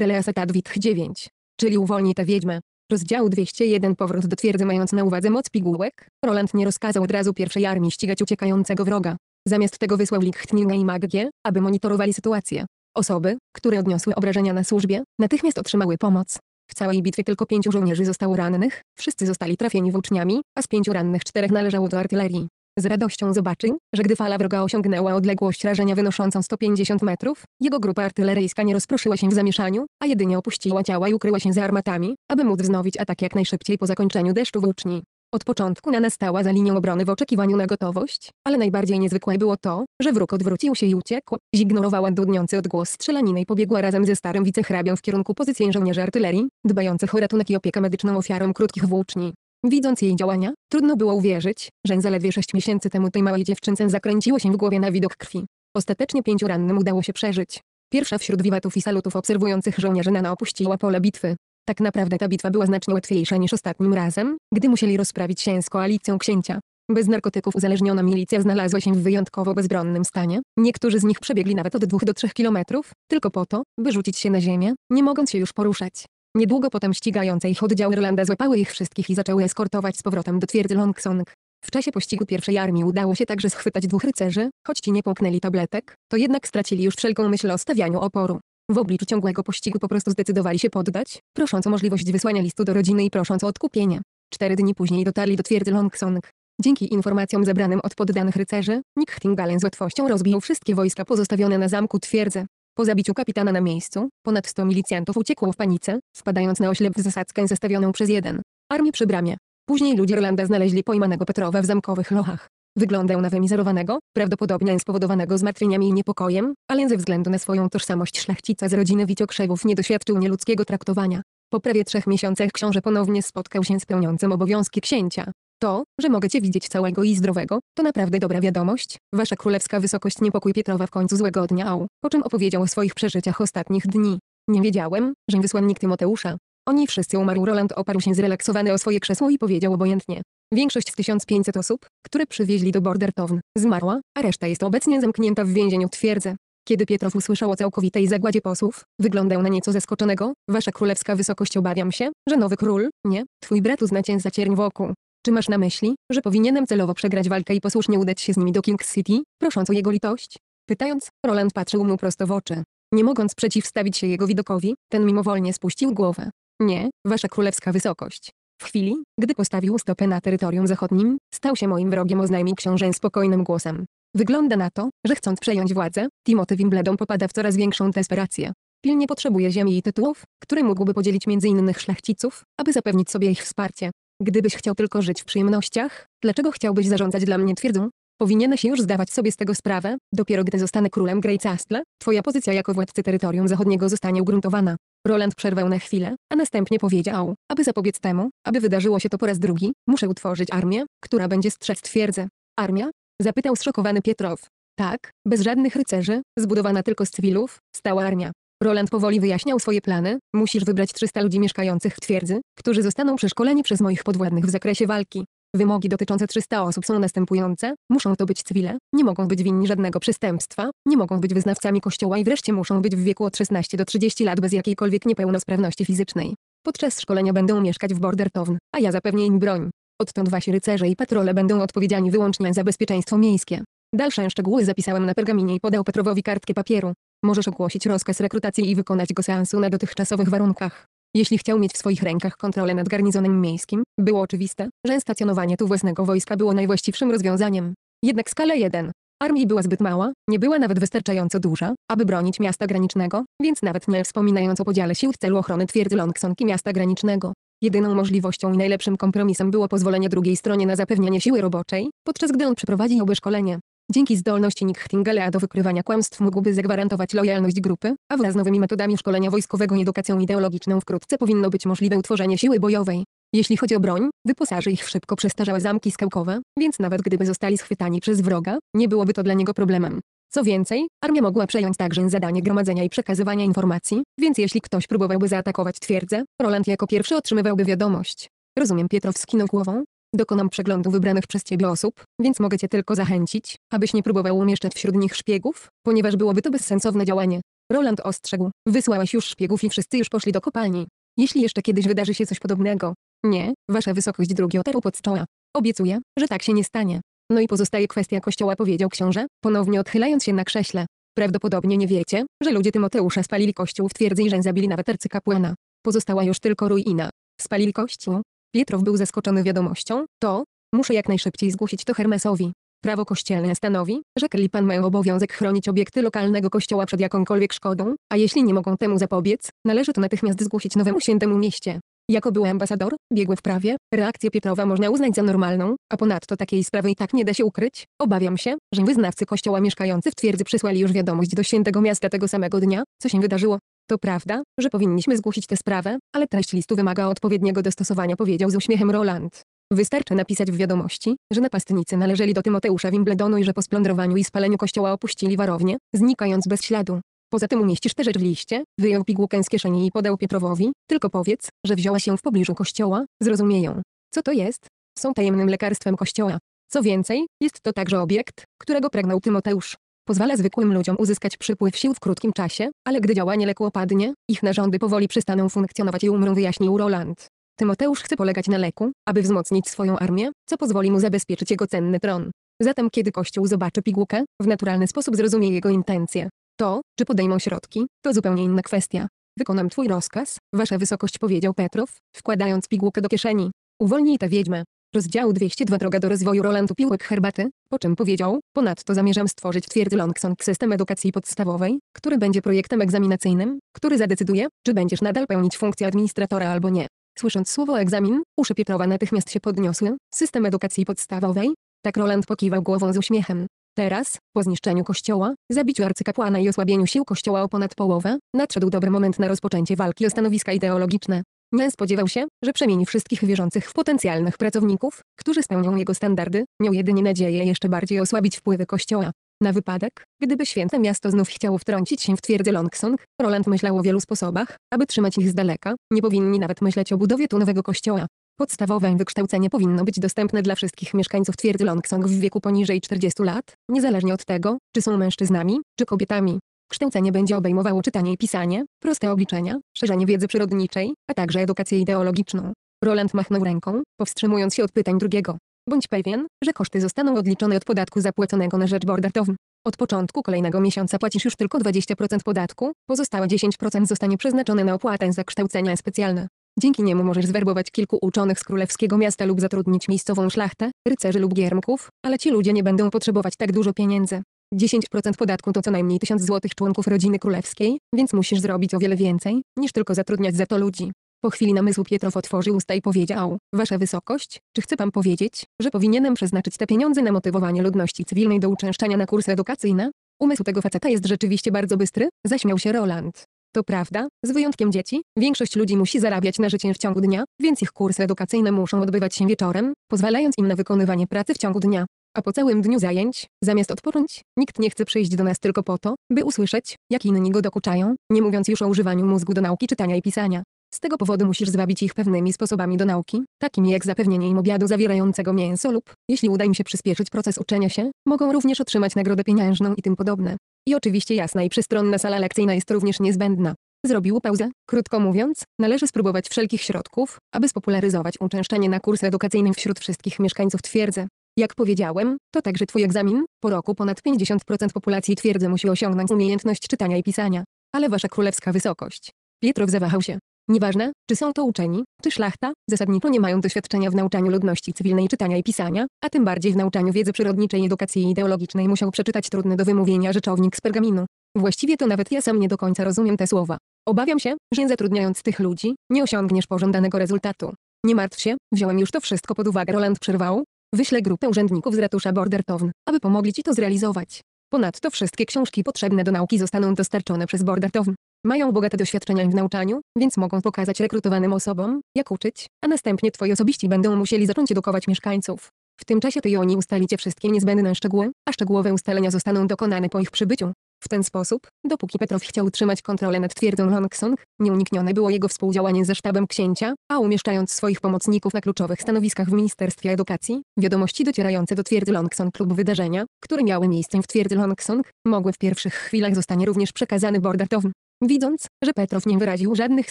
Release Tadwit 9, czyli uwolni tę wiedźmę. Rozdział 201 Powrót do twierdzy mając na uwadze moc pigułek, Roland nie rozkazał od razu pierwszej armii ścigać uciekającego wroga. Zamiast tego wysłał Lichtninga i magię, aby monitorowali sytuację. Osoby, które odniosły obrażenia na służbie, natychmiast otrzymały pomoc. W całej bitwie tylko pięciu żołnierzy zostało rannych, wszyscy zostali trafieni włóczniami, a z pięciu rannych czterech należało do artylerii. Z radością zobaczył, że gdy fala wroga osiągnęła odległość rażenia wynoszącą 150 metrów, jego grupa artyleryjska nie rozproszyła się w zamieszaniu, a jedynie opuściła ciała i ukryła się za armatami, aby móc wznowić atak jak najszybciej po zakończeniu deszczu włóczni. Od początku Nana stała za linią obrony w oczekiwaniu na gotowość, ale najbardziej niezwykłe było to, że wróg odwrócił się i uciekł. Zignorowała dudniący odgłos strzelaniny i pobiegła razem ze starym wicehrabią w kierunku pozycji żołnierzy artylerii, dbających o ratunek i opiekę medyczną ofiarom krótkich włóczni. Widząc jej działania, trudno było uwierzyć, że zaledwie sześć miesięcy temu tej małej dziewczynce zakręciło się w głowie na widok krwi. Ostatecznie pięciu rannym udało się przeżyć. Pierwsza wśród wiwatów i salutów obserwujących żołnierzy Nana opuściła pole bitwy. Tak naprawdę ta bitwa była znacznie łatwiejsza niż ostatnim razem, gdy musieli rozprawić się z koalicją księcia. Bez narkotyków uzależniona milicja znalazła się w wyjątkowo bezbronnym stanie. Niektórzy z nich przebiegli nawet od dwóch do trzech kilometrów, tylko po to, by rzucić się na ziemię, nie mogąc się już poruszać. Niedługo potem ścigające ich oddział Irlanda złapały ich wszystkich i zaczęły eskortować z powrotem do twierdzy Longsong. W czasie pościgu pierwszej armii udało się także schwytać dwóch rycerzy, choć ci nie połknęli tabletek, to jednak stracili już wszelką myśl o stawianiu oporu. W obliczu ciągłego pościgu po prostu zdecydowali się poddać, prosząc o możliwość wysłania listu do rodziny i prosząc o odkupienie. Cztery dni później dotarli do twierdzy Longsong. Dzięki informacjom zebranym od poddanych rycerzy, Nick Thingalen z łatwością rozbił wszystkie wojska pozostawione na zamku twierdze. Po zabiciu kapitana na miejscu, ponad 100 milicjantów uciekło w panice, wpadając na oślep w zasadzkę zestawioną przez jeden. Armię przy bramie. Później ludzie Rolanda znaleźli pojmanego Petrowa w zamkowych lochach. Wyglądał na wymizerowanego, prawdopodobnie spowodowanego zmartwieniami i niepokojem, ale ze względu na swoją tożsamość szlachcica z rodziny Wiciokrzewów nie doświadczył nieludzkiego traktowania. Po prawie trzech miesiącach książę ponownie spotkał się z pełniącym obowiązki księcia. To, że mogę cię widzieć całego i zdrowego, to naprawdę dobra wiadomość. Wasza królewska wysokość niepokój Pietrowa w końcu złego dnia, po czym opowiedział o swoich przeżyciach ostatnich dni. Nie wiedziałem, że wysłannik Tymoteusza. Oni wszyscy umarł Roland oparł się zrelaksowany o swoje krzesło i powiedział obojętnie. Większość z 1500 osób, które przywieźli do Border Town, zmarła, a reszta jest obecnie zamknięta w więzieniu twierdzę. Kiedy Pietrow usłyszał o całkowitej zagładzie posłów, wyglądał na nieco zaskoczonego. Wasza królewska wysokość obawiam się, że nowy król, nie, twój brat uzna cię za cierń wokół. Czy masz na myśli, że powinienem celowo przegrać walkę i posłusznie udać się z nimi do King City, prosząc o jego litość? Pytając, Roland patrzył mu prosto w oczy. Nie mogąc przeciwstawić się jego widokowi, ten mimowolnie spuścił głowę. Nie, wasza królewska wysokość. W chwili, gdy postawił stopę na terytorium zachodnim, stał się moim wrogiem oznajmił książę spokojnym głosem. Wygląda na to, że chcąc przejąć władzę, Timothy Wimbledon popada w coraz większą desperację. Pilnie potrzebuje ziemi i tytułów, które mógłby podzielić między innych szlachciców, aby zapewnić sobie ich wsparcie. Gdybyś chciał tylko żyć w przyjemnościach, dlaczego chciałbyś zarządzać dla mnie twierdzą? Powinieneś już zdawać sobie z tego sprawę, dopiero gdy zostanę królem Grey Castle, twoja pozycja jako władcy terytorium zachodniego zostanie ugruntowana. Roland przerwał na chwilę, a następnie powiedział, aby zapobiec temu, aby wydarzyło się to po raz drugi, muszę utworzyć armię, która będzie strzec twierdzę. Armia? Zapytał zszokowany Pietrow. Tak, bez żadnych rycerzy, zbudowana tylko z cywilów, stała armia. Roland powoli wyjaśniał swoje plany. Musisz wybrać 300 ludzi mieszkających w twierdzy, którzy zostaną przeszkoleni przez moich podwładnych w zakresie walki. Wymogi dotyczące 300 osób są następujące. Muszą to być cywile, nie mogą być winni żadnego przestępstwa, nie mogą być wyznawcami kościoła i wreszcie muszą być w wieku od 16 do 30 lat bez jakiejkolwiek niepełnosprawności fizycznej. Podczas szkolenia będą mieszkać w Border Town, a ja zapewnię im broń. Odtąd wasi rycerze i patrole będą odpowiedzialni wyłącznie za bezpieczeństwo miejskie. Dalsze szczegóły zapisałem na pergaminie i podał Petrowowi kartkę papieru. Możesz ogłosić rozkaz rekrutacji i wykonać go seansu na dotychczasowych warunkach. Jeśli chciał mieć w swoich rękach kontrolę nad garnizonem miejskim, było oczywiste, że stacjonowanie tu własnego wojska było najwłaściwszym rozwiązaniem. Jednak skala 1 armii była zbyt mała, nie była nawet wystarczająco duża, aby bronić miasta granicznego, więc nawet nie wspominając o podziale sił w celu ochrony twierdzy Longsonki miasta granicznego. Jedyną możliwością i najlepszym kompromisem było pozwolenie drugiej stronie na zapewnienie siły roboczej, podczas gdy on przeprowadziłby szkolenie. Dzięki zdolności Nick Nichtingala do wykrywania kłamstw mógłby zagwarantować lojalność grupy, a wraz z nowymi metodami szkolenia wojskowego i edukacją ideologiczną wkrótce powinno być możliwe utworzenie siły bojowej. Jeśli chodzi o broń, wyposaży ich w szybko przestarzałe zamki skałkowe, więc nawet gdyby zostali schwytani przez wroga, nie byłoby to dla niego problemem. Co więcej, armia mogła przejąć także zadanie gromadzenia i przekazywania informacji, więc jeśli ktoś próbowałby zaatakować twierdzę, Roland jako pierwszy otrzymywałby wiadomość. Rozumiem Pietrow skinął no głową, Dokonam przeglądu wybranych przez Ciebie osób, więc mogę Cię tylko zachęcić, abyś nie próbował umieszczać wśród nich szpiegów, ponieważ byłoby to bezsensowne działanie. Roland ostrzegł, wysłałaś już szpiegów i wszyscy już poszli do kopalni. Jeśli jeszcze kiedyś wydarzy się coś podobnego. Nie, Wasza Wysokość drugi otarł pod czoła. Obiecuję, że tak się nie stanie. No i pozostaje kwestia kościoła powiedział książę, ponownie odchylając się na krześle. Prawdopodobnie nie wiecie, że ludzie Tymoteusza spalili kościół w twierdzy i że zabili nawet arcykapłana. Pozostała już tylko ruina. Spalili kościół, Pietrow był zaskoczony wiadomością, to, muszę jak najszybciej zgłosić to Hermesowi. Prawo kościelne stanowi, że klipan mają obowiązek chronić obiekty lokalnego kościoła przed jakąkolwiek szkodą, a jeśli nie mogą temu zapobiec, należy to natychmiast zgłosić nowemu świętemu mieście. Jako były ambasador, biegły w prawie, reakcję Pietrowa można uznać za normalną, a ponadto takiej sprawy i tak nie da się ukryć. Obawiam się, że wyznawcy kościoła mieszkający w twierdzy przysłali już wiadomość do świętego miasta tego samego dnia, co się wydarzyło. To prawda, że powinniśmy zgłosić tę sprawę, ale treść listu wymaga odpowiedniego dostosowania powiedział z uśmiechem Roland. Wystarczy napisać w wiadomości, że napastnicy należeli do Tymoteusza Wimbledonu i że po splądrowaniu i spaleniu kościoła opuścili warownię, znikając bez śladu. Poza tym umieścisz tę rzecz w liście, wyjął pigułkę z kieszeni i podał Pietrowowi, tylko powiedz, że wzięła się w pobliżu kościoła, zrozumieją. Co to jest? Są tajemnym lekarstwem kościoła. Co więcej, jest to także obiekt, którego pragnął Tymoteusz. Pozwala zwykłym ludziom uzyskać przypływ sił w krótkim czasie, ale gdy działanie leku opadnie, ich narządy powoli przestaną funkcjonować i umrą wyjaśnił Roland. Tymoteusz chce polegać na leku, aby wzmocnić swoją armię, co pozwoli mu zabezpieczyć jego cenny tron. Zatem kiedy Kościół zobaczy pigułkę, w naturalny sposób zrozumie jego intencje. To, czy podejmą środki, to zupełnie inna kwestia. Wykonam twój rozkaz, wasza wysokość powiedział Petrow, wkładając pigułkę do kieszeni. Uwolnij tę wiedźmę. Rozdział 202 Droga do rozwoju Rolandu Piłek Herbaty, po czym powiedział, ponadto zamierzam stworzyć twierdzy Longsong system edukacji podstawowej, który będzie projektem egzaminacyjnym, który zadecyduje, czy będziesz nadal pełnić funkcję administratora albo nie. Słysząc słowo egzamin, uszy Pietrowa natychmiast się podniosły, system edukacji podstawowej? Tak Roland pokiwał głową z uśmiechem. Teraz, po zniszczeniu kościoła, zabiciu arcykapłana i osłabieniu sił kościoła o ponad połowę, nadszedł dobry moment na rozpoczęcie walki o stanowiska ideologiczne. Nie spodziewał się, że przemieni wszystkich wierzących w potencjalnych pracowników, którzy spełnią jego standardy, miał jedynie nadzieję jeszcze bardziej osłabić wpływy kościoła. Na wypadek, gdyby święte miasto znów chciało wtrącić się w twierdzę Longsong, Roland myślał o wielu sposobach, aby trzymać ich z daleka, nie powinni nawet myśleć o budowie tu nowego kościoła. Podstawowe wykształcenie powinno być dostępne dla wszystkich mieszkańców twierdzy Longsong w wieku poniżej 40 lat, niezależnie od tego, czy są mężczyznami, czy kobietami. Kształcenie będzie obejmowało czytanie i pisanie, proste obliczenia, szerzenie wiedzy przyrodniczej, a także edukację ideologiczną. Roland machnął ręką, powstrzymując się od pytań drugiego. Bądź pewien, że koszty zostaną odliczone od podatku zapłaconego na rzecz Bordertown. Od początku kolejnego miesiąca płacisz już tylko 20% podatku, pozostałe 10% zostanie przeznaczone na opłatę za kształcenia specjalne. Dzięki niemu możesz zwerbować kilku uczonych z królewskiego miasta lub zatrudnić miejscową szlachtę, rycerzy lub giermków, ale ci ludzie nie będą potrzebować tak dużo pieniędzy. 10% podatku to co najmniej 1000 złotych członków rodziny królewskiej, więc musisz zrobić o wiele więcej, niż tylko zatrudniać za to ludzi. Po chwili namysłu Pietrow otworzył usta i powiedział, Wasza Wysokość, czy chce Pan powiedzieć, że powinienem przeznaczyć te pieniądze na motywowanie ludności cywilnej do uczęszczania na kursy edukacyjne? Umysł tego faceta jest rzeczywiście bardzo bystry, zaśmiał się Roland. To prawda, z wyjątkiem dzieci, większość ludzi musi zarabiać na życie w ciągu dnia, więc ich kursy edukacyjne muszą odbywać się wieczorem, pozwalając im na wykonywanie pracy w ciągu dnia. A po całym dniu zajęć, zamiast odpocząć, nikt nie chce przyjść do nas tylko po to, by usłyszeć, jak inni go dokuczają, nie mówiąc już o używaniu mózgu do nauki czytania i pisania. Z tego powodu musisz zwabić ich pewnymi sposobami do nauki, takimi jak zapewnienie im obiadu zawierającego mięso lub, jeśli uda im się przyspieszyć proces uczenia się, mogą również otrzymać nagrodę pieniężną i tym podobne. I oczywiście jasna i przystronna sala lekcyjna jest również niezbędna. Zrobił pauzę. Krótko mówiąc, należy spróbować wszelkich środków, aby spopularyzować uczęszczanie na kurs edukacyjny wśród wszystkich mieszkańców twierdzy. Jak powiedziałem, to także Twój egzamin. Po roku ponad 50% populacji twierdzę musi osiągnąć umiejętność czytania i pisania. Ale Wasza królewska wysokość. Pietrow zawahał się. Nieważne, czy są to uczeni, czy szlachta, zasadniczo nie mają doświadczenia w nauczaniu ludności cywilnej czytania i pisania, a tym bardziej w nauczaniu wiedzy przyrodniczej edukacji ideologicznej musiał przeczytać trudny do wymówienia rzeczownik z pergaminu. Właściwie to nawet ja sam nie do końca rozumiem te słowa. Obawiam się, że zatrudniając tych ludzi, nie osiągniesz pożądanego rezultatu. Nie martw się, wziąłem już to wszystko pod uwagę. Roland przerwał, Wyślę grupę urzędników z ratusza Bordertown, aby pomogli Ci to zrealizować. Ponadto wszystkie książki potrzebne do nauki zostaną dostarczone przez Bordertown. Mają bogate doświadczenia w nauczaniu, więc mogą pokazać rekrutowanym osobom, jak uczyć, a następnie Twoi osobiści będą musieli zacząć edukować mieszkańców. W tym czasie Ty i oni ustalicie wszystkie niezbędne szczegóły, a szczegółowe ustalenia zostaną dokonane po ich przybyciu. W ten sposób, dopóki Petrow chciał utrzymać kontrolę nad twierdzą Longsong, nieuniknione było jego współdziałanie ze sztabem księcia, a umieszczając swoich pomocników na kluczowych stanowiskach w Ministerstwie Edukacji, wiadomości docierające do twierdzy Longsong lub wydarzenia, które miały miejsce w twierdzy Longsong, mogły w pierwszych chwilach zostanie również przekazane Bordatowi. Widząc, że Petrow nie wyraził żadnych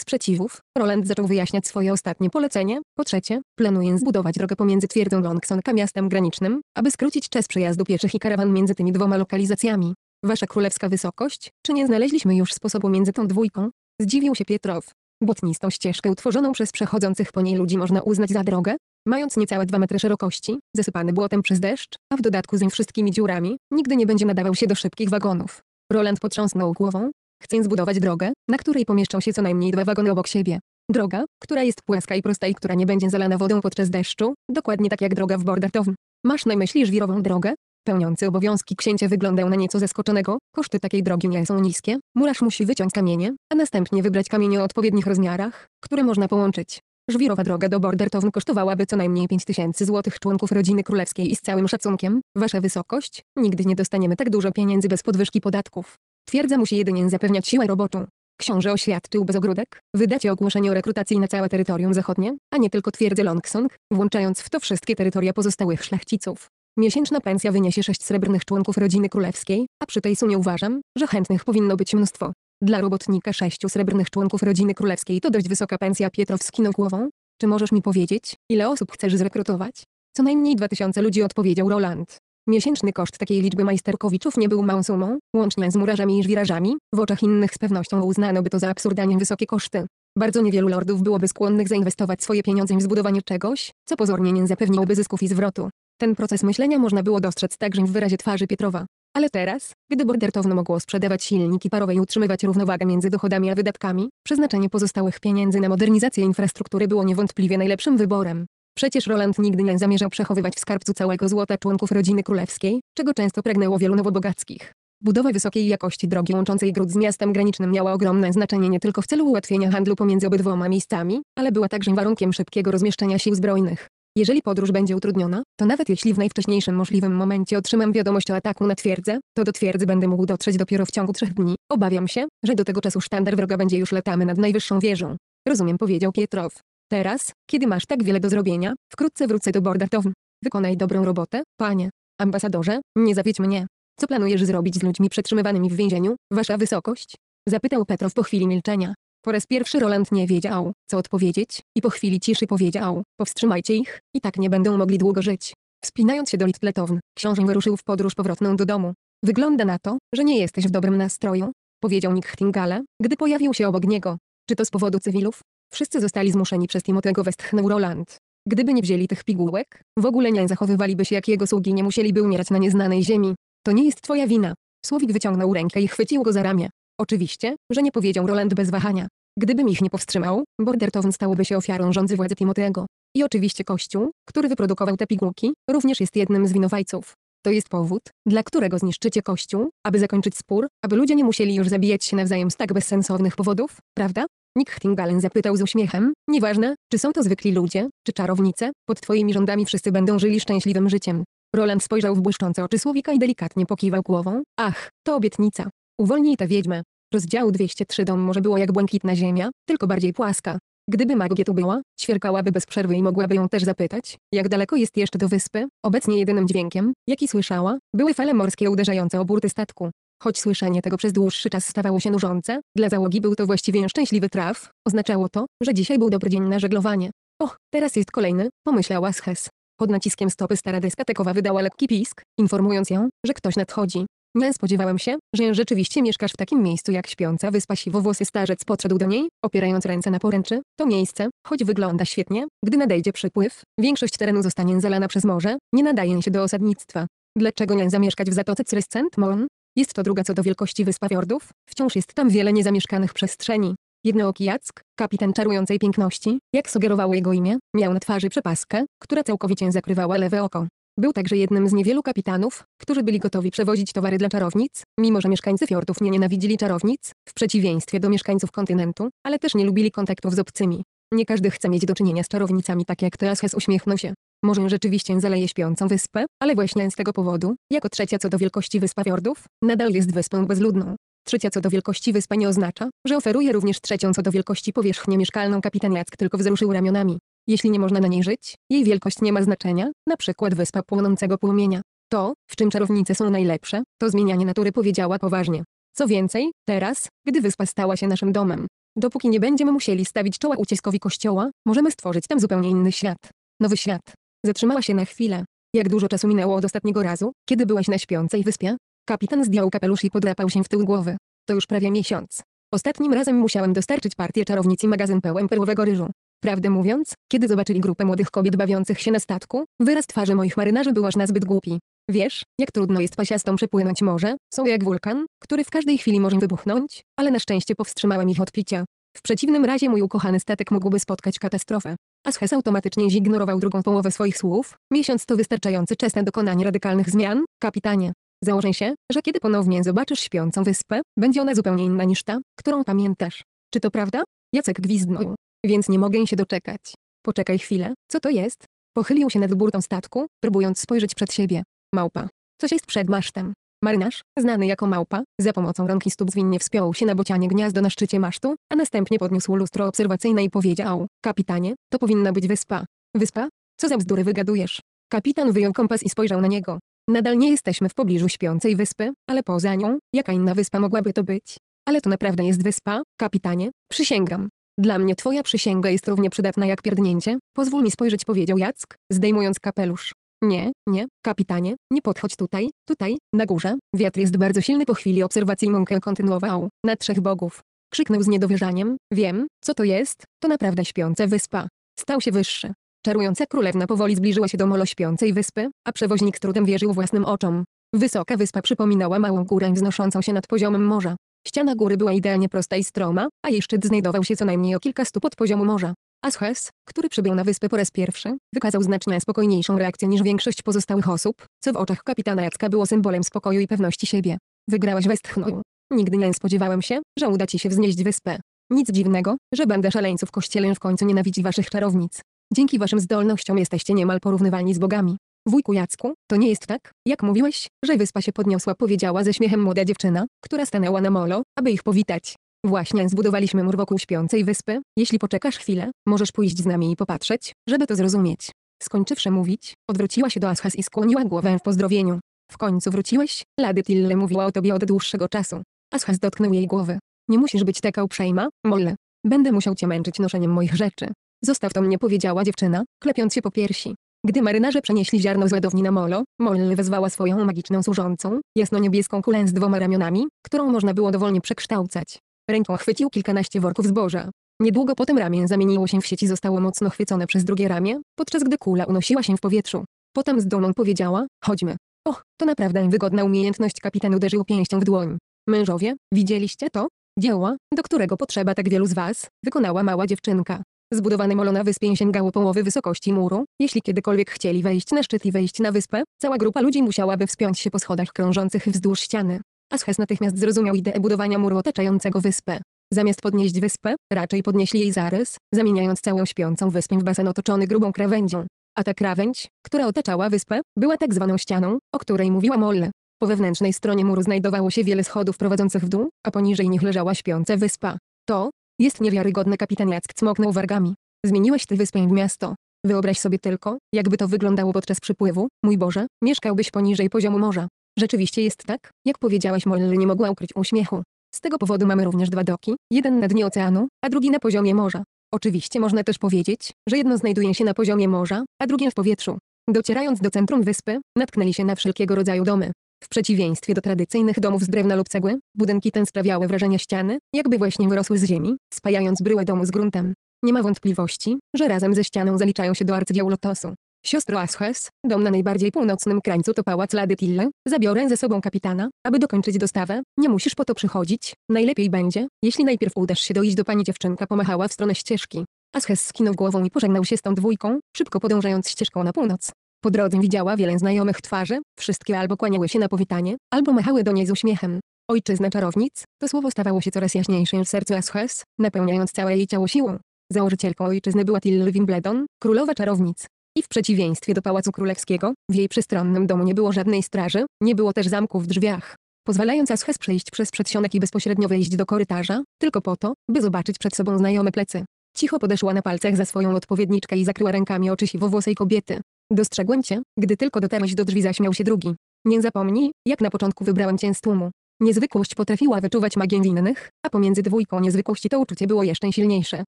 sprzeciwów, Roland zaczął wyjaśniać swoje ostatnie polecenie. Po trzecie, planuje zbudować drogę pomiędzy twierdzą Longsong a miastem granicznym, aby skrócić czas przejazdu pieszych i karawan między tymi dwoma lokalizacjami. Wasza królewska wysokość, czy nie znaleźliśmy już sposobu między tą dwójką? Zdziwił się Pietrow. Błotnistą ścieżkę utworzoną przez przechodzących po niej ludzi można uznać za drogę, mając niecałe dwa metry szerokości, zasypany błotem przez deszcz, a w dodatku z wszystkimi dziurami, nigdy nie będzie nadawał się do szybkich wagonów. Roland potrząsnął głową, chcąc zbudować drogę, na której pomieszczą się co najmniej dwa wagony obok siebie. Droga, która jest płaska i prosta i która nie będzie zalana wodą podczas deszczu, dokładnie tak jak droga w Bordertown. Masz na myśli żwirową drogę, Pełniący obowiązki księcia wyglądał na nieco zaskoczonego, koszty takiej drogi nie są niskie, murarz musi wyciąć kamienie, a następnie wybrać kamienie o odpowiednich rozmiarach, które można połączyć. Żwirowa droga do Bordertown kosztowałaby co najmniej 5000 złotych członków rodziny królewskiej i z całym szacunkiem, wasza wysokość, nigdy nie dostaniemy tak dużo pieniędzy bez podwyżki podatków. Twierdza musi jedynie zapewniać siłę roboczą. Książę oświadczył bez ogródek, wydacie ogłoszenie o rekrutacji na całe terytorium zachodnie, a nie tylko twierdzę Longsong, włączając w to wszystkie terytoria pozostałych szlachciców. Miesięczna pensja wyniesie sześć srebrnych członków rodziny królewskiej, a przy tej sumie uważam, że chętnych powinno być mnóstwo. Dla robotnika sześciu srebrnych członków rodziny królewskiej to dość wysoka pensja Pietrow skinął głową. Czy możesz mi powiedzieć, ile osób chcesz zrekrutować? Co najmniej dwa tysiące ludzi odpowiedział Roland. Miesięczny koszt takiej liczby majsterkowiczów nie był małą sumą, łącznie z murarzami i żwirażami, w oczach innych z pewnością uznano by to za absurdalnie wysokie koszty. Bardzo niewielu lordów byłoby skłonnych zainwestować swoje pieniądze w zbudowanie czegoś, co pozornie nie zapewniłoby zysków i zwrotu. Ten proces myślenia można było dostrzec także w wyrazie twarzy Pietrowa. Ale teraz, gdy bordertowno mogło sprzedawać silniki parowe i utrzymywać równowagę między dochodami a wydatkami, przeznaczenie pozostałych pieniędzy na modernizację infrastruktury było niewątpliwie najlepszym wyborem. Przecież Roland nigdy nie zamierzał przechowywać w skarbcu całego złota członków rodziny królewskiej, czego często pragnęło wielu nowobogackich. Budowa wysokiej jakości drogi łączącej Gród z miastem granicznym miała ogromne znaczenie nie tylko w celu ułatwienia handlu pomiędzy obydwoma miejscami, ale była także warunkiem szybkiego rozmieszczenia sił zbrojnych. Jeżeli podróż będzie utrudniona, to nawet jeśli w najwcześniejszym możliwym momencie otrzymam wiadomość o ataku na twierdzę, to do twierdzy będę mógł dotrzeć dopiero w ciągu trzech dni. Obawiam się, że do tego czasu sztandar wroga będzie już latamy nad najwyższą wieżą. Rozumiem powiedział Pietrow. Teraz, kiedy masz tak wiele do zrobienia, wkrótce wrócę do Bordatown. Wykonaj dobrą robotę, panie. Ambasadorze, nie zawiedź mnie. Co planujesz zrobić z ludźmi przetrzymywanymi w więzieniu, wasza wysokość? Zapytał Petrow po chwili milczenia. Po raz pierwszy Roland nie wiedział, co odpowiedzieć, i po chwili ciszy powiedział, powstrzymajcie ich, i tak nie będą mogli długo żyć. Wspinając się do Littleton, książę wyruszył w podróż powrotną do domu. Wygląda na to, że nie jesteś w dobrym nastroju, powiedział Nick Hingale, gdy pojawił się obok niego. Czy to z powodu cywilów? Wszyscy zostali zmuszeni przez Timotego westchnął Roland. Gdyby nie wzięli tych pigułek, w ogóle nie zachowywaliby się jak jego sługi nie musieliby umierać na nieznanej ziemi. To nie jest twoja wina. Słowik wyciągnął rękę i chwycił go za ramię. Oczywiście, że nie powiedział Roland bez wahania. Gdybym ich nie powstrzymał, Bordertown stałoby się ofiarą rządzy władzy Timotego. I oczywiście Kościół, który wyprodukował te pigułki, również jest jednym z winowajców. To jest powód, dla którego zniszczycie Kościół, aby zakończyć spór, aby ludzie nie musieli już zabijać się nawzajem z tak bezsensownych powodów, prawda? Nick Htingalen zapytał z uśmiechem, nieważne, czy są to zwykli ludzie, czy czarownice, pod twoimi rządami wszyscy będą żyli szczęśliwym życiem. Roland spojrzał w błyszczące oczy Słowika i delikatnie pokiwał głową. Ach, to obietnica. Uwolnij tę wiedźmę. Rozdział 203 Dom może było jak błękitna ziemia, tylko bardziej płaska. Gdyby magie tu była, ćwierkałaby bez przerwy i mogłaby ją też zapytać, jak daleko jest jeszcze do wyspy. Obecnie jedynym dźwiękiem, jaki słyszała, były fale morskie uderzające o burty statku. Choć słyszenie tego przez dłuższy czas stawało się nużące, dla załogi był to właściwie szczęśliwy traf, oznaczało to, że dzisiaj był dobry dzień na żeglowanie. Och, teraz jest kolejny, pomyślała Sches. Pod naciskiem stopy stara deska tekowa wydała lekki pisk, informując ją, że ktoś nadchodzi. Nie spodziewałem się, że rzeczywiście mieszkasz w takim miejscu jak śpiąca wyspa siwowłosy starzec podszedł do niej, opierając ręce na poręczy. To miejsce, choć wygląda świetnie, gdy nadejdzie przypływ, większość terenu zostanie zalana przez morze, nie nadaje się do osadnictwa. Dlaczego nie zamieszkać w zatoce Crescent Mon? Jest to druga co do wielkości wyspa fiordów, wciąż jest tam wiele niezamieszkanych przestrzeni. Jednooki Jack, kapitan czarującej piękności, jak sugerowało jego imię, miał na twarzy przepaskę, która całkowicie zakrywała lewe oko. Był także jednym z niewielu kapitanów, którzy byli gotowi przewozić towary dla czarownic, mimo że mieszkańcy fiordów nie nienawidzili czarownic, w przeciwieństwie do mieszkańców kontynentu, ale też nie lubili kontaktów z obcymi. Nie każdy chce mieć do czynienia z czarownicami tak jak Teashes uśmiechnął się. Może rzeczywiście zaleje śpiącą wyspę, ale właśnie z tego powodu, jako trzecia co do wielkości wyspa fiordów, nadal jest wyspą bezludną. Trzecia co do wielkości wyspa nie oznacza, że oferuje również trzecią co do wielkości powierzchnię mieszkalną kapitan Jack tylko wzruszył ramionami. Jeśli nie można na niej żyć, jej wielkość nie ma znaczenia, na przykład wyspa płonącego płomienia. To, w czym czarownice są najlepsze, to zmienianie natury powiedziała poważnie. Co więcej, teraz, gdy wyspa stała się naszym domem, dopóki nie będziemy musieli stawić czoła uciskowi kościoła, możemy stworzyć tam zupełnie inny świat. Nowy świat. Zatrzymała się na chwilę. Jak dużo czasu minęło od ostatniego razu, kiedy byłaś na śpiącej wyspie? Kapitan zdjął kapelusz i podrapał się w tył głowy. To już prawie miesiąc. Ostatnim razem musiałem dostarczyć partię czarownicy magazyn pełen perłowego ryżu. Prawdę mówiąc, kiedy zobaczyli grupę młodych kobiet bawiących się na statku, wyraz twarzy moich marynarzy był aż nazbyt głupi. Wiesz, jak trudno jest pasiastom przepłynąć morze, są jak wulkan, który w każdej chwili może wybuchnąć, ale na szczęście powstrzymałem ich od picia. W przeciwnym razie mój ukochany statek mógłby spotkać katastrofę. Ashes automatycznie zignorował drugą połowę swoich słów. Miesiąc to wystarczający czas na dokonanie radykalnych zmian, kapitanie. Założę się, że kiedy ponownie zobaczysz śpiącą wyspę, będzie ona zupełnie inna niż ta, którą pamiętasz. Czy to prawda? Jacek gwizdnął. Więc nie mogę się doczekać. Poczekaj chwilę, co to jest? Pochylił się nad burtą statku, próbując spojrzeć przed siebie. Małpa. Coś jest przed masztem. Marynarz, znany jako małpa, za pomocą rąk i stóp zwinnie wspiął się na bocianie gniazdo na szczycie masztu, a następnie podniósł lustro obserwacyjne i powiedział, kapitanie, to powinna być wyspa. Wyspa? Co za bzdury wygadujesz? Kapitan wyjął kompas i spojrzał na niego. Nadal nie jesteśmy w pobliżu śpiącej wyspy, ale poza nią, jaka inna wyspa mogłaby to być? Ale to naprawdę jest wyspa, kapitanie, przysięgam. Dla mnie twoja przysięga jest równie przydatna jak pierdnięcie, pozwól mi spojrzeć powiedział Jack, zdejmując kapelusz. Nie, nie, kapitanie, nie podchodź tutaj, tutaj, na górze. Wiatr jest bardzo silny po chwili obserwacji Monkel kontynuował, na trzech bogów. Krzyknął z niedowierzaniem, wiem, co to jest, to naprawdę śpiąca wyspa. Stał się wyższy. Czarująca królewna powoli zbliżyła się do molo śpiącej wyspy, a przewoźnik z trudem wierzył własnym oczom. Wysoka wyspa przypominała małą górę wznoszącą się nad poziomem morza. Ściana góry była idealnie prosta i stroma, a jej szczyt znajdował się co najmniej o kilka stóp od poziomu morza. Ashes, który przybył na wyspę po raz pierwszy, wykazał znacznie spokojniejszą reakcję niż większość pozostałych osób, co w oczach kapitana Jacka było symbolem spokoju i pewności siebie. Wygrałaś westchnął. Nigdy nie spodziewałem się, że uda ci się wznieść wyspę. Nic dziwnego, że będę szaleńców kościelę w końcu nienawidzi waszych czarownic. Dzięki waszym zdolnościom jesteście niemal porównywalni z bogami. Wujku Jacku, to nie jest tak, jak mówiłeś, że wyspa się podniosła powiedziała ze śmiechem młoda dziewczyna, która stanęła na molo, aby ich powitać. Właśnie zbudowaliśmy mur wokół śpiącej wyspy, jeśli poczekasz chwilę, możesz pójść z nami i popatrzeć, żeby to zrozumieć. Skończywszy mówić, odwróciła się do Ashas i skłoniła głowę w pozdrowieniu. W końcu wróciłeś, Lady Tille mówiła o tobie od dłuższego czasu. Ashas dotknął jej głowy. Nie musisz być taka uprzejma, Molle. Będę musiał cię męczyć noszeniem moich rzeczy. Zostaw to mnie powiedziała dziewczyna, klepiąc się po piersi. Gdy marynarze przenieśli ziarno z ładowni na molo, Molly wezwała swoją magiczną służącą, jasno-niebieską kulę z dwoma ramionami, którą można było dowolnie przekształcać. Ręką chwycił kilkanaście worków zboża. Niedługo potem ramię zamieniło się w sieci, i zostało mocno chwycone przez drugie ramię, podczas gdy kula unosiła się w powietrzu. Potem z dumą powiedziała, chodźmy. Och, to naprawdę wygodna umiejętność kapitan uderzył pięścią w dłoń. Mężowie, widzieliście to? Dzieła, do którego potrzeba tak wielu z was, wykonała mała dziewczynka. Zbudowany molo na wyspie sięgało połowy wysokości muru. Jeśli kiedykolwiek chcieli wejść na szczyt i wejść na wyspę, cała grupa ludzi musiałaby wspiąć się po schodach krążących wzdłuż ściany. Asches natychmiast zrozumiał ideę budowania muru otaczającego wyspę. Zamiast podnieść wyspę, raczej podnieśli jej zarys, zamieniając całą śpiącą wyspę w basen otoczony grubą krawędzią. A ta krawędź, która otaczała wyspę, była tak zwaną ścianą, o której mówiła Molle. Po wewnętrznej stronie muru znajdowało się wiele schodów prowadzących w dół, a poniżej nich leżała śpiąca wyspa. To, jest niewiarygodne kapitan Jack cmoknął wargami. Zmieniłeś tę wyspę w miasto. Wyobraź sobie tylko, jakby to wyglądało podczas przypływu, mój Boże, mieszkałbyś poniżej poziomu morza. Rzeczywiście jest tak, jak powiedziałaś Molly nie mogła ukryć uśmiechu. Z tego powodu mamy również dwa doki, jeden na dnie oceanu, a drugi na poziomie morza. Oczywiście można też powiedzieć, że jedno znajduje się na poziomie morza, a drugie w powietrzu. Docierając do centrum wyspy, natknęli się na wszelkiego rodzaju domy. W przeciwieństwie do tradycyjnych domów z drewna lub cegły, budynki ten sprawiały wrażenie ściany, jakby właśnie wyrosły z ziemi, spajając bryłę domu z gruntem. Nie ma wątpliwości, że razem ze ścianą zaliczają się do arcydzieł Lotosu. Siostro Ashes, dom na najbardziej północnym krańcu to pałac Lady Tille, zabiorę ze sobą kapitana, aby dokończyć dostawę, nie musisz po to przychodzić, najlepiej będzie, jeśli najpierw udasz się dojść do pani dziewczynka pomachała w stronę ścieżki. Ashes skinął głową i pożegnał się z tą dwójką, szybko podążając ścieżką na północ. Po drodze widziała wiele znajomych twarzy, wszystkie albo kłaniały się na powitanie, albo machały do niej z uśmiechem. Ojczyzna czarownic, to słowo stawało się coraz jaśniejsze w sercu Ashes, napełniając całe jej ciało siłą. Założycielką ojczyzny była Till Wimbledon, królowa czarownic. I w przeciwieństwie do Pałacu Królewskiego, w jej przystronnym domu nie było żadnej straży, nie było też zamku w drzwiach. Pozwalając Ashes przejść przez przedsionek i bezpośrednio wejść do korytarza, tylko po to, by zobaczyć przed sobą znajome plecy. Cicho podeszła na palcach za swoją odpowiedniczkę i zakryła rękami oczy siwowłosej kobiety. Dostrzegłem cię, gdy tylko dotarłeś do drzwi zaśmiał się drugi. Nie zapomnij, jak na początku wybrałem cię z tłumu. Niezwykłość potrafiła wyczuwać magię innych, a pomiędzy dwójką niezwykłości to uczucie było jeszcze silniejsze.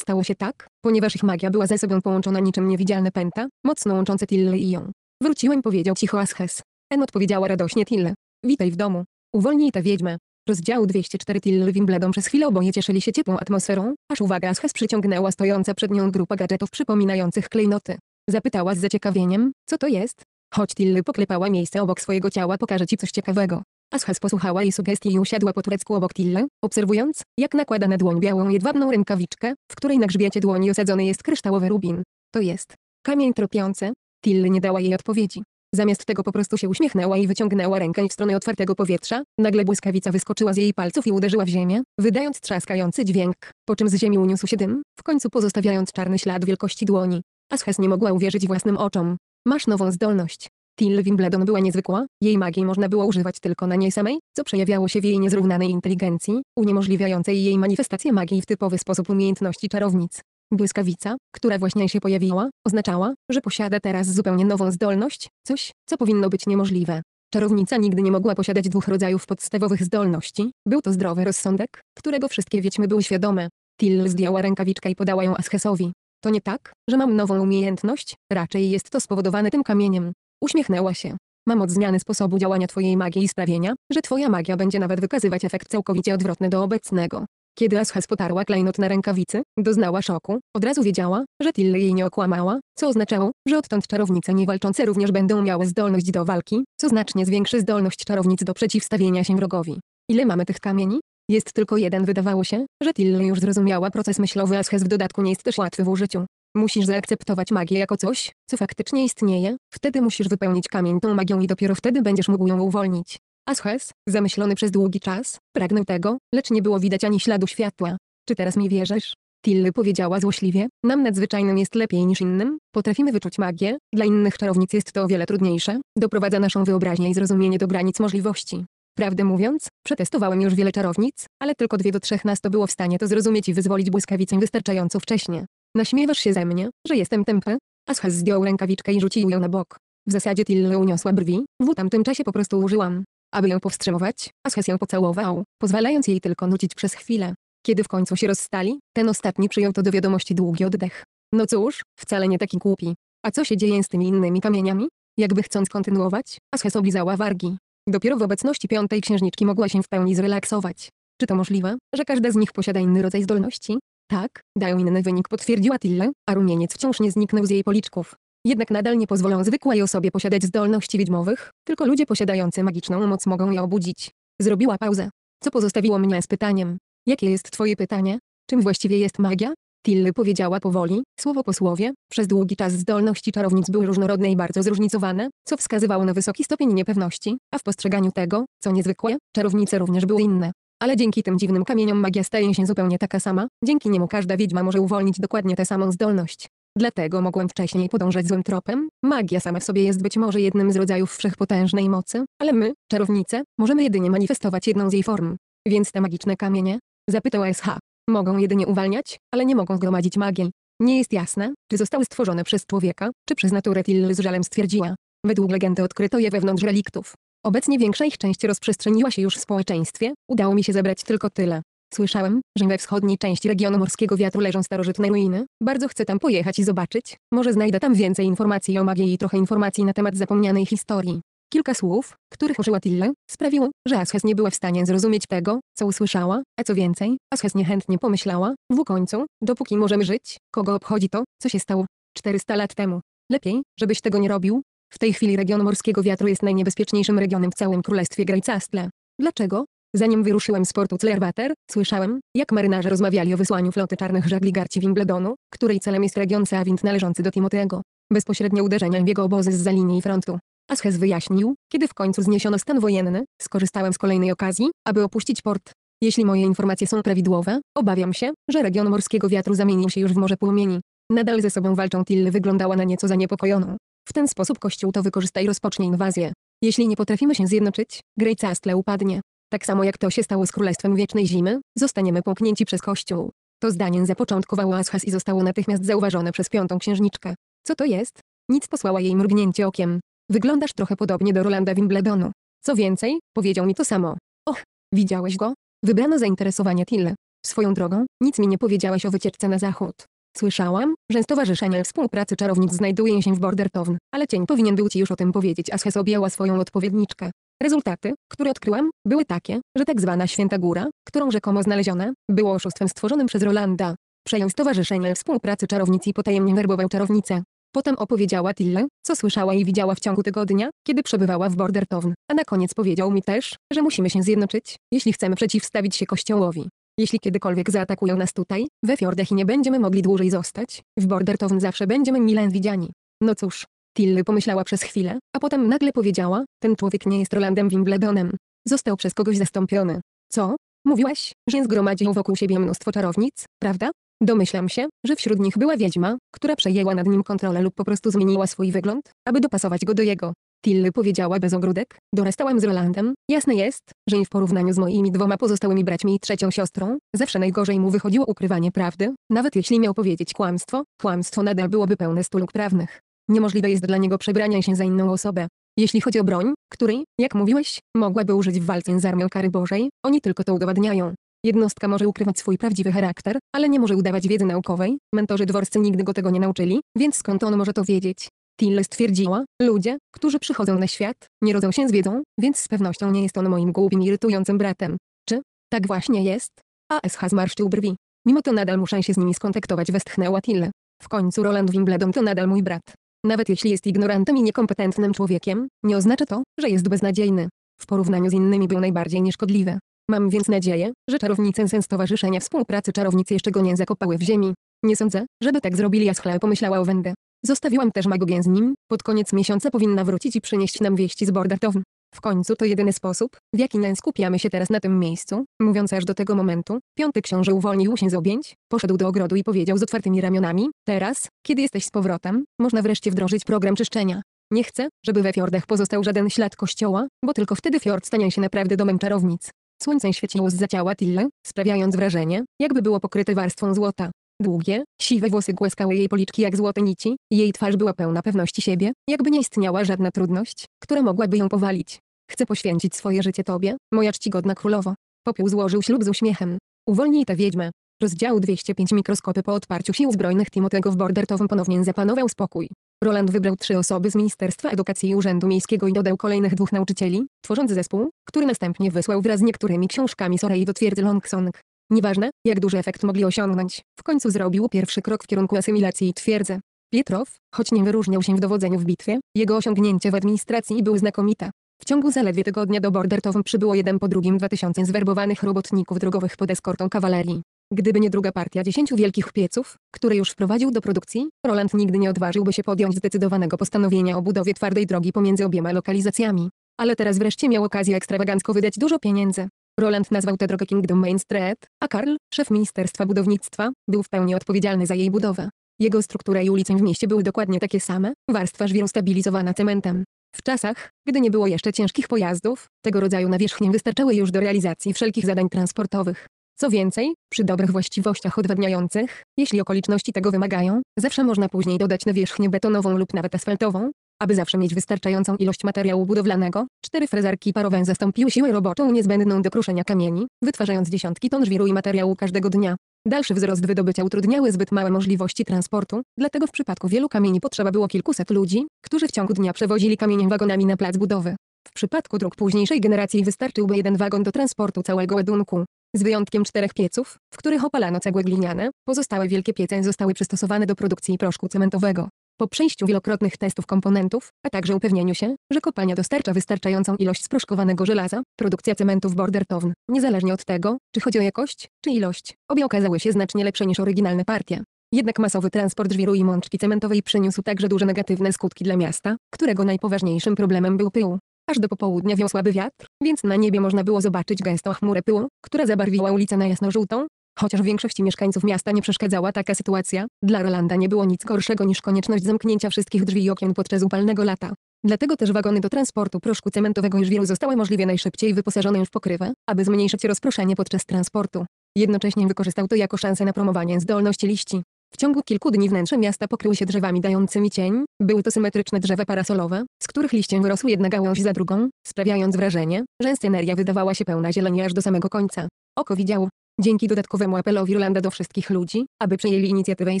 Stało się tak, ponieważ ich magia była ze sobą połączona niczym niewidzialne pęta, mocno łączące Tille i ją. Wróciłem powiedział cicho Ashes. En odpowiedziała radośnie Tille. Witaj w domu. Uwolnij tę wiedźmę. Rozdział 204 Till Wimbledon przez chwilę oboje cieszyli się ciepłą atmosferą, aż uwaga Ashes przyciągnęła stojąca przed nią grupa gadżetów przypominających klejnoty. Zapytała z zaciekawieniem, co to jest? Choć Tilly poklepała miejsce obok swojego ciała pokaże ci coś ciekawego. Ashas posłuchała jej sugestii i usiadła po turecku obok Tilly, obserwując, jak nakłada na dłoń białą jedwabną rękawiczkę, w której na grzbiecie dłoni osadzony jest kryształowy rubin. To jest kamień tropiący. Tilly nie dała jej odpowiedzi. Zamiast tego po prostu się uśmiechnęła i wyciągnęła rękę w stronę otwartego powietrza. Nagle błyskawica wyskoczyła z jej palców i uderzyła w ziemię, wydając trzaskający dźwięk, po czym z ziemi uniósł się dym, w końcu pozostawiając czarny ślad wielkości dłoni. Ashes nie mogła uwierzyć własnym oczom. Masz nową zdolność. Till Wimbledon była niezwykła, jej magii można było używać tylko na niej samej, co przejawiało się w jej niezrównanej inteligencji, uniemożliwiającej jej manifestację magii w typowy sposób umiejętności czarownic. Błyskawica, która właśnie się pojawiła, oznaczała, że posiada teraz zupełnie nową zdolność, coś, co powinno być niemożliwe. Czarownica nigdy nie mogła posiadać dwóch rodzajów podstawowych zdolności, był to zdrowy rozsądek, którego wszystkie wiedźmy były świadome. Till zdjęła rękawiczkę i podała ją Ashesowi. To nie tak, że mam nową umiejętność, raczej jest to spowodowane tym kamieniem. Uśmiechnęła się. Mam od zmiany sposobu działania twojej magii i sprawienia, że twoja magia będzie nawet wykazywać efekt całkowicie odwrotny do obecnego. Kiedy Ashas potarła klejnot na rękawicy, doznała szoku, od razu wiedziała, że Tilly jej nie okłamała, co oznaczało, że odtąd czarownice niewalczące również będą miały zdolność do walki, co znacznie zwiększy zdolność czarownic do przeciwstawienia się wrogowi. Ile mamy tych kamieni? Jest tylko jeden wydawało się, że Tilly już zrozumiała proces myślowy Ashes w dodatku nie jest też łatwy w użyciu. Musisz zaakceptować magię jako coś, co faktycznie istnieje, wtedy musisz wypełnić kamień tą magią i dopiero wtedy będziesz mógł ją uwolnić. Ashes, zamyślony przez długi czas, pragnął tego, lecz nie było widać ani śladu światła. Czy teraz mi wierzysz? Tilly powiedziała złośliwie, nam nadzwyczajnym jest lepiej niż innym, potrafimy wyczuć magię, dla innych czarownic jest to o wiele trudniejsze, doprowadza naszą wyobraźnię i zrozumienie do granic możliwości. Prawdę mówiąc, przetestowałem już wiele czarownic, ale tylko dwie do trzech nas to było w stanie to zrozumieć i wyzwolić błyskawicę wystarczająco wcześnie. Naśmiewasz się ze mnie, że jestem tępy? Ashas zdjął rękawiczkę i rzucił ją na bok. W zasadzie Tille uniosła brwi, w tamtym czasie po prostu użyłam. Aby ją powstrzymywać, Ashas ją pocałował, pozwalając jej tylko nucić przez chwilę. Kiedy w końcu się rozstali, ten ostatni przyjął to do wiadomości długi oddech. No cóż, wcale nie taki głupi. A co się dzieje z tymi innymi kamieniami? Jakby chcąc kontynuować, Ashes oblizała wargi. Dopiero w obecności piątej księżniczki mogła się w pełni zrelaksować. Czy to możliwe, że każda z nich posiada inny rodzaj zdolności? Tak, dają inny wynik potwierdziła Tille, a rumieniec wciąż nie zniknął z jej policzków. Jednak nadal nie pozwolą zwykłej osobie posiadać zdolności widmowych, tylko ludzie posiadający magiczną moc mogą je obudzić. Zrobiła pauzę. Co pozostawiło mnie z pytaniem. Jakie jest twoje pytanie? Czym właściwie jest magia? Tilly powiedziała powoli, słowo po słowie, przez długi czas zdolności czarownic były różnorodne i bardzo zróżnicowane, co wskazywało na wysoki stopień niepewności, a w postrzeganiu tego, co niezwykłe, czarownice również były inne. Ale dzięki tym dziwnym kamieniom magia staje się zupełnie taka sama, dzięki niemu każda wiedźma może uwolnić dokładnie tę samą zdolność. Dlatego mogłem wcześniej podążać złym tropem. Magia sama w sobie jest być może jednym z rodzajów wszechpotężnej mocy, ale my, czarownice, możemy jedynie manifestować jedną z jej form. Więc te magiczne kamienie? Zapytał SH. Mogą jedynie uwalniać, ale nie mogą gromadzić magii. Nie jest jasne, czy zostały stworzone przez człowieka, czy przez naturę Till z żalem stwierdziła. Według legendy odkryto je wewnątrz reliktów. Obecnie większa ich część rozprzestrzeniła się już w społeczeństwie, udało mi się zebrać tylko tyle. Słyszałem, że we wschodniej części regionu Morskiego Wiatru leżą starożytne ruiny. Bardzo chcę tam pojechać i zobaczyć. Może znajdę tam więcej informacji o magii i trochę informacji na temat zapomnianej historii. Kilka słów, których użyła Tille, sprawiło, że Ashes nie była w stanie zrozumieć tego, co usłyszała, a co więcej, Ashes niechętnie pomyślała, w końcu, dopóki możemy żyć, kogo obchodzi to, co się stało 400 lat temu. Lepiej, żebyś tego nie robił. W tej chwili region morskiego wiatru jest najniebezpieczniejszym regionem w całym królestwie Grejcastle. Dlaczego? Zanim wyruszyłem z portu Clearwater, słyszałem, jak marynarze rozmawiali o wysłaniu floty czarnych żagli garci Wimbledonu, której celem jest region Savint należący do Timotego. Bezpośrednie uderzenia w jego obozy z za linii frontu. Asches wyjaśnił, kiedy w końcu zniesiono stan wojenny, skorzystałem z kolejnej okazji, aby opuścić port. Jeśli moje informacje są prawidłowe, obawiam się, że region morskiego wiatru zamienił się już w morze płomieni. Nadal ze sobą walczą Tilly wyglądała na nieco zaniepokojoną. W ten sposób Kościół to wykorzysta i rozpocznie inwazję. Jeśli nie potrafimy się zjednoczyć, Grey Castle upadnie. Tak samo jak to się stało z Królestwem Wiecznej Zimy, zostaniemy połknięci przez Kościół. To zdanie zapoczątkowało Ashas i zostało natychmiast zauważone przez piątą księżniczkę. Co to jest? Nic posłała jej mrugnięcie okiem. Wyglądasz trochę podobnie do Rolanda Wimbledonu. Co więcej, powiedział mi to samo. Och, widziałeś go? Wybrano zainteresowania Till. Swoją drogą, nic mi nie powiedziałaś o wycieczce na zachód. Słyszałam, że Stowarzyszenie Współpracy Czarownic znajduje się w Bordertown, ale cień powinien był ci już o tym powiedzieć, a Shes objęła swoją odpowiedniczkę. Rezultaty, które odkryłam, były takie, że tak zwana Święta Góra, którą rzekomo znaleziono, było oszustwem stworzonym przez Rolanda. Przejął Stowarzyszenie Współpracy Czarownic i potajemnie werbował czarownicę. Potem opowiedziała Tille, co słyszała i widziała w ciągu tygodnia, kiedy przebywała w Bordertown, a na koniec powiedział mi też, że musimy się zjednoczyć, jeśli chcemy przeciwstawić się kościołowi. Jeśli kiedykolwiek zaatakują nas tutaj, we Fiordach i nie będziemy mogli dłużej zostać, w Bordertown zawsze będziemy mile widziani. No cóż, Tilly pomyślała przez chwilę, a potem nagle powiedziała, ten człowiek nie jest Rolandem Wimbledonem. Został przez kogoś zastąpiony. Co? Mówiłaś, że zgromadził wokół siebie mnóstwo czarownic, prawda? Domyślam się, że wśród nich była wiedźma, która przejęła nad nim kontrolę lub po prostu zmieniła swój wygląd, aby dopasować go do jego. Tilly powiedziała bez ogródek, dorastałam z Rolandem, jasne jest, że i w porównaniu z moimi dwoma pozostałymi braćmi i trzecią siostrą, zawsze najgorzej mu wychodziło ukrywanie prawdy, nawet jeśli miał powiedzieć kłamstwo, kłamstwo nadal byłoby pełne stuluk prawnych. Niemożliwe jest dla niego przebrania się za inną osobę. Jeśli chodzi o broń, której, jak mówiłeś, mogłaby użyć w walce z armią kary Bożej, oni tylko to udowadniają. Jednostka może ukrywać swój prawdziwy charakter, ale nie może udawać wiedzy naukowej, mentorzy dworscy nigdy go tego nie nauczyli, więc skąd on może to wiedzieć? Tille stwierdziła, ludzie, którzy przychodzą na świat, nie rodzą się z wiedzą, więc z pewnością nie jest on moim głupim irytującym bratem. Czy? Tak właśnie jest? ASH zmarszczył brwi. Mimo to nadal muszę się z nimi skontaktować westchnęła Tille. W końcu Roland Wimbledon to nadal mój brat. Nawet jeśli jest ignorantem i niekompetentnym człowiekiem, nie oznacza to, że jest beznadziejny. W porównaniu z innymi był najbardziej nieszkodliwy. Mam więc nadzieję, że czarownice ze Stowarzyszenia Współpracy czarownicy jeszcze go nie zakopały w ziemi. Nie sądzę, żeby tak zrobili Jaschlał pomyślała o Wendę. Zostawiłam też Magogę z nim, pod koniec miesiąca powinna wrócić i przynieść nam wieści z Bordatowym. W końcu to jedyny sposób, w jaki nań skupiamy się teraz na tym miejscu, mówiąc aż do tego momentu, piąty książę uwolnił się z objęć, poszedł do ogrodu i powiedział z otwartymi ramionami, teraz, kiedy jesteś z powrotem, można wreszcie wdrożyć program czyszczenia. Nie chcę, żeby we fiordach pozostał żaden ślad kościoła, bo tylko wtedy fiord stanie się naprawdę domem czarownic. Słońce świeciło z zaciała Tille, sprawiając wrażenie, jakby było pokryte warstwą złota. Długie, siwe włosy głaskały jej policzki jak złote nici, jej twarz była pełna pewności siebie, jakby nie istniała żadna trudność, która mogłaby ją powalić. Chcę poświęcić swoje życie tobie, moja czcigodna królowo. Popiół złożył ślub z uśmiechem. Uwolnij tę wiedźmę, Rozdział 205 Mikroskopy po odparciu sił zbrojnych Timotego w Bordertowym ponownie zapanował spokój. Roland wybrał trzy osoby z Ministerstwa Edukacji i Urzędu Miejskiego i dodał kolejnych dwóch nauczycieli, tworząc zespół, który następnie wysłał wraz z niektórymi książkami Sorei do twierdzy Longsong. Nieważne, jak duży efekt mogli osiągnąć, w końcu zrobił pierwszy krok w kierunku asymilacji i twierdzy. Pietrow, choć nie wyróżniał się w dowodzeniu w bitwie, jego osiągnięcie w administracji były znakomite. W ciągu zaledwie tygodnia do Bordertowym przybyło jeden po drugim 2000 zwerbowanych robotników drogowych pod eskortą kawalerii. Gdyby nie druga partia dziesięciu wielkich pieców, które już wprowadził do produkcji, Roland nigdy nie odważyłby się podjąć zdecydowanego postanowienia o budowie twardej drogi pomiędzy obiema lokalizacjami. Ale teraz wreszcie miał okazję ekstrawagancko wydać dużo pieniędzy. Roland nazwał tę drogę Kingdom Main Street, a Karl, szef Ministerstwa Budownictwa, był w pełni odpowiedzialny za jej budowę. Jego struktura i ulice w mieście były dokładnie takie same, warstwa żwiru stabilizowana cementem. W czasach, gdy nie było jeszcze ciężkich pojazdów, tego rodzaju nawierzchnie wystarczały już do realizacji wszelkich zadań transportowych. Co więcej, przy dobrych właściwościach odwadniających, jeśli okoliczności tego wymagają, zawsze można później dodać nawierzchnię betonową lub nawet asfaltową, aby zawsze mieć wystarczającą ilość materiału budowlanego, cztery frezarki parowe zastąpiły siłę roboczą niezbędną do kruszenia kamieni, wytwarzając dziesiątki ton żwiru i materiału każdego dnia. Dalszy wzrost wydobycia utrudniały zbyt małe możliwości transportu, dlatego w przypadku wielu kamieni potrzeba było kilkuset ludzi, którzy w ciągu dnia przewozili kamienie wagonami na plac budowy. W przypadku dróg późniejszej generacji wystarczyłby jeden wagon do transportu całego ładunku. Z wyjątkiem czterech pieców, w których opalano cegłę gliniane, pozostałe wielkie piece zostały przystosowane do produkcji proszku cementowego. Po przejściu wielokrotnych testów komponentów, a także upewnieniu się, że kopalnia dostarcza wystarczającą ilość sproszkowanego żelaza, produkcja cementów Border Town, niezależnie od tego, czy chodzi o jakość, czy ilość, obie okazały się znacznie lepsze niż oryginalne partie. Jednak masowy transport żwiru i mączki cementowej przyniósł także duże negatywne skutki dla miasta, którego najpoważniejszym problemem był pył. Aż do popołudnia wiał słaby wiatr, więc na niebie można było zobaczyć gęstą chmurę pyłu, która zabarwiła ulicę na jasnożółtą. Chociaż większości mieszkańców miasta nie przeszkadzała taka sytuacja, dla Rolanda nie było nic gorszego niż konieczność zamknięcia wszystkich drzwi i okien podczas upalnego lata. Dlatego też wagony do transportu proszku cementowego i żwiru zostały możliwie najszybciej wyposażone już w pokrywę, aby zmniejszyć rozproszenie podczas transportu. Jednocześnie wykorzystał to jako szansę na promowanie zdolności liści. W ciągu kilku dni wnętrze miasta pokryło się drzewami dającymi cień, były to symetryczne drzewa parasolowe, z których liście wyrosły jedna gałąź za drugą, sprawiając wrażenie, że sceneria wydawała się pełna zieleni aż do samego końca. Oko widziało. Dzięki dodatkowemu apelowi Rolanda do wszystkich ludzi, aby przejęli inicjatywę i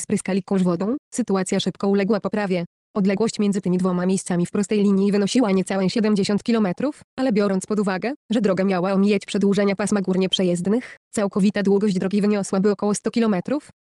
spryskali kurz wodą, sytuacja szybko uległa poprawie. Odległość między tymi dwoma miejscami w prostej linii wynosiła niecałe 70 km, ale biorąc pod uwagę, że droga miała omijać przedłużenia pasma górnie przejezdnych, całkowita długość drogi wyniosłaby około 100 km,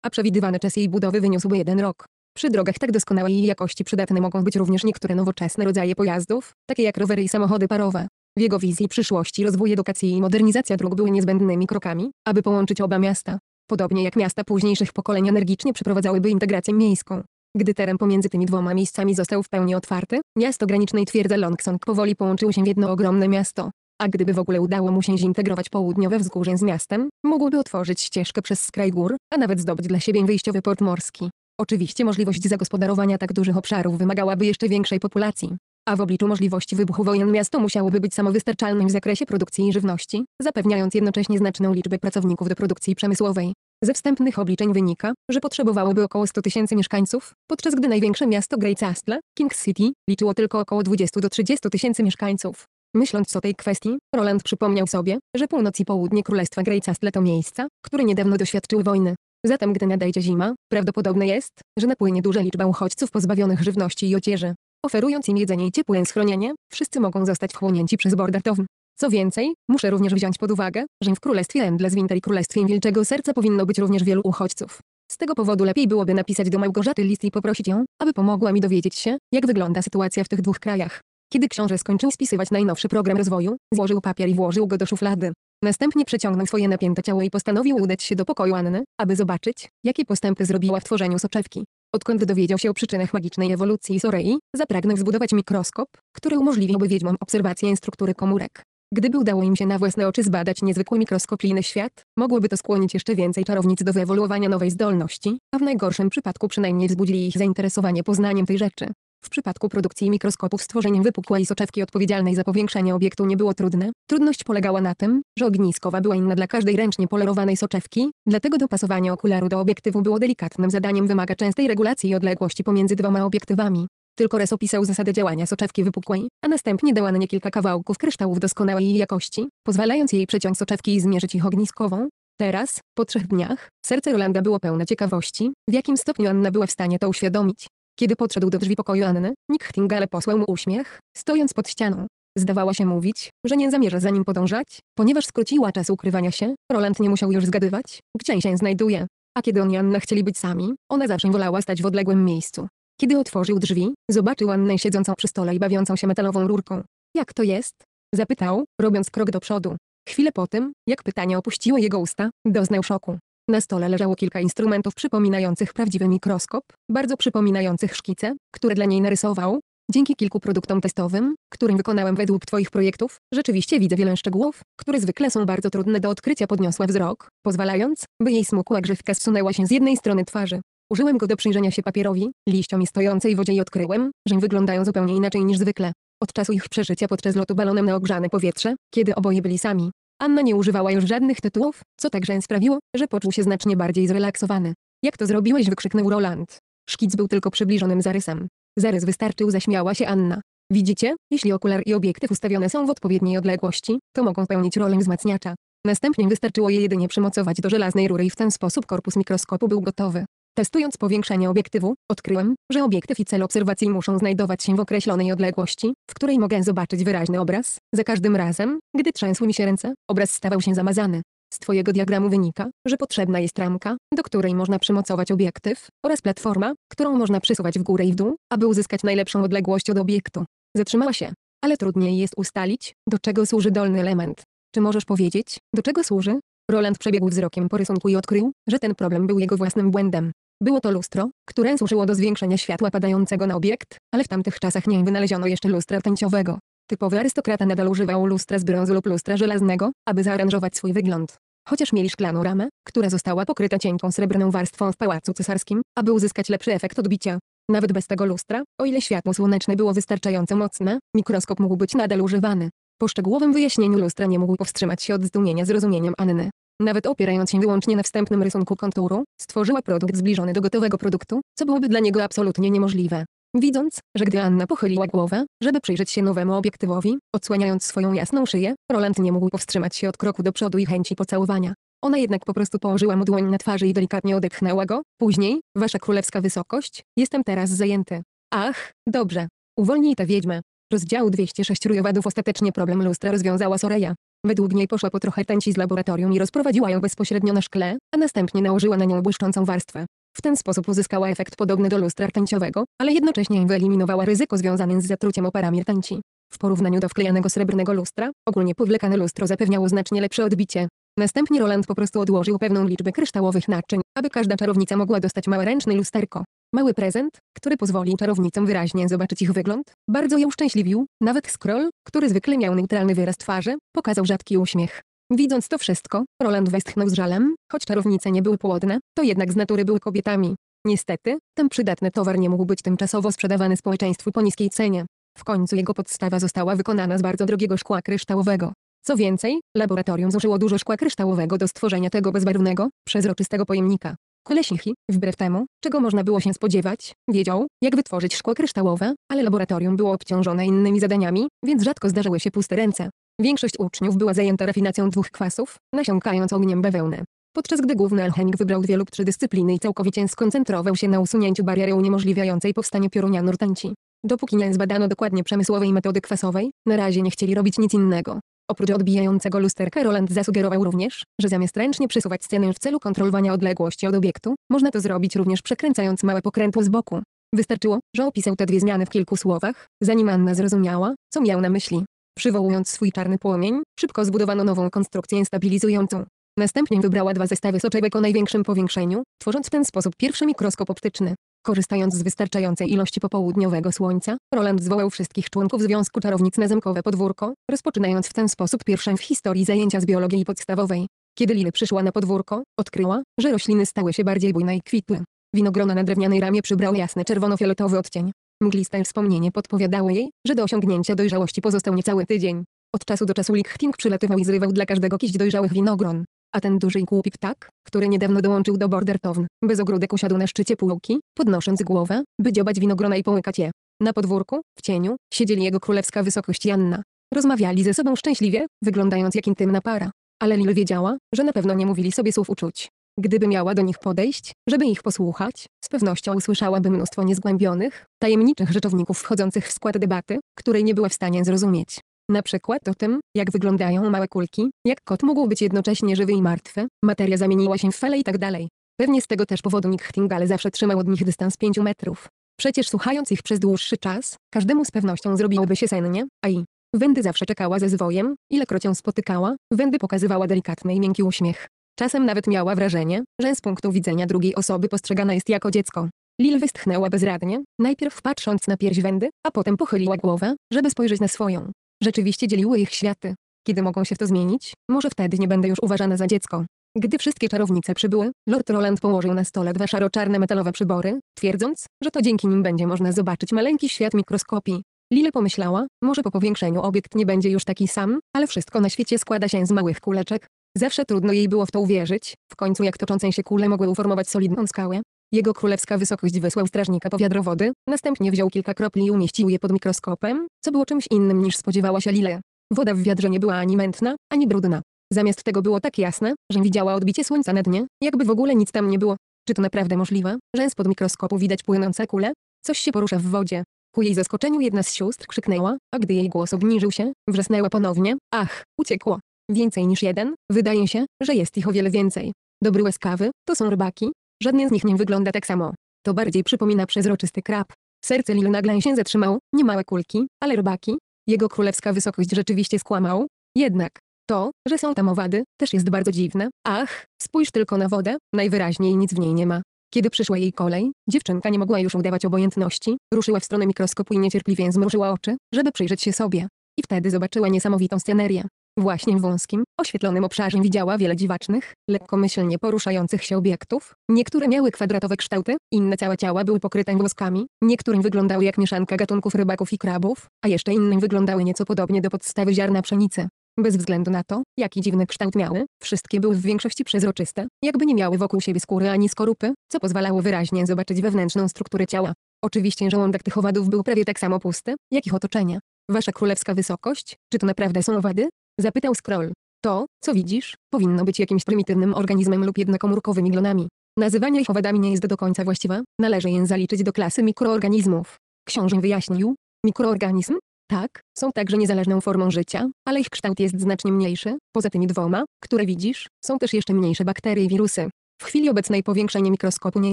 a przewidywany czas jej budowy wyniósłby jeden rok. Przy drogach tak doskonałej jakości przydatne mogą być również niektóre nowoczesne rodzaje pojazdów, takie jak rowery i samochody parowe. W jego wizji przyszłości rozwój edukacji i modernizacja dróg były niezbędnymi krokami, aby połączyć oba miasta. Podobnie jak miasta późniejszych pokoleń energicznie przeprowadzałyby integrację miejską. Gdy teren pomiędzy tymi dwoma miejscami został w pełni otwarty, miasto granicznej twierdzy Longsong powoli połączyło się w jedno ogromne miasto. A gdyby w ogóle udało mu się zintegrować południowe wzgórze z miastem, mógłby otworzyć ścieżkę przez skraj gór, a nawet zdobyć dla siebie wyjściowy port morski. Oczywiście możliwość zagospodarowania tak dużych obszarów wymagałaby jeszcze większej populacji. A w obliczu możliwości wybuchu wojen miasto musiałoby być samowystarczalnym w zakresie produkcji i żywności, zapewniając jednocześnie znaczną liczbę pracowników do produkcji przemysłowej. Ze wstępnych obliczeń wynika, że potrzebowałoby około 100 tysięcy mieszkańców, podczas gdy największe miasto Great Astle, King City, liczyło tylko około 20 do 30 tysięcy mieszkańców. Myśląc o tej kwestii, Roland przypomniał sobie, że północ i południe Królestwa Great to miejsca, które niedawno doświadczyły wojny. Zatem gdy nadejdzie zima, prawdopodobne jest, że napłynie duża liczba uchodźców pozbawionych żywności i odzieży. Oferując im jedzenie i ciepłe schronienie, wszyscy mogą zostać wchłonięci przez Bordertown. Co więcej, muszę również wziąć pod uwagę, że w Królestwie Winter i Królestwie Wilczego Serca powinno być również wielu uchodźców. Z tego powodu lepiej byłoby napisać do Małgorzaty list i poprosić ją, aby pomogła mi dowiedzieć się, jak wygląda sytuacja w tych dwóch krajach. Kiedy książę skończył spisywać najnowszy program rozwoju, złożył papier i włożył go do szuflady. Następnie przeciągnął swoje napięte ciało i postanowił udać się do pokoju Anny, aby zobaczyć, jakie postępy zrobiła w tworzeniu soczewki. Odkąd dowiedział się o przyczynach magicznej ewolucji Sorei, zapragnął zbudować mikroskop, który umożliwiłby wiedźmom obserwację struktury komórek. Gdyby udało im się na własne oczy zbadać niezwykły mikroskopijny świat, mogłoby to skłonić jeszcze więcej czarownic do wyewoluowania nowej zdolności, a w najgorszym przypadku przynajmniej wzbudzili ich zainteresowanie poznaniem tej rzeczy. W przypadku produkcji mikroskopów stworzeniem wypukłej soczewki odpowiedzialnej za powiększanie obiektu nie było trudne. Trudność polegała na tym, że ogniskowa była inna dla każdej ręcznie polerowanej soczewki, dlatego dopasowanie okularu do obiektywu było delikatnym zadaniem wymaga częstej regulacji i odległości pomiędzy dwoma obiektywami. Tylko raz opisał zasady działania soczewki wypukłej, a następnie dał Annie kilka kawałków kryształów doskonałej jakości, pozwalając jej przeciąć soczewki i zmierzyć ich ogniskową. Teraz, po trzech dniach, serce Rolanda było pełne ciekawości, w jakim stopniu Anna była w stanie to uświadomić. Kiedy podszedł do drzwi pokoju Anny, Nick Htingale posłał mu uśmiech, stojąc pod ścianą. Zdawała się mówić, że nie zamierza za nim podążać, ponieważ skróciła czas ukrywania się, Roland nie musiał już zgadywać, gdzie się znajduje. A kiedy on i Anna chcieli być sami, ona zawsze wolała stać w odległym miejscu. Kiedy otworzył drzwi, zobaczył Annę siedzącą przy stole i bawiącą się metalową rurką. Jak to jest? Zapytał, robiąc krok do przodu. Chwilę po tym, jak pytanie opuściło jego usta, doznał szoku. Na stole leżało kilka instrumentów przypominających prawdziwy mikroskop, bardzo przypominających szkice, które dla niej narysował. Dzięki kilku produktom testowym, którym wykonałem według Twoich projektów, rzeczywiście widzę wiele szczegółów, które zwykle są bardzo trudne do odkrycia podniosła wzrok, pozwalając, by jej smukła grzywka zsunęła się z jednej strony twarzy. Użyłem go do przyjrzenia się papierowi, liściom i stojącej wodzie i odkryłem, że wyglądają zupełnie inaczej niż zwykle. Od czasu ich przeżycia podczas lotu balonem na ogrzane powietrze, kiedy oboje byli sami. Anna nie używała już żadnych tytułów, co także sprawiło, że poczuł się znacznie bardziej zrelaksowany. Jak to zrobiłeś? wykrzyknął Roland. Szkic był tylko przybliżonym zarysem. Zarys wystarczył, zaśmiała się Anna. Widzicie, jeśli okular i obiektyw ustawione są w odpowiedniej odległości, to mogą pełnić rolę wzmacniacza. Następnie wystarczyło je jedynie przymocować do żelaznej rury i w ten sposób korpus mikroskopu był gotowy. Testując powiększanie obiektywu, odkryłem, że obiektyw i cel obserwacji muszą znajdować się w określonej odległości, w której mogę zobaczyć wyraźny obraz. Za każdym razem, gdy trzęsły mi się ręce, obraz stawał się zamazany. Z Twojego diagramu wynika, że potrzebna jest ramka, do której można przymocować obiektyw, oraz platforma, którą można przesuwać w górę i w dół, aby uzyskać najlepszą odległość od obiektu. Zatrzymała się, ale trudniej jest ustalić, do czego służy dolny element. Czy możesz powiedzieć, do czego służy? Roland przebiegł wzrokiem po rysunku i odkrył, że ten problem był jego własnym błędem. Było to lustro, które służyło do zwiększenia światła padającego na obiekt, ale w tamtych czasach nie wynaleziono jeszcze lustra tęciowego. Typowy arystokrata nadal używał lustra z brązu lub lustra żelaznego, aby zaaranżować swój wygląd. Chociaż mieli szklaną ramę, która została pokryta cienką srebrną warstwą w pałacu cesarskim, aby uzyskać lepszy efekt odbicia. Nawet bez tego lustra, o ile światło słoneczne było wystarczająco mocne, mikroskop mógł być nadal używany. Po szczegółowym wyjaśnieniu lustra nie mógł powstrzymać się od zdumienia zrozumieniem Anny. Nawet opierając się wyłącznie na wstępnym rysunku konturu, stworzyła produkt zbliżony do gotowego produktu, co byłoby dla niego absolutnie niemożliwe. Widząc, że gdy Anna pochyliła głowę, żeby przyjrzeć się nowemu obiektywowi, odsłaniając swoją jasną szyję, Roland nie mógł powstrzymać się od kroku do przodu i chęci pocałowania. Ona jednak po prostu położyła mu dłoń na twarzy i delikatnie odepchnęła go. Później, wasza królewska wysokość, jestem teraz zajęty. Ach, dobrze. Uwolnij tę wiedźmę. Rozdział 206 Rujowadów Ostatecznie problem lustra rozwiązała soreja. Według niej poszła po trochę tęci z laboratorium i rozprowadziła ją bezpośrednio na szkle, a następnie nałożyła na nią błyszczącą warstwę. W ten sposób uzyskała efekt podobny do lustra rtęciowego, ale jednocześnie wyeliminowała ryzyko związane z zatruciem oparami rtęci. W porównaniu do wklejanego srebrnego lustra, ogólnie powlekane lustro zapewniało znacznie lepsze odbicie. Następnie Roland po prostu odłożył pewną liczbę kryształowych naczyń, aby każda czarownica mogła dostać małe ręczne lusterko. Mały prezent, który pozwolił czarownicom wyraźnie zobaczyć ich wygląd, bardzo ją szczęśliwił, nawet scroll, który zwykle miał neutralny wyraz twarzy, pokazał rzadki uśmiech. Widząc to wszystko, Roland westchnął z żalem, choć czarownice nie były płodne, to jednak z natury były kobietami. Niestety, ten przydatny towar nie mógł być tymczasowo sprzedawany społeczeństwu po niskiej cenie. W końcu jego podstawa została wykonana z bardzo drogiego szkła kryształowego. Co więcej, laboratorium zużyło dużo szkła kryształowego do stworzenia tego bezbarwnego, przezroczystego pojemnika. Leśnichi, wbrew temu, czego można było się spodziewać, wiedział, jak wytworzyć szkło kryształowe, ale laboratorium było obciążone innymi zadaniami, więc rzadko zdarzały się puste ręce. Większość uczniów była zajęta rafinacją dwóch kwasów, nasiąkając ogniem bawełnę. Podczas gdy główny alchemik wybrał dwie lub trzy dyscypliny i całkowicie skoncentrował się na usunięciu bariery uniemożliwiającej powstanie piorunia rtęci. Dopóki nie zbadano dokładnie przemysłowej metody kwasowej, na razie nie chcieli robić nic innego. Oprócz odbijającego lusterka Roland zasugerował również, że zamiast ręcznie przesuwać scenę w celu kontrolowania odległości od obiektu, można to zrobić również przekręcając małe pokrętło z boku. Wystarczyło, że opisał te dwie zmiany w kilku słowach, zanim Anna zrozumiała, co miał na myśli. Przywołując swój czarny płomień, szybko zbudowano nową konstrukcję stabilizującą. Następnie wybrała dwa zestawy soczewek o największym powiększeniu, tworząc w ten sposób pierwszy mikroskop optyczny. Korzystając z wystarczającej ilości popołudniowego słońca, Roland zwołał wszystkich członków Związku Czarownic na zamkowe podwórko, rozpoczynając w ten sposób pierwsze w historii zajęcia z biologii podstawowej. Kiedy Lily przyszła na podwórko, odkryła, że rośliny stały się bardziej bujne i kwitły. Winogrona na drewnianej ramie przybrały jasny czerwono-fioletowy odcień. Mgliste wspomnienie podpowiadało jej, że do osiągnięcia dojrzałości pozostał niecały tydzień. Od czasu do czasu Lichting przylatywał i zrywał dla każdego kiść dojrzałych winogron a ten duży i głupi ptak, który niedawno dołączył do Border Town, bez ogródek usiadł na szczycie półki, podnosząc głowę, by dziobać winogrona i połykać je. Na podwórku, w cieniu, siedzieli jego królewska wysokość Janna. Rozmawiali ze sobą szczęśliwie, wyglądając jak intymna para. Ale Lil wiedziała, że na pewno nie mówili sobie słów uczuć. Gdyby miała do nich podejść, żeby ich posłuchać, z pewnością usłyszałaby mnóstwo niezgłębionych, tajemniczych rzeczowników wchodzących w skład debaty, której nie była w stanie zrozumieć. Na przykład o tym, jak wyglądają małe kulki, jak kot mógł być jednocześnie żywy i martwy, materia zamieniła się w fale i tak dalej. Pewnie z tego też powodu Nick Htingale zawsze trzymał od nich dystans 5 metrów. Przecież słuchając ich przez dłuższy czas, każdemu z pewnością zrobiłoby się sennie, a i... Wendy zawsze czekała ze zwojem, ilekroć ją spotykała, Wendy pokazywała delikatny i miękki uśmiech. Czasem nawet miała wrażenie, że z punktu widzenia drugiej osoby postrzegana jest jako dziecko. Lil westchnęła bezradnie, najpierw patrząc na pierś Wendy, a potem pochyliła głowę, żeby spojrzeć na swoją rzeczywiście dzieliły ich światy. Kiedy mogą się w to zmienić, może wtedy nie będę już uważana za dziecko. Gdy wszystkie czarownice przybyły, Lord Roland położył na stole dwa szaro-czarne metalowe przybory, twierdząc, że to dzięki nim będzie można zobaczyć maleńki świat mikroskopii. Lila pomyślała, może po powiększeniu obiekt nie będzie już taki sam, ale wszystko na świecie składa się z małych kuleczek. Zawsze trudno jej było w to uwierzyć, w końcu jak toczące się kule mogły uformować solidną skałę, jego królewska wysokość wysłał strażnika po wiadrowody, następnie wziął kilka kropli i umieścił je pod mikroskopem, co było czymś innym niż spodziewała się Lile. Woda w wiadrze nie była ani mętna, ani brudna. Zamiast tego było tak jasne, że widziała odbicie słońca na dnie, jakby w ogóle nic tam nie było. Czy to naprawdę możliwe, że spod mikroskopu widać płynące kule? Coś się porusza w wodzie. Ku jej zaskoczeniu jedna z sióstr krzyknęła, a gdy jej głos obniżył się, wrzasnęła ponownie, ach, uciekło. Więcej niż jeden, wydaje się, że jest ich o wiele więcej. Dobry łeskawy, to są rybaki, Żadnie z nich nie wygląda tak samo. To bardziej przypomina przezroczysty krab. Serce Lil nagle się zatrzymał, nie małe kulki, ale robaki. Jego królewska wysokość rzeczywiście skłamał. Jednak, to, że są tam owady, też jest bardzo dziwne. Ach, spójrz tylko na wodę, najwyraźniej nic w niej nie ma. Kiedy przyszła jej kolej, dziewczynka nie mogła już udawać obojętności, ruszyła w stronę mikroskopu i niecierpliwie zmrużyła oczy, żeby przyjrzeć się sobie. I wtedy zobaczyła niesamowitą scenerię. Właśnie w wąskim, oświetlonym obszarze widziała wiele dziwacznych, lekkomyślnie poruszających się obiektów. Niektóre miały kwadratowe kształty, inne całe ciała były pokryte włoskami, niektórym wyglądały jak mieszanka gatunków rybaków i krabów, a jeszcze innym wyglądały nieco podobnie do podstawy ziarna pszenicy. Bez względu na to, jaki dziwny kształt miały, wszystkie były w większości przezroczyste, jakby nie miały wokół siebie skóry ani skorupy, co pozwalało wyraźnie zobaczyć wewnętrzną strukturę ciała. Oczywiście żołądek tych owadów był prawie tak samo pusty, jak ich otoczenie. Wasza królewska wysokość, czy to naprawdę są owady? Zapytał Skrull. To, co widzisz, powinno być jakimś prymitywnym organizmem lub jednokomórkowymi glonami. Nazywanie ich owadami nie jest do końca właściwe, należy je zaliczyć do klasy mikroorganizmów. Książę wyjaśnił, mikroorganizm? Tak, są także niezależną formą życia, ale ich kształt jest znacznie mniejszy, poza tymi dwoma, które widzisz, są też jeszcze mniejsze bakterie i wirusy. W chwili obecnej powiększenie mikroskopu nie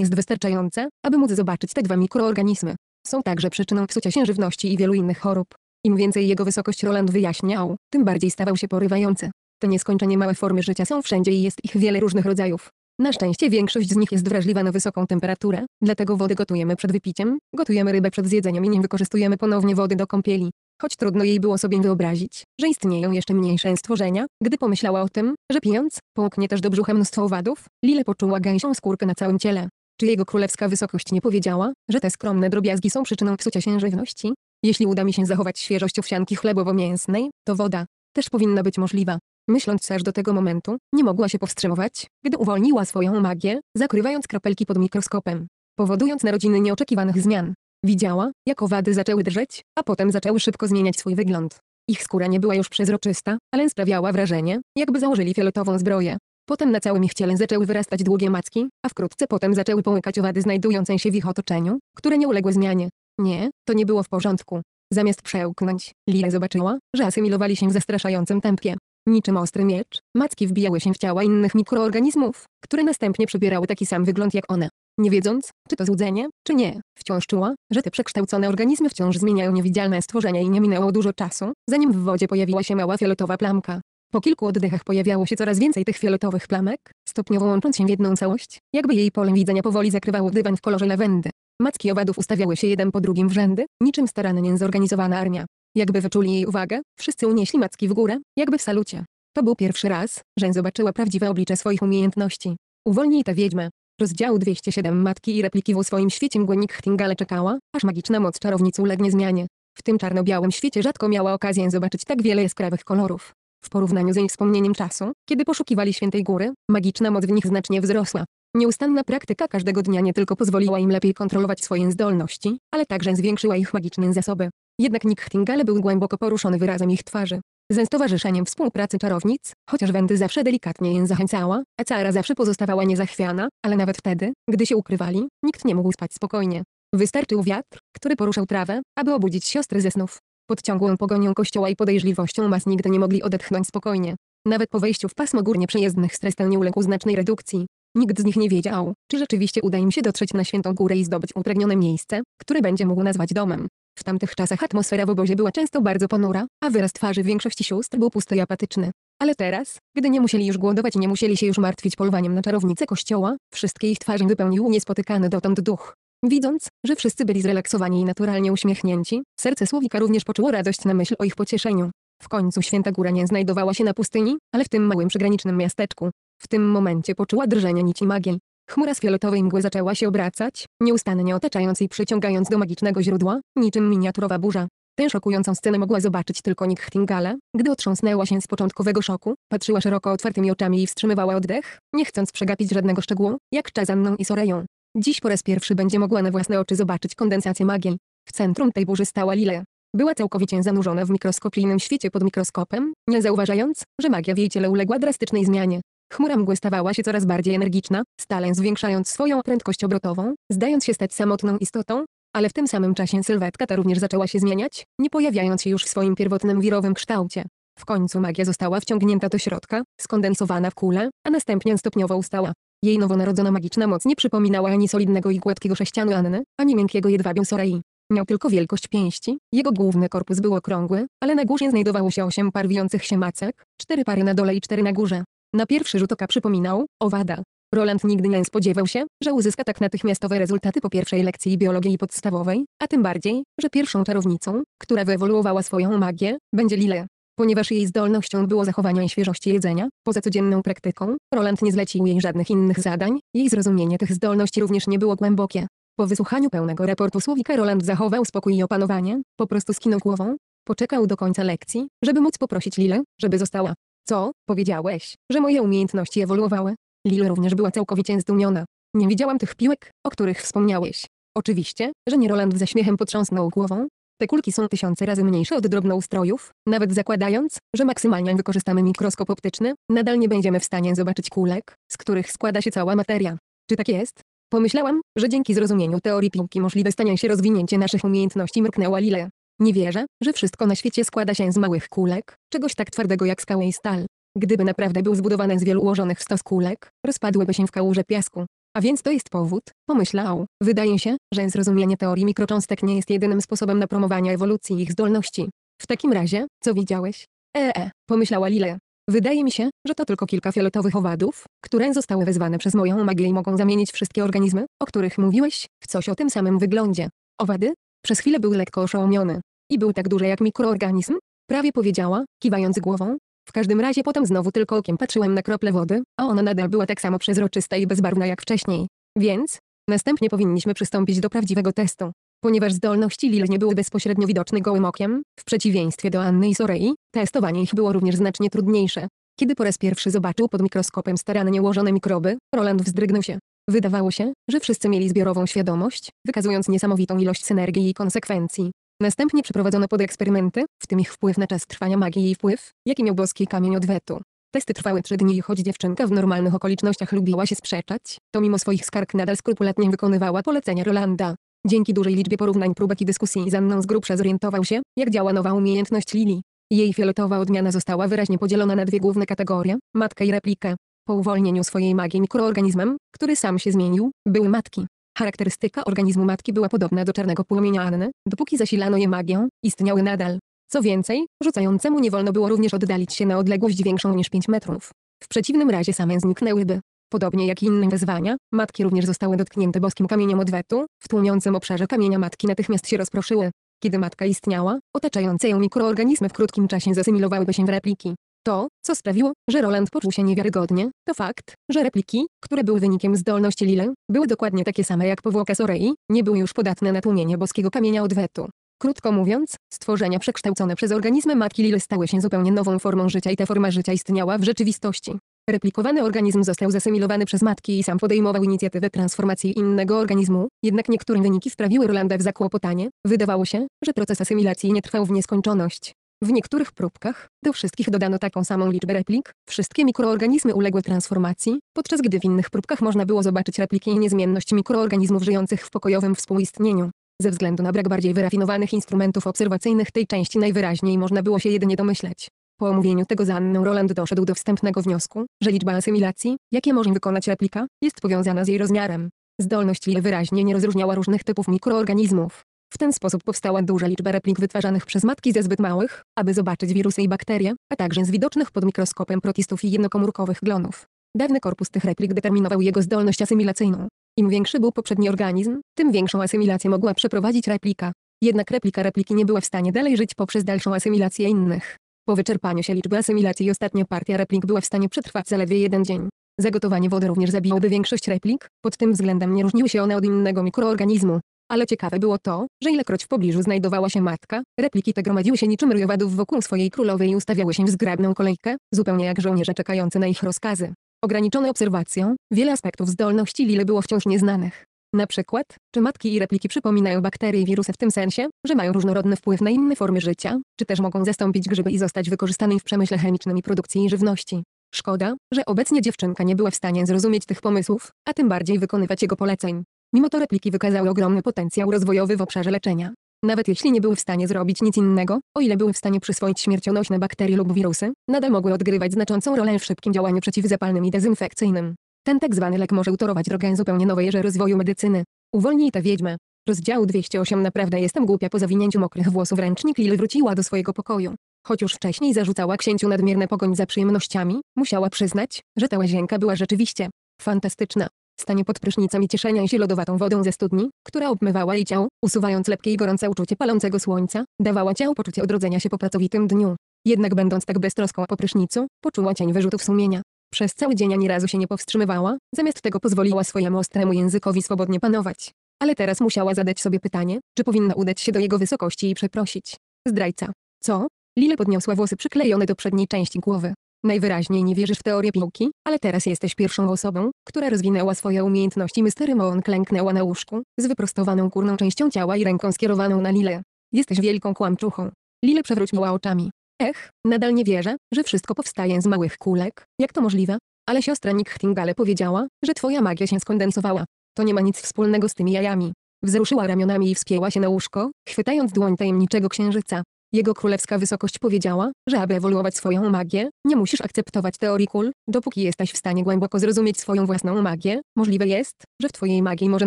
jest wystarczające, aby móc zobaczyć te dwa mikroorganizmy. Są także przyczyną psucia się żywności i wielu innych chorób. Im więcej jego wysokość Roland wyjaśniał, tym bardziej stawał się porywający. Te nieskończenie małe formy życia są wszędzie i jest ich wiele różnych rodzajów. Na szczęście większość z nich jest wrażliwa na wysoką temperaturę, dlatego wody gotujemy przed wypiciem, gotujemy rybę przed zjedzeniem i nie wykorzystujemy ponownie wody do kąpieli. Choć trudno jej było sobie wyobrazić, że istnieją jeszcze mniejsze stworzenia, gdy pomyślała o tym, że pijąc, połknie też do brzucha mnóstwo owadów, Lile poczuła gęsią skórkę na całym ciele. Czy jego królewska wysokość nie powiedziała, że te skromne drobiazgi są przyczyną psucia się żywności? Jeśli uda mi się zachować świeżość owsianki chlebowo-mięsnej, to woda też powinna być możliwa. Myśląc aż do tego momentu, nie mogła się powstrzymywać, gdy uwolniła swoją magię, zakrywając kropelki pod mikroskopem, powodując narodziny nieoczekiwanych zmian. Widziała, jak owady zaczęły drżeć, a potem zaczęły szybko zmieniać swój wygląd. Ich skóra nie była już przezroczysta, ale sprawiała wrażenie, jakby założyli fioletową zbroję. Potem na całym ich ciele zaczęły wyrastać długie macki, a wkrótce potem zaczęły połykać owady znajdujące się w ich otoczeniu, które nie uległy zmianie. Nie, to nie było w porządku. Zamiast przełknąć, Lia zobaczyła, że asymilowali się w zastraszającym tempie. Niczym ostry miecz, macki wbijały się w ciała innych mikroorganizmów, które następnie przybierały taki sam wygląd jak one. Nie wiedząc, czy to złudzenie, czy nie, wciąż czuła, że te przekształcone organizmy wciąż zmieniają niewidzialne stworzenia i nie minęło dużo czasu, zanim w wodzie pojawiła się mała fioletowa plamka. Po kilku oddechach pojawiało się coraz więcej tych fioletowych plamek, stopniowo łącząc się w jedną całość, jakby jej polem widzenia powoli zakrywało dywan w kolorze lawendy. Macki owadów ustawiały się jeden po drugim w rzędy, niczym starannie zorganizowana armia. Jakby wyczuli jej uwagę, wszyscy unieśli macki w górę, jakby w salucie. To był pierwszy raz, że zobaczyła prawdziwe oblicze swoich umiejętności. Uwolnij tę wiedźmę. Rozdział 207 Matki i repliki w swoim świecie mgły Nightingale czekała, aż magiczna moc czarownicy ulegnie zmianie. W tym czarno-białym świecie rzadko miała okazję zobaczyć tak wiele jaskrawych kolorów. W porównaniu ze wspomnieniem czasu, kiedy poszukiwali Świętej Góry, magiczna moc w nich znacznie wzrosła. Nieustanna praktyka każdego dnia nie tylko pozwoliła im lepiej kontrolować swoje zdolności, ale także zwiększyła ich magiczne zasoby. Jednak Nightingale był głęboko poruszony wyrazem ich twarzy. Ze Stowarzyszeniem Współpracy Czarownic, chociaż Wendy zawsze delikatnie je zachęcała, a Cara zawsze pozostawała niezachwiana, ale nawet wtedy, gdy się ukrywali, nikt nie mógł spać spokojnie. Wystarczył wiatr, który poruszał trawę, aby obudzić siostry ze snów. Pod ciągłą pogonią kościoła i podejrzliwością mas nigdy nie mogli odetchnąć spokojnie. Nawet po wejściu w pasmo górnie przejezdnych stres ten nie uległ znacznej redukcji. Nikt z nich nie wiedział, czy rzeczywiście uda im się dotrzeć na Świętą Górę i zdobyć upragnione miejsce, które będzie mógł nazwać domem. W tamtych czasach atmosfera w obozie była często bardzo ponura, a wyraz twarzy większości sióstr był pusty i apatyczny. Ale teraz, gdy nie musieli już głodować i nie musieli się już martwić polowaniem na czarownicę kościoła, wszystkie ich twarze wypełnił niespotykany dotąd duch. Widząc, że wszyscy byli zrelaksowani i naturalnie uśmiechnięci, serce Słowika również poczuło radość na myśl o ich pocieszeniu. W końcu Święta Góra nie znajdowała się na pustyni, ale w tym małym przygranicznym miasteczku. W tym momencie poczuła drżenie nici magii. Chmura z fioletowej mgły zaczęła się obracać, nieustannie otaczając i przyciągając do magicznego źródła, niczym miniaturowa burza. Tę szokującą scenę mogła zobaczyć tylko Nikhtingale, gdy otrząsnęła się z początkowego szoku, patrzyła szeroko otwartymi oczami i wstrzymywała oddech, nie chcąc przegapić żadnego szczegółu, jak Chazanną i Soreją. Dziś po raz pierwszy będzie mogła na własne oczy zobaczyć kondensację Magien. W centrum tej burzy stała Lile. Była całkowicie zanurzona w mikroskopijnym świecie pod mikroskopem, nie zauważając, że magia w jej ciele uległa drastycznej zmianie. Chmura mgły stawała się coraz bardziej energiczna, stale zwiększając swoją prędkość obrotową, zdając się stać samotną istotą, ale w tym samym czasie sylwetka ta również zaczęła się zmieniać, nie pojawiając się już w swoim pierwotnym wirowym kształcie. W końcu magia została wciągnięta do środka, skondensowana w kule, a następnie stopniowo ustała. Jej nowonarodzona magiczna moc nie przypominała ani solidnego i gładkiego sześcianu Anny, ani miękkiego jedwabiu Sorai. Miał tylko wielkość pięści, jego główny korpus był okrągły, ale na górze znajdowało się osiem par wijących się macek, cztery pary na dole i cztery na górze. Na pierwszy rzut oka przypominał owada. Roland nigdy nie spodziewał się, że uzyska tak natychmiastowe rezultaty po pierwszej lekcji biologii podstawowej, a tym bardziej, że pierwszą czarownicą, która wyewoluowała swoją magię, będzie Lile. Ponieważ jej zdolnością było zachowanie świeżości jedzenia, poza codzienną praktyką, Roland nie zlecił jej żadnych innych zadań, jej zrozumienie tych zdolności również nie było głębokie. Po wysłuchaniu pełnego raportu słowika Roland zachował spokój i opanowanie, po prostu skinął głową. Poczekał do końca lekcji, żeby móc poprosić Lilę, żeby została. Co, powiedziałeś, że moje umiejętności ewoluowały? Lila również była całkowicie zdumiona. Nie widziałam tych piłek, o których wspomniałeś. Oczywiście, że nie Roland ze śmiechem potrząsnął głową, te kulki są tysiące razy mniejsze od drobnoustrojów, nawet zakładając, że maksymalnie wykorzystamy mikroskop optyczny, nadal nie będziemy w stanie zobaczyć kulek, z których składa się cała materia. Czy tak jest? Pomyślałam, że dzięki zrozumieniu teorii piłki możliwe stanie się rozwinięcie naszych umiejętności mruknęła Lile. Nie wierzę, że wszystko na świecie składa się z małych kulek, czegoś tak twardego jak skała i stal. Gdyby naprawdę był zbudowany z wielu ułożonych stos kulek, rozpadłyby się w kałuże piasku. A więc to jest powód, pomyślał. Wydaje się, że zrozumienie teorii mikrocząstek nie jest jedynym sposobem na promowanie ewolucji ich zdolności. W takim razie, co widziałeś? Eee, pomyślała Lile. Wydaje mi się, że to tylko kilka fioletowych owadów, które zostały wezwane przez moją magię i mogą zamienić wszystkie organizmy, o których mówiłeś, w coś o tym samym wyglądzie. Owady? Przez chwilę był lekko oszołomiony. I był tak duży jak mikroorganizm? Prawie powiedziała, kiwając głową, w każdym razie potem znowu tylko okiem patrzyłem na krople wody, a ona nadal była tak samo przezroczysta i bezbarwna jak wcześniej. Więc, następnie powinniśmy przystąpić do prawdziwego testu. Ponieważ zdolności Lil nie były bezpośrednio widoczne gołym okiem, w przeciwieństwie do Anny i Sorei, testowanie ich było również znacznie trudniejsze. Kiedy po raz pierwszy zobaczył pod mikroskopem starannie ułożone mikroby, Roland wzdrygnął się. Wydawało się, że wszyscy mieli zbiorową świadomość, wykazując niesamowitą ilość synergii i konsekwencji. Następnie przeprowadzono podeksperymenty, w tym ich wpływ na czas trwania magii i wpływ, jaki miał boski kamień odwetu. Testy trwały trzy dni i choć dziewczynka w normalnych okolicznościach lubiła się sprzeczać, to mimo swoich skarg nadal skrupulatnie wykonywała polecenia Rolanda. Dzięki dużej liczbie porównań próbek i dyskusji ze mną z grubsza zorientował się, jak działa nowa umiejętność Lili. Jej fioletowa odmiana została wyraźnie podzielona na dwie główne kategorie, matkę i replikę. Po uwolnieniu swojej magii mikroorganizmem, który sam się zmienił, były matki. Charakterystyka organizmu matki była podobna do czarnego płomienia Anny, dopóki zasilano je magią, istniały nadal. Co więcej, rzucającemu nie wolno było również oddalić się na odległość większą niż 5 metrów. W przeciwnym razie same zniknęłyby. Podobnie jak i inne wezwania, matki również zostały dotknięte boskim kamieniem odwetu, w tłumiącym obszarze kamienia matki natychmiast się rozproszyły. Kiedy matka istniała, otaczające ją mikroorganizmy w krótkim czasie zasymilowałyby się w repliki. To, co sprawiło, że Roland poczuł się niewiarygodnie, to fakt, że repliki, które były wynikiem zdolności Lille, były dokładnie takie same jak powłoka Sorei, nie były już podatne na tłumienie boskiego kamienia odwetu. Krótko mówiąc, stworzenia przekształcone przez organizmy matki Lille stały się zupełnie nową formą życia i ta forma życia istniała w rzeczywistości. Replikowany organizm został zasymilowany przez matki i sam podejmował inicjatywę transformacji innego organizmu, jednak niektóre wyniki wprawiły Rolanda w zakłopotanie. Wydawało się, że proces asymilacji nie trwał w nieskończoność. W niektórych próbkach do wszystkich dodano taką samą liczbę replik, wszystkie mikroorganizmy uległy transformacji, podczas gdy w innych próbkach można było zobaczyć repliki i niezmienność mikroorganizmów żyjących w pokojowym współistnieniu. Ze względu na brak bardziej wyrafinowanych instrumentów obserwacyjnych tej części najwyraźniej można było się jedynie domyśleć. Po omówieniu tego z Anną Roland doszedł do wstępnego wniosku, że liczba asymilacji, jakie może wykonać replika, jest powiązana z jej rozmiarem. Zdolność jej wyraźnie nie rozróżniała różnych typów mikroorganizmów. W ten sposób powstała duża liczba replik wytwarzanych przez matki ze zbyt małych, aby zobaczyć wirusy i bakterie, a także z widocznych pod mikroskopem protistów i jednokomórkowych glonów. Dawny korpus tych replik determinował jego zdolność asymilacyjną. Im większy był poprzedni organizm, tym większą asymilację mogła przeprowadzić replika. Jednak replika repliki nie była w stanie dalej żyć poprzez dalszą asymilację innych. Po wyczerpaniu się liczby asymilacji ostatnia partia replik była w stanie przetrwać zaledwie jeden dzień. Zagotowanie wody również zabiłoby większość replik, pod tym względem nie różniły się one od innego mikroorganizmu. Ale ciekawe było to, że ilekroć w pobliżu znajdowała się matka, repliki te gromadziły się niczym ryjowadów wokół swojej królowej i ustawiały się w zgrabną kolejkę, zupełnie jak żołnierze czekający na ich rozkazy. Ograniczone obserwacją, wiele aspektów zdolności Lily było wciąż nieznanych. Na przykład, czy matki i repliki przypominają bakterie i wirusy w tym sensie, że mają różnorodny wpływ na inne formy życia, czy też mogą zastąpić grzyby i zostać wykorzystane w przemyśle chemicznym i produkcji żywności. Szkoda, że obecnie dziewczynka nie była w stanie zrozumieć tych pomysłów, a tym bardziej wykonywać jego poleceń. Mimo to repliki wykazały ogromny potencjał rozwojowy w obszarze leczenia. Nawet jeśli nie były w stanie zrobić nic innego, o ile były w stanie przyswoić śmiercionośne bakterie lub wirusy, nadal mogły odgrywać znaczącą rolę w szybkim działaniu przeciwzapalnym i dezynfekcyjnym. Ten tak zwany lek może utorować drogę zupełnie nowej erze rozwoju medycyny. Uwolnij tę wiedźmę. Rozdział 208 Naprawdę jestem głupia po zawinięciu mokrych włosów ręcznik Lil wróciła do swojego pokoju. Choć już wcześniej zarzucała księciu nadmierne pogoń za przyjemnościami, musiała przyznać, że ta łazienka była rzeczywiście fantastyczna. Stanie pod prysznicami cieszenia się lodowatą wodą ze studni, która obmywała jej ciało, usuwając lepkie i gorące uczucie palącego słońca, dawała ciało poczucie odrodzenia się po pracowitym dniu. Jednak będąc tak beztroską po prysznicu, poczuła cień wyrzutów sumienia. Przez cały dzień ani razu się nie powstrzymywała, zamiast tego pozwoliła swojemu ostremu językowi swobodnie panować. Ale teraz musiała zadać sobie pytanie, czy powinna udać się do jego wysokości i przeprosić. Zdrajca. Co? Lile podniosła włosy przyklejone do przedniej części głowy. Najwyraźniej nie wierzysz w teorię piłki, ale teraz jesteś pierwszą osobą, która rozwinęła swoje umiejętności Mystery Moon klęknęła na łóżku, z wyprostowaną górną częścią ciała i ręką skierowaną na Lilę. Jesteś wielką kłamczuchą. Lile przewróciła oczami. Ech, nadal nie wierzę, że wszystko powstaje z małych kulek, jak to możliwe? Ale siostra Nick Tingale powiedziała, że twoja magia się skondensowała. To nie ma nic wspólnego z tymi jajami. Wzruszyła ramionami i wspięła się na łóżko, chwytając dłoń tajemniczego księżyca. Jego królewska wysokość powiedziała, że aby ewoluować swoją magię, nie musisz akceptować teorii kul, dopóki jesteś w stanie głęboko zrozumieć swoją własną magię, możliwe jest, że w twojej magii może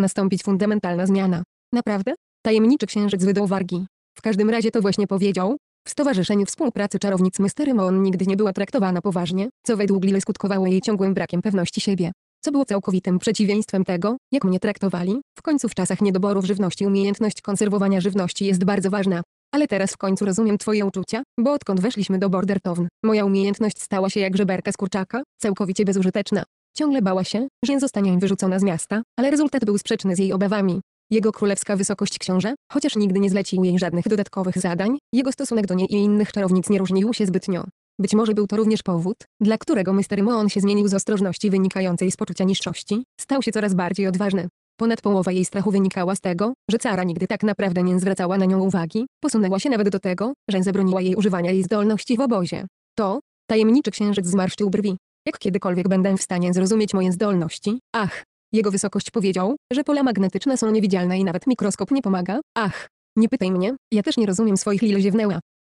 nastąpić fundamentalna zmiana. Naprawdę? Tajemniczy księżyc wydał wargi. W każdym razie to właśnie powiedział. W Stowarzyszeniu Współpracy Czarownic Mysterymon nigdy nie była traktowana poważnie, co według Lily skutkowało jej ciągłym brakiem pewności siebie co było całkowitym przeciwieństwem tego, jak mnie traktowali. W końcu w czasach niedoborów żywności umiejętność konserwowania żywności jest bardzo ważna ale teraz w końcu rozumiem twoje uczucia, bo odkąd weszliśmy do Border Town, moja umiejętność stała się jak żeberka z kurczaka, całkowicie bezużyteczna. Ciągle bała się, że zostanie wyrzucona z miasta, ale rezultat był sprzeczny z jej obawami. Jego królewska wysokość książę, chociaż nigdy nie zlecił jej żadnych dodatkowych zadań, jego stosunek do niej i innych czarownic nie różnił się zbytnio. Być może był to również powód, dla którego Mr. Moon się zmienił z ostrożności wynikającej z poczucia niższości, stał się coraz bardziej odważny. Ponad połowa jej strachu wynikała z tego, że cara nigdy tak naprawdę nie zwracała na nią uwagi, posunęła się nawet do tego, że zabroniła jej używania jej zdolności w obozie. To, tajemniczy księżyc zmarszczył brwi. Jak kiedykolwiek będę w stanie zrozumieć moje zdolności? Ach! Jego wysokość powiedział, że pola magnetyczne są niewidzialne i nawet mikroskop nie pomaga. Ach! Nie pytaj mnie, ja też nie rozumiem swoich lil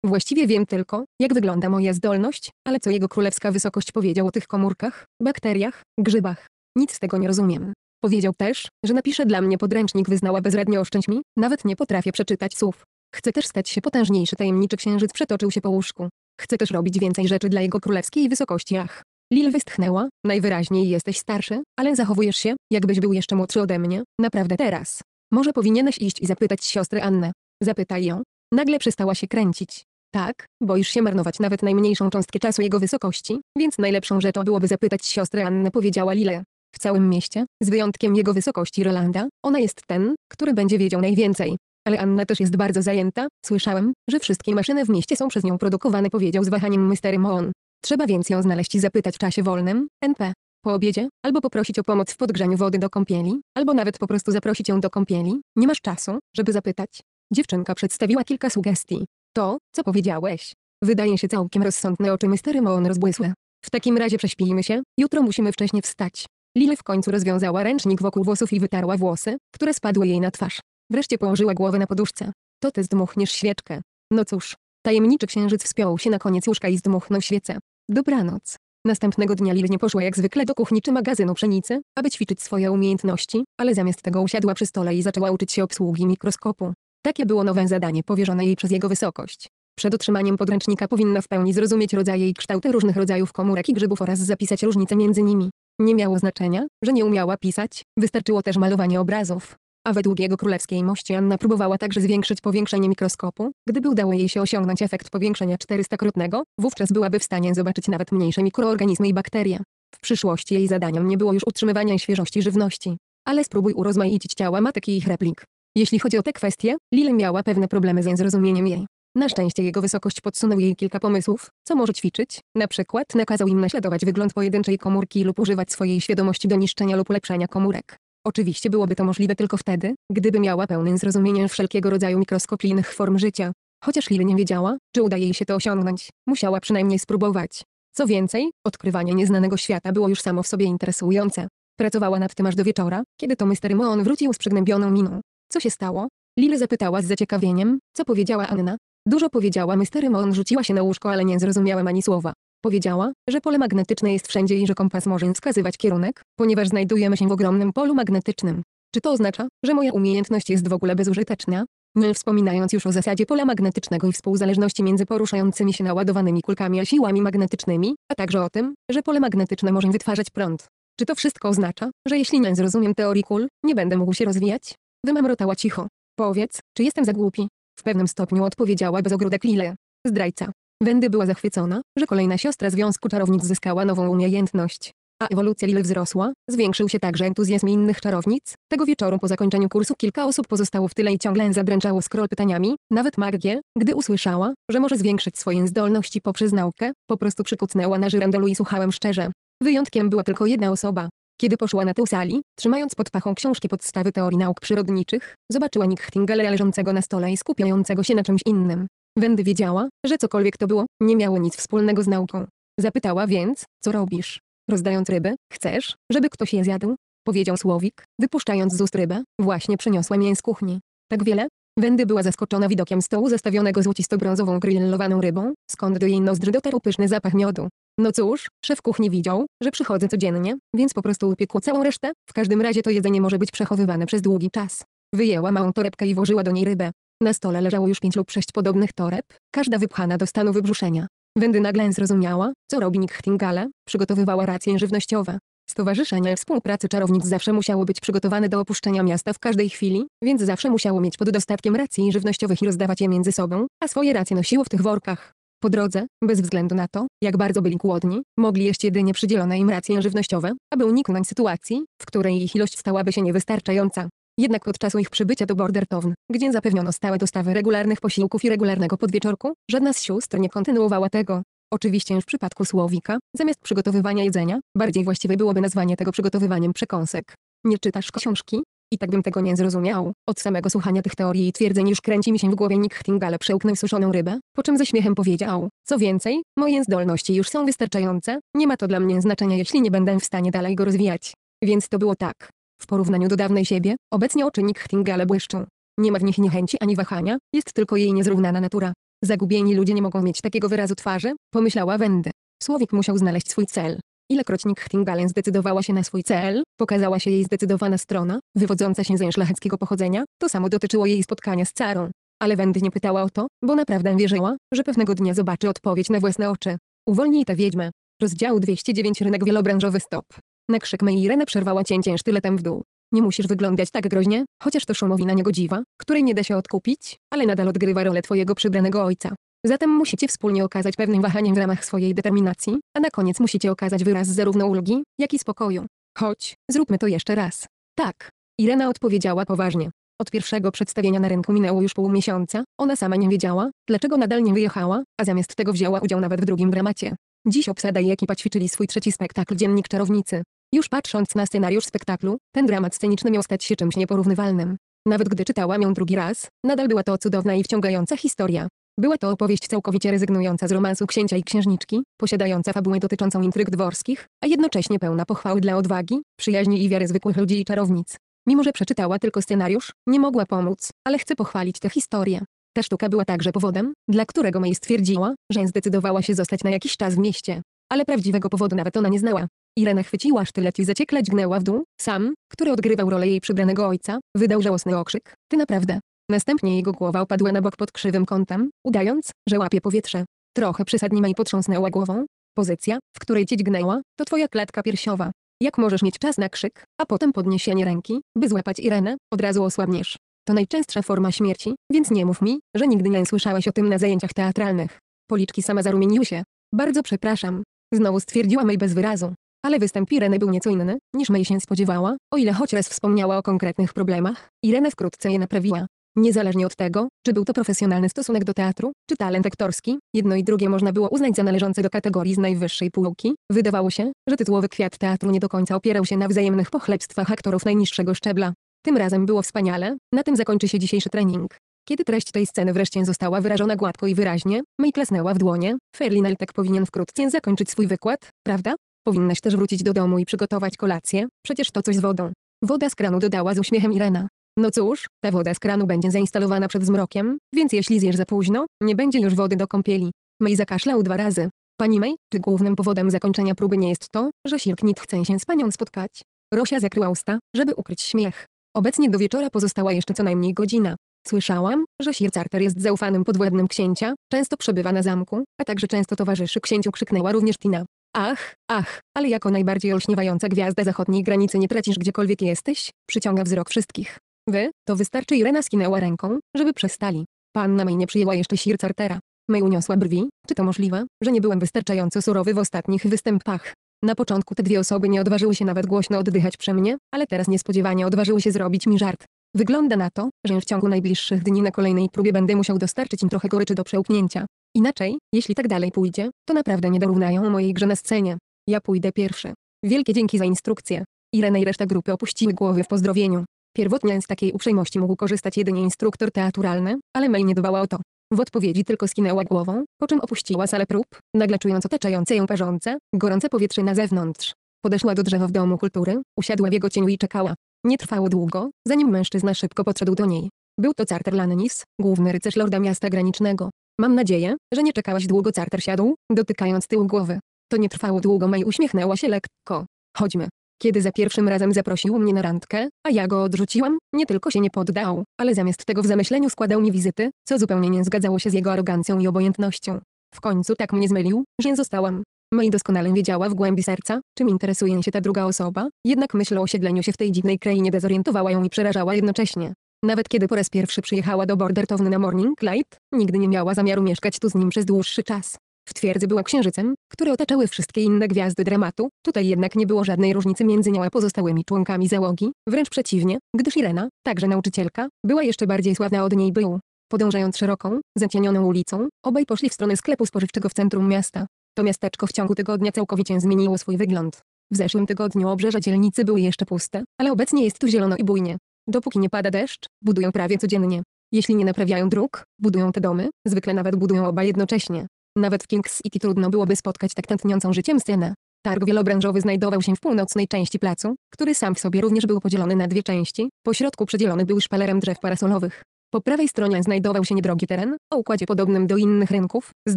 Właściwie wiem tylko, jak wygląda moja zdolność, ale co jego królewska wysokość powiedział o tych komórkach, bakteriach, grzybach. Nic z tego nie rozumiem. Powiedział też, że napisze dla mnie podręcznik wyznała bezradnie oszczędź mi, nawet nie potrafię przeczytać słów. Chce też stać się potężniejszy tajemniczy księżyc przetoczył się po łóżku. Chce też robić więcej rzeczy dla jego królewskiej wysokości ach. Lil westchnęła, najwyraźniej jesteś starszy, ale zachowujesz się, jakbyś był jeszcze młodszy ode mnie, naprawdę teraz. Może powinieneś iść i zapytać siostrę Annę. Zapytaj ją. Nagle przestała się kręcić. Tak, boisz się marnować nawet najmniejszą cząstkę czasu jego wysokości, więc najlepszą rzeczą byłoby zapytać siostrę Annę powiedziała Lile w całym mieście, z wyjątkiem jego wysokości Rolanda, ona jest ten, który będzie wiedział najwięcej. Ale Anna też jest bardzo zajęta, słyszałem, że wszystkie maszyny w mieście są przez nią produkowane powiedział z wahaniem Mystery Moon. Trzeba więc ją znaleźć i zapytać w czasie wolnym, NP. Po obiedzie, albo poprosić o pomoc w podgrzaniu wody do kąpieli, albo nawet po prostu zaprosić ją do kąpieli, nie masz czasu, żeby zapytać. Dziewczynka przedstawiła kilka sugestii. To, co powiedziałeś, wydaje się całkiem rozsądne oczy Mystery Moon rozbłysły. W takim razie prześpijmy się, jutro musimy wcześniej wstać. Lil w końcu rozwiązała ręcznik wokół włosów i wytarła włosy, które spadły jej na twarz. Wreszcie położyła głowę na poduszce. To ty zdmuchniesz świeczkę. No cóż. Tajemniczy księżyc wspiął się na koniec łóżka i zdmuchnął świecę. Dobranoc. Następnego dnia Lil nie poszła jak zwykle do kuchni czy magazynu pszenicy, aby ćwiczyć swoje umiejętności, ale zamiast tego usiadła przy stole i zaczęła uczyć się obsługi mikroskopu. Takie było nowe zadanie powierzone jej przez jego wysokość. Przed otrzymaniem podręcznika powinna w pełni zrozumieć rodzaje i kształty różnych rodzajów komórek i grzybów oraz zapisać różnice między nimi. Nie miało znaczenia, że nie umiała pisać, wystarczyło też malowanie obrazów. A według jego królewskiej mości Anna próbowała także zwiększyć powiększenie mikroskopu. Gdyby udało jej się osiągnąć efekt powiększenia 400-krotnego, wówczas byłaby w stanie zobaczyć nawet mniejsze mikroorganizmy i bakterie. W przyszłości jej zadaniem nie było już utrzymywania świeżości żywności. Ale spróbuj urozmaicić ciała matek i ich replik. Jeśli chodzi o te kwestie, Lil miała pewne problemy ze zrozumieniem jej. Na szczęście jego wysokość podsunął jej kilka pomysłów, co może ćwiczyć. Na przykład nakazał im naśladować wygląd pojedynczej komórki lub używać swojej świadomości do niszczenia lub ulepszania komórek. Oczywiście byłoby to możliwe tylko wtedy, gdyby miała pełne zrozumienie wszelkiego rodzaju mikroskopijnych form życia. Chociaż Lil nie wiedziała, czy uda jej się to osiągnąć, musiała przynajmniej spróbować. Co więcej, odkrywanie nieznanego świata było już samo w sobie interesujące. Pracowała nad tym aż do wieczora, kiedy to Mr. Moon wrócił z przygnębioną miną. Co się stało? Lil zapytała z zaciekawieniem, co powiedziała Anna. Dużo powiedziała Mystery on rzuciła się na łóżko, ale nie zrozumiałem ani słowa. Powiedziała, że pole magnetyczne jest wszędzie i że kompas może wskazywać kierunek, ponieważ znajdujemy się w ogromnym polu magnetycznym. Czy to oznacza, że moja umiejętność jest w ogóle bezużyteczna? Nie wspominając już o zasadzie pola magnetycznego i współzależności między poruszającymi się naładowanymi kulkami a siłami magnetycznymi, a także o tym, że pole magnetyczne może wytwarzać prąd. Czy to wszystko oznacza, że jeśli nie zrozumiem teorii kul, nie będę mógł się rozwijać? Wymamrotała cicho. Powiedz, czy jestem za głupi, w pewnym stopniu odpowiedziała bez ogródek Lile. Zdrajca. Wendy była zachwycona, że kolejna siostra Związku Czarownic zyskała nową umiejętność. A ewolucja Lily wzrosła, zwiększył się także entuzjazm innych czarownic. Tego wieczoru po zakończeniu kursu kilka osób pozostało w tyle i ciągle zadręczało scroll pytaniami, nawet Margiel, gdy usłyszała, że może zwiększyć swoje zdolności poprzez naukę, po prostu przykucnęła na żyrandolu i słuchałem szczerze. Wyjątkiem była tylko jedna osoba, kiedy poszła na tę sali, trzymając pod pachą książki podstawy teorii nauk przyrodniczych, zobaczyła Nichtingala leżącego na stole i skupiającego się na czymś innym. Wendy wiedziała, że cokolwiek to było, nie miało nic wspólnego z nauką. Zapytała więc, co robisz? Rozdając ryby, chcesz, żeby ktoś je zjadł? Powiedział Słowik, wypuszczając z ust rybę, właśnie przyniosłem je z kuchni. Tak wiele? Wendy była zaskoczona widokiem stołu zestawionego złocisto-brązową grillowaną rybą, skąd do jej nozdrzy dotarł pyszny zapach miodu. No cóż, szef kuchni widział, że przychodzę codziennie, więc po prostu upiekło całą resztę. W każdym razie to jedzenie może być przechowywane przez długi czas. Wyjęła małą torebkę i włożyła do niej rybę. Na stole leżało już pięć lub sześć podobnych toreb, każda wypchana do stanu wybrzuszenia. Wendy nagle zrozumiała, co robi Nick Htingale, przygotowywała racje żywnościowe. Stowarzyszenie współpracy czarownic zawsze musiało być przygotowane do opuszczenia miasta w każdej chwili, więc zawsze musiało mieć pod dostatkiem racji żywnościowych i rozdawać je między sobą, a swoje racje nosiło w tych workach. Po drodze, bez względu na to, jak bardzo byli głodni, mogli jeść jedynie przydzielone im racje żywnościowe, aby uniknąć sytuacji, w której ich ilość stałaby się niewystarczająca. Jednak od czasu ich przybycia do Bordertown, gdzie zapewniono stałe dostawy regularnych posiłków i regularnego podwieczorku, żadna z sióstr nie kontynuowała tego. Oczywiście w przypadku słowika, zamiast przygotowywania jedzenia, bardziej właściwe byłoby nazwanie tego przygotowywaniem przekąsek. Nie czytasz książki? I tak bym tego nie zrozumiał. Od samego słuchania tych teorii i twierdzeń już kręci mi się w głowie Nick Htingale przełknął suszoną rybę, po czym ze śmiechem powiedział. Co więcej, moje zdolności już są wystarczające, nie ma to dla mnie znaczenia jeśli nie będę w stanie dalej go rozwijać. Więc to było tak. W porównaniu do dawnej siebie, obecnie oczy Nick Htingale błyszczą. Nie ma w nich niechęci ani wahania, jest tylko jej niezrównana natura. Zagubieni ludzie nie mogą mieć takiego wyrazu twarzy, pomyślała Wendy. Słowik musiał znaleźć swój cel. Ilekroć Nichtingalen zdecydowała się na swój cel, pokazała się jej zdecydowana strona, wywodząca się ze szlacheckiego pochodzenia, to samo dotyczyło jej spotkania z carą. Ale Wendy nie pytała o to, bo naprawdę wierzyła, że pewnego dnia zobaczy odpowiedź na własne oczy. Uwolnij tę wiedźmę. Rozdział 209 Rynek wielobranżowy stop. Na krzyk Meirena przerwała cięciem sztyletem w dół. Nie musisz wyglądać tak groźnie, chociaż to szumowina niegodziwa, której nie da się odkupić, ale nadal odgrywa rolę twojego przybranego ojca. Zatem musicie wspólnie okazać pewnym wahaniem w ramach swojej determinacji, a na koniec musicie okazać wyraz zarówno ulgi, jak i spokoju. Chodź, zróbmy to jeszcze raz. Tak. Irena odpowiedziała poważnie. Od pierwszego przedstawienia na rynku minęło już pół miesiąca, ona sama nie wiedziała, dlaczego nadal nie wyjechała, a zamiast tego wzięła udział nawet w drugim dramacie. Dziś obsada i ekipa ćwiczyli swój trzeci spektakl Dziennik Czarownicy. Już patrząc na scenariusz spektaklu, ten dramat sceniczny miał stać się czymś nieporównywalnym. Nawet gdy czytałam ją drugi raz, nadal była to cudowna i wciągająca historia. Była to opowieść całkowicie rezygnująca z romansu księcia i księżniczki, posiadająca fabułę dotyczącą intryg dworskich, a jednocześnie pełna pochwały dla odwagi, przyjaźni i wiary zwykłych ludzi i czarownic. Mimo, że przeczytała tylko scenariusz, nie mogła pomóc, ale chcę pochwalić tę historię. Ta sztuka była także powodem, dla którego May stwierdziła, że zdecydowała się zostać na jakiś czas w mieście. Ale prawdziwego powodu nawet ona nie znała. Irena chwyciła sztylet i zaciekle dźgnęła w dół. Sam, który odgrywał rolę jej przybranego ojca, wydał żałosny okrzyk. Ty naprawdę, Następnie jego głowa opadła na bok pod krzywym kątem, udając, że łapie powietrze. Trochę przesadniła i potrząsnęła głową. Pozycja, w której cię dźgnęła, to twoja klatka piersiowa. Jak możesz mieć czas na krzyk, a potem podniesienie ręki, by złapać Irenę, od razu osłabniesz. To najczęstsza forma śmierci, więc nie mów mi, że nigdy nie słyszałeś o tym na zajęciach teatralnych. Policzki sama zarumieniły się. Bardzo przepraszam. Znowu stwierdziła May bez wyrazu. Ale występ Ireny był nieco inny, niż May się spodziewała, o ile choć raz wspomniała o konkretnych problemach, Irene wkrótce je naprawiła. Niezależnie od tego, czy był to profesjonalny stosunek do teatru, czy talent aktorski, jedno i drugie można było uznać za należące do kategorii z najwyższej półki, wydawało się, że tytułowy kwiat teatru nie do końca opierał się na wzajemnych pochlebstwach aktorów najniższego szczebla. Tym razem było wspaniale, na tym zakończy się dzisiejszy trening. Kiedy treść tej sceny wreszcie została wyrażona gładko i wyraźnie, May klasnęła w dłonie, Ferlinel tak powinien wkrótce zakończyć swój wykład, prawda? Powinnaś też wrócić do domu i przygotować kolację, przecież to coś z wodą. Woda z kranu dodała z uśmiechem Irena. No cóż, ta woda z kranu będzie zainstalowana przed zmrokiem, więc jeśli zjesz za późno, nie będzie już wody do kąpieli. May zakaszlał dwa razy. Pani May, czy głównym powodem zakończenia próby nie jest to, że Sirknit chce się z panią spotkać? Rosia zakryła usta, żeby ukryć śmiech. Obecnie do wieczora pozostała jeszcze co najmniej godzina. Słyszałam, że Carter jest zaufanym podwładnym księcia, często przebywa na zamku, a także często towarzyszy księciu krzyknęła również Tina. Ach, ach, ale jako najbardziej olśniewająca gwiazda zachodniej granicy nie tracisz gdziekolwiek jesteś, przyciąga wzrok wszystkich. Wy, to wystarczy Irena skinęła ręką, żeby przestali. Panna May nie przyjęła jeszcze sir Cartera. May uniosła brwi, czy to możliwe, że nie byłem wystarczająco surowy w ostatnich występach. Na początku te dwie osoby nie odważyły się nawet głośno oddychać przy mnie, ale teraz niespodziewanie odważyły się zrobić mi żart. Wygląda na to, że w ciągu najbliższych dni na kolejnej próbie będę musiał dostarczyć im trochę goryczy do przełknięcia. Inaczej, jeśli tak dalej pójdzie, to naprawdę nie dorównają mojej grze na scenie. Ja pójdę pierwszy. Wielkie dzięki za instrukcję. Irena i reszta grupy opuściły głowy w pozdrowieniu. Pierwotnie z takiej uprzejmości mógł korzystać jedynie instruktor teatralny, ale May nie dbała o to. W odpowiedzi tylko skinęła głową, po czym opuściła salę prób, nagle czując otaczające ją parzące, gorące powietrze na zewnątrz. Podeszła do drzewa w domu kultury, usiadła w jego cieniu i czekała. Nie trwało długo, zanim mężczyzna szybko podszedł do niej. Był to Carter Lannis, główny rycerz lorda miasta granicznego. Mam nadzieję, że nie czekałaś długo Carter siadł, dotykając tyłu głowy. To nie trwało długo May uśmiechnęła się lekko. Chodźmy. Kiedy za pierwszym razem zaprosił mnie na randkę, a ja go odrzuciłam, nie tylko się nie poddał, ale zamiast tego w zamyśleniu składał mi wizyty, co zupełnie nie zgadzało się z jego arogancją i obojętnością. W końcu tak mnie zmylił, że zostałam. May doskonale wiedziała w głębi serca, czym interesuje się ta druga osoba, jednak myśl o osiedleniu się w tej dziwnej krainie dezorientowała ją i przerażała jednocześnie. Nawet kiedy po raz pierwszy przyjechała do Town na Morning Light, nigdy nie miała zamiaru mieszkać tu z nim przez dłuższy czas. W twierdzy była księżycem, które otaczały wszystkie inne gwiazdy dramatu, tutaj jednak nie było żadnej różnicy między nią a pozostałymi członkami załogi, wręcz przeciwnie, gdyż Irena, także nauczycielka, była jeszcze bardziej sławna od niej był. Podążając szeroką, zacienioną ulicą, obaj poszli w stronę sklepu spożywczego w centrum miasta. To miasteczko w ciągu tygodnia całkowicie zmieniło swój wygląd. W zeszłym tygodniu obrzeża dzielnicy były jeszcze puste, ale obecnie jest tu zielono i bujnie. Dopóki nie pada deszcz, budują prawie codziennie. Jeśli nie naprawiają dróg, budują te domy, zwykle nawet budują oba jednocześnie. Nawet w King City trudno byłoby spotkać tak tętniącą życiem scenę. Targ wielobranżowy znajdował się w północnej części placu, który sam w sobie również był podzielony na dwie części, po środku przedzielony był szpalerem drzew parasolowych. Po prawej stronie znajdował się niedrogi teren, o układzie podobnym do innych rynków, z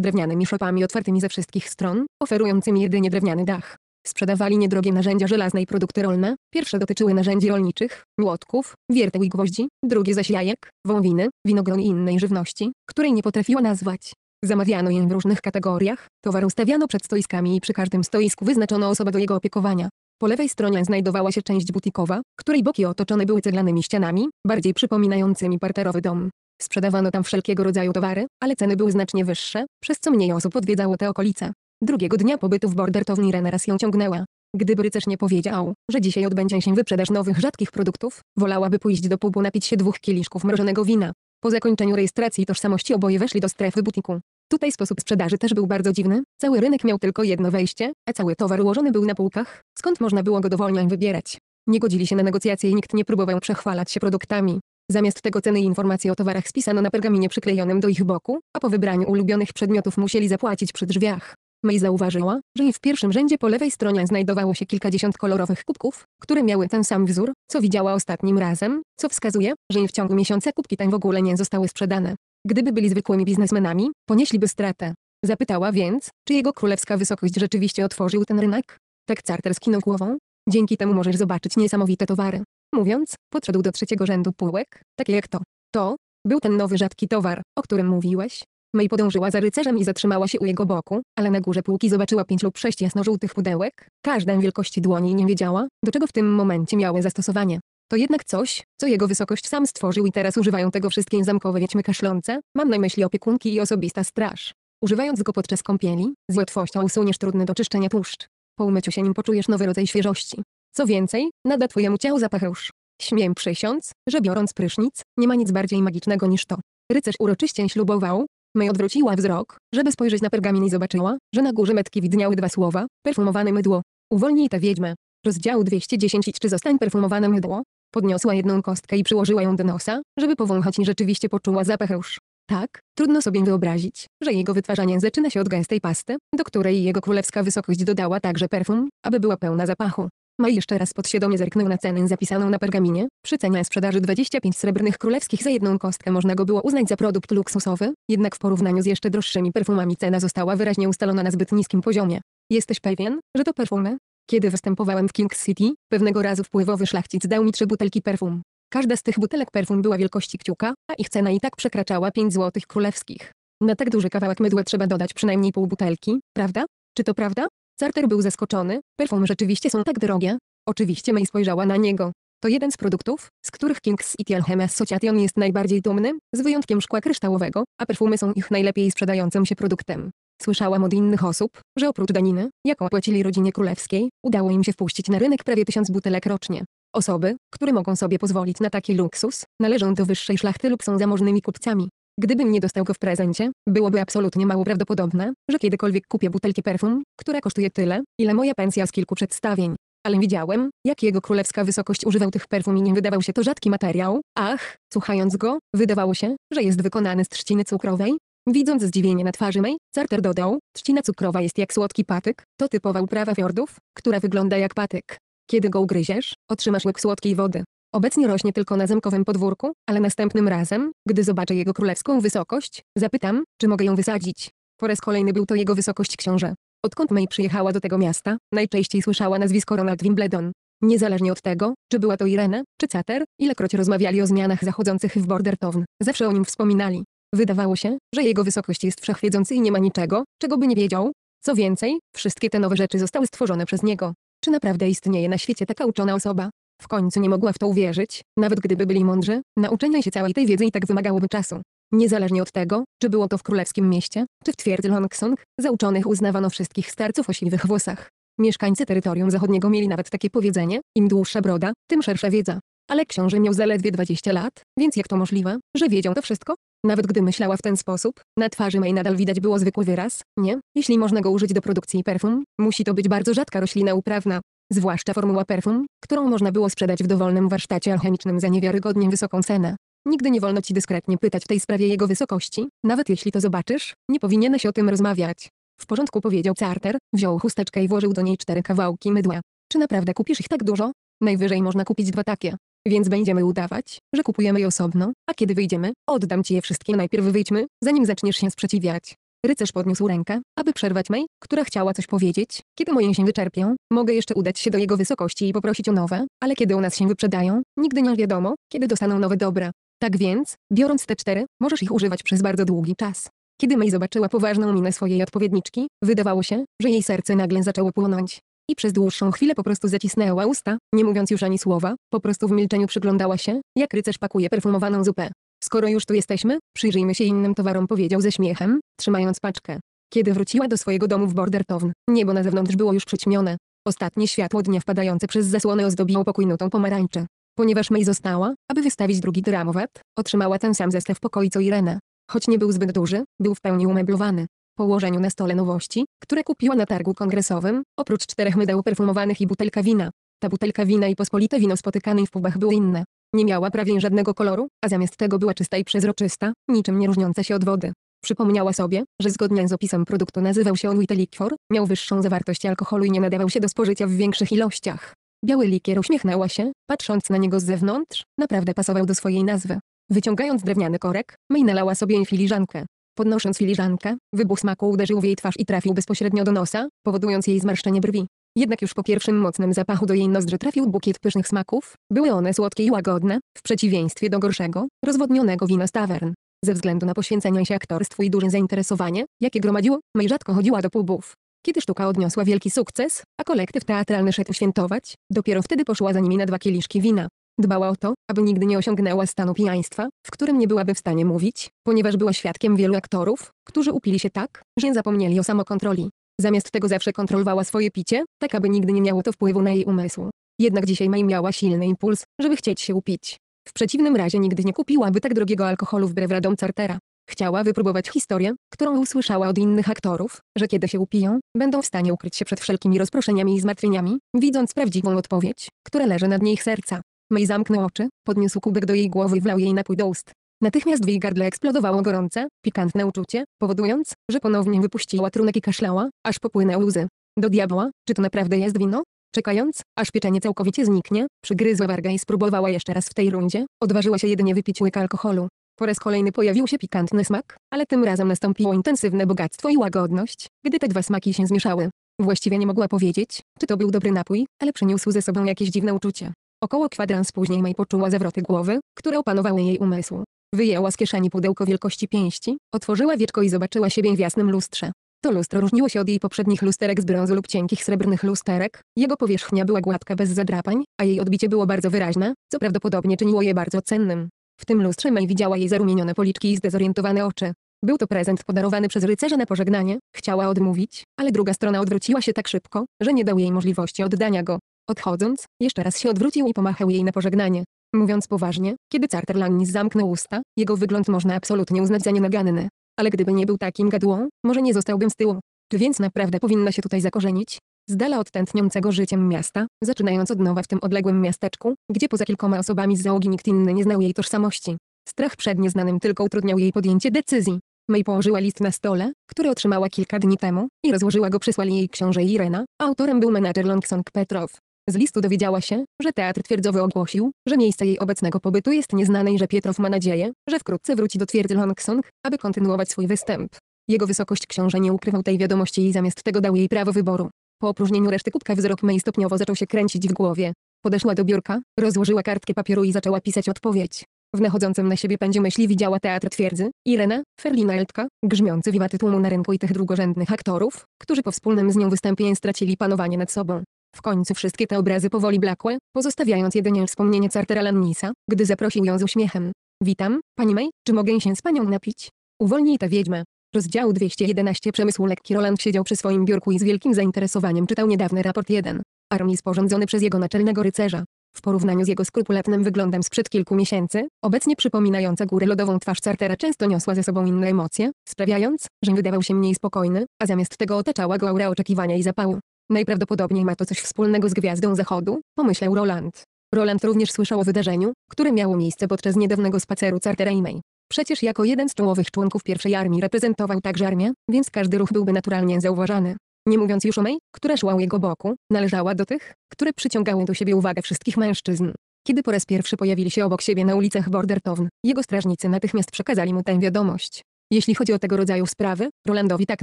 drewnianymi szopami otwartymi ze wszystkich stron, oferującymi jedynie drewniany dach. Sprzedawali niedrogie narzędzia żelazne i produkty rolne. Pierwsze dotyczyły narzędzi rolniczych, młotków, wierteł i gwoździ, drugie zaś jajek, wąwiny, winogron i innej żywności, której nie potrafiła nazwać. Zamawiano je w różnych kategoriach, towar ustawiano przed stoiskami i przy każdym stoisku wyznaczono osobę do jego opiekowania. Po lewej stronie znajdowała się część butikowa, której boki otoczone były ceglanymi ścianami, bardziej przypominającymi parterowy dom. Sprzedawano tam wszelkiego rodzaju towary, ale ceny były znacznie wyższe, przez co mniej osób odwiedzało te okolice. Drugiego dnia pobytu w bordertowni Reneras ją ciągnęła. Gdyby rycerz nie powiedział, że dzisiaj odbędzie się wyprzedaż nowych rzadkich produktów, wolałaby pójść do pubu napić się dwóch kieliszków mrożonego wina. Po zakończeniu rejestracji tożsamości oboje weszli do strefy butiku. Tutaj sposób sprzedaży też był bardzo dziwny, cały rynek miał tylko jedno wejście, a cały towar ułożony był na półkach, skąd można było go dowolnie wybierać. Nie godzili się na negocjacje i nikt nie próbował przechwalać się produktami. Zamiast tego ceny i informacje o towarach spisano na pergaminie przyklejonym do ich boku, a po wybraniu ulubionych przedmiotów musieli zapłacić przy drzwiach. May zauważyła, że w pierwszym rzędzie po lewej stronie znajdowało się kilkadziesiąt kolorowych kubków, które miały ten sam wzór, co widziała ostatnim razem, co wskazuje, że w ciągu miesiąca kubki tań w ogóle nie zostały sprzedane. Gdyby byli zwykłymi biznesmenami, ponieśliby stratę. Zapytała więc, czy jego królewska wysokość rzeczywiście otworzył ten rynek? Tak Carter skinął głową. Dzięki temu możesz zobaczyć niesamowite towary. Mówiąc, podszedł do trzeciego rzędu półek, takie jak to. To, był ten nowy rzadki towar, o którym mówiłeś? May podążyła za rycerzem i zatrzymała się u jego boku, ale na górze półki zobaczyła pięć lub sześć jasnożółtych pudełek, każda wielkości dłoni i nie wiedziała, do czego w tym momencie miały zastosowanie. To jednak coś, co jego wysokość sam stworzył i teraz używają tego wszystkie zamkowe wiedźmy kaszlące, mam na myśli opiekunki i osobista straż. Używając go podczas kąpieli, z łatwością usuniesz trudny do czyszczenia tłuszcz. Po umyciu się nim poczujesz nowy rodzaj świeżości. Co więcej, nada twojemu ciału zapach róż. Śmiem przysiąc, że biorąc prysznic, nie ma nic bardziej magicznego niż to. Rycerz uroczyście ślubował, May odwróciła wzrok, żeby spojrzeć na pergamin i zobaczyła, że na górze metki widniały dwa słowa, perfumowane mydło. Uwolnij tę wiedźmę. Rozdział 210 Czy zostań perfumowane mydło? Podniosła jedną kostkę i przyłożyła ją do nosa, żeby powąchać i rzeczywiście poczuła zapach róż. Tak, trudno sobie wyobrazić, że jego wytwarzanie zaczyna się od gęstej pasty, do której jego królewska wysokość dodała także perfum, aby była pełna zapachu. Ma no jeszcze raz podświadomie zerknął na cenę zapisaną na pergaminie. Przy cenie sprzedaży 25 srebrnych królewskich za jedną kostkę można go było uznać za produkt luksusowy, jednak w porównaniu z jeszcze droższymi perfumami cena została wyraźnie ustalona na zbyt niskim poziomie. Jesteś pewien, że to perfumy? Kiedy występowałem w King City, pewnego razu wpływowy szlachcic dał mi trzy butelki perfum. Każda z tych butelek perfum była wielkości kciuka, a ich cena i tak przekraczała 5 złotych królewskich. Na tak duży kawałek mydła trzeba dodać przynajmniej pół butelki, prawda? Czy to prawda? Carter był zaskoczony, perfum rzeczywiście są tak drogie. Oczywiście May spojrzała na niego. To jeden z produktów, z których Kings i Alchemy Association jest najbardziej dumny, z wyjątkiem szkła kryształowego, a perfumy są ich najlepiej sprzedającym się produktem. Słyszałam od innych osób, że oprócz daniny, jaką płacili rodzinie królewskiej, udało im się wpuścić na rynek prawie tysiąc butelek rocznie. Osoby, które mogą sobie pozwolić na taki luksus, należą do wyższej szlachty lub są zamożnymi kupcami. Gdybym nie dostał go w prezencie, byłoby absolutnie mało prawdopodobne, że kiedykolwiek kupię butelkę perfum, która kosztuje tyle, ile moja pensja z kilku przedstawień. Ale widziałem, jak jego królewska wysokość używał tych perfum i nie wydawał się to rzadki materiał. Ach, słuchając go, wydawało się, że jest wykonany z trzciny cukrowej. Widząc zdziwienie na twarzy mej, Carter dodał, trzcina cukrowa jest jak słodki patyk, to typowa uprawa fiordów, która wygląda jak patyk. Kiedy go ugryziesz, otrzymasz łyk słodkiej wody. Obecnie rośnie tylko na zamkowym podwórku, ale następnym razem, gdy zobaczę jego królewską wysokość, zapytam, czy mogę ją wysadzić. Po raz kolejny był to jego wysokość książę. Odkąd May przyjechała do tego miasta, najczęściej słyszała nazwisko Ronald Wimbledon. Niezależnie od tego, czy była to Irene, czy Cater, ilekroć rozmawiali o zmianach zachodzących w Border Town, zawsze o nim wspominali. Wydawało się, że jego wysokość jest wszechwiedzący i nie ma niczego, czego by nie wiedział. Co więcej, wszystkie te nowe rzeczy zostały stworzone przez niego. Czy naprawdę istnieje na świecie taka uczona osoba? W końcu nie mogła w to uwierzyć, nawet gdyby byli mądrzy, nauczenie się całej tej wiedzy i tak wymagałoby czasu. Niezależnie od tego, czy było to w królewskim mieście, czy w twierdzy Longsong, za uczonych uznawano wszystkich starców o siwych włosach. Mieszkańcy terytorium zachodniego mieli nawet takie powiedzenie, im dłuższa broda, tym szersza wiedza. Ale książę miał zaledwie 20 lat, więc jak to możliwe, że wiedział to wszystko? Nawet gdy myślała w ten sposób, na twarzy May nadal widać było zwykły wyraz, nie? Jeśli można go użyć do produkcji perfum, musi to być bardzo rzadka roślina uprawna, zwłaszcza formuła perfum, którą można było sprzedać w dowolnym warsztacie alchemicznym za niewiarygodnie wysoką cenę. Nigdy nie wolno ci dyskretnie pytać w tej sprawie jego wysokości, nawet jeśli to zobaczysz, nie powinieneś o tym rozmawiać. W porządku powiedział Carter, wziął chusteczkę i włożył do niej cztery kawałki mydła. Czy naprawdę kupisz ich tak dużo? Najwyżej można kupić dwa takie. Więc będziemy udawać, że kupujemy je osobno, a kiedy wyjdziemy, oddam ci je wszystkie. Najpierw wyjdźmy, zanim zaczniesz się sprzeciwiać. Rycerz podniósł rękę, aby przerwać May, która chciała coś powiedzieć. Kiedy moje się wyczerpią, mogę jeszcze udać się do jego wysokości i poprosić o nowe, ale kiedy u nas się wyprzedają, nigdy nie wiadomo, kiedy dostaną nowe dobra. Tak więc, biorąc te cztery, możesz ich używać przez bardzo długi czas. Kiedy May zobaczyła poważną minę swojej odpowiedniczki, wydawało się, że jej serce nagle zaczęło płonąć. I przez dłuższą chwilę po prostu zacisnęła usta, nie mówiąc już ani słowa, po prostu w milczeniu przyglądała się, jak rycerz pakuje perfumowaną zupę. Skoro już tu jesteśmy, przyjrzyjmy się innym towarom powiedział ze śmiechem, trzymając paczkę. Kiedy wróciła do swojego domu w Bordertown, niebo na zewnątrz było już przyćmione. Ostatnie światło dnia wpadające przez zasłonę ozdobiło pokój nutą pomarańczy. Ponieważ May została, aby wystawić drugi dramowat, otrzymała ten sam zestaw pokoi co Irena. Choć nie był zbyt duży, był w pełni umeblowany. Położeniu na stole nowości, które kupiła na targu kongresowym, oprócz czterech mydeł perfumowanych i butelka wina. Ta butelka wina i pospolite wino spotykane w pubach były inne. Nie miała prawie żadnego koloru, a zamiast tego była czysta i przezroczysta, niczym nie różniąca się od wody. Przypomniała sobie, że zgodnie z opisem produktu nazywał się on Wheat Liquor, miał wyższą zawartość alkoholu i nie nadawał się do spożycia w większych ilościach. Biały likier uśmiechnęła się, patrząc na niego z zewnątrz, naprawdę pasował do swojej nazwy. Wyciągając drewniany korek, May nalała sobie filiżankę. Podnosząc filiżankę, wybuch smaku uderzył w jej twarz i trafił bezpośrednio do nosa, powodując jej zmarszczenie brwi. Jednak już po pierwszym mocnym zapachu do jej nozdrzy trafił bukiet pysznych smaków, były one słodkie i łagodne, w przeciwieństwie do gorszego, rozwodnionego wina z tavern. Ze względu na poświęcenie się aktorstwu i duże zainteresowanie, jakie gromadziło, May rzadko chodziła do pubów. Kiedy sztuka odniosła wielki sukces, a kolektyw teatralny szedł świętować, dopiero wtedy poszła za nimi na dwa kieliszki wina. Dbała o to, aby nigdy nie osiągnęła stanu pijaństwa, w którym nie byłaby w stanie mówić, ponieważ była świadkiem wielu aktorów, którzy upili się tak, że zapomnieli o samokontroli. Zamiast tego zawsze kontrolowała swoje picie, tak aby nigdy nie miało to wpływu na jej umysł. Jednak dzisiaj May miała silny impuls, żeby chcieć się upić. W przeciwnym razie nigdy nie kupiłaby tak drogiego alkoholu wbrew radom Cartera. Chciała wypróbować historię, którą usłyszała od innych aktorów, że kiedy się upiją, będą w stanie ukryć się przed wszelkimi rozproszeniami i zmartwieniami, widząc prawdziwą odpowiedź, która leży nad niej serca. May zamknął oczy, podniósł kubek do jej głowy i wlał jej napój do ust. Natychmiast w jej gardle eksplodowało gorące, pikantne uczucie, powodując, że ponownie wypuściła trunek i kaszlała, aż popłynęły łzy. Do diabła, czy to naprawdę jest wino? Czekając, aż pieczenie całkowicie zniknie, przygryzła wargę i spróbowała jeszcze raz w tej rundzie, odważyła się jedynie wypić łyk alkoholu. Po raz kolejny pojawił się pikantny smak, ale tym razem nastąpiło intensywne bogactwo i łagodność, gdy te dwa smaki się zmieszały. Właściwie nie mogła powiedzieć, czy to był dobry napój, ale przyniósł ze sobą jakieś dziwne uczucie. Około kwadrans później May poczuła zawroty głowy, które opanowały jej umysł. Wyjęła z kieszeni pudełko wielkości pięści, otworzyła wieczko i zobaczyła siebie w jasnym lustrze. To lustro różniło się od jej poprzednich lusterek z brązu lub cienkich srebrnych lusterek, jego powierzchnia była gładka bez zadrapań, a jej odbicie było bardzo wyraźne, co prawdopodobnie czyniło je bardzo cennym. W tym lustrze May widziała jej zarumienione policzki i zdezorientowane oczy. Był to prezent podarowany przez rycerza na pożegnanie, chciała odmówić, ale druga strona odwróciła się tak szybko, że nie dał jej możliwości oddania go. Odchodząc, jeszcze raz się odwrócił i pomachał jej na pożegnanie. Mówiąc poważnie, kiedy Carter Carterlannis zamknął usta, jego wygląd można absolutnie uznać za nienaganny. Ale gdyby nie był takim gadłą, może nie zostałbym z tyłu. Czy więc naprawdę powinna się tutaj zakorzenić? Z dala od tętniącego życiem miasta, zaczynając od nowa w tym odległym miasteczku, gdzie poza kilkoma osobami z załogi nikt inny nie znał jej tożsamości. Strach przed nieznanym tylko utrudniał jej podjęcie decyzji. May położyła list na stole, który otrzymała kilka dni temu, i rozłożyła go przysłali jej książę Irena, autorem był menadżer Longson Petrov. Z listu dowiedziała się, że teatr twierdzowy ogłosił, że miejsce jej obecnego pobytu jest nieznane i że Pietrow ma nadzieję, że wkrótce wróci do twierdzy Longsong, aby kontynuować swój występ. Jego wysokość książę nie ukrywał tej wiadomości i zamiast tego dał jej prawo wyboru. Po opróżnieniu reszty kubka wzrok May stopniowo zaczął się kręcić w głowie. Podeszła do biurka, rozłożyła kartkę papieru i zaczęła pisać odpowiedź. W nachodzącym na siebie pędzie myśli widziała teatr twierdzy, Irena, Ferlina Eltka, grzmiący wiwaty tłumu na rynku i tych drugorzędnych aktorów, którzy po wspólnym z nią występie stracili panowanie nad sobą. W końcu wszystkie te obrazy powoli blakły, pozostawiając jedynie wspomnienie Cartera Lannisa, gdy zaprosił ją z uśmiechem. Witam, pani May, czy mogę się z panią napić? Uwolnij tę wiedźmę. Rozdział 211 Przemysł lekki Roland siedział przy swoim biurku i z wielkim zainteresowaniem czytał niedawny raport 1. Armii sporządzony przez jego naczelnego rycerza. W porównaniu z jego skrupulatnym wyglądem sprzed kilku miesięcy, obecnie przypominająca górę lodową twarz Cartera często niosła ze sobą inne emocje, sprawiając, że wydawał się mniej spokojny, a zamiast tego otaczała go aura oczekiwania i zapału. Najprawdopodobniej ma to coś wspólnego z Gwiazdą Zachodu, pomyślał Roland. Roland również słyszał o wydarzeniu, które miało miejsce podczas niedawnego spaceru Carterejmej. Przecież jako jeden z czołowych członków pierwszej armii reprezentował także armię, więc każdy ruch byłby naturalnie zauważany. Nie mówiąc już o May, która szła u jego boku, należała do tych, które przyciągały do siebie uwagę wszystkich mężczyzn. Kiedy po raz pierwszy pojawili się obok siebie na ulicach Bordertown, jego strażnicy natychmiast przekazali mu tę wiadomość. Jeśli chodzi o tego rodzaju sprawy, Rolandowi tak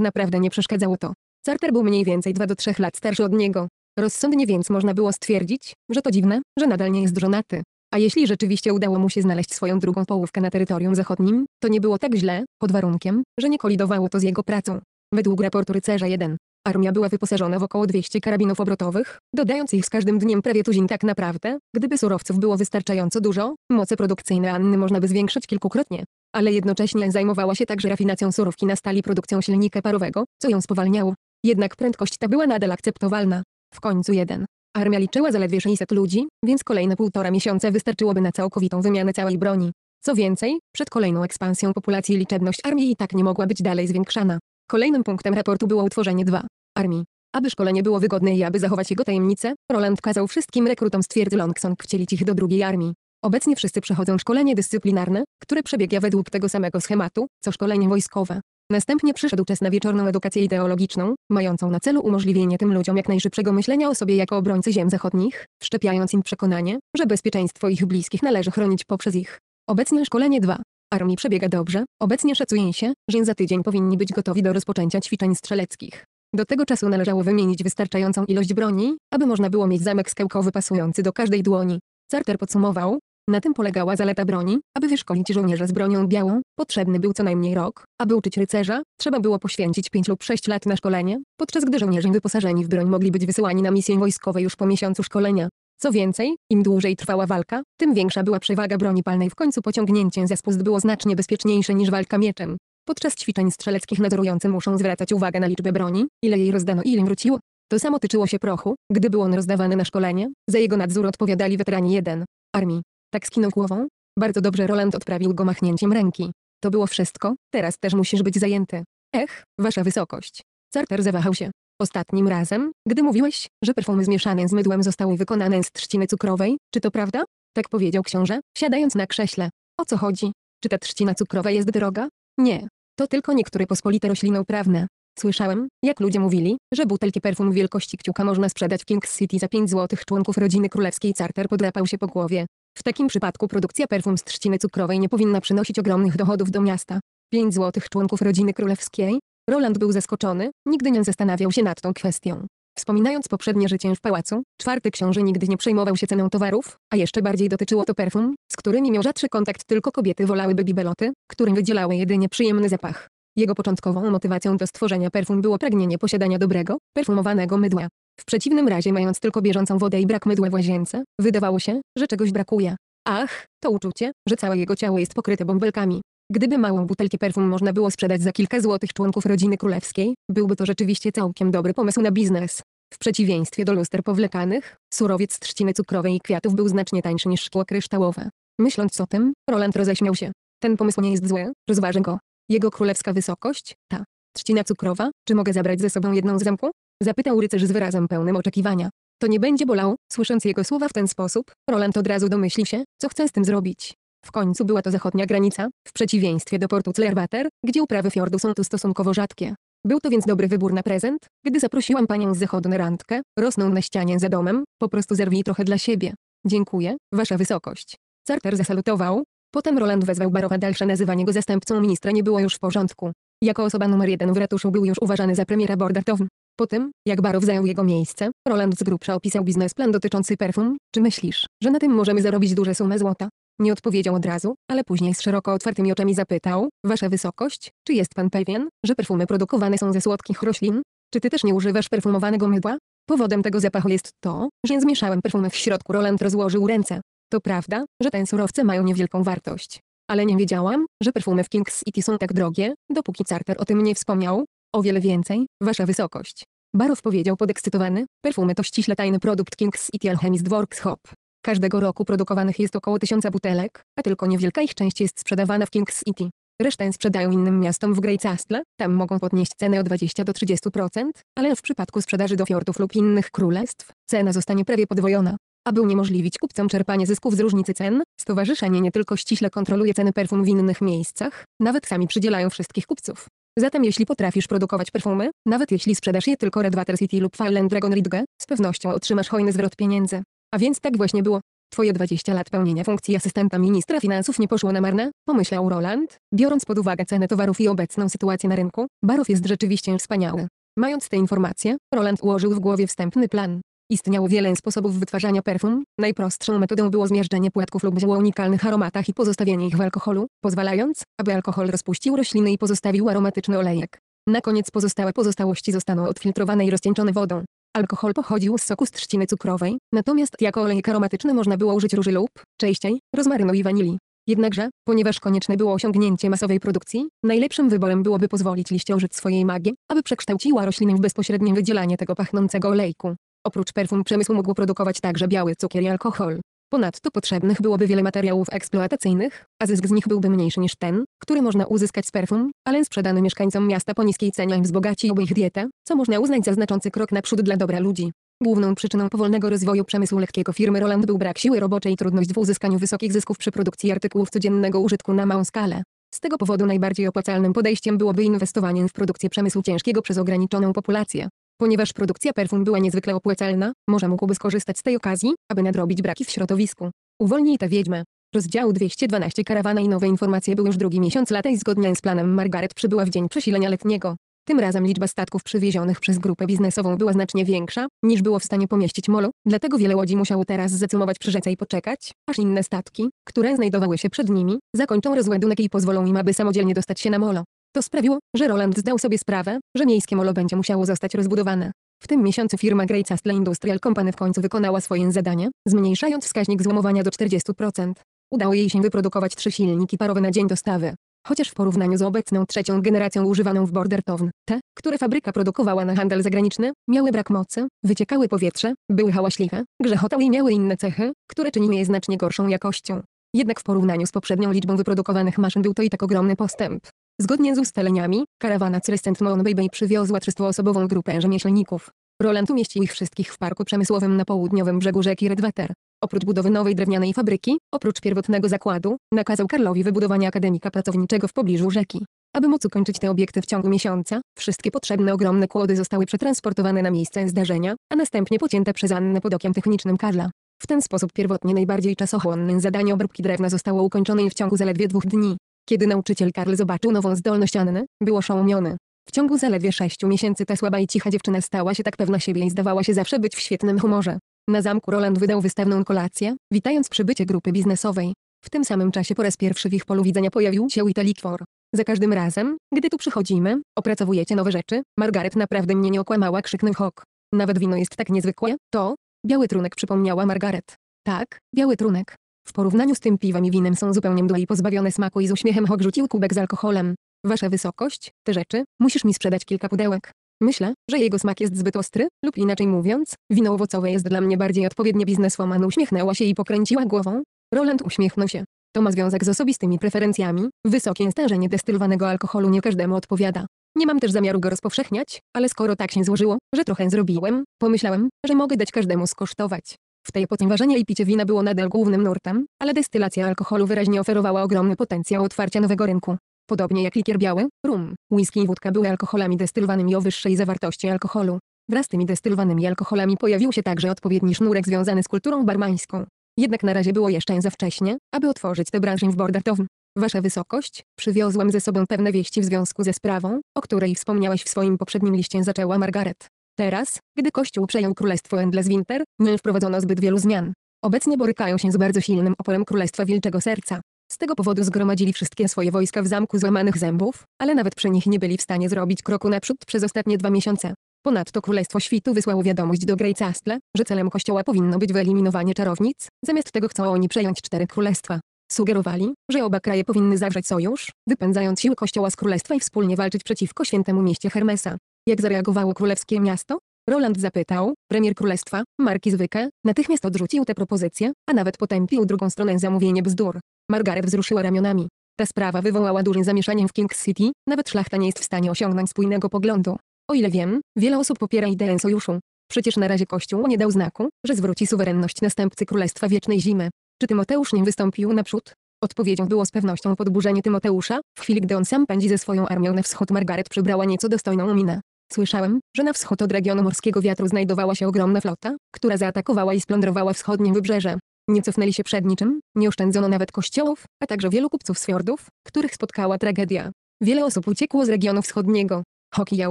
naprawdę nie przeszkadzało to, Carter był mniej więcej 2 do 3 lat starszy od niego. Rozsądnie więc można było stwierdzić, że to dziwne, że nadal nie jest żonaty. A jeśli rzeczywiście udało mu się znaleźć swoją drugą połówkę na terytorium zachodnim, to nie było tak źle, pod warunkiem, że nie kolidowało to z jego pracą. Według raportu rycerza 1, armia była wyposażona w około 200 karabinów obrotowych, dodając ich z każdym dniem prawie tuzin tak naprawdę, gdyby surowców było wystarczająco dużo, moce produkcyjne Anny można by zwiększyć kilkukrotnie. Ale jednocześnie zajmowała się także rafinacją surowki na stali produkcją silnika parowego, co ją spowalniało. Jednak prędkość ta była nadal akceptowalna. W końcu jeden. Armia liczyła zaledwie 600 ludzi, więc kolejne półtora miesiąca wystarczyłoby na całkowitą wymianę całej broni. Co więcej, przed kolejną ekspansją populacji liczebność armii i tak nie mogła być dalej zwiększana. Kolejnym punktem raportu było utworzenie 2. Armii. Aby szkolenie było wygodne i aby zachować jego tajemnicę, Roland kazał wszystkim rekrutom z twierdzy Longsong wcielić ich do drugiej armii. Obecnie wszyscy przechodzą szkolenie dyscyplinarne, które przebiega według tego samego schematu, co szkolenie wojskowe. Następnie przyszedł czas na wieczorną edukację ideologiczną, mającą na celu umożliwienie tym ludziom jak najszybszego myślenia o sobie jako obrońcy ziem zachodnich, wszczepiając im przekonanie, że bezpieczeństwo ich bliskich należy chronić poprzez ich. Obecnie szkolenie 2. Armii przebiega dobrze, obecnie szacuje się, że za tydzień powinni być gotowi do rozpoczęcia ćwiczeń strzeleckich. Do tego czasu należało wymienić wystarczającą ilość broni, aby można było mieć zamek skałkowy pasujący do każdej dłoni. Carter podsumował, na tym polegała zaleta broni, aby wyszkolić żołnierza z bronią białą, potrzebny był co najmniej rok, aby uczyć rycerza, trzeba było poświęcić 5 lub 6 lat na szkolenie, podczas gdy żołnierze wyposażeni w broń mogli być wysyłani na misje wojskowe już po miesiącu szkolenia. Co więcej, im dłużej trwała walka, tym większa była przewaga broni palnej w końcu pociągnięcie ze spust było znacznie bezpieczniejsze niż walka mieczem. Podczas ćwiczeń strzeleckich nadzorujący muszą zwracać uwagę na liczbę broni, ile jej rozdano i ile wróciło. To samo tyczyło się prochu, gdy był on rozdawany na szkolenie, za jego nadzór odpowiadali weterani 1 armii. Tak skinął głową. Bardzo dobrze Roland odprawił go machnięciem ręki. To było wszystko, teraz też musisz być zajęty. Ech, wasza wysokość. Carter zawahał się. Ostatnim razem, gdy mówiłeś, że perfumy zmieszane z mydłem zostały wykonane z trzciny cukrowej, czy to prawda? Tak powiedział książę, siadając na krześle. O co chodzi? Czy ta trzcina cukrowa jest droga? Nie. To tylko niektóre pospolite roślinoprawne. Słyszałem, jak ludzie mówili, że butelki perfum wielkości kciuka można sprzedać w King City za 5 zł. Członków rodziny królewskiej Carter podrapał się po głowie. W takim przypadku produkcja perfum z trzciny cukrowej nie powinna przynosić ogromnych dochodów do miasta. 5 złotych członków rodziny królewskiej? Roland był zaskoczony, nigdy nie zastanawiał się nad tą kwestią. Wspominając poprzednie życie w pałacu, czwarty książę nigdy nie przejmował się ceną towarów, a jeszcze bardziej dotyczyło to perfum, z którymi miał rzadszy kontakt tylko kobiety wolałyby bibeloty, którym wydzielały jedynie przyjemny zapach. Jego początkową motywacją do stworzenia perfum było pragnienie posiadania dobrego, perfumowanego mydła. W przeciwnym razie mając tylko bieżącą wodę i brak mydła w łazience, wydawało się, że czegoś brakuje. Ach, to uczucie, że całe jego ciało jest pokryte bąbelkami. Gdyby małą butelkę perfum można było sprzedać za kilka złotych członków rodziny królewskiej, byłby to rzeczywiście całkiem dobry pomysł na biznes. W przeciwieństwie do luster powlekanych, surowiec trzciny cukrowej i kwiatów był znacznie tańszy niż szkło kryształowe. Myśląc o tym, Roland roześmiał się. Ten pomysł nie jest zły, rozważę go. Jego królewska wysokość, ta trzcina cukrowa, czy mogę zabrać ze sobą jedną z zamku? Zapytał rycerz z wyrazem pełnym oczekiwania. To nie będzie bolał, słysząc jego słowa w ten sposób, Roland od razu domyśli się, co chce z tym zrobić. W końcu była to zachodnia granica, w przeciwieństwie do portu Clerwater, gdzie uprawy fiordu są tu stosunkowo rzadkie. Był to więc dobry wybór na prezent, gdy zaprosiłam panią z zachodu na randkę, rosną na ścianie za domem, po prostu zerwij trochę dla siebie. Dziękuję, wasza wysokość. Carter zasalutował, potem Roland wezwał Barowa dalsze nazywanie go zastępcą ministra nie było już w porządku. Jako osoba numer jeden w ratuszu był już uważany za premiera Bordertown. Po tym, jak Barow zajął jego miejsce, Roland z grubsza opisał biznesplan dotyczący perfum. Czy myślisz, że na tym możemy zarobić duże sumy złota? Nie odpowiedział od razu, ale później z szeroko otwartymi oczami zapytał, Wasza Wysokość, czy jest Pan pewien, że perfumy produkowane są ze słodkich roślin? Czy Ty też nie używasz perfumowanego mydła? Powodem tego zapachu jest to, że zmieszałem perfumy w środku. Roland rozłożył ręce. To prawda, że te surowce mają niewielką wartość. Ale nie wiedziałam, że perfumy w Kings City są tak drogie, dopóki Carter o tym nie wspomniał. O wiele więcej, wasza wysokość. Barow powiedział podekscytowany, perfumy to ściśle tajny produkt Kings i Alchemist Works Hop. Każdego roku produkowanych jest około tysiąca butelek, a tylko niewielka ich część jest sprzedawana w Kings City. Resztę sprzedają innym miastom w Great Astle, tam mogą podnieść cenę o 20 do 30%, ale w przypadku sprzedaży do fiordów lub innych królestw, cena zostanie prawie podwojona. Aby uniemożliwić kupcom czerpanie zysków z różnicy cen, stowarzyszenie nie tylko ściśle kontroluje ceny perfum w innych miejscach, nawet sami przydzielają wszystkich kupców. Zatem jeśli potrafisz produkować perfumy, nawet jeśli sprzedasz je tylko Red Water City lub Fallen Dragon Ridge, z pewnością otrzymasz hojny zwrot pieniędzy. A więc tak właśnie było. Twoje 20 lat pełnienia funkcji asystenta ministra finansów nie poszło na marne, pomyślał Roland, biorąc pod uwagę cenę towarów i obecną sytuację na rynku, Barów jest rzeczywiście wspaniały. Mając te informacje, Roland ułożył w głowie wstępny plan. Istniało wiele sposobów wytwarzania perfum. Najprostszą metodą było zmierzczenie płatków lub wzięło o unikalnych aromatach i pozostawienie ich w alkoholu, pozwalając, aby alkohol rozpuścił rośliny i pozostawił aromatyczny olejek. Na koniec pozostałe pozostałości zostaną odfiltrowane i rozcieńczone wodą. Alkohol pochodził z soku z trzciny cukrowej, natomiast jako olejek aromatyczny można było użyć róży lub, częściej, rozmarynu i wanilii. Jednakże, ponieważ konieczne było osiągnięcie masowej produkcji, najlepszym wyborem byłoby pozwolić liście użyć swojej magii, aby przekształciła roślinę w bezpośrednie wydzielanie tego pachnącego olejku. Oprócz perfum przemysł mógł produkować także biały cukier i alkohol. Ponadto potrzebnych byłoby wiele materiałów eksploatacyjnych, a zysk z nich byłby mniejszy niż ten, który można uzyskać z perfum, ale sprzedany mieszkańcom miasta po niskiej cenie wzbogaciłby ich dietę, co można uznać za znaczący krok naprzód dla dobra ludzi. Główną przyczyną powolnego rozwoju przemysłu lekkiego firmy Roland był brak siły roboczej i trudność w uzyskaniu wysokich zysków przy produkcji artykułów codziennego użytku na małą skalę. Z tego powodu najbardziej opłacalnym podejściem byłoby inwestowanie w produkcję przemysłu ciężkiego przez ograniczoną populację. Ponieważ produkcja perfum była niezwykle opłacalna, może mógłby skorzystać z tej okazji, aby nadrobić braki w środowisku. Uwolnij tę wiedźmę. Rozdział 212 Karawana i nowe informacje był już drugi miesiąc lata i zgodnie z planem Margaret przybyła w dzień przesilenia letniego. Tym razem liczba statków przywiezionych przez grupę biznesową była znacznie większa, niż było w stanie pomieścić molo, dlatego wiele łodzi musiało teraz zacumować przy rzece i poczekać, aż inne statki, które znajdowały się przed nimi, zakończą rozładunek i pozwolą im, aby samodzielnie dostać się na molo. To sprawiło, że Roland zdał sobie sprawę, że miejskie molo będzie musiało zostać rozbudowane. W tym miesiącu firma Great Astle Industrial Company w końcu wykonała swoje zadanie, zmniejszając wskaźnik złomowania do 40%. Udało jej się wyprodukować trzy silniki parowe na dzień dostawy. Chociaż w porównaniu z obecną trzecią generacją używaną w Border Town, te, które fabryka produkowała na handel zagraniczny, miały brak mocy, wyciekały powietrze, były hałaśliwe, grzechotały i miały inne cechy, które czyniły je znacznie gorszą jakością. Jednak w porównaniu z poprzednią liczbą wyprodukowanych maszyn był to i tak ogromny postęp. Zgodnie z ustaleniami, karawana Crescent Moon Bay przywiozła 300-osobową grupę rzemieślników. Roland umieścił ich wszystkich w parku przemysłowym na południowym brzegu rzeki Redwater. Oprócz budowy nowej drewnianej fabryki, oprócz pierwotnego zakładu, nakazał Karlowi wybudowania akademika pracowniczego w pobliżu rzeki. Aby móc ukończyć te obiekty w ciągu miesiąca, wszystkie potrzebne ogromne kłody zostały przetransportowane na miejsce zdarzenia, a następnie pocięte przez Annę pod okiem technicznym Karla. W ten sposób pierwotnie najbardziej czasochłonne zadanie obróbki drewna zostało ukończone w ciągu zaledwie dwóch dni. Kiedy nauczyciel Karl zobaczył nową zdolność Anny, był oszołomiony. W ciągu zaledwie sześciu miesięcy ta słaba i cicha dziewczyna stała się tak pewna siebie i zdawała się zawsze być w świetnym humorze. Na zamku Roland wydał wystawną kolację, witając przybycie grupy biznesowej. W tym samym czasie po raz pierwszy w ich polu widzenia pojawił się Witalikwor. Za każdym razem, gdy tu przychodzimy, opracowujecie nowe rzeczy, Margaret naprawdę mnie nie okłamała, krzyknął Hawk. Nawet wino jest tak niezwykłe, to... Biały trunek przypomniała Margaret. Tak, biały trunek. W porównaniu z tym piwem i winem są zupełnie mdłe i pozbawione smaku i z uśmiechem Hog rzucił kubek z alkoholem. Wasza wysokość, te rzeczy, musisz mi sprzedać kilka pudełek. Myślę, że jego smak jest zbyt ostry, lub inaczej mówiąc, wino owocowe jest dla mnie bardziej odpowiednie bizneswoman uśmiechnęła się i pokręciła głową. Roland uśmiechnął się. To ma związek z osobistymi preferencjami, wysokie stężenie destylowanego alkoholu nie każdemu odpowiada. Nie mam też zamiaru go rozpowszechniać, ale skoro tak się złożyło, że trochę zrobiłem, pomyślałem, że mogę dać każdemu skosztować. W tej podważenie i picie wina było nadal głównym nurtem, ale destylacja alkoholu wyraźnie oferowała ogromny potencjał otwarcia nowego rynku. Podobnie jak likier biały, rum, whisky i wódka były alkoholami destylowanymi o wyższej zawartości alkoholu. Wraz z tymi destylowanymi alkoholami pojawił się także odpowiedni sznurek związany z kulturą barmańską. Jednak na razie było jeszcze za wcześnie, aby otworzyć tę branżę w Bordertown. Wasza Wysokość, przywiozłem ze sobą pewne wieści w związku ze sprawą, o której wspomniałaś w swoim poprzednim liście zaczęła Margaret. Teraz, gdy Kościół przejął Królestwo Endleswinter, nie wprowadzono zbyt wielu zmian. Obecnie borykają się z bardzo silnym oporem Królestwa Wilczego Serca. Z tego powodu zgromadzili wszystkie swoje wojska w zamku złamanych zębów, ale nawet przy nich nie byli w stanie zrobić kroku naprzód przez ostatnie dwa miesiące. Ponadto Królestwo Świtu wysłało wiadomość do Grey Castle, że celem kościoła powinno być wyeliminowanie czarownic, zamiast tego chcą oni przejąć cztery królestwa. Sugerowali, że oba kraje powinny zawrzeć sojusz, wypędzając siły kościoła z królestwa i wspólnie walczyć przeciwko świętemu mieście Hermesa. Jak zareagowało królewskie miasto? Roland zapytał, premier królestwa, Marki Wyke, natychmiast odrzucił tę propozycję, a nawet potępił drugą stronę zamówienie bzdur. Margaret wzruszyła ramionami. Ta sprawa wywołała duże zamieszanie w King City, nawet szlachta nie jest w stanie osiągnąć spójnego poglądu. O ile wiem, wiele osób popiera ideę sojuszu. Przecież na razie Kościół nie dał znaku, że zwróci suwerenność następcy Królestwa Wiecznej Zimy. Czy Tymoteusz nie wystąpił naprzód? Odpowiedzią było z pewnością podburzenie Tymoteusza, w chwili gdy on sam pędzi ze swoją armią na wschód Margaret przybrała nieco dostojną minę. Słyszałem, że na wschód od regionu morskiego wiatru znajdowała się ogromna flota, która zaatakowała i splądrowała wschodnie wybrzeże. Nie cofnęli się przed niczym, nie oszczędzono nawet kościołów, a także wielu kupców z fiordów, których spotkała tragedia. Wiele osób uciekło z regionu wschodniego. Hokija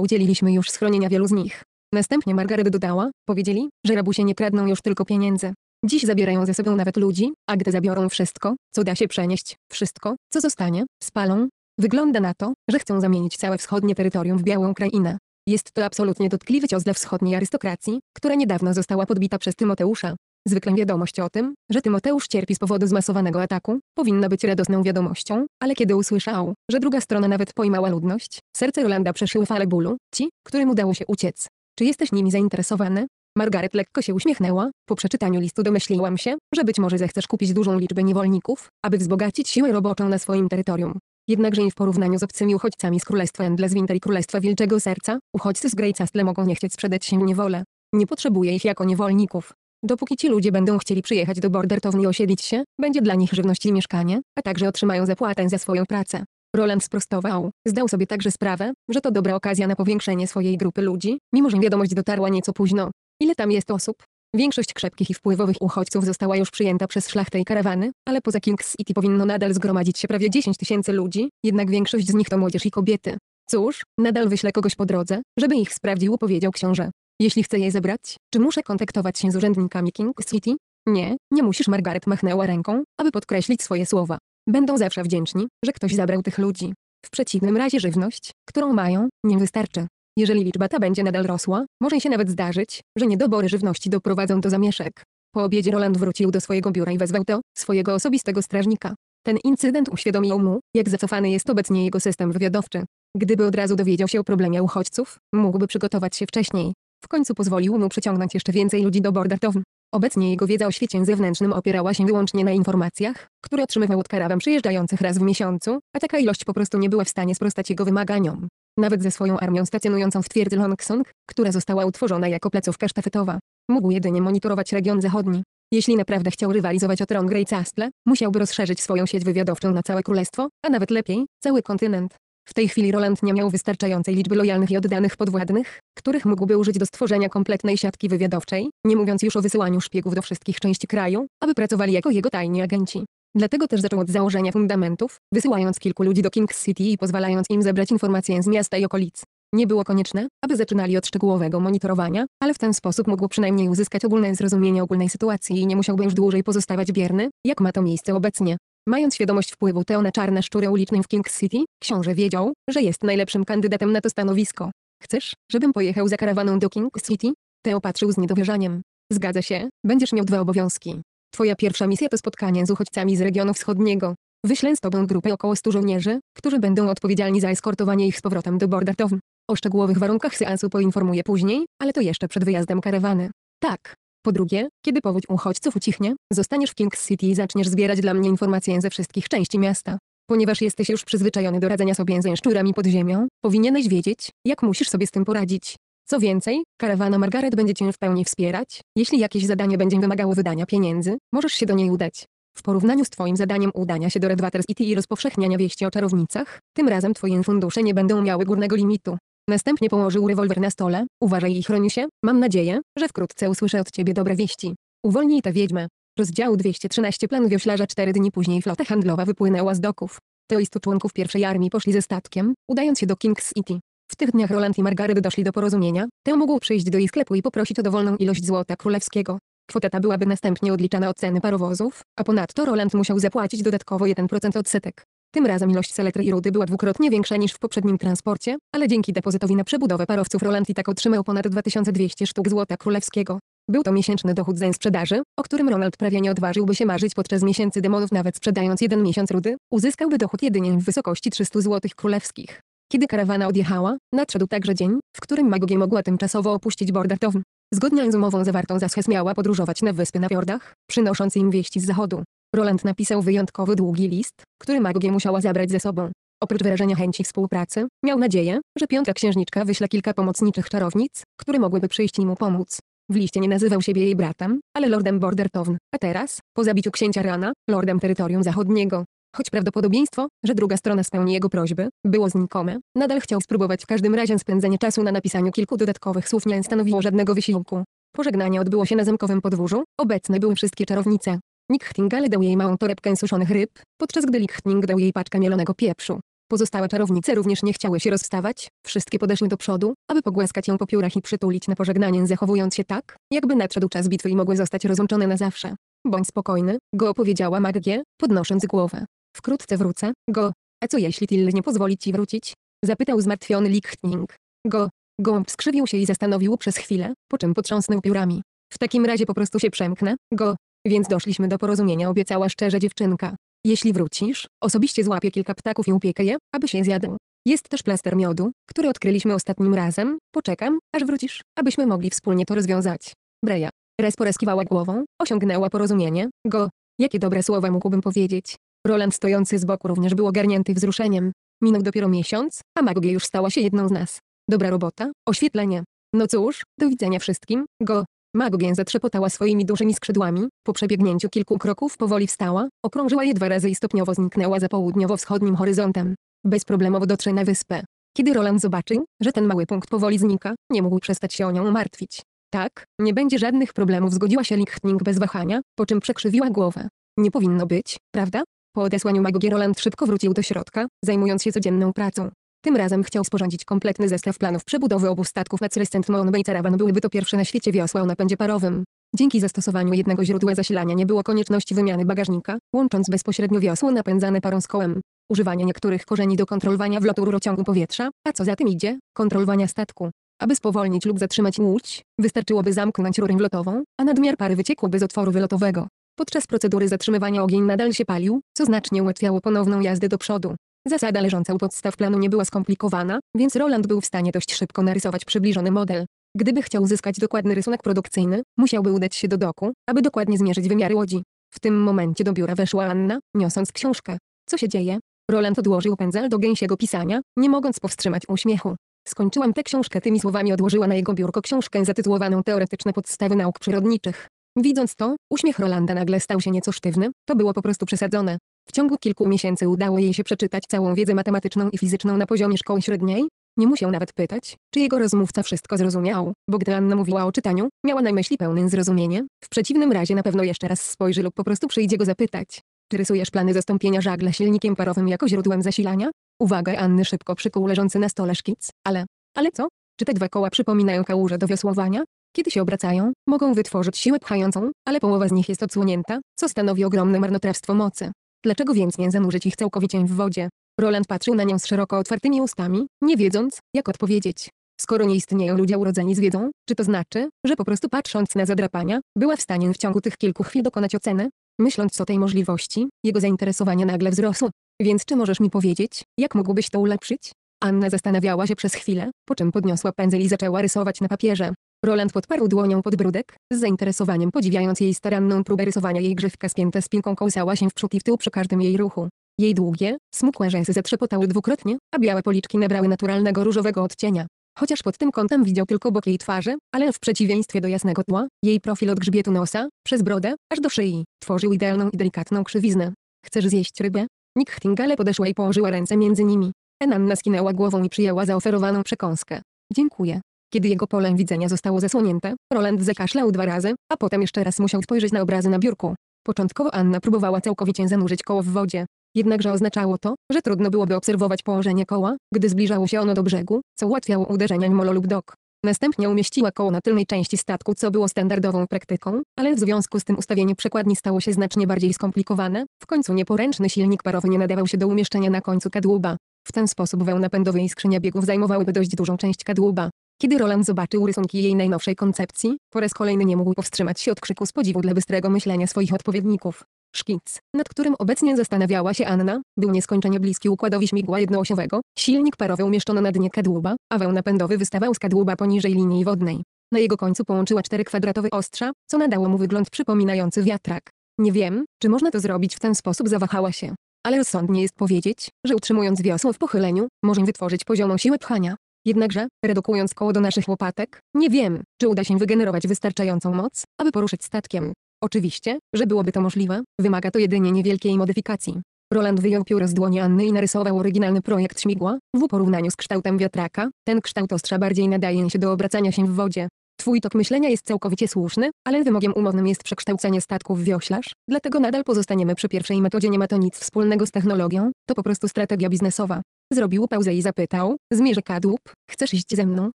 udzieliliśmy już schronienia wielu z nich. Następnie Margaret dodała, powiedzieli, że rabusie nie kradną już tylko pieniędzy. Dziś zabierają ze sobą nawet ludzi, a gdy zabiorą wszystko, co da się przenieść, wszystko, co zostanie, spalą. Wygląda na to, że chcą zamienić całe wschodnie terytorium w białą krainę. Jest to absolutnie dotkliwy cios dla wschodniej arystokracji, która niedawno została podbita przez Tymoteusza. Zwykle wiadomość o tym, że Tymoteusz cierpi z powodu zmasowanego ataku, powinna być radosną wiadomością, ale kiedy usłyszał, że druga strona nawet pojmała ludność, serce Rolanda przeszyły fale bólu, ci, którym udało się uciec. Czy jesteś nimi zainteresowany? Margaret lekko się uśmiechnęła. Po przeczytaniu listu domyśliłam się, że być może zechcesz kupić dużą liczbę niewolników, aby wzbogacić siłę roboczą na swoim terytorium. Jednakże i w porównaniu z obcymi uchodźcami z Królestwa Endleswinter i Królestwa Wilczego Serca, uchodźcy z stle mogą nie chcieć sprzedać się niewolę. Nie potrzebuje ich jako niewolników. Dopóki ci ludzie będą chcieli przyjechać do Bordertown i osiedlić się, będzie dla nich żywność i mieszkanie, a także otrzymają zapłatę za swoją pracę. Roland sprostował, zdał sobie także sprawę, że to dobra okazja na powiększenie swojej grupy ludzi, mimo że wiadomość dotarła nieco późno. Ile tam jest osób? Większość krzepkich i wpływowych uchodźców została już przyjęta przez szlachtę i karawany, ale poza Kings City powinno nadal zgromadzić się prawie 10 tysięcy ludzi, jednak większość z nich to młodzież i kobiety. Cóż, nadal wyślę kogoś po drodze, żeby ich sprawdził, powiedział książę. Jeśli chcę je zebrać, czy muszę kontaktować się z urzędnikami Kings City? Nie, nie musisz, Margaret machnęła ręką, aby podkreślić swoje słowa. Będą zawsze wdzięczni, że ktoś zabrał tych ludzi. W przeciwnym razie żywność, którą mają, nie wystarczy. Jeżeli liczba ta będzie nadal rosła, może się nawet zdarzyć, że niedobory żywności doprowadzą do zamieszek. Po obiedzie Roland wrócił do swojego biura i wezwał do swojego osobistego strażnika. Ten incydent uświadomił mu, jak zacofany jest obecnie jego system wywiadowczy. Gdyby od razu dowiedział się o problemie uchodźców, mógłby przygotować się wcześniej. W końcu pozwolił mu przyciągnąć jeszcze więcej ludzi do Bordertown. Obecnie jego wiedza o świecie zewnętrznym opierała się wyłącznie na informacjach, które otrzymywał od karawem przyjeżdżających raz w miesiącu, a taka ilość po prostu nie była w stanie sprostać jego wymaganiom nawet ze swoją armią stacjonującą w twierdzy Longsong, która została utworzona jako placówka sztafetowa. Mógł jedynie monitorować region zachodni. Jeśli naprawdę chciał rywalizować o tron Grey Castle, musiałby rozszerzyć swoją sieć wywiadowczą na całe królestwo, a nawet lepiej, cały kontynent. W tej chwili Roland nie miał wystarczającej liczby lojalnych i oddanych podwładnych, których mógłby użyć do stworzenia kompletnej siatki wywiadowczej, nie mówiąc już o wysyłaniu szpiegów do wszystkich części kraju, aby pracowali jako jego tajni agenci. Dlatego też zaczął od założenia fundamentów, wysyłając kilku ludzi do King City i pozwalając im zebrać informacje z miasta i okolic. Nie było konieczne, aby zaczynali od szczegółowego monitorowania, ale w ten sposób mógł przynajmniej uzyskać ogólne zrozumienie ogólnej sytuacji i nie musiałby już dłużej pozostawać bierny, jak ma to miejsce obecnie. Mając świadomość wpływu Teo na czarne szczury uliczne w King City, książę wiedział, że jest najlepszym kandydatem na to stanowisko. Chcesz, żebym pojechał za karawaną do King City? Teo patrzył z niedowierzaniem. Zgadza się, będziesz miał dwa obowiązki. Twoja pierwsza misja to spotkanie z uchodźcami z regionu wschodniego. Wyślę z Tobą grupę około 100 żołnierzy, którzy będą odpowiedzialni za eskortowanie ich z powrotem do Bordertown. O szczegółowych warunkach seansu poinformuję później, ale to jeszcze przed wyjazdem karawany. Tak. Po drugie, kiedy powódź uchodźców ucichnie, zostaniesz w Kings City i zaczniesz zbierać dla mnie informacje ze wszystkich części miasta. Ponieważ jesteś już przyzwyczajony do radzenia sobie ze szczurami pod ziemią, powinieneś wiedzieć, jak musisz sobie z tym poradzić. Co więcej, karawana Margaret będzie Cię w pełni wspierać. Jeśli jakieś zadanie będzie wymagało wydania pieniędzy, możesz się do niej udać. W porównaniu z Twoim zadaniem udania się do Redwaters City e i rozpowszechniania wieści o czarownicach, tym razem Twoje fundusze nie będą miały górnego limitu. Następnie położył rewolwer na stole, uważaj i chroni się, mam nadzieję, że wkrótce usłyszę od Ciebie dobre wieści. Uwolnij tę wiedźmę. Rozdział 213 Plan wioślarza Cztery dni później flota handlowa wypłynęła z doków. Teoistu członków pierwszej armii poszli ze statkiem, udając się do King's City. E w tych dniach Roland i Margaret doszli do porozumienia, Teo mógł przyjść do jej sklepu i poprosić o dowolną ilość złota królewskiego. Kwota ta byłaby następnie odliczana od ceny parowozów, a ponadto Roland musiał zapłacić dodatkowo 1% odsetek. Tym razem ilość seletry i rudy była dwukrotnie większa niż w poprzednim transporcie, ale dzięki depozytowi na przebudowę parowców Roland i tak otrzymał ponad 2200 sztuk złota królewskiego. Był to miesięczny dochód ze sprzedaży, o którym Ronald prawie nie odważyłby się marzyć podczas miesięcy demonów nawet sprzedając jeden miesiąc rudy, uzyskałby dochód jedynie w wysokości 300 złotych królewskich. Kiedy karawana odjechała, nadszedł także dzień, w którym Magogie mogła tymczasowo opuścić Bordertown. Zgodnie z umową zawartą Zashes miała podróżować na wyspy na fiordach, przynosząc im wieści z zachodu. Roland napisał wyjątkowo długi list, który Magogie musiała zabrać ze sobą. Oprócz wyrażenia chęci współpracy, miał nadzieję, że piąta księżniczka wyśle kilka pomocniczych czarownic, które mogłyby przyjść i mu pomóc. W liście nie nazywał siebie jej bratem, ale lordem Bordertown, a teraz, po zabiciu księcia Rana, lordem terytorium zachodniego. Choć prawdopodobieństwo, że druga strona spełni jego prośby, było znikome, nadal chciał spróbować w każdym razie spędzenie czasu na napisaniu kilku dodatkowych słów nie stanowiło żadnego wysiłku. Pożegnanie odbyło się na zamkowym podwórzu, obecne były wszystkie czarownice. Nikhtingale dał jej małą torebkę suszonych ryb, podczas gdy Lichting dał jej paczkę mielonego pieprzu. Pozostałe czarownice również nie chciały się rozstawać, wszystkie podeszły do przodu, aby pogłaskać ją po piórach i przytulić na pożegnanie zachowując się tak, jakby nadszedł czas bitwy i mogły zostać rozłączone na zawsze. Bądź spokojny, go opowiedziała Maggie, podnosząc głowę. Wkrótce wrócę, go. A co jeśli Till nie pozwoli ci wrócić? Zapytał zmartwiony Lichtning. Go. Gołąb skrzywił się i zastanowił przez chwilę, po czym potrząsnął piórami. W takim razie po prostu się przemknę, go. Więc doszliśmy do porozumienia obiecała szczerze dziewczynka. Jeśli wrócisz, osobiście złapię kilka ptaków i upiekę je, aby się zjadł. Jest też plaster miodu, który odkryliśmy ostatnim razem. Poczekam, aż wrócisz, abyśmy mogli wspólnie to rozwiązać. Breja. Res poreskiwała głową, osiągnęła porozumienie. Go. Jakie dobre słowa mógłbym powiedzieć. Roland stojący z boku również był ogarnięty wzruszeniem. Minął dopiero miesiąc, a Magogie już stała się jedną z nas. Dobra robota, oświetlenie. No cóż, do widzenia wszystkim, go. Magogien zatrzepotała swoimi dużymi skrzydłami, po przebiegnięciu kilku kroków powoli wstała, okrążyła je dwa razy i stopniowo zniknęła za południowo-wschodnim horyzontem. Bezproblemowo dotrze na wyspę. Kiedy Roland zobaczył, że ten mały punkt powoli znika, nie mógł przestać się o nią martwić. Tak, nie będzie żadnych problemów zgodziła się Lichtning bez wahania, po czym przekrzywiła głowę. Nie powinno być, prawda? Po odesłaniu Mago Gieroland szybko wrócił do środka, zajmując się codzienną pracą. Tym razem chciał sporządzić kompletny zestaw planów przebudowy obu statków na Celestent Moon Bay Caravan byłyby to pierwsze na świecie wiosła o napędzie parowym. Dzięki zastosowaniu jednego źródła zasilania nie było konieczności wymiany bagażnika, łącząc bezpośrednio wiosło napędzane parą z kołem. Używanie niektórych korzeni do kontrolowania wlotu rurociągu powietrza, a co za tym idzie, kontrolowania statku. Aby spowolnić lub zatrzymać łódź, wystarczyłoby zamknąć rurę wlotową, a nadmiar pary wyciekłby z otworu wylotowego. Podczas procedury zatrzymywania ogień nadal się palił, co znacznie ułatwiało ponowną jazdę do przodu. Zasada leżąca u podstaw planu nie była skomplikowana, więc Roland był w stanie dość szybko narysować przybliżony model. Gdyby chciał uzyskać dokładny rysunek produkcyjny, musiałby udać się do doku, aby dokładnie zmierzyć wymiary łodzi. W tym momencie do biura weszła Anna, niosąc książkę. Co się dzieje? Roland odłożył pędzel do gęsiego pisania, nie mogąc powstrzymać uśmiechu. Skończyłam tę książkę tymi słowami odłożyła na jego biurko książkę zatytułowaną Teoretyczne podstawy nauk przyrodniczych. Widząc to, uśmiech Rolanda nagle stał się nieco sztywny, to było po prostu przesadzone. W ciągu kilku miesięcy udało jej się przeczytać całą wiedzę matematyczną i fizyczną na poziomie szkoły średniej. Nie musiał nawet pytać, czy jego rozmówca wszystko zrozumiał, bo gdy Anna mówiła o czytaniu, miała na myśli pełne zrozumienie, w przeciwnym razie na pewno jeszcze raz spojrzy lub po prostu przyjdzie go zapytać. Czy rysujesz plany zastąpienia żagla silnikiem parowym jako źródłem zasilania? Uwaga, Anny szybko przykuł leżący na stole szkic, ale... Ale co? Czy te dwa koła przypominają kałuże do wiosłowania? Kiedy się obracają, mogą wytworzyć siłę pchającą, ale połowa z nich jest odsłonięta, co stanowi ogromne marnotrawstwo mocy. Dlaczego więc nie zanurzyć ich całkowicie w wodzie? Roland patrzył na nią z szeroko otwartymi ustami, nie wiedząc, jak odpowiedzieć. Skoro nie istnieją ludzie urodzeni z wiedzą, czy to znaczy, że po prostu patrząc na zadrapania, była w stanie w ciągu tych kilku chwil dokonać oceny? Myśląc o tej możliwości, jego zainteresowanie nagle wzrosło. Więc czy możesz mi powiedzieć, jak mógłbyś to ulepszyć? Anna zastanawiała się przez chwilę, po czym podniosła pędzel i zaczęła rysować na papierze. Roland podparł dłonią podbródek, z zainteresowaniem podziwiając jej staranną próbę rysowania jej grzywka spięte z pilką kołsała się w przód i w tył przy każdym jej ruchu. Jej długie, smukłe rzęsy zatrzepotały dwukrotnie, a białe policzki nabrały naturalnego różowego odcienia. Chociaż pod tym kątem widział tylko bok jej twarzy, ale w przeciwieństwie do jasnego tła, jej profil od grzbietu nosa, przez brodę, aż do szyi, tworzył idealną i delikatną krzywiznę. Chcesz zjeść rybę? Nick Htingale podeszła i położyła ręce między nimi. Enanna skinęła głową i przyjęła zaoferowaną przekąskę. Dziękuję. Kiedy jego polem widzenia zostało zasłonięte, Roland zakaszlał dwa razy, a potem jeszcze raz musiał spojrzeć na obrazy na biurku. Początkowo Anna próbowała całkowicie zanurzyć koło w wodzie. Jednakże oznaczało to, że trudno byłoby obserwować położenie koła, gdy zbliżało się ono do brzegu, co ułatwiało uderzenia molo lub dok. Następnie umieściła koło na tylnej części statku, co było standardową praktyką, ale w związku z tym ustawienie przekładni stało się znacznie bardziej skomplikowane, w końcu nieporęczny silnik parowy nie nadawał się do umieszczenia na końcu kadłuba. W ten sposób wełna pędowej i skrzynia biegów zajmowałyby dość dużą część kadłuba. Kiedy Roland zobaczył rysunki jej najnowszej koncepcji, po raz kolejny nie mógł powstrzymać się od krzyku z podziwu dla bystrego myślenia swoich odpowiedników. Szkic, nad którym obecnie zastanawiała się Anna, był nieskończenie bliski układowi śmigła jednoosiowego, silnik parowy umieszczono na dnie kadłuba, a wał napędowy wystawał z kadłuba poniżej linii wodnej. Na jego końcu połączyła cztery kwadratowe ostrza, co nadało mu wygląd przypominający wiatrak. Nie wiem, czy można to zrobić w ten sposób zawahała się. Ale rozsądnie jest powiedzieć, że utrzymując wiosło w pochyleniu, możemy wytworzyć poziomą siłę pchania. Jednakże, redukując koło do naszych łopatek, nie wiem, czy uda się wygenerować wystarczającą moc, aby poruszyć statkiem. Oczywiście, że byłoby to możliwe, wymaga to jedynie niewielkiej modyfikacji. Roland wyjął pióro z dłoni Anny i narysował oryginalny projekt śmigła. W porównaniu z kształtem wiatraka, ten kształt ostrza bardziej nadaje się do obracania się w wodzie. Twój tok myślenia jest całkowicie słuszny, ale wymogiem umownym jest przekształcenie statków w wioślarz, dlatego nadal pozostaniemy przy pierwszej metodzie nie ma to nic wspólnego z technologią, to po prostu strategia biznesowa. Zrobił pauzę i zapytał, zmierzę kadłub, chcesz iść ze mną?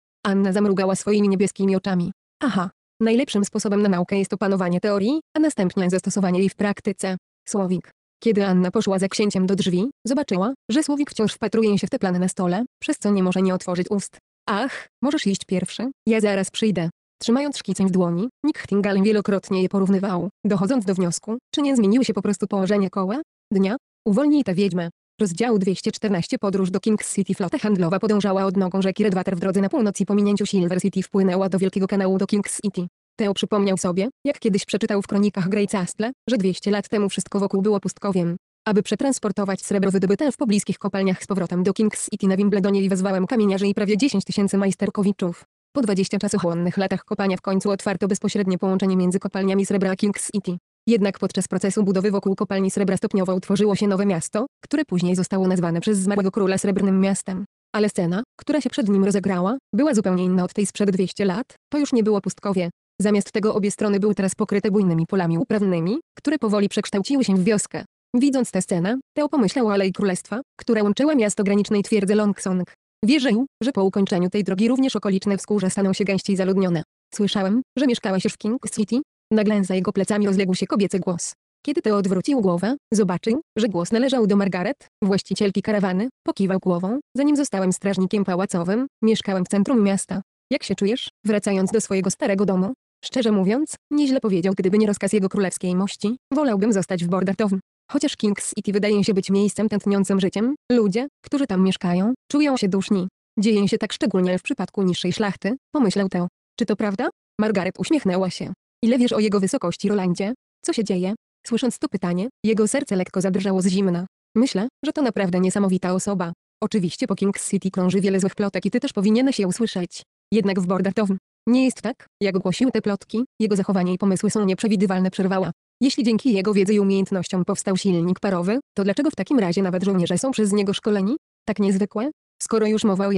Anna zamrugała swoimi niebieskimi oczami. Aha. Najlepszym sposobem na naukę jest opanowanie teorii, a następnie zastosowanie jej w praktyce. Słowik. Kiedy Anna poszła za księciem do drzwi, zobaczyła, że Słowik wciąż wpatruje się w te plany na stole, przez co nie może nie otworzyć ust. Ach, możesz iść pierwszy, ja zaraz przyjdę. Trzymając szkicę w dłoni, Nick Hingal wielokrotnie je porównywał, dochodząc do wniosku, czy nie zmieniło się po prostu położenie koła? Dnia? Uwolnij tę wiedźmę. Rozdział 214 Podróż do Kings City Flota handlowa podążała od nogą, rzeki Redwater w drodze na północ i po minięciu Silver City wpłynęła do Wielkiego Kanału do Kings City. Teo przypomniał sobie, jak kiedyś przeczytał w kronikach Astle, że 200 lat temu wszystko wokół było pustkowiem. Aby przetransportować srebro wydobyte w pobliskich kopalniach z powrotem do Kings City na Wimbledonie i wezwałem kamieniarzy i prawie 10 tysięcy majsterkowiczów. Po 20 czasochłonnych latach kopania w końcu otwarto bezpośrednie połączenie między kopalniami srebra King Kings City. Jednak podczas procesu budowy wokół kopalni srebra stopniowo utworzyło się nowe miasto, które później zostało nazwane przez zmarłego króla srebrnym miastem. Ale scena, która się przed nim rozegrała, była zupełnie inna od tej sprzed 200 lat, to już nie było pustkowie. Zamiast tego obie strony były teraz pokryte bujnymi polami uprawnymi, które powoli przekształciły się w wioskę. Widząc tę scenę, Teo pomyślał o Alei Królestwa, która łączyła miasto granicznej twierdzy Longsong. Wierzył, że po ukończeniu tej drogi również okoliczne wzgórze staną się gęściej zaludnione. Słyszałem, że mieszkałaś już w King City, Nagle za jego plecami rozległ się kobiecy głos. Kiedy to odwrócił głowę, zobaczył, że głos należał do Margaret, właścicielki karawany, pokiwał głową, zanim zostałem strażnikiem pałacowym, mieszkałem w centrum miasta. Jak się czujesz, wracając do swojego starego domu? Szczerze mówiąc, nieźle powiedział, gdyby nie rozkaz jego królewskiej mości, wolałbym zostać w Bordertown. Chociaż Kings City wydaje się być miejscem tętniącym życiem, ludzie, którzy tam mieszkają, czują się duszni. Dzieje się tak szczególnie w przypadku niższej szlachty, pomyślał Teo. Czy to prawda? Margaret uśmiechnęła się. Ile wiesz o jego wysokości Rolandzie? Co się dzieje? Słysząc to pytanie, jego serce lekko zadrżało z zimna. Myślę, że to naprawdę niesamowita osoba. Oczywiście po Kings City krąży wiele złych plotek i ty też powinieneś je usłyszeć. Jednak w Bordertown nie jest tak, jak głosiły te plotki, jego zachowanie i pomysły są nieprzewidywalne przerwała. Jeśli dzięki jego wiedzy i umiejętnościom powstał silnik parowy, to dlaczego w takim razie nawet żołnierze są przez niego szkoleni? Tak niezwykłe? Skoro już mowa o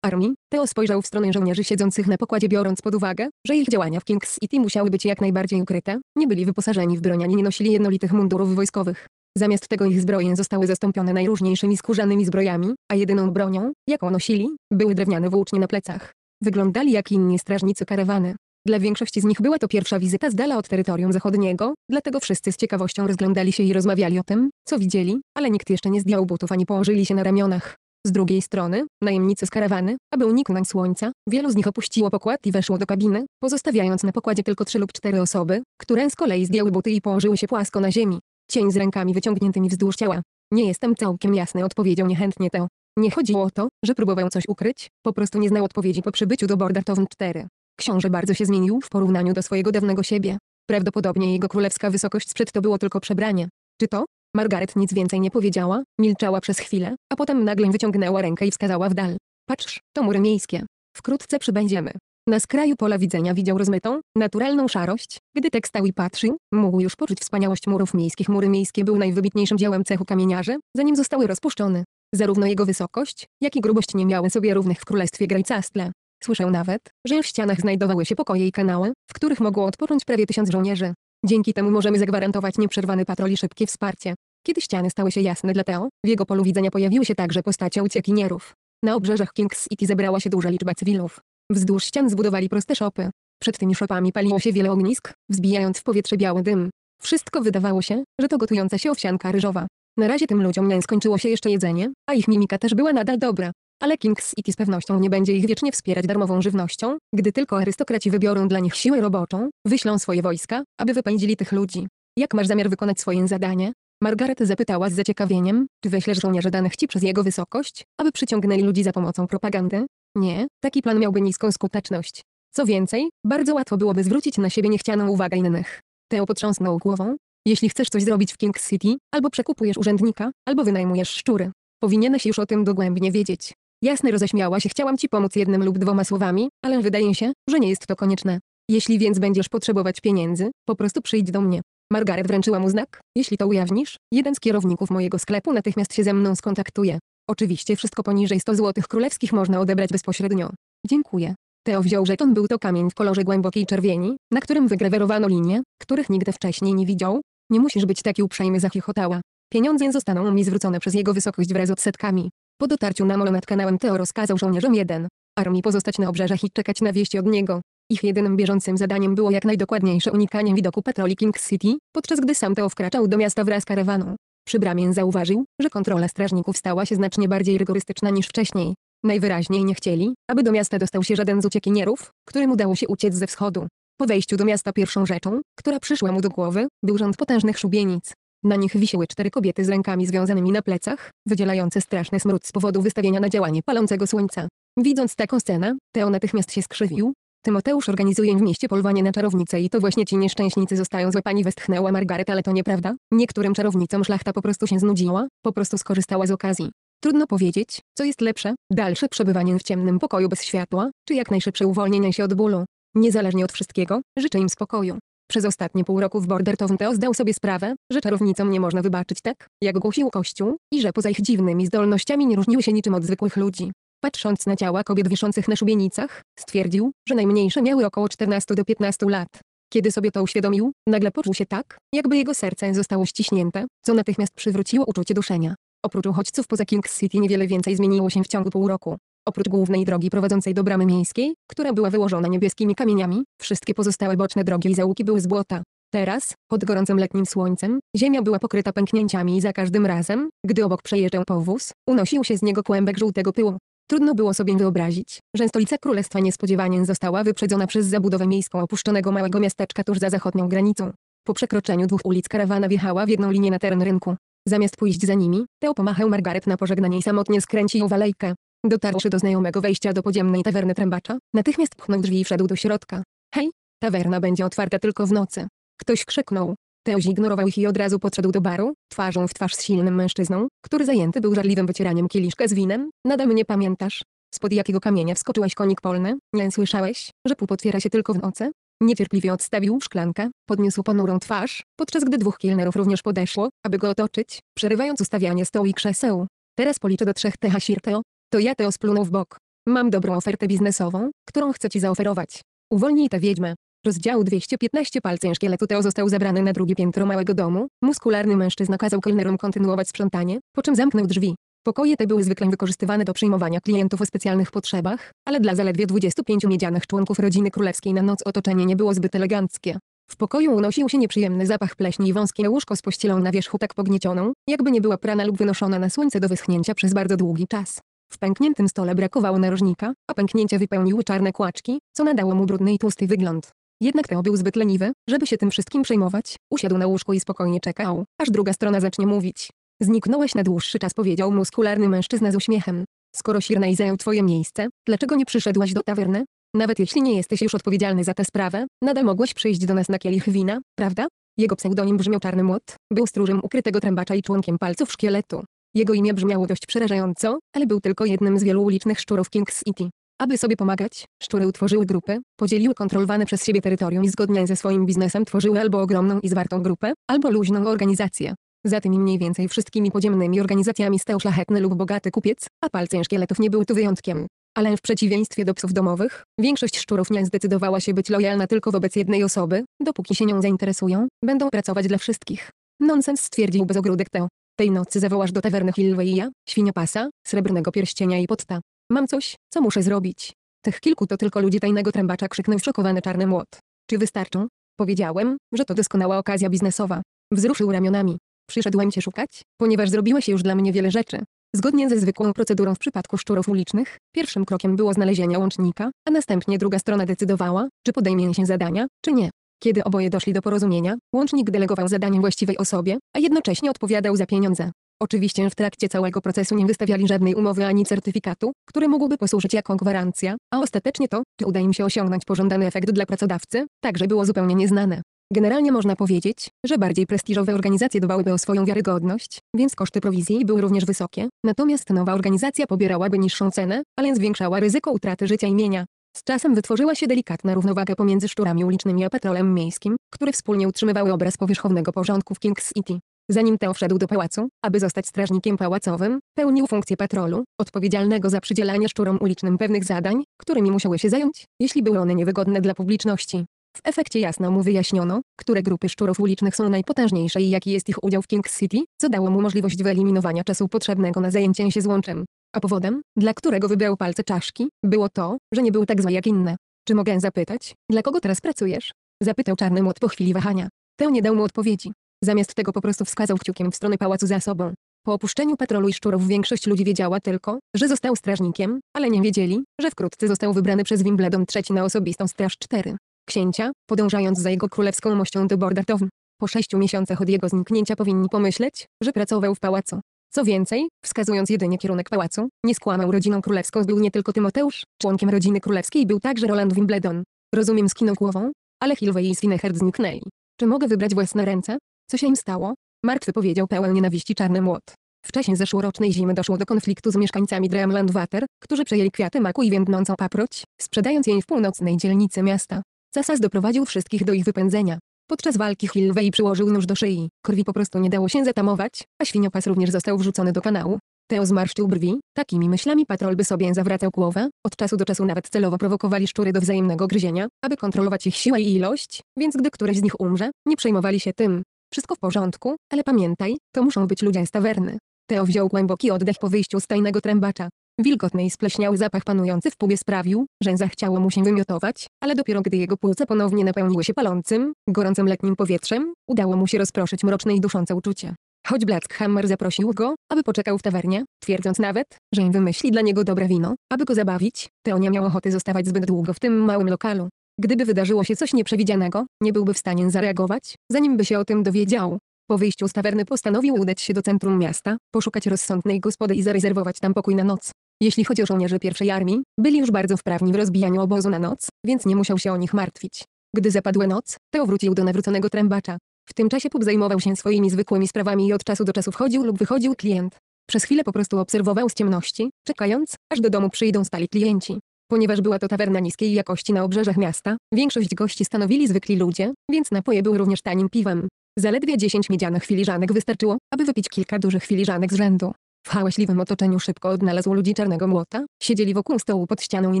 armii, Teo spojrzał w stronę żołnierzy siedzących na pokładzie biorąc pod uwagę, że ich działania w Kings City musiały być jak najbardziej ukryte, nie byli wyposażeni w broń ani nie nosili jednolitych mundurów wojskowych. Zamiast tego ich zbroje zostały zastąpione najróżniejszymi skórzanymi zbrojami, a jedyną bronią, jaką nosili, były drewniane włócznie na plecach. Wyglądali jak inni strażnicy karawany. Dla większości z nich była to pierwsza wizyta z dala od terytorium zachodniego, dlatego wszyscy z ciekawością rozglądali się i rozmawiali o tym, co widzieli, ale nikt jeszcze nie zdjął butów ani położyli się na ramionach. Z drugiej strony, najemnicy z karawany, aby uniknąć słońca, wielu z nich opuściło pokład i weszło do kabiny, pozostawiając na pokładzie tylko trzy lub cztery osoby, które z kolei zdjęły buty i położyły się płasko na ziemi. Cień z rękami wyciągniętymi wzdłuż ciała. Nie jestem całkiem jasny odpowiedział niechętnie tę. Nie chodziło o to, że próbował coś ukryć, po prostu nie znał odpowiedzi po przybyciu do Bordertown 4. Książę bardzo się zmienił w porównaniu do swojego dawnego siebie. Prawdopodobnie jego królewska wysokość sprzed to było tylko przebranie. Czy to, Margaret nic więcej nie powiedziała, milczała przez chwilę, a potem nagle wyciągnęła rękę i wskazała w dal. Patrz, to mury miejskie. Wkrótce przybędziemy. Na skraju pola widzenia widział rozmytą, naturalną szarość. Gdy tak stał i patrzył, mógł już poczuć wspaniałość murów miejskich. Mury miejskie były najwybitniejszym dziełem cechu kamieniarzy, zanim zostały rozpuszczone. Zarówno jego wysokość, jak i grubość nie miały sobie równych w królestwie Grejcastle. Słyszał nawet, że w ścianach znajdowały się pokoje i kanały, w których mogło odpocząć prawie tysiąc żołnierzy. Dzięki temu możemy zagwarantować nieprzerwany patrol i szybkie wsparcie. Kiedy ściany stały się jasne dla Teo, w jego polu widzenia pojawiły się także postacie uciekinierów. Na obrzeżach Kings City zebrała się duża liczba cywilów. Wzdłuż ścian zbudowali proste szopy. Przed tymi szopami paliło się wiele ognisk, wzbijając w powietrze biały dym. Wszystko wydawało się, że to gotująca się owsianka ryżowa. Na razie tym ludziom nie skończyło się jeszcze jedzenie, a ich mimika też była nadal dobra ale Kings City z pewnością nie będzie ich wiecznie wspierać darmową żywnością, gdy tylko arystokraci wybiorą dla nich siłę roboczą, wyślą swoje wojska, aby wypędzili tych ludzi. Jak masz zamiar wykonać swoje zadanie? Margaret zapytała z zaciekawieniem, czy wyślesz żołnierze danych ci przez jego wysokość, aby przyciągnęli ludzi za pomocą propagandy? Nie, taki plan miałby niską skuteczność. Co więcej, bardzo łatwo byłoby zwrócić na siebie niechcianą uwagę innych. Teo potrząsnął głową. Jeśli chcesz coś zrobić w King City, albo przekupujesz urzędnika, albo wynajmujesz szczury. Powinieneś już o tym dogłębnie wiedzieć. Jasny roześmiała się chciałam ci pomóc jednym lub dwoma słowami, ale wydaje się, że nie jest to konieczne. Jeśli więc będziesz potrzebować pieniędzy, po prostu przyjdź do mnie. Margaret wręczyła mu znak, jeśli to ujawnisz, jeden z kierowników mojego sklepu natychmiast się ze mną skontaktuje. Oczywiście wszystko poniżej 100 złotych królewskich można odebrać bezpośrednio. Dziękuję. Teo wziął żeton był to kamień w kolorze głębokiej czerwieni, na którym wygrawerowano linie, których nigdy wcześniej nie widział. Nie musisz być taki uprzejmy zachichotała. Pieniądze zostaną mi zwrócone przez jego wysokość wraz z odsetkami. Po dotarciu na nad kanałem Teo rozkazał żołnierzom 1. Armii pozostać na obrzeżach i czekać na wieści od niego. Ich jedynym bieżącym zadaniem było jak najdokładniejsze unikanie widoku patroli King City, podczas gdy sam Teo wkraczał do miasta wraz z karawaną. Przy bramie zauważył, że kontrola strażników stała się znacznie bardziej rygorystyczna niż wcześniej. Najwyraźniej nie chcieli, aby do miasta dostał się żaden z uciekinierów, którym udało się uciec ze wschodu. Po wejściu do miasta pierwszą rzeczą, która przyszła mu do głowy, był rząd potężnych szubienic. Na nich wisiły cztery kobiety z rękami związanymi na plecach, wydzielające straszny smród z powodu wystawienia na działanie palącego słońca. Widząc taką scenę, Teo natychmiast się skrzywił. Tymoteusz organizuje w mieście polowanie na czarownicę i to właśnie ci nieszczęśnicy zostają pani westchnęła Margaret, ale to nieprawda. Niektórym czarownicom szlachta po prostu się znudziła, po prostu skorzystała z okazji. Trudno powiedzieć, co jest lepsze, dalsze przebywanie w ciemnym pokoju bez światła, czy jak najszybsze uwolnienie się od bólu. Niezależnie od wszystkiego, życzę im spokoju. Przez ostatnie pół roku w Town Teo zdał sobie sprawę, że czarownicom nie można wybaczyć tak, jak głosił Kościół, i że poza ich dziwnymi zdolnościami nie różniły się niczym od zwykłych ludzi. Patrząc na ciała kobiet wiszących na szubienicach, stwierdził, że najmniejsze miały około 14 do 15 lat. Kiedy sobie to uświadomił, nagle poczuł się tak, jakby jego serce zostało ściśnięte, co natychmiast przywróciło uczucie duszenia. Oprócz uchodźców poza King City niewiele więcej zmieniło się w ciągu pół roku. Oprócz głównej drogi prowadzącej do bramy miejskiej, która była wyłożona niebieskimi kamieniami, wszystkie pozostałe boczne drogi i załuki były z błota. Teraz, pod gorącym letnim słońcem, ziemia była pokryta pęknięciami i za każdym razem, gdy obok przejeżdżał powóz, unosił się z niego kłębek żółtego pyłu. Trudno było sobie wyobrazić, że stolica królestwa niespodziewanie została wyprzedzona przez zabudowę miejską opuszczonego małego miasteczka tuż za zachodnią granicą. Po przekroczeniu dwóch ulic karawana wjechała w jedną linię na teren rynku. Zamiast pójść za nimi, Teo pomachał Margaret na pożegnanie i samotnie skręcił walejkę. Dotarłszy do znajomego wejścia do podziemnej tawerny trębacza, natychmiast pchnął drzwi i wszedł do środka. Hej, tawerna będzie otwarta tylko w nocy. Ktoś krzyknął. Teo zignorował ich i od razu podszedł do baru, twarzą w twarz z silnym mężczyzną, który zajęty był żarliwym wycieraniem kieliszka z winem. Nadal mnie pamiętasz. Spod jakiego kamienia wskoczyłaś konik polny? Nie słyszałeś, że pół otwiera się tylko w nocy? Niecierpliwie odstawił szklankę, podniósł ponurą twarz, podczas gdy dwóch kilnerów również podeszło, aby go otoczyć, przerywając ustawianie stołu i krzeseł. Teraz policzę do trzech Sirteo. To ja te splunął w bok. Mam dobrą ofertę biznesową, którą chcę ci zaoferować. Uwolnij tę wiedźmę. Rozdział 215 Palcem szkieletu Teo został zabrany na drugie piętro małego domu. Muskularny mężczyzna kazał kelnerom kontynuować sprzątanie, po czym zamknął drzwi. Pokoje te były zwykle wykorzystywane do przyjmowania klientów o specjalnych potrzebach, ale dla zaledwie 25 miedzianych członków rodziny królewskiej na noc otoczenie nie było zbyt eleganckie. W pokoju unosił się nieprzyjemny zapach pleśni i wąskie łóżko z pościelą na wierzchu tak pogniecioną, jakby nie była prana lub wynoszona na słońce do wyschnięcia przez bardzo długi czas. W pękniętym stole brakowało narożnika, a pęknięcia wypełniły czarne kłaczki, co nadało mu brudny i tłusty wygląd. Jednak Teo był zbyt leniwy, żeby się tym wszystkim przejmować, usiadł na łóżku i spokojnie czekał, aż druga strona zacznie mówić. Zniknąłeś na dłuższy czas powiedział muskularny mężczyzna z uśmiechem. Skoro Sirnaj zajął twoje miejsce, dlaczego nie przyszedłaś do tawerny? Nawet jeśli nie jesteś już odpowiedzialny za tę sprawę, nadal mogłeś przyjść do nas na kielich wina, prawda? Jego pseudonim brzmiał Czarny Młot, był stróżem ukrytego trębacza i członkiem palców szkieletu. Jego imię brzmiało dość przerażająco, ale był tylko jednym z wielu ulicznych szczurów Kings City. Aby sobie pomagać, szczury utworzyły grupy, podzieliły kontrolowane przez siebie terytorium i zgodnie ze swoim biznesem tworzyły albo ogromną i zwartą grupę, albo luźną organizację. Za tymi mniej więcej wszystkimi podziemnymi organizacjami stał szlachetny lub bogaty kupiec, a palcem szkieletów nie był tu wyjątkiem. Ale w przeciwieństwie do psów domowych, większość szczurów nie zdecydowała się być lojalna tylko wobec jednej osoby, dopóki się nią zainteresują, będą pracować dla wszystkich. Nonsens stwierdził bez ogródek Teo. Tej nocy zawołasz do tawerny Hillwaya, świniopasa, srebrnego pierścienia i podsta. Mam coś, co muszę zrobić. Tych kilku to tylko ludzie tajnego trębacza krzyknął szokowany czarny młot. Czy wystarczą? Powiedziałem, że to doskonała okazja biznesowa. Wzruszył ramionami. Przyszedłem cię szukać, ponieważ się już dla mnie wiele rzeczy. Zgodnie ze zwykłą procedurą w przypadku szczurów ulicznych, pierwszym krokiem było znalezienie łącznika, a następnie druga strona decydowała, czy podejmie się zadania, czy nie. Kiedy oboje doszli do porozumienia, łącznik delegował zadanie właściwej osobie, a jednocześnie odpowiadał za pieniądze. Oczywiście w trakcie całego procesu nie wystawiali żadnej umowy ani certyfikatu, który mógłby posłużyć jako gwarancja, a ostatecznie to, czy uda im się osiągnąć pożądany efekt dla pracodawcy, także było zupełnie nieznane. Generalnie można powiedzieć, że bardziej prestiżowe organizacje dbałyby o swoją wiarygodność, więc koszty prowizji były również wysokie, natomiast nowa organizacja pobierałaby niższą cenę, ale zwiększała ryzyko utraty życia i mienia. Z czasem wytworzyła się delikatna równowaga pomiędzy szczurami ulicznymi a patrolem miejskim, które wspólnie utrzymywały obraz powierzchownego porządku w Kings City. Zanim ten wszedł do pałacu, aby zostać strażnikiem pałacowym, pełnił funkcję patrolu, odpowiedzialnego za przydzielanie szczurom ulicznym pewnych zadań, którymi musiały się zająć, jeśli były one niewygodne dla publiczności. W efekcie jasno mu wyjaśniono, które grupy szczurów ulicznych są najpotężniejsze i jaki jest ich udział w King City, co dało mu możliwość wyeliminowania czasu potrzebnego na zajęcie się złączem. A powodem, dla którego wybrał palce czaszki, było to, że nie był tak zły jak inne. Czy mogę zapytać, dla kogo teraz pracujesz? Zapytał czarny młot po chwili wahania. Teo nie dał mu odpowiedzi. Zamiast tego po prostu wskazał kciukiem w stronę pałacu za sobą. Po opuszczeniu patrolu i szczurów większość ludzi wiedziała tylko, że został strażnikiem, ale nie wiedzieli, że wkrótce został wybrany przez Wimbledon III na osobistą straż 4. Księcia, podążając za jego królewską mością do Bordertown. Po sześciu miesiącach od jego zniknięcia powinni pomyśleć, że pracował w pałacu. Co więcej, wskazując jedynie kierunek pałacu, nie skłamał rodziną królewską był nie tylko Tymoteusz, członkiem rodziny królewskiej był także Roland Wimbledon. Rozumiem skinął głową, ale Hilwey i Svineherd zniknęli. Czy mogę wybrać własne ręce? Co się im stało? Martwy powiedział pełen nienawiści czarny młot. Wcześniej zeszłorocznej zimy doszło do konfliktu z mieszkańcami Dreamland Water, którzy przejęli kwiaty maku i więdnącą paproć, sprzedając jej w północnej dzielnicy miasta. Zasas doprowadził wszystkich do ich wypędzenia. Podczas walki Hillway przyłożył nóż do szyi. Krwi po prostu nie dało się zatamować, a świniopas również został wrzucony do kanału. Teo zmarszczył brwi, takimi myślami patrol by sobie zawracał głowę, od czasu do czasu nawet celowo prowokowali szczury do wzajemnego gryzienia, aby kontrolować ich siłę i ilość, więc gdy któryś z nich umrze, nie przejmowali się tym. Wszystko w porządku, ale pamiętaj, to muszą być ludzie z tawerny. Teo wziął głęboki oddech po wyjściu z tajnego trębacza. Wilgotny i spleśniały zapach panujący w pubie sprawił, że zachciało mu się wymiotować, ale dopiero gdy jego płuca ponownie napełniły się palącym, gorącym letnim powietrzem, udało mu się rozproszyć mroczne i duszące uczucie. Choć Blackhammer zaprosił go, aby poczekał w tawernie, twierdząc nawet, że im wymyśli dla niego dobre wino, aby go zabawić, Teo nie miał ochoty zostawać zbyt długo w tym małym lokalu. Gdyby wydarzyło się coś nieprzewidzianego, nie byłby w stanie zareagować, zanim by się o tym dowiedział. Po wyjściu z tawerny postanowił udać się do centrum miasta, poszukać rozsądnej gospody i zarezerwować tam pokój na noc. Jeśli chodzi o żołnierzy pierwszej armii, byli już bardzo wprawni w rozbijaniu obozu na noc, więc nie musiał się o nich martwić. Gdy zapadła noc, Teo wrócił do nawróconego trębacza. W tym czasie Pub zajmował się swoimi zwykłymi sprawami i od czasu do czasu wchodził lub wychodził klient. Przez chwilę po prostu obserwował z ciemności, czekając, aż do domu przyjdą stali klienci. Ponieważ była to tawerna niskiej jakości na obrzeżach miasta, większość gości stanowili zwykli ludzie, więc napoje były również tanim piwem. Zaledwie 10 miedzianych filiżanek wystarczyło, aby wypić kilka dużych filiżanek z rzędu. W hałaśliwym otoczeniu szybko odnalazł ludzi czarnego młota, siedzieli wokół stołu pod ścianą i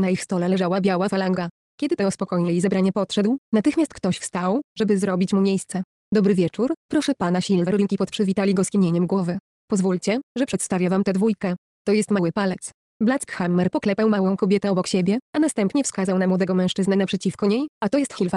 na ich stole leżała biała falanga. Kiedy Teo spokojnie i zebranie podszedł, natychmiast ktoś wstał, żeby zrobić mu miejsce. Dobry wieczór, proszę pana Silverlinki podprzywitali go skinieniem głowy. Pozwólcie, że przedstawię wam tę dwójkę. To jest mały palec. Blackhammer poklepał małą kobietę obok siebie, a następnie wskazał na młodego mężczyznę naprzeciwko niej, a to jest Hill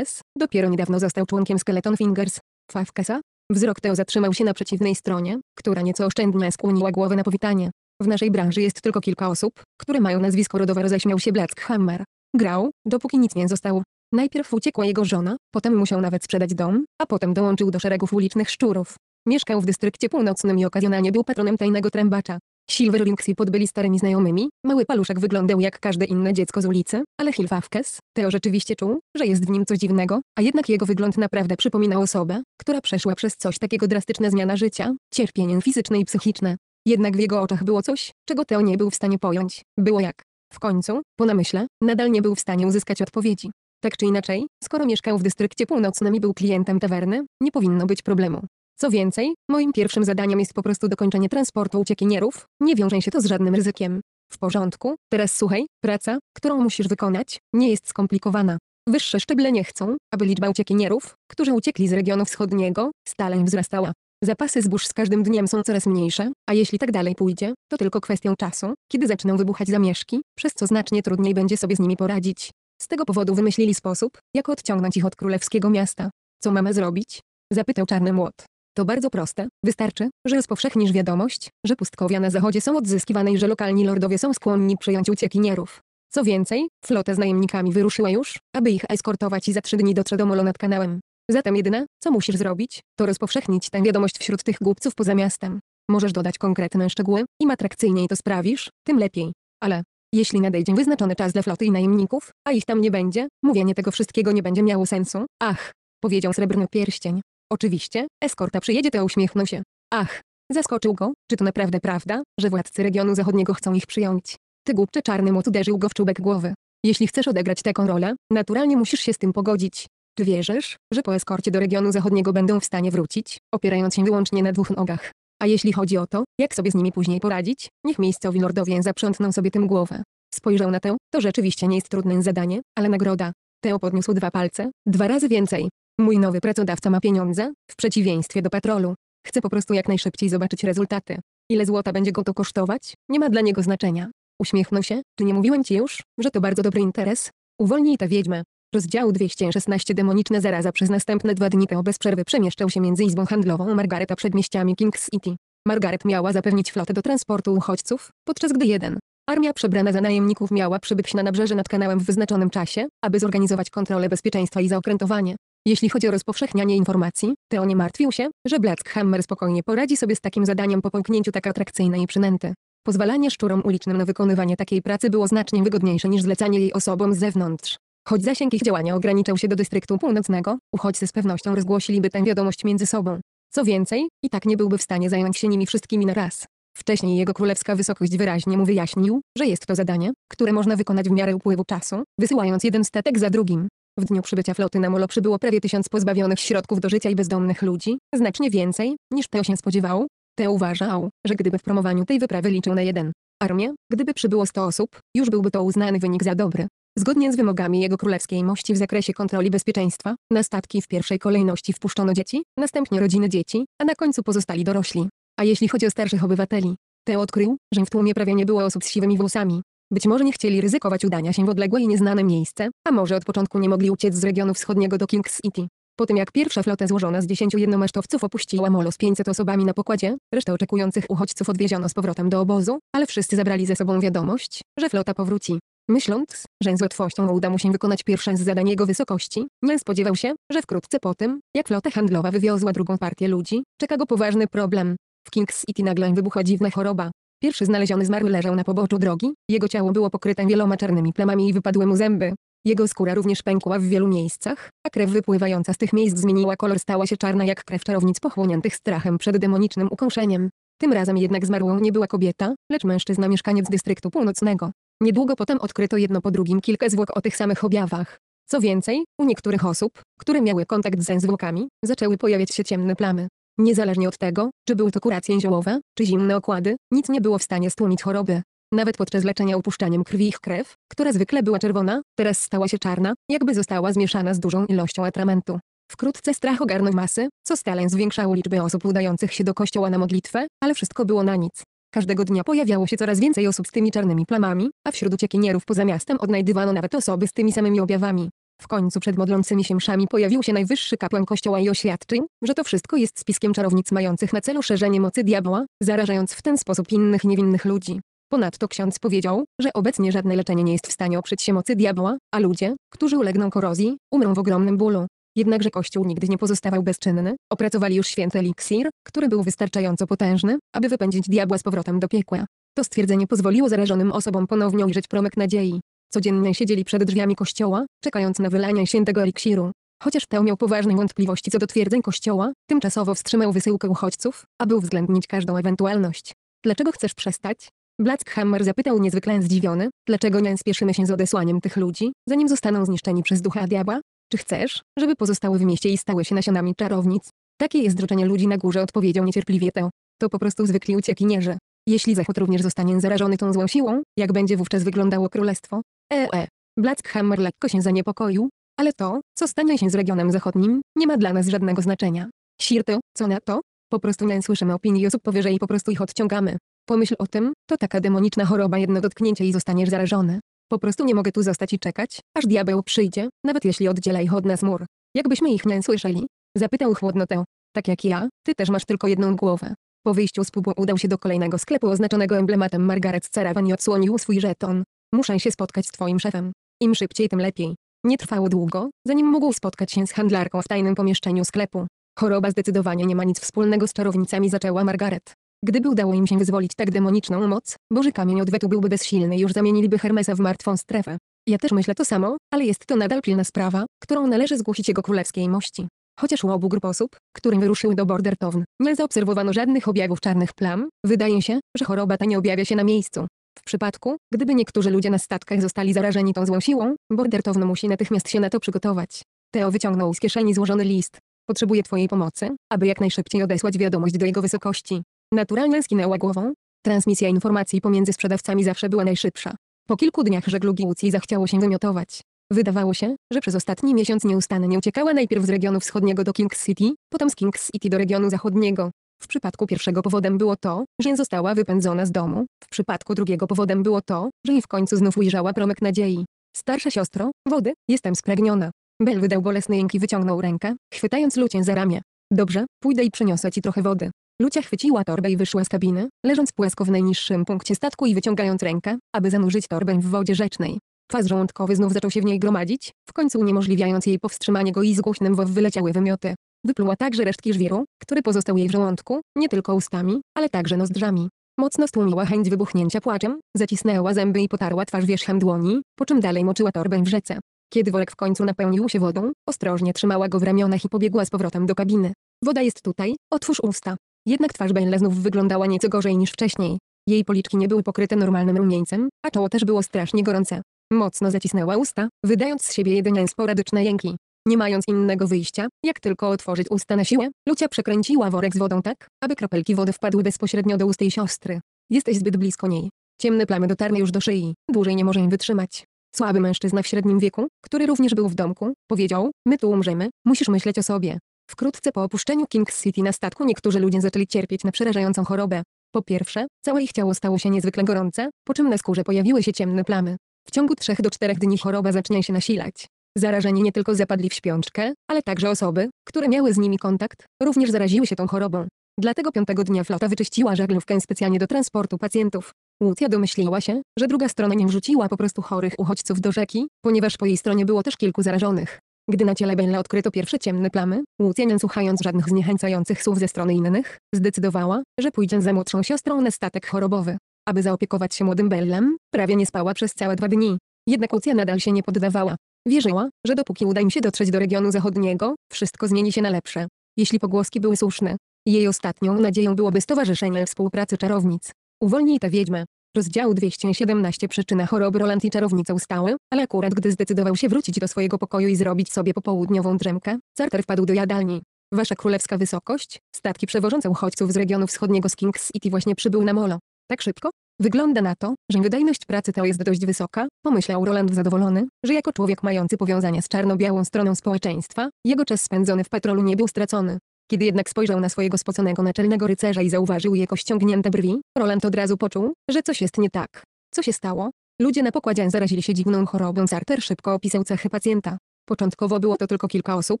dopiero niedawno został członkiem Skeleton Fingers. Fawkesa, Wzrok Teo zatrzymał się na przeciwnej stronie, która nieco oszczędnie skłoniła głowę na powitanie. W naszej branży jest tylko kilka osób, które mają nazwisko rodowe roześmiał się Black Hammer. Grał, dopóki nic nie zostało. Najpierw uciekła jego żona, potem musiał nawet sprzedać dom, a potem dołączył do szeregów ulicznych szczurów. Mieszkał w dystrykcie północnym i okazjonalnie był patronem tajnego trębacza. Silver Links i podbyli starymi znajomymi, mały paluszek wyglądał jak każde inne dziecko z ulicy, ale Hilfafkes, Teo rzeczywiście czuł, że jest w nim coś dziwnego, a jednak jego wygląd naprawdę przypominał osobę, która przeszła przez coś takiego drastyczne zmiana życia, cierpienie fizyczne i psychiczne. Jednak w jego oczach było coś, czego Teo nie był w stanie pojąć. Było jak. W końcu, po namyśle, nadal nie był w stanie uzyskać odpowiedzi. Tak czy inaczej, skoro mieszkał w dystrykcie północnym i był klientem tawerny, nie powinno być problemu. Co więcej, moim pierwszym zadaniem jest po prostu dokończenie transportu uciekinierów, nie wiąże się to z żadnym ryzykiem. W porządku, teraz słuchaj, praca, którą musisz wykonać, nie jest skomplikowana. Wyższe szczeble nie chcą, aby liczba uciekinierów, którzy uciekli z regionu wschodniego, stale wzrastała. Zapasy zbóż z każdym dniem są coraz mniejsze, a jeśli tak dalej pójdzie, to tylko kwestią czasu, kiedy zaczną wybuchać zamieszki, przez co znacznie trudniej będzie sobie z nimi poradzić. Z tego powodu wymyślili sposób, jak odciągnąć ich od królewskiego miasta. Co mamy zrobić? Zapytał Czarny Młot. To bardzo proste, wystarczy, że rozpowszechnisz wiadomość, że pustkowia na zachodzie są odzyskiwane i że lokalni lordowie są skłonni przyjąć uciekinierów. Co więcej, flota z najemnikami wyruszyła już, aby ich eskortować i za trzy dni dotrze do Molo nad kanałem. Zatem jedyne, co musisz zrobić, to rozpowszechnić tę wiadomość wśród tych głupców poza miastem. Możesz dodać konkretne szczegóły, im atrakcyjniej to sprawisz, tym lepiej. Ale, jeśli nadejdzie wyznaczony czas dla floty i najemników, a ich tam nie będzie, mówienie tego wszystkiego nie będzie miało sensu. Ach, powiedział srebrny pierścień. Oczywiście, eskorta przyjedzie to uśmiechnął się. Ach, zaskoczył go, czy to naprawdę prawda, że władcy regionu zachodniego chcą ich przyjąć? Ty głupcze czarny moc uderzył go w czubek głowy. Jeśli chcesz odegrać taką rolę, naturalnie musisz się z tym pogodzić. Ty wierzysz, że po eskorcie do regionu zachodniego będą w stanie wrócić, opierając się wyłącznie na dwóch nogach. A jeśli chodzi o to, jak sobie z nimi później poradzić, niech miejscowi lordowie zaprzątną sobie tym głowę. Spojrzał na tę, to rzeczywiście nie jest trudne zadanie, ale nagroda. Teo podniósł dwa palce, dwa razy więcej. Mój nowy pracodawca ma pieniądze, w przeciwieństwie do patrolu. Chce po prostu jak najszybciej zobaczyć rezultaty. Ile złota będzie go to kosztować, nie ma dla niego znaczenia. Uśmiechnął się, czy nie mówiłem ci już, że to bardzo dobry interes? Uwolnij tę wiedźmę. Rozdział 216 Demoniczna zaraza przez następne dwa dni Teo bez przerwy przemieszczał się między izbą handlową Margareta a przedmieściami King's City. Margaret miała zapewnić flotę do transportu uchodźców, podczas gdy jeden. Armia przebrana za najemników miała przybyć na nabrzeże nad kanałem w wyznaczonym czasie, aby zorganizować kontrolę bezpieczeństwa i zaokrętowanie. Jeśli chodzi o rozpowszechnianie informacji, Teo nie martwił się, że Hammer spokojnie poradzi sobie z takim zadaniem po połknięciu tak atrakcyjnej przynęty. Pozwalanie szczurom ulicznym na wykonywanie takiej pracy było znacznie wygodniejsze niż zlecanie jej osobom z zewnątrz. Choć zasięg ich działania ograniczał się do dystryktu północnego, uchodźcy z pewnością rozgłosiliby tę wiadomość między sobą. Co więcej, i tak nie byłby w stanie zająć się nimi wszystkimi na raz. Wcześniej jego królewska wysokość wyraźnie mu wyjaśnił, że jest to zadanie, które można wykonać w miarę upływu czasu, wysyłając jeden statek za drugim. W dniu przybycia floty na Molo przybyło prawie tysiąc pozbawionych środków do życia i bezdomnych ludzi, znacznie więcej, niż Teo się spodziewał. Teo uważał, że gdyby w promowaniu tej wyprawy liczył na jeden armię, gdyby przybyło 100 osób, już byłby to uznany wynik za dobry. Zgodnie z wymogami jego królewskiej mości w zakresie kontroli bezpieczeństwa, na statki w pierwszej kolejności wpuszczono dzieci, następnie rodziny dzieci, a na końcu pozostali dorośli. A jeśli chodzi o starszych obywateli, Teo odkrył, że w tłumie prawie nie było osób z siwymi włosami. Być może nie chcieli ryzykować udania się w odległe i nieznane miejsce, a może od początku nie mogli uciec z regionu wschodniego do King City. Po tym jak pierwsza flota złożona z dziesięciu jednomasztowców opuściła molo z 500 osobami na pokładzie, resztę oczekujących uchodźców odwieziono z powrotem do obozu, ale wszyscy zabrali ze sobą wiadomość, że flota powróci. Myśląc, że z łatwością uda mu się wykonać pierwsze z zadań jego wysokości, nie spodziewał się, że wkrótce po tym, jak flota handlowa wywiozła drugą partię ludzi, czeka go poważny problem. W Kings City nagle wybuchła dziwna choroba. Pierwszy znaleziony zmarły leżał na poboczu drogi, jego ciało było pokryte wieloma czarnymi plamami i wypadły mu zęby. Jego skóra również pękła w wielu miejscach, a krew wypływająca z tych miejsc zmieniła kolor stała się czarna jak krew czarownic pochłoniętych strachem przed demonicznym ukąszeniem. Tym razem jednak zmarłą nie była kobieta, lecz mężczyzna mieszkaniec dystryktu północnego. Niedługo potem odkryto jedno po drugim kilka zwłok o tych samych objawach. Co więcej, u niektórych osób, które miały kontakt ze zwłokami, zaczęły pojawiać się ciemne plamy. Niezależnie od tego, czy były to kuracje ziołowe, czy zimne okłady, nic nie było w stanie stłumić choroby. Nawet podczas leczenia upuszczaniem krwi ich krew, która zwykle była czerwona, teraz stała się czarna, jakby została zmieszana z dużą ilością atramentu. Wkrótce strach ogarnął masy, co stale zwiększało liczbę osób udających się do kościoła na modlitwę, ale wszystko było na nic. Każdego dnia pojawiało się coraz więcej osób z tymi czarnymi plamami, a wśród uciekinierów poza miastem odnajdywano nawet osoby z tymi samymi objawami. W końcu przed modlącymi się mszami pojawił się najwyższy kapłan kościoła i oświadczył, że to wszystko jest spiskiem czarownic mających na celu szerzenie mocy diabła, zarażając w ten sposób innych niewinnych ludzi. Ponadto ksiądz powiedział, że obecnie żadne leczenie nie jest w stanie oprzeć się mocy diabła, a ludzie, którzy ulegną korozji, umrą w ogromnym bólu. Jednakże Kościół nigdy nie pozostawał bezczynny, opracowali już święty eliksir, który był wystarczająco potężny, aby wypędzić diabła z powrotem do piekła. To stwierdzenie pozwoliło zarażonym osobom ponownie ujrzeć promyk nadziei. Codziennie siedzieli przed drzwiami kościoła, czekając na wylanie świętego eliksiru. Chociaż Teo miał poważne wątpliwości co do twierdzeń kościoła, tymczasowo wstrzymał wysyłkę uchodźców, aby uwzględnić każdą ewentualność. Dlaczego chcesz przestać? Blackhammer zapytał niezwykle zdziwiony, dlaczego nie spieszymy się z odesłaniem tych ludzi, zanim zostaną zniszczeni przez ducha diabła? Czy chcesz, żeby pozostały w mieście i stały się nasionami czarownic? Takie jest życzenie ludzi na górze odpowiedział niecierpliwie Teo. To po prostu zwykli uciekinierzy. Jeśli Zachód również zostanie zarażony tą złą siłą, jak będzie wówczas wyglądało królestwo? EE. Blackhammer lekko się zaniepokoił, ale to, co stanie się z regionem zachodnim, nie ma dla nas żadnego znaczenia. Sirte, co na to? Po prostu nie słyszymy opinii osób powyżej i po prostu ich odciągamy. Pomyśl o tym, to taka demoniczna choroba jedno dotknięcie i zostaniesz zarażony. Po prostu nie mogę tu zostać i czekać, aż diabeł przyjdzie, nawet jeśli oddziela ich od nas mur. Jakbyśmy ich nie słyszeli? Zapytał chłodno Teo. Tak jak ja, ty też masz tylko jedną głowę. Po wyjściu z pubu udał się do kolejnego sklepu oznaczonego emblematem Margaret Ceravan i odsłonił swój żeton. Muszę się spotkać z twoim szefem. Im szybciej tym lepiej. Nie trwało długo, zanim mógł spotkać się z handlarką w tajnym pomieszczeniu sklepu. Choroba zdecydowanie nie ma nic wspólnego z czarownicami zaczęła Margaret. Gdyby udało im się wyzwolić tak demoniczną moc, Boży Kamień Odwetu byłby bezsilny już zamieniliby Hermesa w martwą strefę. Ja też myślę to samo, ale jest to nadal pilna sprawa, którą należy zgłosić jego królewskiej mości. Chociaż u obu grup osób, którym wyruszyły do Bordertown, nie zaobserwowano żadnych objawów czarnych plam, wydaje się, że choroba ta nie objawia się na miejscu. W przypadku, gdyby niektórzy ludzie na statkach zostali zarażeni tą złą siłą, Bordertowno musi natychmiast się na to przygotować. Teo wyciągnął z kieszeni złożony list. Potrzebuje twojej pomocy, aby jak najszybciej odesłać wiadomość do jego wysokości. Naturalnie skinęła głową. Transmisja informacji pomiędzy sprzedawcami zawsze była najszybsza. Po kilku dniach żeglugi Łucji zachciało się wymiotować. Wydawało się, że przez ostatni miesiąc nieustannie uciekała najpierw z regionu wschodniego do King City, potem z King City do regionu zachodniego. W przypadku pierwszego powodem było to, że została wypędzona z domu, w przypadku drugiego powodem było to, że jej w końcu znów ujrzała promyk nadziei. Starsza siostro, wody, jestem spragniona. Bel wydał bolesny jęk i wyciągnął rękę, chwytając Lucię za ramię. Dobrze, pójdę i przyniosę ci trochę wody. Lucia chwyciła torbę i wyszła z kabiny, leżąc płasko w najniższym punkcie statku i wyciągając rękę, aby zanurzyć torbę w wodzie rzecznej. Kwas żołądkowy znów zaczął się w niej gromadzić, w końcu uniemożliwiając jej powstrzymanie go i z głośnym wow wyleciały wymioty. Wypluła także resztki żwiru, który pozostał jej w żołądku, nie tylko ustami, ale także nozdrzami. Mocno stłumiła chęć wybuchnięcia płaczem, zacisnęła zęby i potarła twarz wierzchem dłoni, po czym dalej moczyła torbę w rzece. Kiedy worek w końcu napełnił się wodą, ostrożnie trzymała go w ramionach i pobiegła z powrotem do kabiny. Woda jest tutaj, otwórz usta. Jednak twarz Bella znów wyglądała nieco gorzej niż wcześniej. Jej policzki nie były pokryte normalnym rumieńcem, a czoło też było strasznie gorące. Mocno zacisnęła usta, wydając z siebie jedynie sporadyczne jęki. Nie mając innego wyjścia, jak tylko otworzyć usta na siłę, Lucia przekręciła worek z wodą tak, aby kropelki wody wpadły bezpośrednio do ust jej siostry. Jesteś zbyt blisko niej. Ciemne plamy dotarły już do szyi, dłużej nie może wytrzymać. Słaby mężczyzna w średnim wieku, który również był w domku, powiedział, my tu umrzemy, musisz myśleć o sobie. Wkrótce po opuszczeniu King City na statku niektórzy ludzie zaczęli cierpieć na przerażającą chorobę. Po pierwsze, całe ich ciało stało się niezwykle gorące, po czym na skórze pojawiły się ciemne plamy. W ciągu 3 do 4 dni choroba zacznie się nasilać. Zarażeni nie tylko zapadli w śpiączkę, ale także osoby, które miały z nimi kontakt, również zaraziły się tą chorobą. Dlatego piątego dnia flota wyczyściła żaglówkę specjalnie do transportu pacjentów. Łucja domyśliła się, że druga strona nie wrzuciła po prostu chorych uchodźców do rzeki, ponieważ po jej stronie było też kilku zarażonych. Gdy na ciele Bella odkryto pierwsze ciemne plamy, Łucja nie słuchając żadnych zniechęcających słów ze strony innych, zdecydowała, że pójdzie za młodszą siostrą na statek chorobowy. Aby zaopiekować się młodym Bellem, prawie nie spała przez całe dwa dni. Jednak Łucja nadal się nie poddawała. Wierzyła, że dopóki uda im się dotrzeć do regionu zachodniego, wszystko zmieni się na lepsze. Jeśli pogłoski były słuszne. Jej ostatnią nadzieją byłoby Stowarzyszenie Współpracy Czarownic. Uwolnij tę wiedźmę. Rozdział 217 Przyczyna choroby. Roland i czarownica stały, ale akurat gdy zdecydował się wrócić do swojego pokoju i zrobić sobie popołudniową drzemkę, Carter wpadł do jadalni. Wasza królewska wysokość, statki przewożące uchodźców z regionu wschodniego z Kings City właśnie przybył na molo. Tak szybko? Wygląda na to, że wydajność pracy ta jest dość wysoka, pomyślał Roland zadowolony, że jako człowiek mający powiązania z czarno-białą stroną społeczeństwa, jego czas spędzony w patrolu nie był stracony. Kiedy jednak spojrzał na swojego spoconego naczelnego rycerza i zauważył jego ściągnięte brwi, Roland od razu poczuł, że coś jest nie tak. Co się stało? Ludzie na pokładzie zarazili się dziwną chorobą Sarter szybko opisał cechy pacjenta. Początkowo było to tylko kilka osób,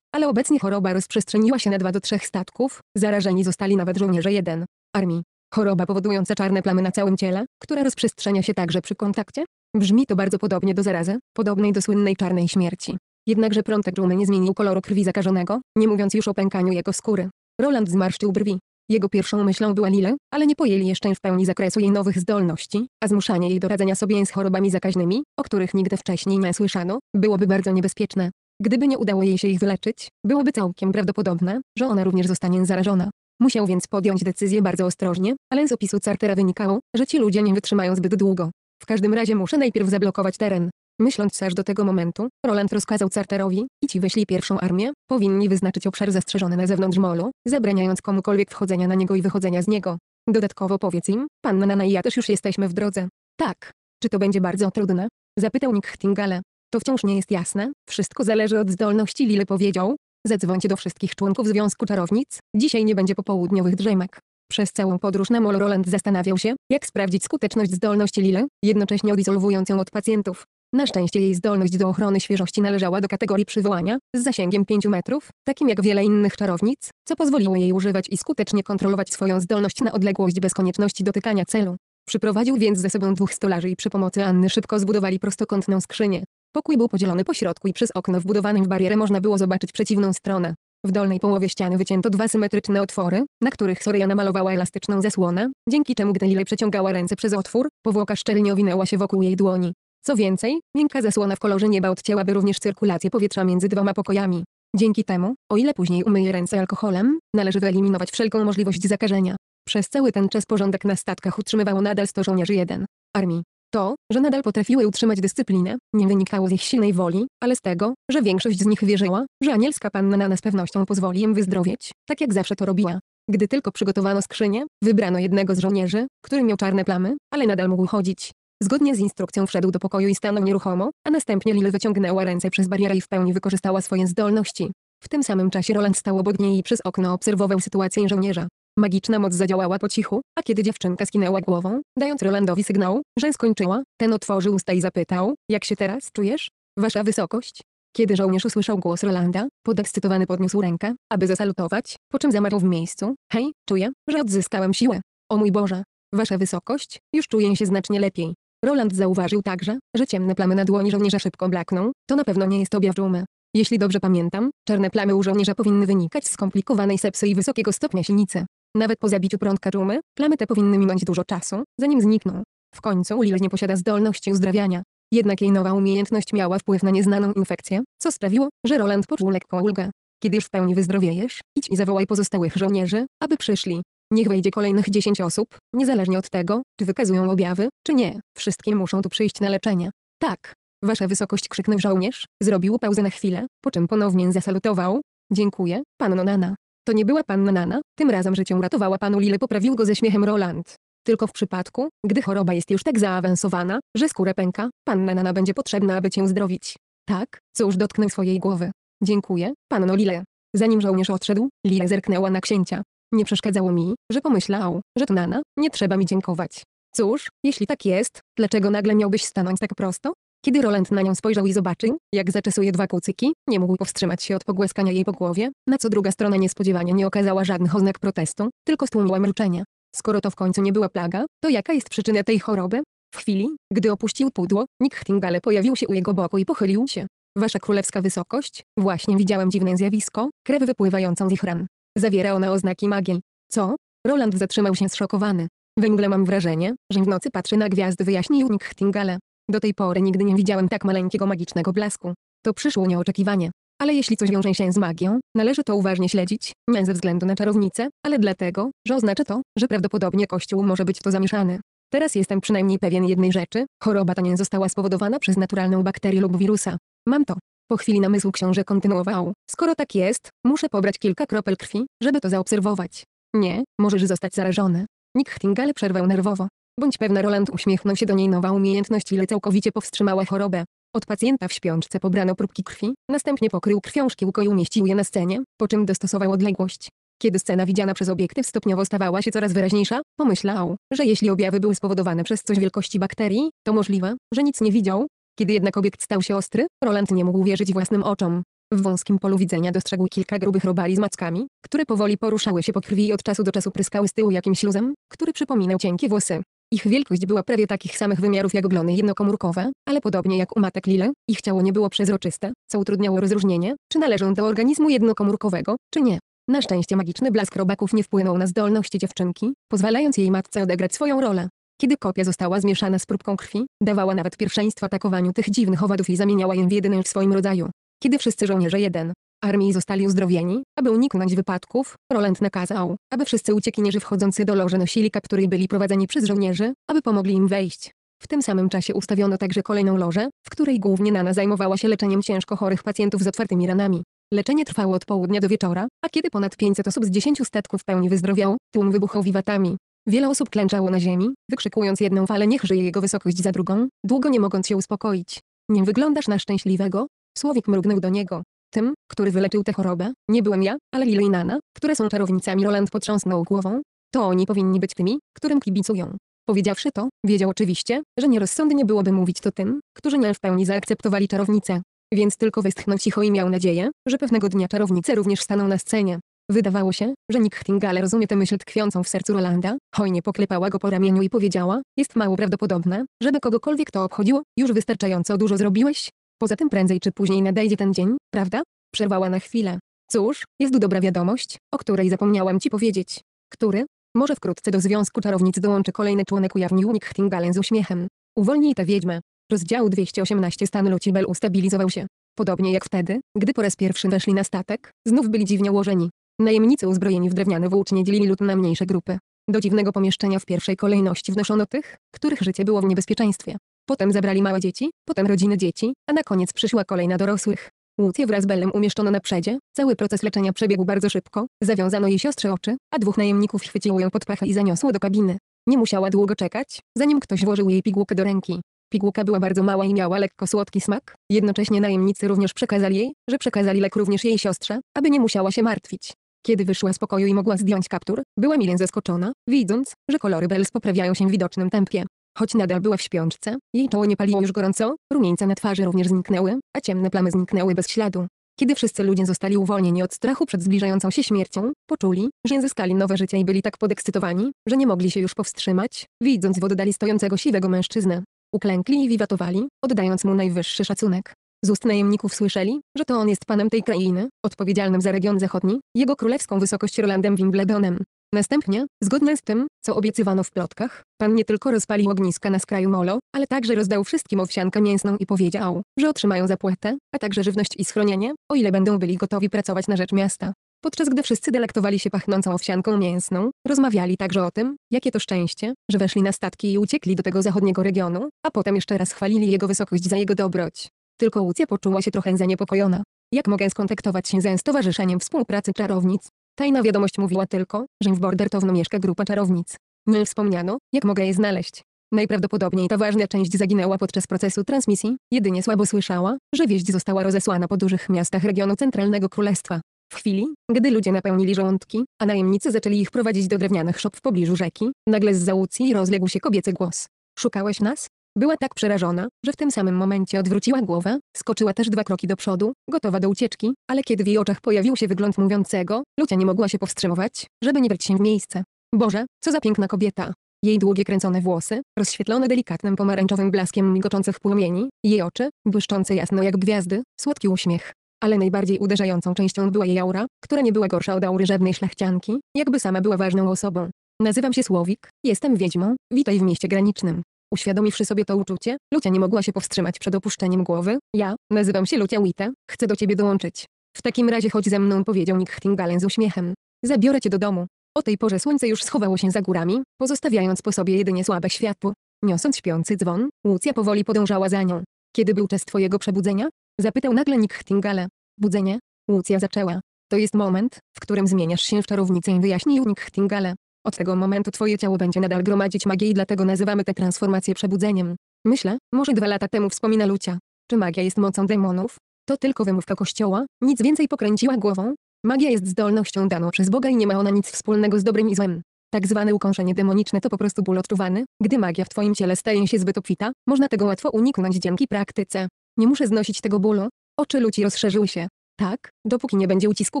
ale obecnie choroba rozprzestrzeniła się na dwa do trzech statków, zarażeni zostali nawet żołnierze jeden armii. Choroba powodująca czarne plamy na całym ciele, która rozprzestrzenia się także przy kontakcie? Brzmi to bardzo podobnie do zarazy, podobnej do słynnej czarnej śmierci. Jednakże prątek dżumy nie zmienił koloru krwi zakażonego, nie mówiąc już o pękaniu jego skóry. Roland zmarszczył brwi. Jego pierwszą myślą była Lile, ale nie pojęli jeszcze w pełni zakresu jej nowych zdolności, a zmuszanie jej do radzenia sobie z chorobami zakaźnymi, o których nigdy wcześniej nie słyszano, byłoby bardzo niebezpieczne. Gdyby nie udało jej się ich wyleczyć, byłoby całkiem prawdopodobne, że ona również zostanie zarażona. Musiał więc podjąć decyzję bardzo ostrożnie, ale z opisu Cartera wynikało, że ci ludzie nie wytrzymają zbyt długo. W każdym razie muszę najpierw zablokować teren. Myśląc aż do tego momentu, Roland rozkazał Carterowi, i ci wyszli pierwszą armię, powinni wyznaczyć obszar zastrzeżony na zewnątrz molu, zabraniając komukolwiek wchodzenia na niego i wychodzenia z niego. Dodatkowo powiedz im, panna Nana i ja też już jesteśmy w drodze. Tak. Czy to będzie bardzo trudne? Zapytał Nick Htingale. To wciąż nie jest jasne, wszystko zależy od zdolności Lily powiedział, Zadzwońcie do wszystkich członków Związku Czarownic, dzisiaj nie będzie popołudniowych drzemek. Przez całą podróż na molo Roland zastanawiał się, jak sprawdzić skuteczność zdolności Lile, jednocześnie odizolowując ją od pacjentów. Na szczęście jej zdolność do ochrony świeżości należała do kategorii przywołania, z zasięgiem 5 metrów, takim jak wiele innych czarownic, co pozwoliło jej używać i skutecznie kontrolować swoją zdolność na odległość bez konieczności dotykania celu. Przyprowadził więc ze sobą dwóch stolarzy i przy pomocy Anny szybko zbudowali prostokątną skrzynię. Pokój był podzielony po środku i przez okno wbudowanym w barierę można było zobaczyć przeciwną stronę. W dolnej połowie ściany wycięto dwa symetryczne otwory, na których Soreja namalowała elastyczną zasłonę, dzięki czemu gdy Lile przeciągała ręce przez otwór, powłoka szczelnie owinęła się wokół jej dłoni. Co więcej, miękka zasłona w kolorze nieba odcięłaby również cyrkulację powietrza między dwoma pokojami. Dzięki temu, o ile później umyje ręce alkoholem, należy wyeliminować wszelką możliwość zakażenia. Przez cały ten czas porządek na statkach utrzymywało nadal 100 żołnierzy jeden armii. To, że nadal potrafiły utrzymać dyscyplinę, nie wynikało z ich silnej woli, ale z tego, że większość z nich wierzyła, że anielska panna Nana z pewnością pozwoli im wyzdrowieć, tak jak zawsze to robiła. Gdy tylko przygotowano skrzynię, wybrano jednego z żołnierzy, który miał czarne plamy, ale nadal mógł chodzić. Zgodnie z instrukcją wszedł do pokoju i stanął nieruchomo, a następnie Lily wyciągnęła ręce przez barierę i w pełni wykorzystała swoje zdolności. W tym samym czasie Roland stał obok niej i przez okno obserwował sytuację żołnierza. Magiczna moc zadziałała po cichu, a kiedy dziewczynka skinęła głową, dając Rolandowi sygnał, że skończyła, ten otworzył usta i zapytał, jak się teraz czujesz? Wasza wysokość? Kiedy żołnierz usłyszał głos Rolanda, podekscytowany podniósł rękę, aby zasalutować, po czym zamarł w miejscu. Hej, czuję, że odzyskałem siłę. O mój Boże! Wasza wysokość, już czuję się znacznie lepiej. Roland zauważył także, że ciemne plamy na dłoni żołnierza szybko blakną, to na pewno nie jest objaw dżumy. Jeśli dobrze pamiętam, czarne plamy u żołnierza powinny wynikać z skomplikowanej sepsy i wysokiego stopnia sinicy. Nawet po zabiciu prądka dżumy, plamy te powinny minąć dużo czasu, zanim znikną. W końcu Lil nie posiada zdolności uzdrawiania. Jednak jej nowa umiejętność miała wpływ na nieznaną infekcję, co sprawiło, że Roland poczuł lekką ulgę. Kiedy już w pełni wyzdrowiejesz, idź i zawołaj pozostałych żołnierzy, aby przyszli. Niech wejdzie kolejnych 10 osób, niezależnie od tego, czy wykazują objawy, czy nie. Wszystkie muszą tu przyjść na leczenie. Tak. Wasza wysokość krzyknął żołnierz, zrobił pauzę na chwilę, po czym ponownie zasalutował. Dziękuję, panno Nana. To nie była panna Nana, tym razem życie uratowała panu Lille poprawił go ze śmiechem Roland. Tylko w przypadku, gdy choroba jest już tak zaawansowana, że skórę pęka, panna Nana będzie potrzebna, aby cię zdrowić. Tak, cóż dotknę swojej głowy. Dziękuję, panno Lille. Zanim żołnierz odszedł, Lille zerknęła na księcia. Nie przeszkadzało mi, że pomyślał, że to Nana, nie trzeba mi dziękować. Cóż, jeśli tak jest, dlaczego nagle miałbyś stanąć tak prosto? Kiedy Roland na nią spojrzał i zobaczył, jak zaczesuje dwa kucyki, nie mógł powstrzymać się od pogłaskania jej po głowie, na co druga strona niespodziewanie nie okazała żadnych oznak protestu, tylko stłumiła mruczenie. Skoro to w końcu nie była plaga, to jaka jest przyczyna tej choroby? W chwili, gdy opuścił pudło, Nikhtingale pojawił się u jego boku i pochylił się. Wasza królewska wysokość, właśnie widziałem dziwne zjawisko, krew wypływającą z ich ran. Zawiera ona oznaki magiel. Co? Roland zatrzymał się zszokowany. Węgle mam wrażenie, że w nocy patrzy na gwiazdy wyjaśnił Nikhtingale. Do tej pory nigdy nie widziałem tak maleńkiego magicznego blasku. To przyszło nieoczekiwanie. Ale jeśli coś wiąże się z magią, należy to uważnie śledzić, nie ze względu na czarownicę, ale dlatego, że oznacza to, że prawdopodobnie kościół może być to zamieszany. Teraz jestem przynajmniej pewien jednej rzeczy, choroba ta nie została spowodowana przez naturalną bakterię lub wirusa. Mam to. Po chwili namysłu książę kontynuował. Skoro tak jest, muszę pobrać kilka kropel krwi, żeby to zaobserwować. Nie, możesz zostać zarażony. Nick Htingale przerwał nerwowo. Bądź pewna Roland uśmiechnął się do niej nowa umiejętność ile całkowicie powstrzymała chorobę. Od pacjenta w śpiączce pobrano próbki krwi, następnie pokrył krwią szkiełko i umieścił je na scenie, po czym dostosował odległość. Kiedy scena widziana przez obiektyw stopniowo stawała się coraz wyraźniejsza, pomyślał, że jeśli objawy były spowodowane przez coś wielkości bakterii, to możliwe, że nic nie widział. Kiedy jednak obiekt stał się ostry, Roland nie mógł wierzyć własnym oczom. W wąskim polu widzenia dostrzegł kilka grubych robali z mackami, które powoli poruszały się po krwi i od czasu do czasu pryskały z tyłu jakimś śluzem, który przypominał cienkie włosy. Ich wielkość była prawie takich samych wymiarów jak glony jednokomórkowe, ale podobnie jak u matek lile, ich ciało nie było przezroczyste, co utrudniało rozróżnienie, czy należą do organizmu jednokomórkowego, czy nie. Na szczęście magiczny blask robaków nie wpłynął na zdolności dziewczynki, pozwalając jej matce odegrać swoją rolę. Kiedy kopia została zmieszana z próbką krwi, dawała nawet pierwszeństwo atakowaniu tych dziwnych owadów i zamieniała je w jedyną w swoim rodzaju. Kiedy wszyscy żołnierze jeden Armii zostali uzdrowieni, aby uniknąć wypadków. Roland nakazał, aby wszyscy uciekinierzy wchodzący do loży nosili kaptury i byli prowadzeni przez żołnierzy, aby pomogli im wejść. W tym samym czasie ustawiono także kolejną lożę, w której głównie Nana zajmowała się leczeniem ciężko chorych pacjentów z otwartymi ranami. Leczenie trwało od południa do wieczora, a kiedy ponad 500 osób z 10 statków w pełni wyzdrowiał, tłum wybuchał wiwatami. Wiele osób klęczało na ziemi, wykrzykując jedną falę niech żyje jego wysokość za drugą, długo nie mogąc się uspokoić. Nie wyglądasz na szczęśliwego? Słowik mrugnął do niego. Tym, który wyleczył tę chorobę, nie byłem ja, ale Lily i Nana, które są czarownicami Roland potrząsnął głową. To oni powinni być tymi, którym kibicują. Powiedziawszy to, wiedział oczywiście, że nierozsądnie byłoby mówić to tym, którzy nie w pełni zaakceptowali czarownicę. Więc tylko westchnął cicho i miał nadzieję, że pewnego dnia czarownice również staną na scenie. Wydawało się, że Nick Hingale rozumie tę myśl tkwiącą w sercu Rolanda, hojnie poklepała go po ramieniu i powiedziała, jest mało prawdopodobne, żeby kogokolwiek to obchodziło, już wystarczająco dużo zrobiłeś, Poza tym prędzej czy później nadejdzie ten dzień, prawda? Przerwała na chwilę. Cóż, jest dobra wiadomość, o której zapomniałam ci powiedzieć. Który? Może wkrótce do Związku Czarownic dołączy kolejny członek ujawnił Nick Htingalen z uśmiechem. Uwolnij tę wiedźmę. Rozdział 218 Stan Lucibel ustabilizował się. Podobnie jak wtedy, gdy po raz pierwszy weszli na statek, znów byli dziwnie ułożeni. Najemnicy uzbrojeni w drewniane włócznie dzielili lud na mniejsze grupy. Do dziwnego pomieszczenia w pierwszej kolejności wnoszono tych, których życie było w niebezpieczeństwie. Potem zabrali małe dzieci, potem rodziny dzieci, a na koniec przyszła kolej na dorosłych. Łucję wraz z Bellem umieszczono na przedzie, cały proces leczenia przebiegł bardzo szybko, zawiązano jej siostrze oczy, a dwóch najemników chwyciło ją pod pachę i zaniosło do kabiny. Nie musiała długo czekać, zanim ktoś włożył jej pigułkę do ręki. Pigułka była bardzo mała i miała lekko słodki smak, jednocześnie najemnicy również przekazali jej, że przekazali lek również jej siostrze, aby nie musiała się martwić. Kiedy wyszła z pokoju i mogła zdjąć kaptur, była milę zaskoczona, widząc, że kolory Bells poprawiają się w widocznym tempie. Choć nadal była w śpiączce, jej czoło nie paliło już gorąco, rumieńca na twarzy również zniknęły, a ciemne plamy zniknęły bez śladu. Kiedy wszyscy ludzie zostali uwolnieni od strachu przed zbliżającą się śmiercią, poczuli, że zyskali nowe życie i byli tak podekscytowani, że nie mogli się już powstrzymać, widząc w oddali stojącego siwego mężczyznę. Uklękli i wiwatowali, oddając mu najwyższy szacunek. Z ust najemników słyszeli, że to on jest panem tej krainy, odpowiedzialnym za region zachodni, jego królewską wysokość Rolandem Wimbledonem. Następnie, zgodnie z tym, co obiecywano w plotkach, pan nie tylko rozpalił ogniska na skraju molo, ale także rozdał wszystkim owsiankę mięsną i powiedział, że otrzymają zapłatę, a także żywność i schronienie, o ile będą byli gotowi pracować na rzecz miasta. Podczas gdy wszyscy delektowali się pachnącą owsianką mięsną, rozmawiali także o tym, jakie to szczęście, że weszli na statki i uciekli do tego zachodniego regionu, a potem jeszcze raz chwalili jego wysokość za jego dobroć. Tylko Łucja poczuła się trochę zaniepokojona. Jak mogę skontaktować się ze Stowarzyszeniem Współpracy Czarownic? Tajna wiadomość mówiła tylko, że w Bordertowno mieszka grupa czarownic. Nie wspomniano, jak mogę je znaleźć. Najprawdopodobniej ta ważna część zaginęła podczas procesu transmisji, jedynie słabo słyszała, że wieść została rozesłana po dużych miastach regionu centralnego królestwa. W chwili, gdy ludzie napełnili żołądki, a najemnicy zaczęli ich prowadzić do drewnianych szop w pobliżu rzeki, nagle z załucji rozległ się kobiecy głos. Szukałeś nas? Była tak przerażona, że w tym samym momencie odwróciła głowę, skoczyła też dwa kroki do przodu, gotowa do ucieczki, ale kiedy w jej oczach pojawił się wygląd mówiącego, Lucia nie mogła się powstrzymywać, żeby nie brać się w miejsce. Boże, co za piękna kobieta. Jej długie kręcone włosy, rozświetlone delikatnym pomarańczowym blaskiem migoczących płomieni, jej oczy, błyszczące jasno jak gwiazdy, słodki uśmiech. Ale najbardziej uderzającą częścią była jej aura, która nie była gorsza od aury żadnej szlachcianki, jakby sama była ważną osobą. Nazywam się Słowik, jestem wiedźmą, witaj w mieście granicznym. Uświadomiwszy sobie to uczucie, Lucia nie mogła się powstrzymać przed opuszczeniem głowy. Ja, nazywam się Lucia Witte, chcę do ciebie dołączyć. W takim razie chodź ze mną powiedział Nick Thingalen z uśmiechem. Zabiorę cię do domu. O tej porze słońce już schowało się za górami, pozostawiając po sobie jedynie słabe światło. Niosąc śpiący dzwon, Lucja powoli podążała za nią. Kiedy był czas twojego przebudzenia? Zapytał nagle Nick Tingale. Budzenie? Lucja zaczęła. To jest moment, w którym zmieniasz się w czarownicę wyjaśnił Nick Tingale. Od tego momentu twoje ciało będzie nadal gromadzić magię i dlatego nazywamy tę transformację przebudzeniem. Myślę, może dwa lata temu wspomina Lucia. Czy magia jest mocą demonów? To tylko wymówka kościoła, nic więcej pokręciła głową. Magia jest zdolnością daną przez Boga i nie ma ona nic wspólnego z dobrym i złem. Tak zwane ukąszenie demoniczne to po prostu ból odczuwany, gdy magia w twoim ciele staje się zbyt obfita, można tego łatwo uniknąć dzięki praktyce. Nie muszę znosić tego bólu. Oczy ludzi rozszerzyły się. Tak, dopóki nie będzie ucisku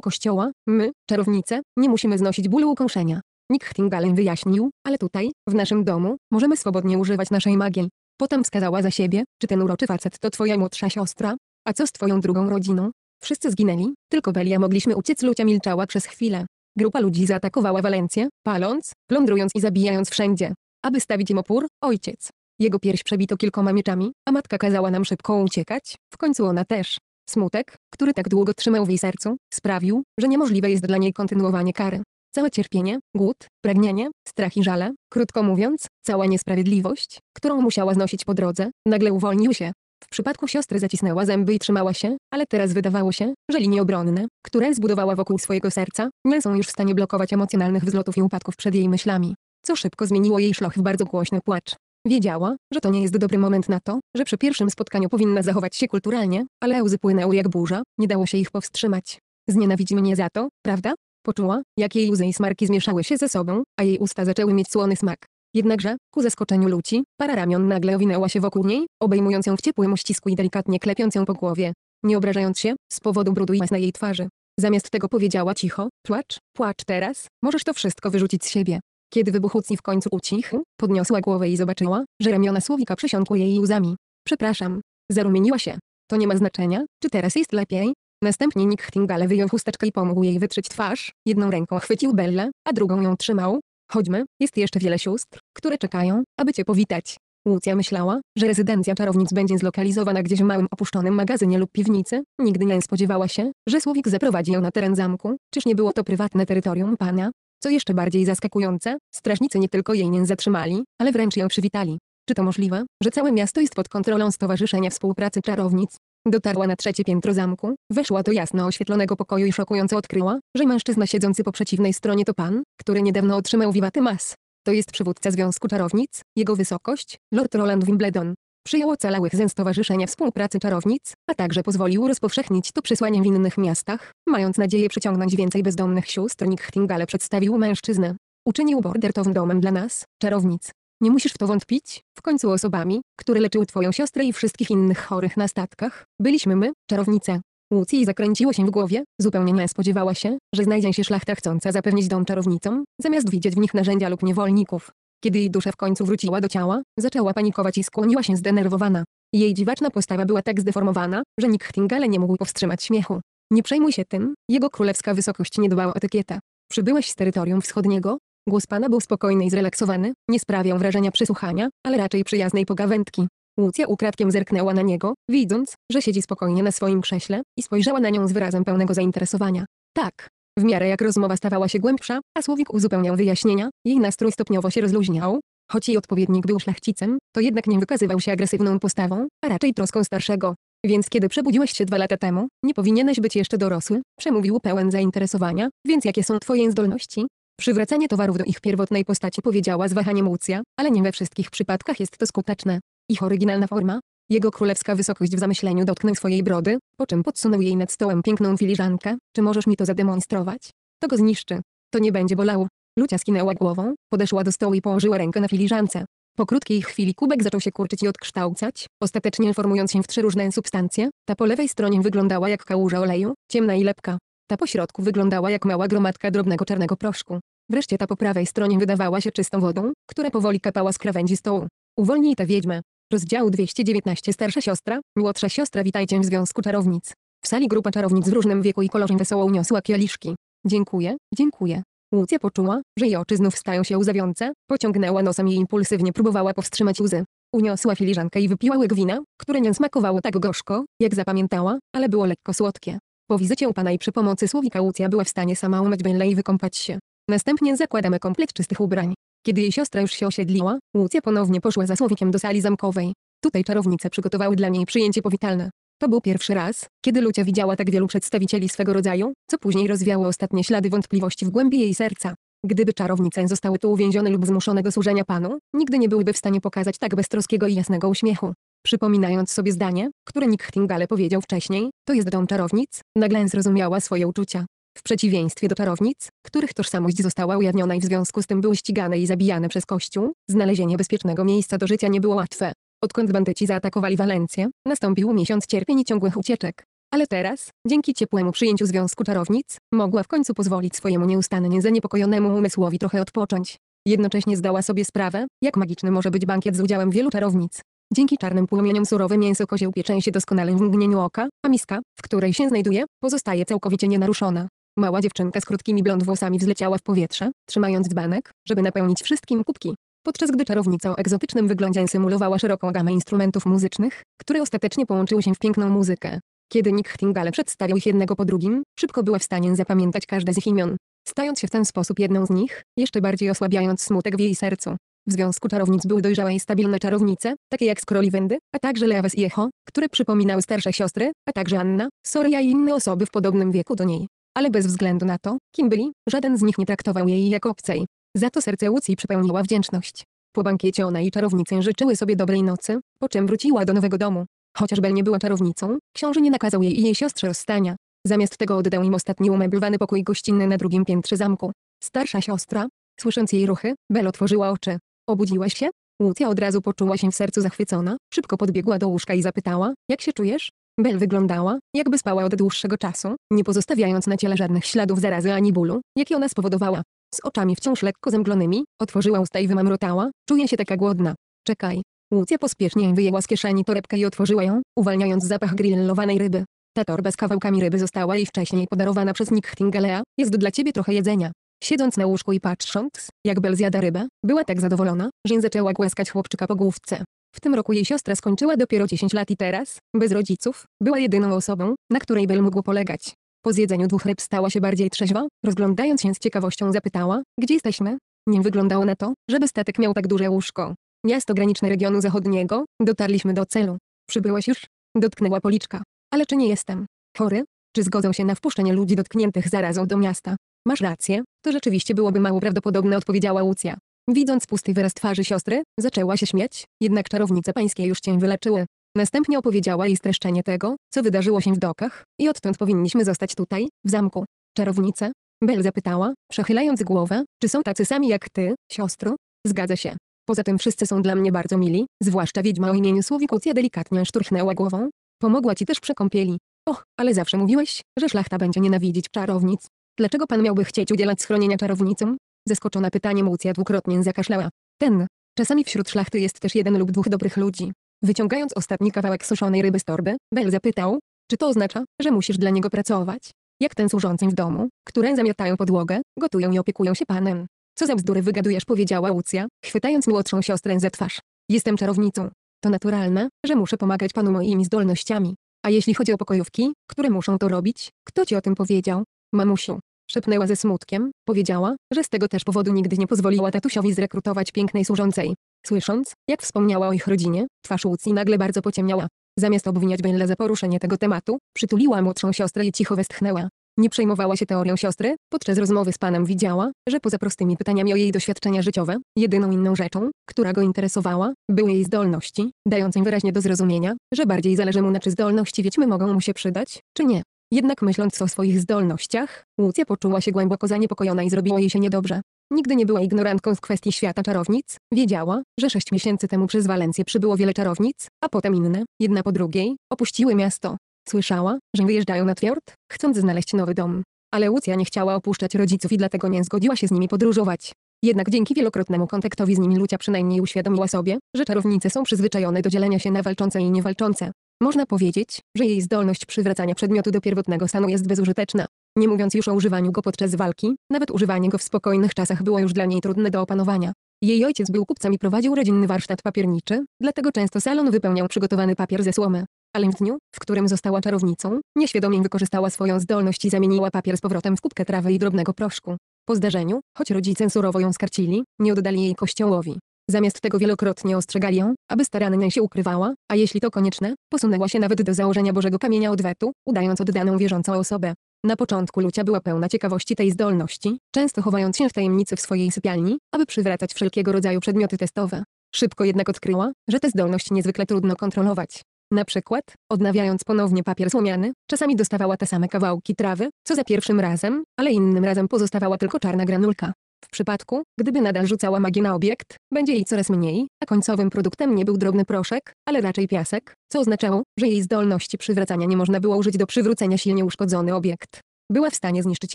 kościoła, my, czarownice, nie musimy znosić bólu ukąszenia. Nichtingalen wyjaśnił, ale tutaj, w naszym domu, możemy swobodnie używać naszej magii. Potem wskazała za siebie, czy ten uroczy facet to twoja młodsza siostra? A co z twoją drugą rodziną? Wszyscy zginęli, tylko Belia mogliśmy uciec Lucia milczała przez chwilę. Grupa ludzi zaatakowała Walencję, paląc, plądrując i zabijając wszędzie. Aby stawić im opór, ojciec. Jego pierś przebito kilkoma mieczami, a matka kazała nam szybko uciekać, w końcu ona też. Smutek, który tak długo trzymał w jej sercu, sprawił, że niemożliwe jest dla niej kontynuowanie kary. Całe cierpienie, głód, pragnienie, strach i żale, krótko mówiąc, cała niesprawiedliwość, którą musiała znosić po drodze, nagle uwolnił się. W przypadku siostry zacisnęła zęby i trzymała się, ale teraz wydawało się, że linie obronne, które zbudowała wokół swojego serca, nie są już w stanie blokować emocjonalnych wzlotów i upadków przed jej myślami, co szybko zmieniło jej szloch w bardzo głośny płacz. Wiedziała, że to nie jest dobry moment na to, że przy pierwszym spotkaniu powinna zachować się kulturalnie, ale łzy płynęły jak burza, nie dało się ich powstrzymać. Znienawidzi mnie za to, prawda? Poczuła, jak jej łzy i smarki zmieszały się ze sobą, a jej usta zaczęły mieć słony smak. Jednakże, ku zaskoczeniu Luci, para ramion nagle owinęła się wokół niej, obejmując ją w ciepłym uścisku i delikatnie klepiąc ją po głowie. Nie obrażając się, z powodu brudu i na jej twarzy. Zamiast tego powiedziała cicho, płacz, płacz teraz, możesz to wszystko wyrzucić z siebie. Kiedy wybuch ucni w końcu ucichł, podniosła głowę i zobaczyła, że ramiona słowika przesiąkły jej łzami. Przepraszam. Zarumieniła się. To nie ma znaczenia, czy teraz jest lepiej, Następnie Nick Htingale wyjął chusteczkę i pomógł jej wytrzeć twarz, jedną ręką chwycił Bellę, a drugą ją trzymał. Chodźmy, jest jeszcze wiele sióstr, które czekają, aby cię powitać. Łucja myślała, że rezydencja czarownic będzie zlokalizowana gdzieś w małym opuszczonym magazynie lub piwnicy. Nigdy nie spodziewała się, że Słowik zaprowadzi ją na teren zamku. Czyż nie było to prywatne terytorium pana? Co jeszcze bardziej zaskakujące, strażnicy nie tylko jej nie zatrzymali, ale wręcz ją przywitali. Czy to możliwe, że całe miasto jest pod kontrolą Stowarzyszenia Współpracy Czarownic? Dotarła na trzecie piętro zamku, weszła do jasno oświetlonego pokoju i szokująco odkryła, że mężczyzna siedzący po przeciwnej stronie to pan, który niedawno otrzymał wiwaty mas. To jest przywódca Związku Czarownic, jego wysokość, Lord Roland Wimbledon. Przyjął ocalałych ze Stowarzyszenia Współpracy Czarownic, a także pozwolił rozpowszechnić to przesłanie w innych miastach, mając nadzieję przyciągnąć więcej bezdomnych sióstr. Nick Htingale przedstawił mężczyznę. Uczynił Bordertown domem dla nas, czarownic. Nie musisz w to wątpić. W końcu osobami, które leczyły twoją siostrę i wszystkich innych chorych na statkach, byliśmy my, czarownice. Łucji zakręciło się w głowie, zupełnie nie spodziewała się, że znajdzie się szlachta chcąca zapewnić dom czarownicom, zamiast widzieć w nich narzędzia lub niewolników. Kiedy jej dusza w końcu wróciła do ciała, zaczęła panikować i skłoniła się zdenerwowana. Jej dziwaczna postawa była tak zdeformowana, że nikt Tingale nie mógł powstrzymać śmiechu. Nie przejmuj się tym, jego królewska wysokość nie dbała o etykietę. Przybyłeś z terytorium wschodniego, Głos pana był spokojny i zrelaksowany, nie sprawiał wrażenia przysłuchania, ale raczej przyjaznej pogawędki. Łucja ukradkiem zerknęła na niego, widząc, że siedzi spokojnie na swoim krześle i spojrzała na nią z wyrazem pełnego zainteresowania. Tak. W miarę jak rozmowa stawała się głębsza, a Słowik uzupełniał wyjaśnienia, jej nastrój stopniowo się rozluźniał. Choć jej odpowiednik był szlachcicem, to jednak nie wykazywał się agresywną postawą, a raczej troską starszego. Więc kiedy przebudziłeś się dwa lata temu, nie powinieneś być jeszcze dorosły, przemówił pełen zainteresowania, więc jakie są twoje zdolności? Przywracanie towarów do ich pierwotnej postaci powiedziała z wahaniem Łucja, ale nie we wszystkich przypadkach jest to skuteczne. Ich oryginalna forma, jego królewska wysokość w zamyśleniu dotknął swojej brody, po czym podsunął jej nad stołem piękną filiżankę. Czy możesz mi to zademonstrować? To go zniszczy. To nie będzie bolało. Lucia skinęła głową, podeszła do stołu i położyła rękę na filiżance. Po krótkiej chwili kubek zaczął się kurczyć i odkształcać, ostatecznie formując się w trzy różne substancje. Ta po lewej stronie wyglądała jak kałuża oleju, ciemna i lepka. Ta pośrodku wyglądała jak mała gromadka drobnego czarnego proszku. Wreszcie ta po prawej stronie wydawała się czystą wodą, która powoli kapała z krawędzi stołu. Uwolnij tę wiedźmę. Rozdział 219 Starsza siostra, młodsza siostra witajcie w Związku Czarownic. W sali grupa czarownic w różnym wieku i kolorze wesoło uniosła kieliszki. Dziękuję, dziękuję. Łucja poczuła, że jej oczy znów stają się łzawiące, pociągnęła nosem i impulsywnie próbowała powstrzymać łzy. Uniosła filiżankę i wypiła łyk wina, które nie smakowało tak gorzko, jak zapamiętała, ale było lekko słodkie. Po wizycie u pana i przy pomocy słowika Łucja była w stanie sama umyć byle i wykąpać się. Następnie zakładamy komplet czystych ubrań. Kiedy jej siostra już się osiedliła, Łucja ponownie poszła za słowikiem do sali zamkowej. Tutaj czarownice przygotowały dla niej przyjęcie powitalne. To był pierwszy raz, kiedy Lucia widziała tak wielu przedstawicieli swego rodzaju, co później rozwiało ostatnie ślady wątpliwości w głębi jej serca. Gdyby czarownice zostały tu uwięzione lub zmuszone do służenia panu, nigdy nie byłyby w stanie pokazać tak beztroskiego i jasnego uśmiechu. Przypominając sobie zdanie, które Nick Thingale powiedział wcześniej, to jest dom czarownic, nagle zrozumiała swoje uczucia. W przeciwieństwie do czarownic, których tożsamość została ujawniona i w związku z tym były ścigane i zabijane przez Kościół, znalezienie bezpiecznego miejsca do życia nie było łatwe. Odkąd bandyci zaatakowali Walencję, nastąpił miesiąc cierpień i ciągłych ucieczek. Ale teraz, dzięki ciepłemu przyjęciu Związku Czarownic, mogła w końcu pozwolić swojemu nieustannie zaniepokojonemu umysłowi trochę odpocząć. Jednocześnie zdała sobie sprawę, jak magiczny może być bankiet z udziałem wielu czarownic. Dzięki czarnym płomieniom surowe mięso kozie upiecze się doskonale w mgnieniu oka, a miska, w której się znajduje, pozostaje całkowicie nienaruszona. Mała dziewczynka z krótkimi blond włosami wzleciała w powietrze, trzymając dzbanek, żeby napełnić wszystkim kubki. Podczas gdy czarownica o egzotycznym wyglądzie symulowała szeroką gamę instrumentów muzycznych, które ostatecznie połączyły się w piękną muzykę. Kiedy Nick Htingale przedstawiał ich jednego po drugim, szybko była w stanie zapamiętać każde z ich imion. Stając się w ten sposób jedną z nich, jeszcze bardziej osłabiając smutek w jej sercu. W związku czarownic były dojrzałe i stabilne czarownice, takie jak Skroliwendy, a także Leaves i Echo, które przypominały starsze siostry, a także Anna, Soria i inne osoby w podobnym wieku do niej. Ale bez względu na to, kim byli, żaden z nich nie traktował jej jak obcej. Za to serce Łucji przepełniła wdzięczność. Po bankiecie ona i czarownicę życzyły sobie dobrej nocy, po czym wróciła do nowego domu. Chociaż Bel nie była czarownicą, książę nie nakazał jej i jej siostrze rozstania. Zamiast tego oddał im ostatni umeblowany pokój gościnny na drugim piętrze zamku. Starsza siostra, słysząc jej ruchy, Bel otworzyła oczy. Obudziłaś się? Łucja od razu poczuła się w sercu zachwycona, szybko podbiegła do łóżka i zapytała, jak się czujesz? Bel wyglądała, jakby spała od dłuższego czasu, nie pozostawiając na ciele żadnych śladów zarazy ani bólu, jaki ona spowodowała. Z oczami wciąż lekko zamglonymi, otworzyła usta i wymamrotała, czuję się taka głodna. Czekaj. Łucja pospiesznie wyjęła z kieszeni torebkę i otworzyła ją, uwalniając zapach grillowanej ryby. Ta torba z kawałkami ryby została jej wcześniej podarowana przez Nick Hingalea, jest dla ciebie trochę jedzenia. Siedząc na łóżku i patrząc, jak Bel zjada rybę, była tak zadowolona, że zaczęła głaskać chłopczyka po główce. W tym roku jej siostra skończyła dopiero 10 lat i teraz, bez rodziców, była jedyną osobą, na której Bel mógł polegać. Po zjedzeniu dwóch ryb stała się bardziej trzeźwa, rozglądając się z ciekawością zapytała, gdzie jesteśmy? Nie wyglądało na to, żeby statek miał tak duże łóżko. Miasto graniczne regionu zachodniego, dotarliśmy do celu. Przybyłeś już? Dotknęła policzka. Ale czy nie jestem? Chory? Czy zgodzą się na wpuszczenie ludzi dotkniętych zarazą do miasta? Masz rację, to rzeczywiście byłoby mało prawdopodobne odpowiedziała Łucja. Widząc pusty wyraz twarzy siostry, zaczęła się śmiać, jednak czarownice pańskie już cię wyleczyły. Następnie opowiedziała jej streszczenie tego, co wydarzyło się w dokach, i odtąd powinniśmy zostać tutaj, w zamku. Czarownice? Bel zapytała, przechylając głowę, czy są tacy sami jak ty, siostro? Zgadza się. Poza tym wszyscy są dla mnie bardzo mili, zwłaszcza wiedźma o imieniu Słowikucja delikatnie szturchnęła głową. Pomogła ci też przekąpieli. Och, ale zawsze mówiłeś, że szlachta będzie nienawidzić czarownic. Dlaczego pan miałby chcieć udzielać schronienia czarownicom? Zeskoczona pytaniem Łucja dwukrotnie zakaszlała. Ten, czasami wśród szlachty jest też jeden lub dwóch dobrych ludzi. Wyciągając ostatni kawałek suszonej ryby z torby, Bel zapytał, czy to oznacza, że musisz dla niego pracować? Jak ten służący w domu, które zamiatają podłogę, gotują i opiekują się panem. Co za bzdury wygadujesz, powiedziała Łucja, chwytając młodszą siostrę za twarz. Jestem czarownicą. To naturalne, że muszę pomagać panu moimi zdolnościami. A jeśli chodzi o pokojówki, które muszą to robić, kto ci o tym powiedział? Mamusiu, szepnęła ze smutkiem, powiedziała, że z tego też powodu nigdy nie pozwoliła tatusiowi zrekrutować pięknej służącej. Słysząc, jak wspomniała o ich rodzinie, twarz Łucji nagle bardzo pociemniała. Zamiast obwiniać Bella za poruszenie tego tematu, przytuliła młodszą siostrę i cicho westchnęła. Nie przejmowała się teorią siostry, podczas rozmowy z panem widziała, że poza prostymi pytaniami o jej doświadczenia życiowe, jedyną inną rzeczą, która go interesowała, były jej zdolności, dając im wyraźnie do zrozumienia, że bardziej zależy mu na czy zdolności wiedźmy mogą mu się przydać, czy nie. Jednak myśląc o swoich zdolnościach, Łucja poczuła się głęboko zaniepokojona i zrobiło jej się niedobrze. Nigdy nie była ignorantką z kwestii świata czarownic, wiedziała, że sześć miesięcy temu przez Walencję przybyło wiele czarownic, a potem inne, jedna po drugiej, opuściły miasto. Słyszała, że wyjeżdżają na twiord, chcąc znaleźć nowy dom. Ale Łucja nie chciała opuszczać rodziców i dlatego nie zgodziła się z nimi podróżować. Jednak dzięki wielokrotnemu kontaktowi z nimi Lucia przynajmniej uświadomiła sobie, że czarownice są przyzwyczajone do dzielenia się na walczące i niewalczące. Można powiedzieć, że jej zdolność przywracania przedmiotu do pierwotnego stanu jest bezużyteczna. Nie mówiąc już o używaniu go podczas walki, nawet używanie go w spokojnych czasach było już dla niej trudne do opanowania. Jej ojciec był kupcem i prowadził rodzinny warsztat papierniczy, dlatego często salon wypełniał przygotowany papier ze słomy. Ale w dniu, w którym została czarownicą, nieświadomie wykorzystała swoją zdolność i zamieniła papier z powrotem w kubkę trawy i drobnego proszku. Po zdarzeniu, choć rodzice surowo ją skarcili, nie oddali jej kościołowi. Zamiast tego wielokrotnie ostrzegali ją, aby starannie się ukrywała, a jeśli to konieczne, posunęła się nawet do założenia Bożego Kamienia Odwetu, udając oddaną wierzącą osobę. Na początku Lucia była pełna ciekawości tej zdolności, często chowając się w tajemnicy w swojej sypialni, aby przywracać wszelkiego rodzaju przedmioty testowe. Szybko jednak odkryła, że tę zdolność niezwykle trudno kontrolować. Na przykład, odnawiając ponownie papier słomiany, czasami dostawała te same kawałki trawy, co za pierwszym razem, ale innym razem pozostawała tylko czarna granulka. W przypadku, gdyby nadal rzucała magię na obiekt, będzie jej coraz mniej, a końcowym produktem nie był drobny proszek, ale raczej piasek, co oznaczało, że jej zdolności przywracania nie można było użyć do przywrócenia silnie uszkodzony obiekt. Była w stanie zniszczyć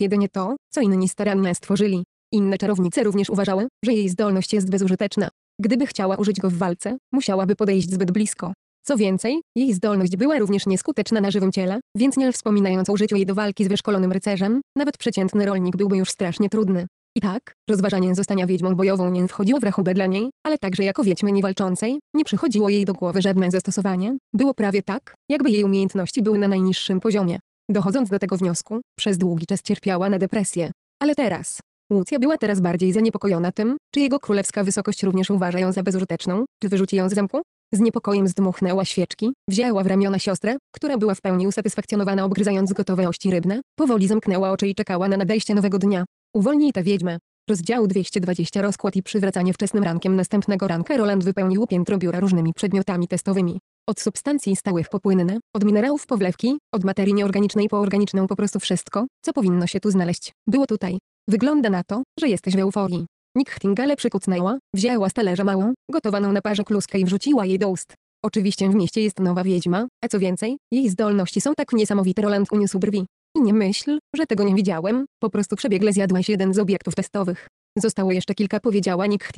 jedynie to, co inni starannie stworzyli. Inne czarownice również uważały, że jej zdolność jest bezużyteczna. Gdyby chciała użyć go w walce, musiałaby podejść zbyt blisko. Co więcej, jej zdolność była również nieskuteczna na żywym ciele, więc nie wspominając o użyciu jej do walki z wyszkolonym rycerzem, nawet przeciętny rolnik byłby już strasznie trudny. I tak, rozważanie zostania wiedźmą bojową nie wchodziło w rachubę dla niej, ale także jako wiedźmy niewalczącej, nie przychodziło jej do głowy żadne zastosowanie, było prawie tak, jakby jej umiejętności były na najniższym poziomie. Dochodząc do tego wniosku, przez długi czas cierpiała na depresję. Ale teraz, Łucja była teraz bardziej zaniepokojona tym, czy jego królewska wysokość również uważa ją za bezużyteczną, czy wyrzuci ją z zamku. Z niepokojem zdmuchnęła świeczki, wzięła w ramiona siostrę, która była w pełni usatysfakcjonowana obgryzając gotowe ości rybne, powoli zamknęła oczy i czekała na nadejście nowego dnia. Uwolnij tę wiedźmę. Rozdział 220 Rozkład i przywracanie wczesnym rankiem następnego ranka Roland wypełnił piętro biura różnymi przedmiotami testowymi. Od substancji stałych po płynne, od minerałów po wlewki, od materii nieorganicznej po organiczną po prostu wszystko, co powinno się tu znaleźć, było tutaj. Wygląda na to, że jesteś w euforii. Nikhtingale przykucnęła, wzięła z talerza małą, gotowaną na parze kluskę i wrzuciła jej do ust. Oczywiście w mieście jest nowa wiedźma, a co więcej, jej zdolności są tak niesamowite Roland uniósł brwi. I nie myśl, że tego nie widziałem, po prostu przebiegle zjadłaś jeden z obiektów testowych. Zostało jeszcze kilka powiedziała Nick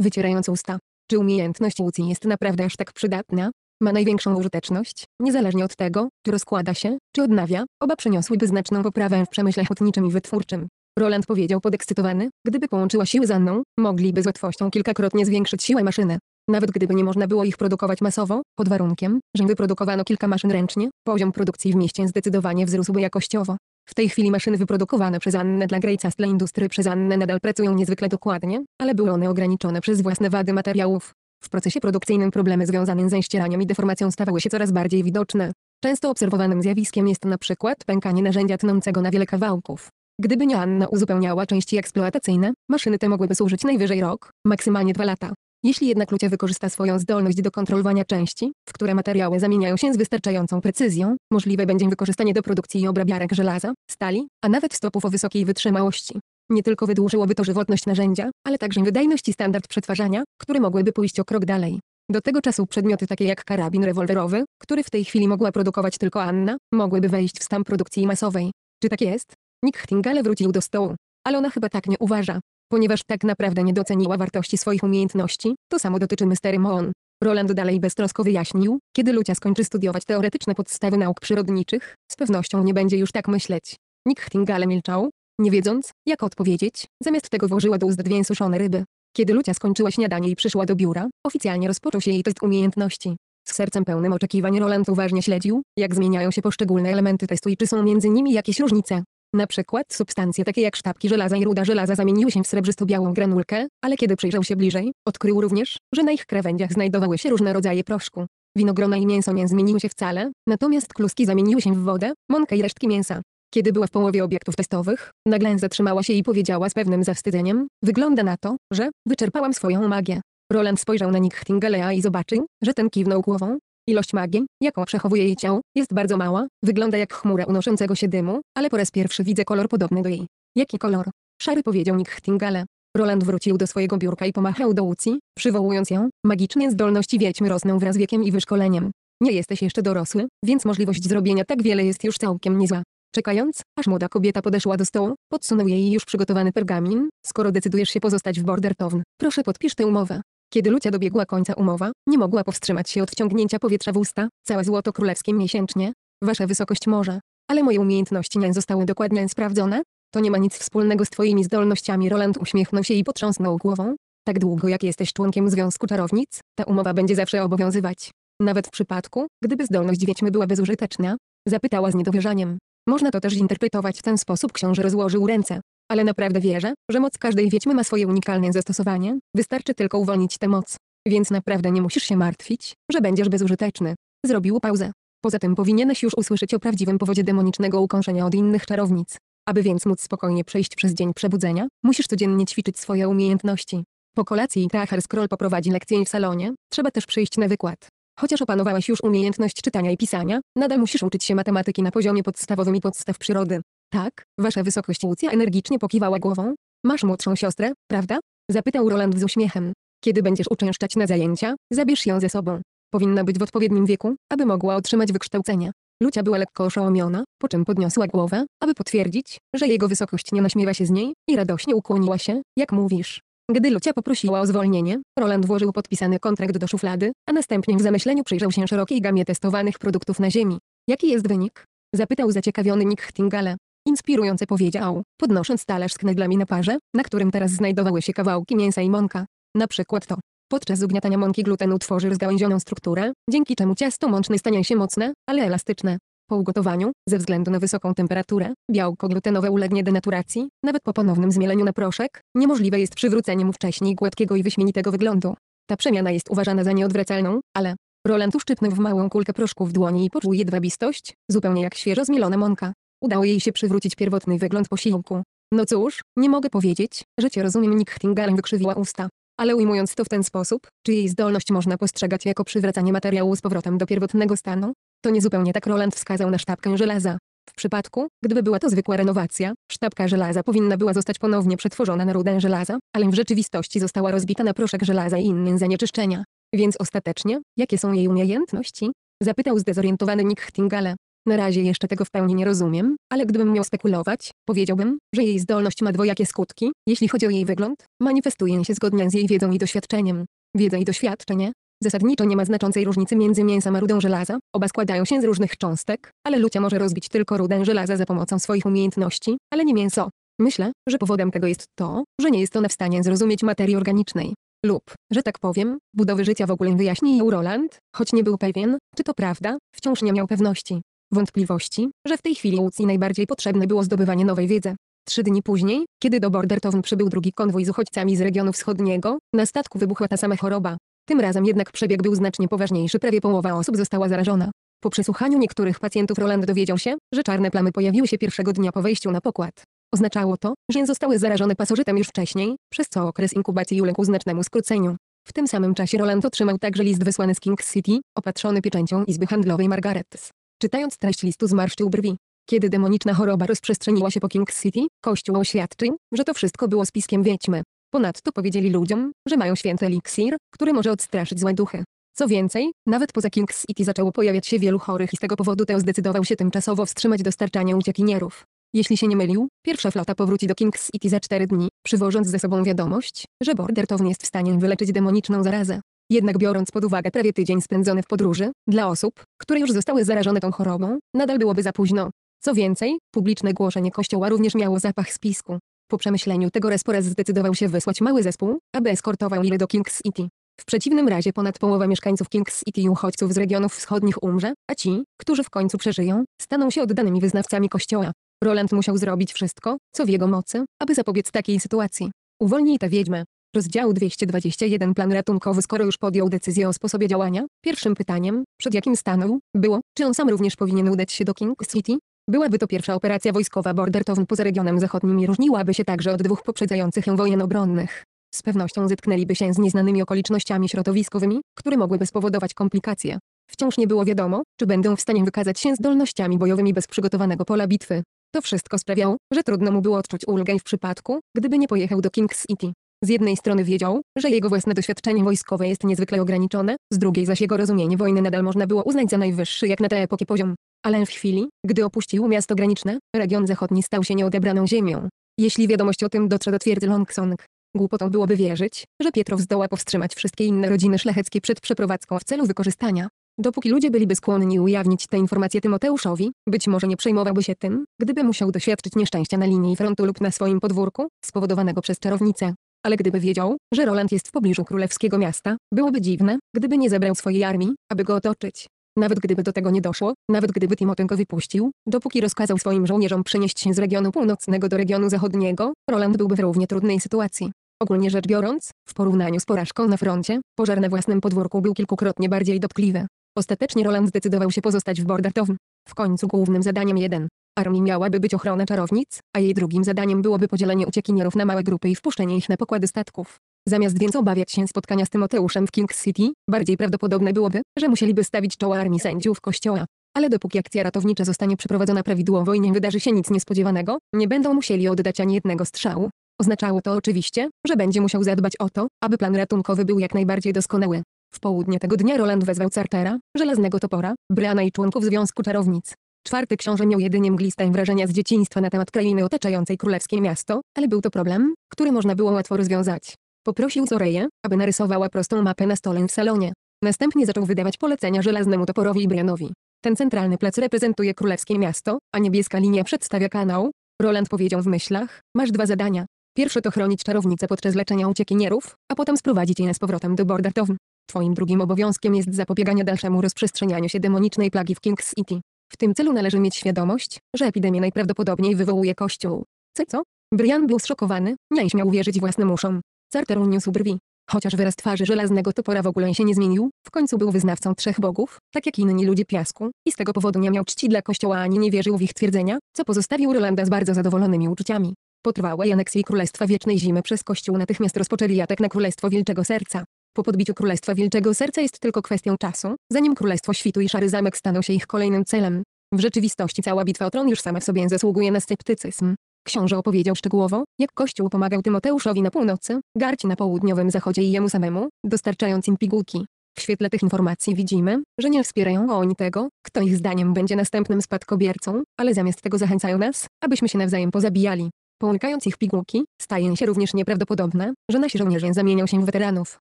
wycierając usta. Czy umiejętność łucji jest naprawdę aż tak przydatna? Ma największą użyteczność, niezależnie od tego, czy rozkłada się, czy odnawia, oba przyniosłyby znaczną poprawę w przemyśle hutniczym i wytwórczym. Roland powiedział podekscytowany, gdyby połączyła siły z Anną, mogliby z łatwością kilkakrotnie zwiększyć siłę maszyny. Nawet gdyby nie można było ich produkować masowo, pod warunkiem, że wyprodukowano kilka maszyn ręcznie, poziom produkcji w mieście zdecydowanie wzrósłby jakościowo. W tej chwili maszyny wyprodukowane przez Annę dla Grejcas dla przez Annę nadal pracują niezwykle dokładnie, ale były one ograniczone przez własne wady materiałów. W procesie produkcyjnym problemy związane ze ścieraniem i deformacją stawały się coraz bardziej widoczne. Często obserwowanym zjawiskiem jest na przykład pękanie narzędzia tnącego na wiele kawałków. Gdyby nie Anna uzupełniała części eksploatacyjne, maszyny te mogłyby służyć najwyżej rok, maksymalnie dwa lata. Jeśli jednak Lucia wykorzysta swoją zdolność do kontrolowania części, w które materiały zamieniają się z wystarczającą precyzją, możliwe będzie wykorzystanie do produkcji obrabiarek żelaza, stali, a nawet stopów o wysokiej wytrzymałości. Nie tylko wydłużyłoby to żywotność narzędzia, ale także wydajność i standard przetwarzania, które mogłyby pójść o krok dalej. Do tego czasu przedmioty takie jak karabin rewolwerowy, który w tej chwili mogła produkować tylko Anna, mogłyby wejść w stan produkcji masowej. Czy tak jest? Nick Tingale wrócił do stołu. Ale ona chyba tak nie uważa. Ponieważ tak naprawdę nie doceniła wartości swoich umiejętności, to samo dotyczy Mr. Moon. Roland dalej beztrosko wyjaśnił, kiedy Lucia skończy studiować teoretyczne podstawy nauk przyrodniczych, z pewnością nie będzie już tak myśleć. Nick Htingale milczał, nie wiedząc, jak odpowiedzieć, zamiast tego włożyła do ust dwie suszone ryby. Kiedy Lucia skończyła śniadanie i przyszła do biura, oficjalnie rozpoczął się jej test umiejętności. Z sercem pełnym oczekiwań Roland uważnie śledził, jak zmieniają się poszczególne elementy testu i czy są między nimi jakieś różnice. Na przykład substancje takie jak sztabki żelaza i ruda żelaza zamieniły się w srebrzysto-białą granulkę, ale kiedy przyjrzał się bliżej, odkrył również, że na ich krawędziach znajdowały się różne rodzaje proszku. Winogrona i mięso nie zmieniły się wcale, natomiast kluski zamieniły się w wodę, mąkę i resztki mięsa. Kiedy była w połowie obiektów testowych, nagle zatrzymała się i powiedziała z pewnym zawstydzeniem, wygląda na to, że wyczerpałam swoją magię. Roland spojrzał na Nick Nichtingelea i zobaczył, że ten kiwnął głową, Ilość magii, jaką przechowuje jej ciało, jest bardzo mała, wygląda jak chmura unoszącego się dymu, ale po raz pierwszy widzę kolor podobny do jej. Jaki kolor? Szary powiedział Nick Htingale. Roland wrócił do swojego biurka i pomachał do Łucji, przywołując ją. Magiczne zdolności wiedźmy rosną wraz z wiekiem i wyszkoleniem. Nie jesteś jeszcze dorosły, więc możliwość zrobienia tak wiele jest już całkiem niezła. Czekając, aż młoda kobieta podeszła do stołu, podsunął jej już przygotowany pergamin. Skoro decydujesz się pozostać w Bordertown, proszę podpisz tę umowę. Kiedy Lucia dobiegła końca umowa, nie mogła powstrzymać się od wciągnięcia powietrza w usta, całe złoto królewskie miesięcznie, wasza wysokość może, ale moje umiejętności nie zostały dokładnie sprawdzone, to nie ma nic wspólnego z twoimi zdolnościami. Roland uśmiechnął się i potrząsnął głową. Tak długo jak jesteś członkiem Związku Czarownic, ta umowa będzie zawsze obowiązywać. Nawet w przypadku, gdyby zdolność wiedźmy była bezużyteczna, zapytała z niedowierzaniem. Można to też interpretować w ten sposób. Książę rozłożył ręce ale naprawdę wierzę, że moc każdej wiedźmy ma swoje unikalne zastosowanie, wystarczy tylko uwolnić tę moc. Więc naprawdę nie musisz się martwić, że będziesz bezużyteczny. Zrobił pauzę. Poza tym powinieneś już usłyszeć o prawdziwym powodzie demonicznego ukąszenia od innych czarownic. Aby więc móc spokojnie przejść przez dzień przebudzenia, musisz codziennie ćwiczyć swoje umiejętności. Po kolacji Trachar Scroll poprowadzi lekcję w salonie, trzeba też przyjść na wykład. Chociaż opanowałeś już umiejętność czytania i pisania, nadal musisz uczyć się matematyki na poziomie podstawowym i podstaw przyrody. Tak, wasza wysokość Łucja energicznie pokiwała głową. Masz młodszą siostrę, prawda? Zapytał Roland z uśmiechem. Kiedy będziesz uczęszczać na zajęcia, zabierz ją ze sobą. Powinna być w odpowiednim wieku, aby mogła otrzymać wykształcenie. Lucia była lekko oszołomiona, po czym podniosła głowę, aby potwierdzić, że jego wysokość nie naśmiewa się z niej i radośnie ukłoniła się, jak mówisz. Gdy Lucia poprosiła o zwolnienie, Roland włożył podpisany kontrakt do szuflady, a następnie w zamyśleniu przyjrzał się szerokiej gamie testowanych produktów na ziemi. Jaki jest wynik? Zapytał zaciekawiony Nick Tingale. Inspirujące powiedział, podnosząc talerz z kneglami na parze, na którym teraz znajdowały się kawałki mięsa i mąka. Na przykład to. Podczas ugniatania mąki gluten utworzy rozgałęzioną strukturę, dzięki czemu ciasto mączne stanie się mocne, ale elastyczne. Po ugotowaniu, ze względu na wysoką temperaturę, białko glutenowe ulegnie denaturacji, nawet po ponownym zmieleniu na proszek, niemożliwe jest przywrócenie mu wcześniej gładkiego i wyśmienitego wyglądu. Ta przemiana jest uważana za nieodwracalną, ale Roland uszczypnął w małą kulkę proszku w dłoni i poczuł jedwabistość, zupełnie jak świeżo zmielona mąka. Udało jej się przywrócić pierwotny wygląd posiłku. No cóż, nie mogę powiedzieć, że cię rozumiem Nichtingarem wykrzywiła usta. Ale ujmując to w ten sposób, czy jej zdolność można postrzegać jako przywracanie materiału z powrotem do pierwotnego stanu? To niezupełnie tak Roland wskazał na sztabkę żelaza. W przypadku, gdyby była to zwykła renowacja, sztabka żelaza powinna była zostać ponownie przetworzona na rudę żelaza, ale w rzeczywistości została rozbita na proszek żelaza i inne zanieczyszczenia. Więc ostatecznie, jakie są jej umiejętności? Zapytał zdezorientowany Nick Tingale. Na razie jeszcze tego w pełni nie rozumiem, ale gdybym miał spekulować, powiedziałbym, że jej zdolność ma dwojakie skutki, jeśli chodzi o jej wygląd, manifestuje się zgodnie z jej wiedzą i doświadczeniem. Wiedza i doświadczenie Zasadniczo nie ma znaczącej różnicy między mięsem a rudą żelaza, oba składają się z różnych cząstek, ale Lucia może rozbić tylko rudę żelaza za pomocą swoich umiejętności, ale nie mięso. Myślę, że powodem tego jest to, że nie jest ona w stanie zrozumieć materii organicznej. Lub, że tak powiem, budowy życia w ogóle wyjaśni jej Roland, choć nie był pewien, czy to prawda, wciąż nie miał pewności wątpliwości, że w tej chwili Łucji najbardziej potrzebne było zdobywanie nowej wiedzy. Trzy dni później, kiedy do Bordertown przybył drugi konwój z uchodźcami z regionu wschodniego, na statku wybuchła ta sama choroba. Tym razem jednak przebieg był znacznie poważniejszy, prawie połowa osób została zarażona. Po przesłuchaniu niektórych pacjentów Roland dowiedział się, że czarne plamy pojawiły się pierwszego dnia po wejściu na pokład. Oznaczało to, że zostały zarażone pasożytem już wcześniej, przez co okres inkubacji uległ znacznemu skróceniu. W tym samym czasie Roland otrzymał także list wysłany z King City, opatrzony pieczęcią Izby Handlowej Margaret's. Czytając treść listu zmarszczył brwi. Kiedy demoniczna choroba rozprzestrzeniła się po Kings City, Kościół oświadczył, że to wszystko było spiskiem wiedźmy. Ponadto powiedzieli ludziom, że mają święty eliksir, który może odstraszyć złe duchy. Co więcej, nawet poza Kings City zaczęło pojawiać się wielu chorych i z tego powodu Teo zdecydował się tymczasowo wstrzymać dostarczanie uciekinierów. Jeśli się nie mylił, pierwsza flota powróci do Kings City za cztery dni, przywożąc ze sobą wiadomość, że Bordertown jest w stanie wyleczyć demoniczną zarazę. Jednak biorąc pod uwagę prawie tydzień spędzony w podróży, dla osób, które już zostały zarażone tą chorobą, nadal byłoby za późno. Co więcej, publiczne głoszenie kościoła również miało zapach spisku. Po przemyśleniu tego raz po raz zdecydował się wysłać mały zespół, aby eskortował Lilę do Kings City. W przeciwnym razie ponad połowa mieszkańców Kings City i uchodźców z regionów wschodnich umrze, a ci, którzy w końcu przeżyją, staną się oddanymi wyznawcami kościoła. Roland musiał zrobić wszystko, co w jego mocy, aby zapobiec takiej sytuacji. Uwolnij tę wiedźmę, Rozdział 221 Plan ratunkowy Skoro już podjął decyzję o sposobie działania, pierwszym pytaniem, przed jakim stanął, było, czy on sam również powinien udać się do King City? Byłaby to pierwsza operacja wojskowa Border Town poza regionem zachodnim i różniłaby się także od dwóch poprzedzających ją wojen obronnych. Z pewnością zetknęliby się z nieznanymi okolicznościami środowiskowymi, które mogłyby spowodować komplikacje. Wciąż nie było wiadomo, czy będą w stanie wykazać się zdolnościami bojowymi bez przygotowanego pola bitwy. To wszystko sprawiało, że trudno mu było odczuć ulgę w przypadku, gdyby nie pojechał do King City. Z jednej strony wiedział, że jego własne doświadczenie wojskowe jest niezwykle ograniczone, z drugiej zaś jego rozumienie wojny nadal można było uznać za najwyższy jak na tę epokę poziom. Ale w chwili, gdy opuścił miasto graniczne, region zachodni stał się nieodebraną ziemią. Jeśli wiadomość o tym dotrze do twierdzy Longsong, głupotą byłoby wierzyć, że Pietrow zdoła powstrzymać wszystkie inne rodziny szlacheckie przed przeprowadzką w celu wykorzystania. Dopóki ludzie byliby skłonni ujawnić te informacje Tymoteuszowi, być może nie przejmowałby się tym, gdyby musiał doświadczyć nieszczęścia na linii frontu lub na swoim podwórku, spowodowanego przez czarownicę ale gdyby wiedział, że Roland jest w pobliżu królewskiego miasta, byłoby dziwne, gdyby nie zebrał swojej armii, aby go otoczyć. Nawet gdyby do tego nie doszło, nawet gdyby Timothy go wypuścił, dopóki rozkazał swoim żołnierzom przenieść się z regionu północnego do regionu zachodniego, Roland byłby w równie trudnej sytuacji. Ogólnie rzecz biorąc, w porównaniu z porażką na froncie, pożar na własnym podwórku był kilkukrotnie bardziej dotkliwy. Ostatecznie Roland zdecydował się pozostać w Bordertown. W końcu głównym zadaniem 1 armii miałaby być ochrona czarownic, a jej drugim zadaniem byłoby podzielenie uciekinierów na małe grupy i wpuszczenie ich na pokłady statków. Zamiast więc obawiać się spotkania z Tymoteuszem w King City, bardziej prawdopodobne byłoby, że musieliby stawić czoła armii sędziów kościoła. Ale dopóki akcja ratownicza zostanie przeprowadzona prawidłowo i nie wydarzy się nic niespodziewanego, nie będą musieli oddać ani jednego strzału. Oznaczało to oczywiście, że będzie musiał zadbać o to, aby plan ratunkowy był jak najbardziej doskonały. W południe tego dnia Roland wezwał Cartera, żelaznego topora, Brana i członków Związku Czarownic. Czwarty książę miał jedynie mgliste wrażenia z dzieciństwa na temat krainy otaczającej królewskie miasto, ale był to problem, który można było łatwo rozwiązać. Poprosił Zoreję, aby narysowała prostą mapę na stole w salonie. Następnie zaczął wydawać polecenia żelaznemu toporowi i Brianowi. Ten centralny plac reprezentuje królewskie miasto, a niebieska linia przedstawia kanał. Roland powiedział w myślach, masz dwa zadania. Pierwsze to chronić czarownicę podczas leczenia uciekinierów, a potem sprowadzić je z powrotem do Bordertown. Twoim drugim obowiązkiem jest zapobieganie dalszemu rozprzestrzenianiu się demonicznej plagi w King's City. W tym celu należy mieć świadomość, że epidemię najprawdopodobniej wywołuje Kościół. Co co? Brian był zszokowany, nie śmiał wierzyć własnym uszom. Carter uniósł brwi. Chociaż wyraz twarzy żelaznego topora w ogóle się nie zmienił, w końcu był wyznawcą trzech bogów, tak jak inni ludzie piasku, i z tego powodu nie miał czci dla kościoła ani nie wierzył w ich twierdzenia, co pozostawił Rolanda z bardzo zadowolonymi uczuciami. Po trwałej aneksji Królestwa Wiecznej Zimy przez Kościół natychmiast rozpoczęli atak na Królestwo Wilczego Serca. Po podbiciu Królestwa Wilczego Serca jest tylko kwestią czasu, zanim Królestwo Świtu i Szary Zamek staną się ich kolejnym celem. W rzeczywistości cała bitwa o tron już sama w sobie zasługuje na sceptycyzm. Książę opowiedział szczegółowo, jak Kościół pomagał Tymoteuszowi na północy, Garci na południowym zachodzie i jemu samemu, dostarczając im pigułki. W świetle tych informacji widzimy, że nie wspierają oni tego, kto ich zdaniem będzie następnym spadkobiercą, ale zamiast tego zachęcają nas, abyśmy się nawzajem pozabijali. Połykając ich pigułki, staje się również nieprawdopodobne, że nasi żołnierze zamienią się w weteranów.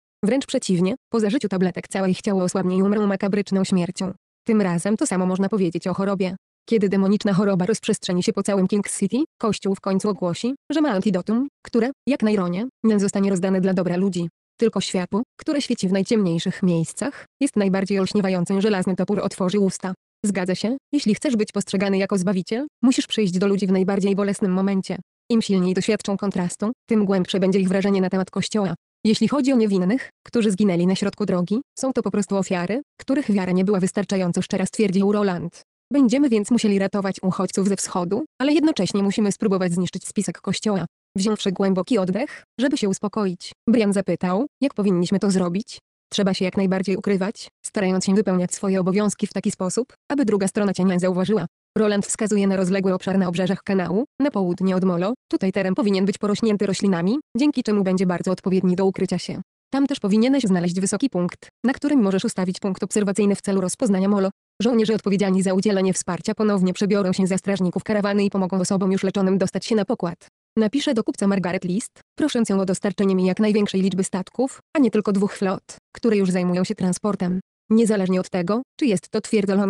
Wręcz przeciwnie, po zażyciu tabletek całe ich ciało osłabnie i umrą makabryczną śmiercią. Tym razem to samo można powiedzieć o chorobie. Kiedy demoniczna choroba rozprzestrzeni się po całym King City, Kościół w końcu ogłosi, że ma antidotum, które, jak na ironię, nie zostanie rozdane dla dobra ludzi. Tylko światło, które świeci w najciemniejszych miejscach, jest najbardziej olśniewającym żelazny topór otworzy usta. Zgadza się, jeśli chcesz być postrzegany jako zbawiciel, musisz przyjść do ludzi w najbardziej bolesnym momencie. Im silniej doświadczą kontrastu, tym głębsze będzie ich wrażenie na temat Kościoła. Jeśli chodzi o niewinnych, którzy zginęli na środku drogi, są to po prostu ofiary, których wiara nie była wystarczająco szczera stwierdził Roland. Będziemy więc musieli ratować uchodźców ze wschodu, ale jednocześnie musimy spróbować zniszczyć spisek kościoła. Wziąwszy głęboki oddech, żeby się uspokoić, Brian zapytał, jak powinniśmy to zrobić? Trzeba się jak najbardziej ukrywać, starając się wypełniać swoje obowiązki w taki sposób, aby druga strona cię nie zauważyła. Roland wskazuje na rozległy obszar na obrzeżach kanału, na południe od Molo. Tutaj teren powinien być porośnięty roślinami, dzięki czemu będzie bardzo odpowiedni do ukrycia się. Tam też powinieneś znaleźć wysoki punkt, na którym możesz ustawić punkt obserwacyjny w celu rozpoznania Molo. Żołnierze odpowiedzialni za udzielenie wsparcia ponownie przebiorą się za strażników karawany i pomogą osobom już leczonym dostać się na pokład. Napiszę do kupca Margaret list, prosząc ją o dostarczenie mi jak największej liczby statków, a nie tylko dwóch flot, które już zajmują się transportem. Niezależnie od tego, czy jest to twierdza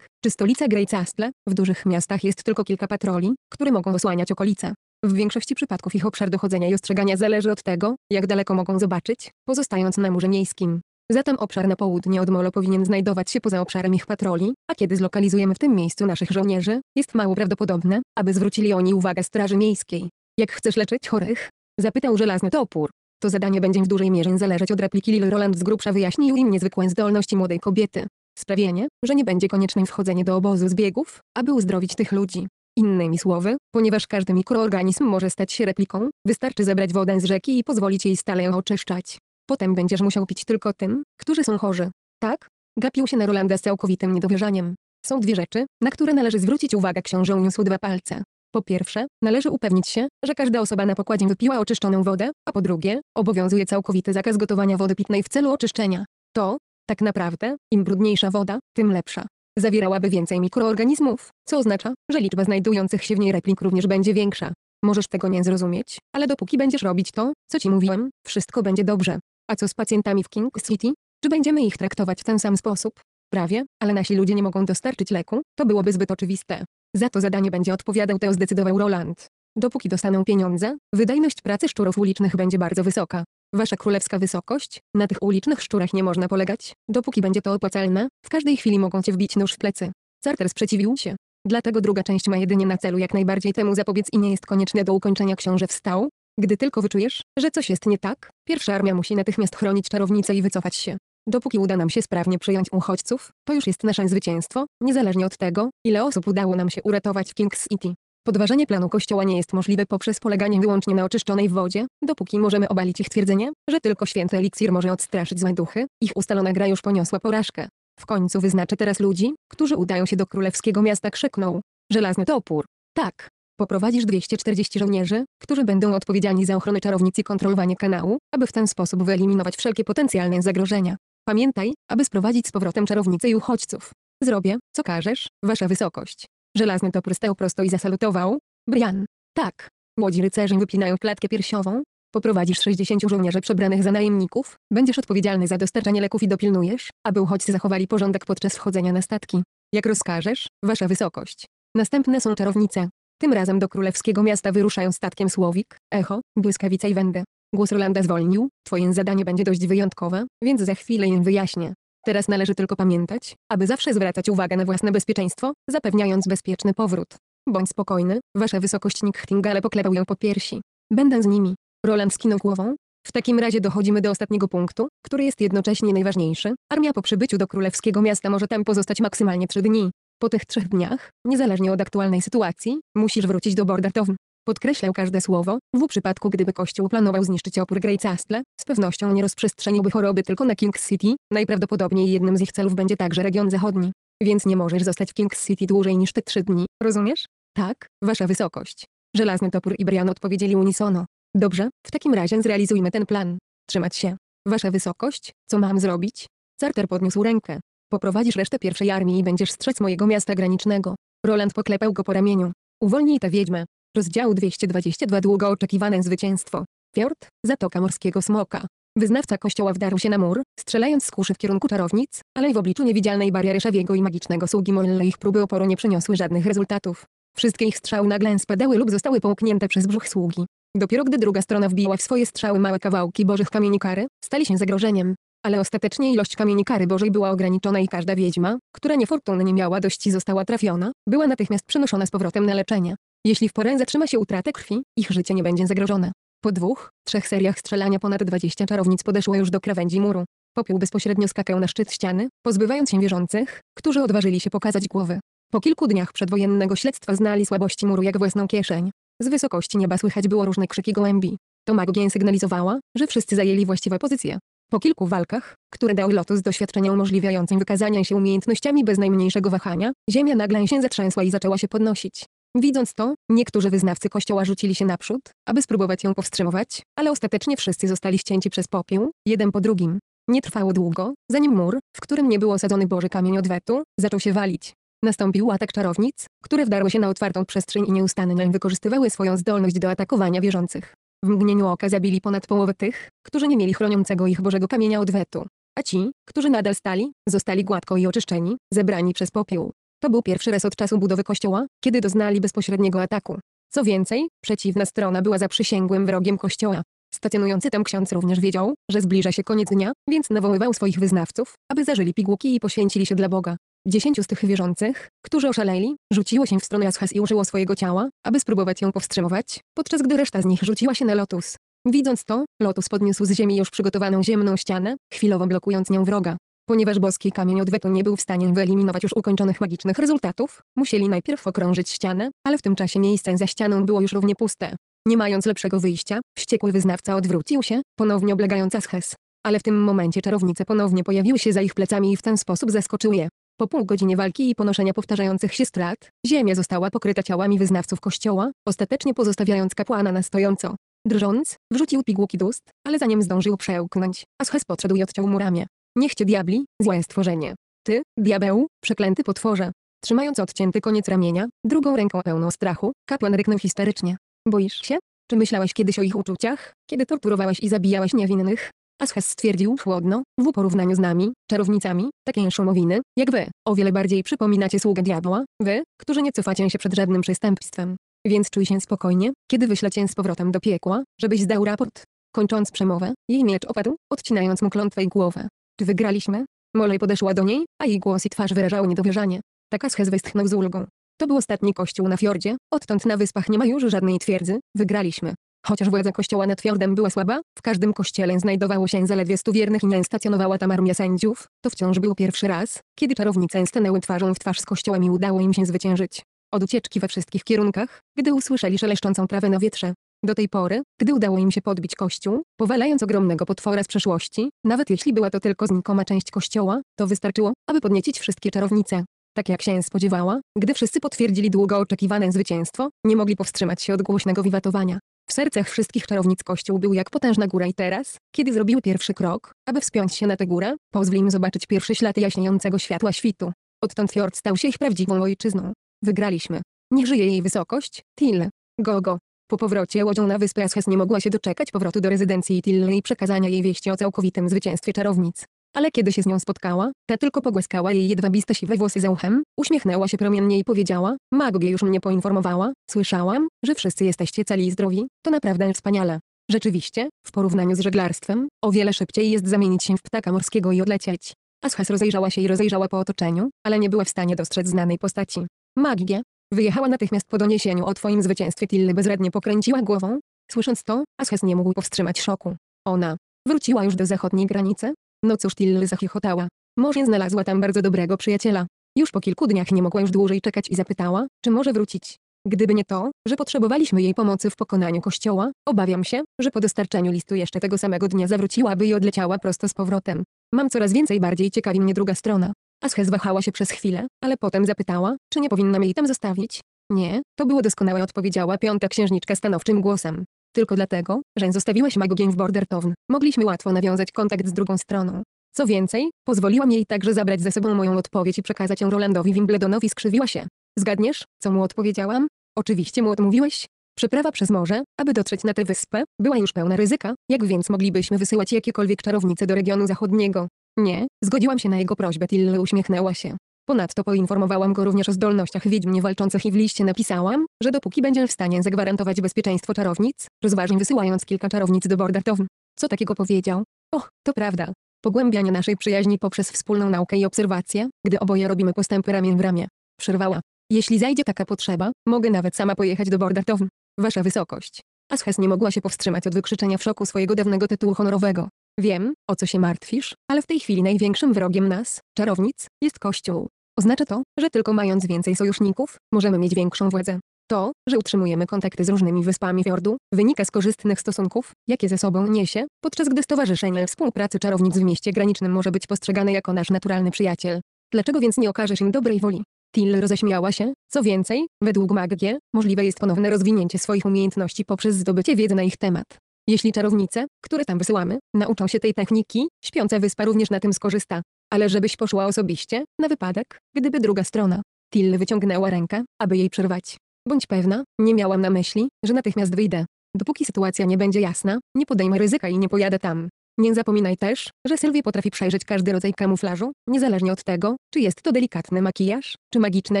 czy stolica Greycastle, w dużych miastach jest tylko kilka patroli, które mogą osłaniać okolice. W większości przypadków ich obszar dochodzenia i ostrzegania zależy od tego, jak daleko mogą zobaczyć, pozostając na murze miejskim. Zatem obszar na południe od molo powinien znajdować się poza obszarem ich patroli, a kiedy zlokalizujemy w tym miejscu naszych żołnierzy, jest mało prawdopodobne, aby zwrócili oni uwagę straży miejskiej. Jak chcesz leczyć chorych? Zapytał żelazny topór. To zadanie będzie w dużej mierze zależeć od repliki Lil Roland z grubsza wyjaśnił im niezwykłe zdolności młodej kobiety. Sprawienie, że nie będzie konieczne wchodzenie do obozu zbiegów, aby uzdrowić tych ludzi. Innymi słowy, ponieważ każdy mikroorganizm może stać się repliką, wystarczy zebrać wodę z rzeki i pozwolić jej stale ją oczyszczać. Potem będziesz musiał pić tylko tym, którzy są chorzy. Tak? Gapił się na Rolanda z całkowitym niedowierzaniem. Są dwie rzeczy, na które należy zwrócić uwagę książę uniósł dwa palce. Po pierwsze, należy upewnić się, że każda osoba na pokładzie wypiła oczyszczoną wodę, a po drugie, obowiązuje całkowity zakaz gotowania wody pitnej w celu oczyszczenia. To, tak naprawdę, im brudniejsza woda, tym lepsza. Zawierałaby więcej mikroorganizmów, co oznacza, że liczba znajdujących się w niej replik również będzie większa. Możesz tego nie zrozumieć, ale dopóki będziesz robić to, co ci mówiłem, wszystko będzie dobrze. A co z pacjentami w King City? Czy będziemy ich traktować w ten sam sposób? Prawie, ale nasi ludzie nie mogą dostarczyć leku, to byłoby zbyt oczywiste. Za to zadanie będzie odpowiadał Teo zdecydował Roland. Dopóki dostaną pieniądze, wydajność pracy szczurów ulicznych będzie bardzo wysoka. Wasza królewska wysokość, na tych ulicznych szczurach nie można polegać, dopóki będzie to opłacalne, w każdej chwili mogą cię wbić nóż w plecy. Carter sprzeciwił się. Dlatego druga część ma jedynie na celu jak najbardziej temu zapobiec i nie jest konieczne do ukończenia książę wstał. Gdy tylko wyczujesz, że coś jest nie tak, pierwsza armia musi natychmiast chronić czarownicę i wycofać się. Dopóki uda nam się sprawnie przyjąć uchodźców, to już jest nasze zwycięstwo, niezależnie od tego, ile osób udało nam się uratować w Kings City. Podważenie planu kościoła nie jest możliwe poprzez poleganie wyłącznie na oczyszczonej wodzie, dopóki możemy obalić ich twierdzenie, że tylko święty eliksir może odstraszyć złe duchy, ich ustalona gra już poniosła porażkę. W końcu wyznaczę teraz ludzi, którzy udają się do królewskiego miasta krzyknął. Żelazny topór. Tak. Poprowadzisz 240 żołnierzy, którzy będą odpowiedzialni za ochronę czarownicy i kontrolowanie kanału, aby w ten sposób wyeliminować wszelkie potencjalne zagrożenia. Pamiętaj, aby sprowadzić z powrotem czarownicę i uchodźców. Zrobię, co każesz, wasza wysokość. Żelazny topór stał prosto i zasalutował. Brian. Tak. Młodzi rycerze wypinają klatkę piersiową. Poprowadzisz 60 żołnierzy przebranych za najemników, będziesz odpowiedzialny za dostarczanie leków i dopilnujesz, aby uchodźcy zachowali porządek podczas wchodzenia na statki. Jak rozkażesz, wasza wysokość. Następne są czarownice. Tym razem do królewskiego miasta wyruszają statkiem Słowik, Echo, Błyskawica i Wędę. Głos Rolanda zwolnił, twoje zadanie będzie dość wyjątkowe, więc za chwilę je wyjaśnię. Teraz należy tylko pamiętać, aby zawsze zwracać uwagę na własne bezpieczeństwo, zapewniając bezpieczny powrót. Bądź spokojny, wasza wysokość Nichtingale poklepał ją po piersi. Będę z nimi. Roland skinął głową. W takim razie dochodzimy do ostatniego punktu, który jest jednocześnie najważniejszy. Armia po przybyciu do królewskiego miasta może tam pozostać maksymalnie trzy dni. Po tych trzech dniach, niezależnie od aktualnej sytuacji, musisz wrócić do Bordertown. Podkreślał każde słowo, w przypadku gdyby Kościół planował zniszczyć opór Grey Castle, z pewnością nie rozprzestrzeniłby choroby tylko na King City, najprawdopodobniej jednym z ich celów będzie także region zachodni. Więc nie możesz zostać w King City dłużej niż te trzy dni, rozumiesz? Tak, wasza wysokość. Żelazny Topór i Brian odpowiedzieli unisono. Dobrze, w takim razie zrealizujmy ten plan. Trzymać się. Wasza wysokość, co mam zrobić? Carter podniósł rękę. Poprowadzisz resztę pierwszej armii i będziesz strzec mojego miasta granicznego. Roland poklepał go po ramieniu. Uwolnij tę wiedźmę. Rozdział 222 Długo oczekiwane zwycięstwo. Fiord, Zatoka Morskiego Smoka. Wyznawca kościoła wdarł się na mur, strzelając z kuszy w kierunku czarownic, ale w obliczu niewidzialnej bariery Szewiego i magicznego sługi Molle ich próby oporu nie przyniosły żadnych rezultatów. Wszystkie ich strzały nagle spadały lub zostały połknięte przez brzuch sługi. Dopiero gdy druga strona wbiła w swoje strzały małe kawałki bożych kamieni kary, stali się zagrożeniem. Ale ostatecznie ilość kamieni kary bożej była ograniczona i każda wiedźma, która niefortunnie miała dość i została trafiona, była natychmiast przenoszona z powrotem na leczenie. Jeśli w porę zatrzyma się utratę krwi, ich życie nie będzie zagrożone. Po dwóch, trzech seriach strzelania ponad 20 czarownic podeszło już do krawędzi muru. Popiół bezpośrednio skakał na szczyt ściany, pozbywając się wierzących, którzy odważyli się pokazać głowy. Po kilku dniach przedwojennego śledztwa znali słabości muru jak własną kieszeń. Z wysokości nieba słychać było różne krzyki gołębi. To Magogien sygnalizowała, że wszyscy zajęli właściwe pozycje. Po kilku walkach, które dał lotus doświadczenia umożliwiającym wykazanie się umiejętnościami bez najmniejszego wahania, ziemia nagle się zatrzęsła i zaczęła się podnosić. Widząc to, niektórzy wyznawcy kościoła rzucili się naprzód, aby spróbować ją powstrzymować, ale ostatecznie wszyscy zostali ścięci przez popiół, jeden po drugim. Nie trwało długo, zanim mur, w którym nie był osadzony Boży kamień odwetu, zaczął się walić. Nastąpił atak czarownic, które wdarły się na otwartą przestrzeń i nieustannie wykorzystywały swoją zdolność do atakowania wierzących. W mgnieniu oka zabili ponad połowę tych, którzy nie mieli chroniącego ich Bożego kamienia odwetu. A ci, którzy nadal stali, zostali gładko i oczyszczeni, zebrani przez popiół. To był pierwszy raz od czasu budowy kościoła, kiedy doznali bezpośredniego ataku. Co więcej, przeciwna strona była zaprzysięgłym wrogiem kościoła. Stacjonujący tam ksiądz również wiedział, że zbliża się koniec dnia, więc nawoływał swoich wyznawców, aby zażyli pigułki i poświęcili się dla Boga. Dziesięciu z tych wierzących, którzy oszaleli, rzuciło się w stronę Ashas i użyło swojego ciała, aby spróbować ją powstrzymywać, podczas gdy reszta z nich rzuciła się na Lotus. Widząc to, Lotus podniósł z ziemi już przygotowaną ziemną ścianę, chwilowo blokując nią wroga. Ponieważ boski kamień odwetu nie był w stanie wyeliminować już ukończonych magicznych rezultatów, musieli najpierw okrążyć ścianę, ale w tym czasie miejsce za ścianą było już równie puste. Nie mając lepszego wyjścia, wściekły wyznawca odwrócił się, ponownie oblegając Asches. Ale w tym momencie czarownice ponownie pojawiły się za ich plecami i w ten sposób zaskoczyły je. Po pół godziny walki i ponoszenia powtarzających się strat, ziemia została pokryta ciałami wyznawców kościoła, ostatecznie pozostawiając kapłana na stojąco. Drżąc, wrzucił pigułki dust, ale zanim zdążył przełknąć, Asches podszedł i odciął mu ramię. Niech cię diabli, złe stworzenie. Ty, diabeł, przeklęty potworze. Trzymając odcięty koniec ramienia, drugą ręką pełną strachu, kapłan ryknął histerycznie. Boisz się? Czy myślałeś kiedyś o ich uczuciach, kiedy torturowałeś i zabijałeś niewinnych? Ashes stwierdził chłodno, w porównaniu z nami, czarownicami, takie szumowiny, jak wy, o wiele bardziej przypominacie sługę diabła, wy, którzy nie cofacie się przed żadnym przestępstwem. Więc czuj się spokojnie, kiedy wyślę cię z powrotem do piekła, żebyś zdał raport. Kończąc przemowę, jej miecz opadł, odcinając mu klątwej głowę. Czy wygraliśmy? Molej podeszła do niej, a jej głos i twarz wyrażały niedowierzanie. Taka Takashez westchnął z ulgą. To był ostatni kościół na fiordzie, odtąd na wyspach nie ma już żadnej twierdzy, wygraliśmy. Chociaż władza kościoła nad fiordem była słaba, w każdym kościele znajdowało się zaledwie stu wiernych i nie stacjonowała tam armia sędziów, to wciąż był pierwszy raz, kiedy czarownice stanęły twarzą w twarz z kościołem i udało im się zwyciężyć. Od ucieczki we wszystkich kierunkach, gdy usłyszeli szeleszczącą trawę na wietrze, do tej pory, gdy udało im się podbić kościół, powalając ogromnego potwora z przeszłości, nawet jeśli była to tylko znikoma część kościoła, to wystarczyło, aby podniecić wszystkie czarownice. Tak jak się spodziewała, gdy wszyscy potwierdzili długo oczekiwane zwycięstwo, nie mogli powstrzymać się od głośnego wiwatowania. W sercach wszystkich czarownic kościół był jak potężna góra i teraz, kiedy zrobiły pierwszy krok, aby wspiąć się na tę górę, pozwoli im zobaczyć pierwsze ślady jaśniejącego światła świtu. Odtąd fiord stał się ich prawdziwą ojczyzną. Wygraliśmy. Niech żyje jej wysokość, Til. Gogo. Po powrocie łodzią na wyspę Ashes nie mogła się doczekać powrotu do rezydencji Tilly i przekazania jej wieści o całkowitym zwycięstwie czarownic. Ale kiedy się z nią spotkała, ta tylko pogłaskała jej jedwabiste siwe włosy za uchem, uśmiechnęła się promiennie i powiedziała, Magogie już mnie poinformowała, słyszałam, że wszyscy jesteście cali i zdrowi, to naprawdę wspaniale. Rzeczywiście, w porównaniu z żeglarstwem, o wiele szybciej jest zamienić się w ptaka morskiego i odlecieć. Ashes rozejrzała się i rozejrzała po otoczeniu, ale nie była w stanie dostrzec znanej postaci. Magie, Wyjechała natychmiast po doniesieniu o twoim zwycięstwie Tilly bezradnie pokręciła głową. Słysząc to, Ashes nie mógł powstrzymać szoku. Ona wróciła już do zachodniej granicy? No cóż Tilly zachichotała. Może znalazła tam bardzo dobrego przyjaciela. Już po kilku dniach nie mogła już dłużej czekać i zapytała, czy może wrócić. Gdyby nie to, że potrzebowaliśmy jej pomocy w pokonaniu kościoła, obawiam się, że po dostarczeniu listu jeszcze tego samego dnia zawróciłaby i odleciała prosto z powrotem. Mam coraz więcej bardziej ciekawi mnie druga strona. Asche zwahała się przez chwilę, ale potem zapytała, czy nie powinnam jej tam zostawić. Nie, to było doskonałe odpowiedziała piąta księżniczka stanowczym głosem. Tylko dlatego, że zostawiłaś magogiem w Bordertown, mogliśmy łatwo nawiązać kontakt z drugą stroną. Co więcej, pozwoliłam jej także zabrać ze sobą moją odpowiedź i przekazać ją Rolandowi Wimbledonowi skrzywiła się. Zgadniesz, co mu odpowiedziałam? Oczywiście mu odmówiłeś. Przeprawa przez morze, aby dotrzeć na tę wyspę, była już pełna ryzyka, jak więc moglibyśmy wysyłać jakiekolwiek czarownice do regionu zachodniego. Nie, zgodziłam się na jego prośbę Till uśmiechnęła się. Ponadto poinformowałam go również o zdolnościach widm niewalczących i w liście napisałam, że dopóki będzie w stanie zagwarantować bezpieczeństwo czarownic, rozważy wysyłając kilka czarownic do Bordertown. Co takiego powiedział? Och, to prawda. Pogłębianie naszej przyjaźni poprzez wspólną naukę i obserwację, gdy oboje robimy postępy ramię w ramię. Przerwała. Jeśli zajdzie taka potrzeba, mogę nawet sama pojechać do Bordertown. Wasza wysokość. Ashes nie mogła się powstrzymać od wykrzyczenia w szoku swojego dawnego tytułu honorowego. Wiem, o co się martwisz, ale w tej chwili największym wrogiem nas, czarownic, jest Kościół. Oznacza to, że tylko mając więcej sojuszników, możemy mieć większą władzę. To, że utrzymujemy kontakty z różnymi wyspami fiordu, wynika z korzystnych stosunków, jakie ze sobą niesie, podczas gdy Stowarzyszenie Współpracy Czarownic w mieście granicznym może być postrzegane jako nasz naturalny przyjaciel. Dlaczego więc nie okażesz im dobrej woli? Till roześmiała się. Co więcej, według Maggie, możliwe jest ponowne rozwinięcie swoich umiejętności poprzez zdobycie wiedzy na ich temat. Jeśli czarownice, które tam wysyłamy, nauczą się tej techniki, śpiąca wyspa również na tym skorzysta. Ale żebyś poszła osobiście, na wypadek, gdyby druga strona. Till wyciągnęła rękę, aby jej przerwać. Bądź pewna, nie miałam na myśli, że natychmiast wyjdę. Dopóki sytuacja nie będzie jasna, nie podejmę ryzyka i nie pojadę tam. Nie zapominaj też, że Sylwia potrafi przejrzeć każdy rodzaj kamuflażu, niezależnie od tego, czy jest to delikatny makijaż, czy magiczna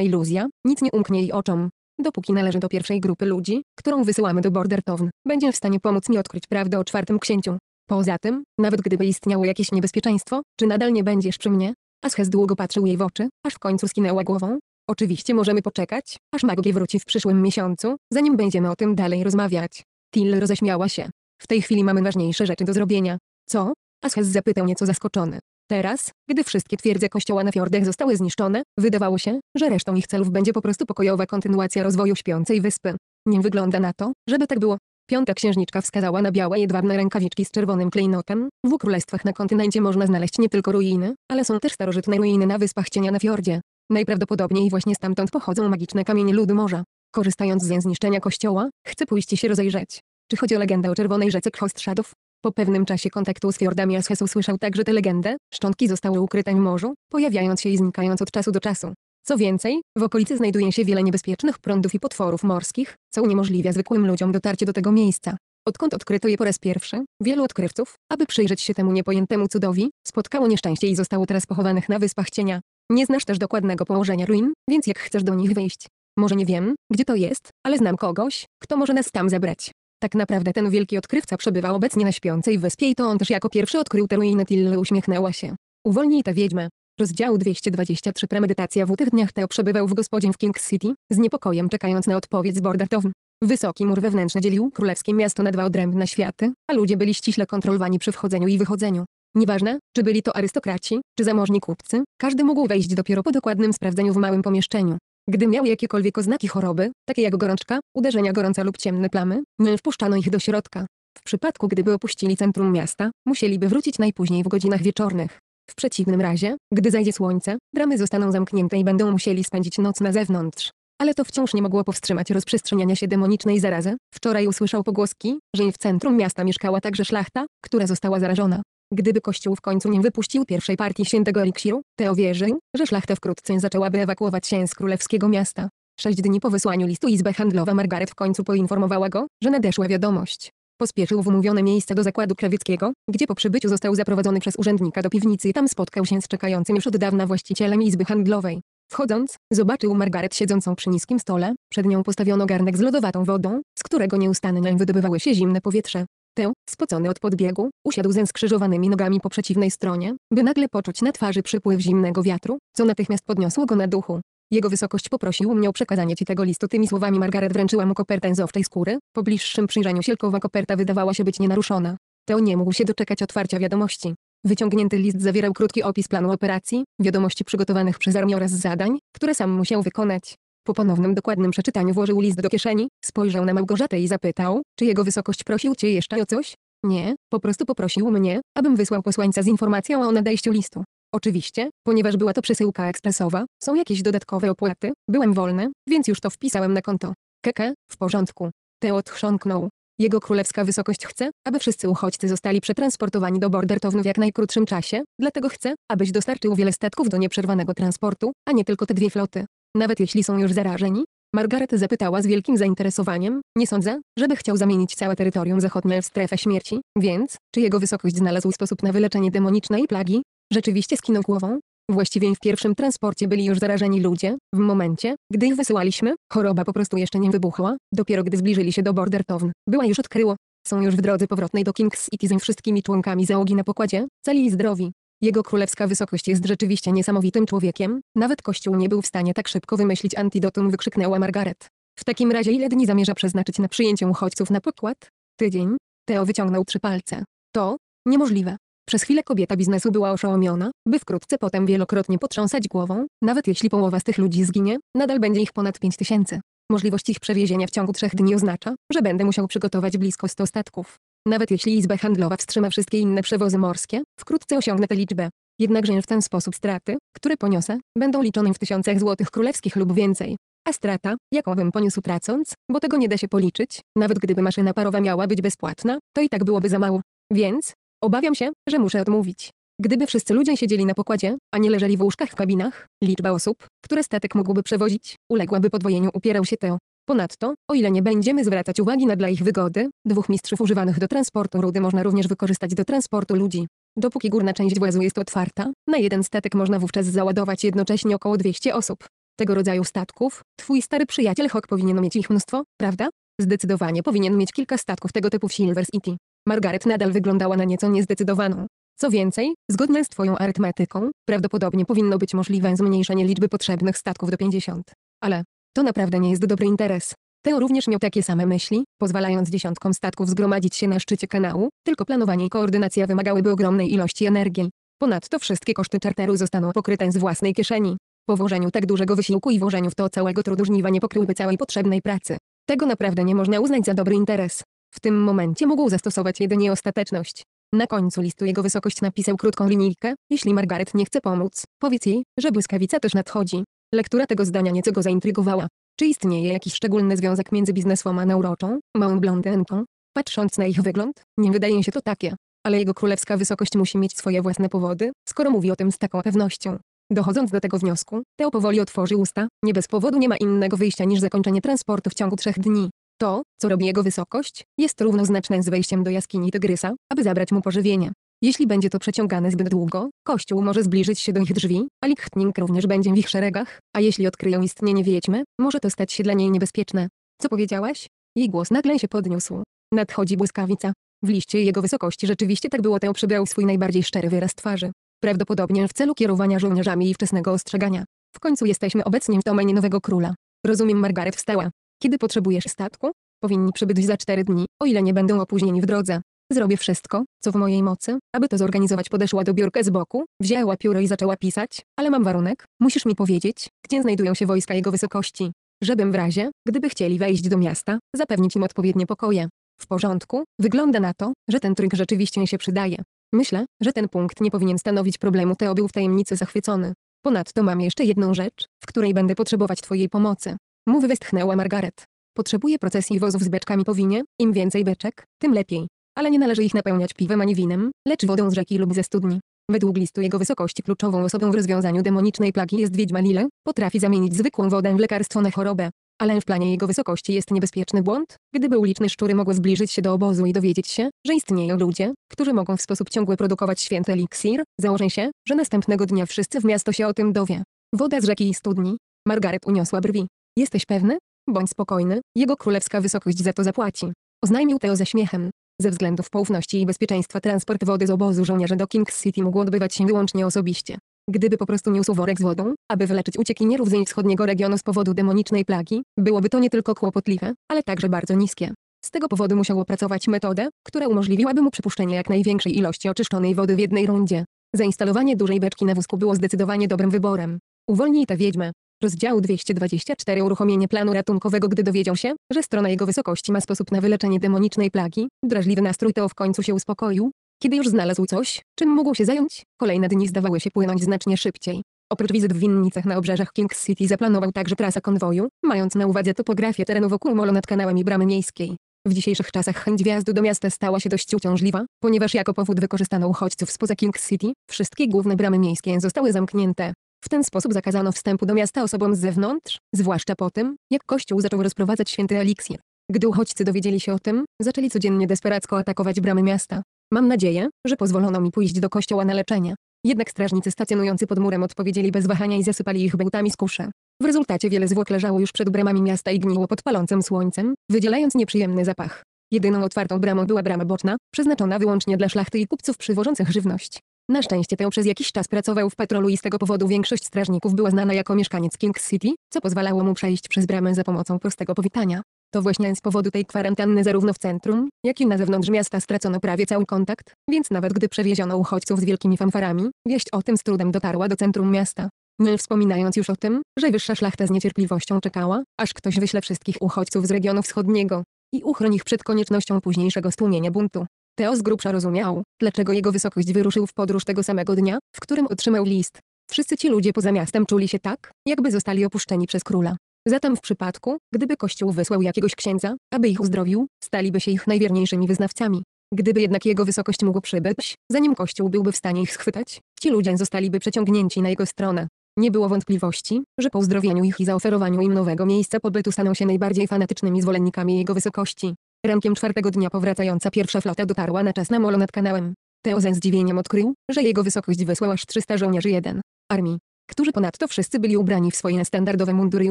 iluzja, nic nie umknie jej oczom dopóki należy do pierwszej grupy ludzi, którą wysyłamy do Town, będzie w stanie pomóc mi odkryć prawdę o czwartym księciu. Poza tym, nawet gdyby istniało jakieś niebezpieczeństwo, czy nadal nie będziesz przy mnie? Ashes długo patrzył jej w oczy, aż w końcu skinęła głową. Oczywiście możemy poczekać, aż Magogie wróci w przyszłym miesiącu, zanim będziemy o tym dalej rozmawiać. Till roześmiała się. W tej chwili mamy ważniejsze rzeczy do zrobienia. Co? Ashes zapytał nieco zaskoczony. Teraz, gdy wszystkie twierdze kościoła na fiordach zostały zniszczone, wydawało się, że resztą ich celów będzie po prostu pokojowa kontynuacja rozwoju śpiącej wyspy. Nie wygląda na to, żeby tak było. Piąta księżniczka wskazała na białe jedwabne rękawiczki z czerwonym klejnotem. W królestwach na kontynencie można znaleźć nie tylko ruiny, ale są też starożytne ruiny na wyspach cienia na fiordzie. Najprawdopodobniej właśnie stamtąd pochodzą magiczne kamienie ludu morza. Korzystając z zniszczenia kościoła, chcę pójść się rozejrzeć. Czy chodzi o legendę o czerwonej rzece Khost Shadow? Po pewnym czasie kontaktu z fiordami Ashes usłyszał także tę legendę, szczątki zostały ukryte w morzu, pojawiając się i znikając od czasu do czasu. Co więcej, w okolicy znajduje się wiele niebezpiecznych prądów i potworów morskich, co uniemożliwia zwykłym ludziom dotarcie do tego miejsca. Odkąd odkryto je po raz pierwszy, wielu odkrywców, aby przyjrzeć się temu niepojętemu cudowi, spotkało nieszczęście i zostało teraz pochowanych na Wyspach Cienia. Nie znasz też dokładnego położenia ruin, więc jak chcesz do nich wejść? Może nie wiem, gdzie to jest, ale znam kogoś, kto może nas tam zabrać. Tak naprawdę ten wielki odkrywca przebywa obecnie na śpiącej wyspie i to on też jako pierwszy odkrył tę ruinę Tilly uśmiechnęła się. Uwolnij tę wiedźmę. Rozdział 223 Premedytacja w tych dniach Teo przebywał w gospodzie w King City, z niepokojem czekając na odpowiedź Bordertown. Wysoki mur wewnętrzny dzielił królewskie miasto na dwa odrębne światy, a ludzie byli ściśle kontrolowani przy wchodzeniu i wychodzeniu. Nieważne, czy byli to arystokraci, czy zamożni kupcy, każdy mógł wejść dopiero po dokładnym sprawdzeniu w małym pomieszczeniu. Gdy miały jakiekolwiek oznaki choroby, takie jak gorączka, uderzenia gorąca lub ciemne plamy, nie wpuszczano ich do środka. W przypadku gdyby opuścili centrum miasta, musieliby wrócić najpóźniej w godzinach wieczornych. W przeciwnym razie, gdy zajdzie słońce, bramy zostaną zamknięte i będą musieli spędzić noc na zewnątrz. Ale to wciąż nie mogło powstrzymać rozprzestrzeniania się demonicznej zarazy. Wczoraj usłyszał pogłoski, że w centrum miasta mieszkała także szlachta, która została zarażona. Gdyby Kościół w końcu nie wypuścił pierwszej partii świętego eliksiru, Teo wierzył, że szlachta wkrótce zaczęłaby ewakuować się z królewskiego miasta. Sześć dni po wysłaniu listu izby Handlowa Margaret w końcu poinformowała go, że nadeszła wiadomość. Pospieszył w umówione miejsce do zakładu krawieckiego, gdzie po przybyciu został zaprowadzony przez urzędnika do piwnicy i tam spotkał się z czekającym już od dawna właścicielem Izby Handlowej. Wchodząc, zobaczył Margaret siedzącą przy niskim stole, przed nią postawiono garnek z lodowatą wodą, z którego nieustannie wydobywały się zimne powietrze. Teo, spocony od podbiegu, usiadł ze skrzyżowanymi nogami po przeciwnej stronie, by nagle poczuć na twarzy przypływ zimnego wiatru, co natychmiast podniosło go na duchu. Jego wysokość poprosił mnie o przekazanie ci tego listu. Tymi słowami Margaret wręczyła mu kopertę z owczej skóry. Po bliższym przyjrzeniu sielkowa koperta wydawała się być nienaruszona. Teo nie mógł się doczekać otwarcia wiadomości. Wyciągnięty list zawierał krótki opis planu operacji, wiadomości przygotowanych przez armię oraz zadań, które sam musiał wykonać. Po ponownym dokładnym przeczytaniu włożył list do kieszeni, spojrzał na Małgorzatę i zapytał, czy jego wysokość prosił cię jeszcze o coś? Nie, po prostu poprosił mnie, abym wysłał posłańca z informacją o nadejściu listu. Oczywiście, ponieważ była to przesyłka ekspresowa, są jakieś dodatkowe opłaty, byłem wolny, więc już to wpisałem na konto. Keke, w porządku. Teot chrząknął. Jego królewska wysokość chce, aby wszyscy uchodźcy zostali przetransportowani do Bordertown w jak najkrótszym czasie, dlatego chce, abyś dostarczył wiele statków do nieprzerwanego transportu, a nie tylko te dwie floty. Nawet jeśli są już zarażeni? Margaret zapytała z wielkim zainteresowaniem, nie sądzę, żeby chciał zamienić całe terytorium zachodnie w strefę śmierci, więc, czy jego wysokość znalazł sposób na wyleczenie demonicznej plagi? Rzeczywiście skinął głową, Właściwie w pierwszym transporcie byli już zarażeni ludzie, w momencie, gdy ich wysyłaliśmy, choroba po prostu jeszcze nie wybuchła, dopiero gdy zbliżyli się do Border Town, była już odkryło. Są już w drodze powrotnej do King's City z wszystkimi członkami załogi na pokładzie, cali i zdrowi. Jego królewska wysokość jest rzeczywiście niesamowitym człowiekiem, nawet kościół nie był w stanie tak szybko wymyślić antidotum wykrzyknęła Margaret. W takim razie ile dni zamierza przeznaczyć na przyjęcie uchodźców na pokład? Tydzień? Teo wyciągnął trzy palce. To? Niemożliwe. Przez chwilę kobieta biznesu była oszołomiona, by wkrótce potem wielokrotnie potrząsać głową, nawet jeśli połowa z tych ludzi zginie, nadal będzie ich ponad pięć tysięcy. Możliwość ich przewiezienia w ciągu trzech dni oznacza, że będę musiał przygotować blisko 100 statków. Nawet jeśli Izba Handlowa wstrzyma wszystkie inne przewozy morskie, wkrótce osiągnę tę liczbę. Jednakże w ten sposób straty, które poniosę, będą liczone w tysiącach złotych królewskich lub więcej. A strata, jaką bym poniósł tracąc, bo tego nie da się policzyć, nawet gdyby maszyna parowa miała być bezpłatna, to i tak byłoby za mało. Więc, obawiam się, że muszę odmówić. Gdyby wszyscy ludzie siedzieli na pokładzie, a nie leżeli w łóżkach w kabinach, liczba osób, które statek mógłby przewozić, uległaby podwojeniu upierał się to. Ponadto, o ile nie będziemy zwracać uwagi na dla ich wygody, dwóch mistrzów używanych do transportu rudy można również wykorzystać do transportu ludzi. Dopóki górna część włazu jest otwarta, na jeden statek można wówczas załadować jednocześnie około 200 osób. Tego rodzaju statków, twój stary przyjaciel Hawk powinien mieć ich mnóstwo, prawda? Zdecydowanie powinien mieć kilka statków tego typu w Silver City. Margaret nadal wyglądała na nieco niezdecydowaną. Co więcej, zgodnie z twoją arytmetyką, prawdopodobnie powinno być możliwe zmniejszenie liczby potrzebnych statków do 50. Ale, to naprawdę nie jest dobry interes. Teo również miał takie same myśli, pozwalając dziesiątkom statków zgromadzić się na szczycie kanału, tylko planowanie i koordynacja wymagałyby ogromnej ilości energii. Ponadto wszystkie koszty czarteru zostaną pokryte z własnej kieszeni. Po włożeniu tak dużego wysiłku i włożeniu w to całego trudu żniwa nie pokryłyby całej potrzebnej pracy. Tego naprawdę nie można uznać za dobry interes. W tym momencie mógł zastosować jedynie ostateczność. Na końcu listu jego wysokość napisał krótką linijkę, jeśli Margaret nie chce pomóc, powiedz jej, że błyskawica też nadchodzi. Lektura tego zdania nieco go zaintrygowała. Czy istnieje jakiś szczególny związek między bizneswoman uroczą, małą blondynką? Patrząc na ich wygląd, nie wydaje się to takie. Ale jego królewska wysokość musi mieć swoje własne powody, skoro mówi o tym z taką pewnością. Dochodząc do tego wniosku, Teo powoli otworzy usta, nie bez powodu nie ma innego wyjścia niż zakończenie transportu w ciągu trzech dni. To, co robi jego wysokość, jest równoznaczne z wejściem do jaskini tygrysa, aby zabrać mu pożywienie. Jeśli będzie to przeciągane zbyt długo, Kościół może zbliżyć się do ich drzwi, a Lichtning również będzie w ich szeregach, a jeśli odkryją istnienie wiedźmy, może to stać się dla niej niebezpieczne. Co powiedziałaś? Jej głos nagle się podniósł. Nadchodzi błyskawica. W liście jego wysokości rzeczywiście tak było Teo przybrał swój najbardziej szczery wyraz twarzy. Prawdopodobnie w celu kierowania żołnierzami i wczesnego ostrzegania. W końcu jesteśmy obecnie w domenie nowego króla. Rozumiem Margaret wstała. Kiedy potrzebujesz statku? Powinni przybyć za cztery dni, o ile nie będą opóźnieni w drodze. Zrobię wszystko, co w mojej mocy, aby to zorganizować. Podeszła do biurka z boku, wzięła pióro i zaczęła pisać, ale mam warunek, musisz mi powiedzieć, gdzie znajdują się wojska jego wysokości. Żebym w razie, gdyby chcieli wejść do miasta, zapewnić im odpowiednie pokoje. W porządku, wygląda na to, że ten trik rzeczywiście się przydaje. Myślę, że ten punkt nie powinien stanowić problemu. Teo był w tajemnicy zachwycony. Ponadto mam jeszcze jedną rzecz, w której będę potrzebować twojej pomocy. Mówi westchnęła Margaret. Potrzebuję procesji wozów z beczkami powinie, im więcej beczek, tym lepiej ale nie należy ich napełniać piwem ani winem, lecz wodą z rzeki lub ze studni. Według listu jego wysokości kluczową osobą w rozwiązaniu demonicznej plagi jest wiedźma Lile, potrafi zamienić zwykłą wodę w lekarstwo na chorobę. Ale w planie jego wysokości jest niebezpieczny błąd, gdyby uliczne szczury mogły zbliżyć się do obozu i dowiedzieć się, że istnieją ludzie, którzy mogą w sposób ciągły produkować święty eliksir, założę się, że następnego dnia wszyscy w miasto się o tym dowie. Woda z rzeki i studni. Margaret uniosła brwi. Jesteś pewny? Bądź spokojny, jego królewska wysokość za to zapłaci. Oznajmił Teo ze śmiechem. Ze względów poufności i bezpieczeństwa transport wody z obozu żołnierzy do Kings City mógł odbywać się wyłącznie osobiście. Gdyby po prostu niósł worek z wodą, aby wyleczyć uciekinierów z wschodniego regionu z powodu demonicznej plagi, byłoby to nie tylko kłopotliwe, ale także bardzo niskie. Z tego powodu musiał opracować metodę, która umożliwiłaby mu przypuszczenie jak największej ilości oczyszczonej wody w jednej rundzie. Zainstalowanie dużej beczki na wózku było zdecydowanie dobrym wyborem. Uwolnij tę wiedźmę, Rozdział 224 Uruchomienie planu ratunkowego Gdy dowiedział się, że strona jego wysokości ma sposób na wyleczenie demonicznej plagi, drażliwy nastrój to w końcu się uspokoił. Kiedy już znalazł coś, czym mógł się zająć, kolejne dni zdawały się płynąć znacznie szybciej. Oprócz wizyt w winnicach na obrzeżach King City zaplanował także prasa konwoju, mając na uwadze topografię terenu wokół molo nad kanałami bramy miejskiej. W dzisiejszych czasach chęć wjazdu do miasta stała się dość uciążliwa, ponieważ jako powód wykorzystano uchodźców spoza King City, wszystkie główne bramy miejskie zostały zamknięte. W ten sposób zakazano wstępu do miasta osobom z zewnątrz, zwłaszcza po tym, jak Kościół zaczął rozprowadzać święty eliksir. Gdy uchodźcy dowiedzieli się o tym, zaczęli codziennie desperacko atakować bramy miasta. Mam nadzieję, że pozwolono mi pójść do kościoła na leczenie. Jednak strażnicy stacjonujący pod murem odpowiedzieli bez wahania i zasypali ich bełtami z kusze. W rezultacie wiele zwłok leżało już przed bramami miasta i gniło pod palącym słońcem, wydzielając nieprzyjemny zapach. Jedyną otwartą bramą była brama boczna, przeznaczona wyłącznie dla szlachty i kupców przywożących żywność. Na szczęście Teo przez jakiś czas pracował w patrolu i z tego powodu większość strażników była znana jako mieszkaniec King City, co pozwalało mu przejść przez bramę za pomocą prostego powitania. To właśnie z powodu tej kwarantanny zarówno w centrum, jak i na zewnątrz miasta stracono prawie cały kontakt, więc nawet gdy przewieziono uchodźców z wielkimi fanfarami, wieść o tym z trudem dotarła do centrum miasta. Nie wspominając już o tym, że wyższa szlachta z niecierpliwością czekała, aż ktoś wyśle wszystkich uchodźców z regionu wschodniego i uchroni ich przed koniecznością późniejszego stłumienia buntu. Teo z grubsza rozumiał, dlaczego jego wysokość wyruszył w podróż tego samego dnia, w którym otrzymał list. Wszyscy ci ludzie poza miastem czuli się tak, jakby zostali opuszczeni przez króla. Zatem w przypadku, gdyby kościół wysłał jakiegoś księdza, aby ich uzdrowił, staliby się ich najwierniejszymi wyznawcami. Gdyby jednak jego wysokość mógł przybyć, zanim kościół byłby w stanie ich schwytać, ci ludzie zostaliby przeciągnięci na jego stronę. Nie było wątpliwości, że po uzdrowieniu ich i zaoferowaniu im nowego miejsca pobytu staną się najbardziej fanatycznymi zwolennikami jego wysokości. Rankiem czwartego dnia powracająca pierwsza flota dotarła na czas na molo nad kanałem. Theo z zdziwieniem odkrył, że jego wysokość wysłała aż 300 żołnierzy jeden armii, którzy ponadto wszyscy byli ubrani w swoje standardowe mundury i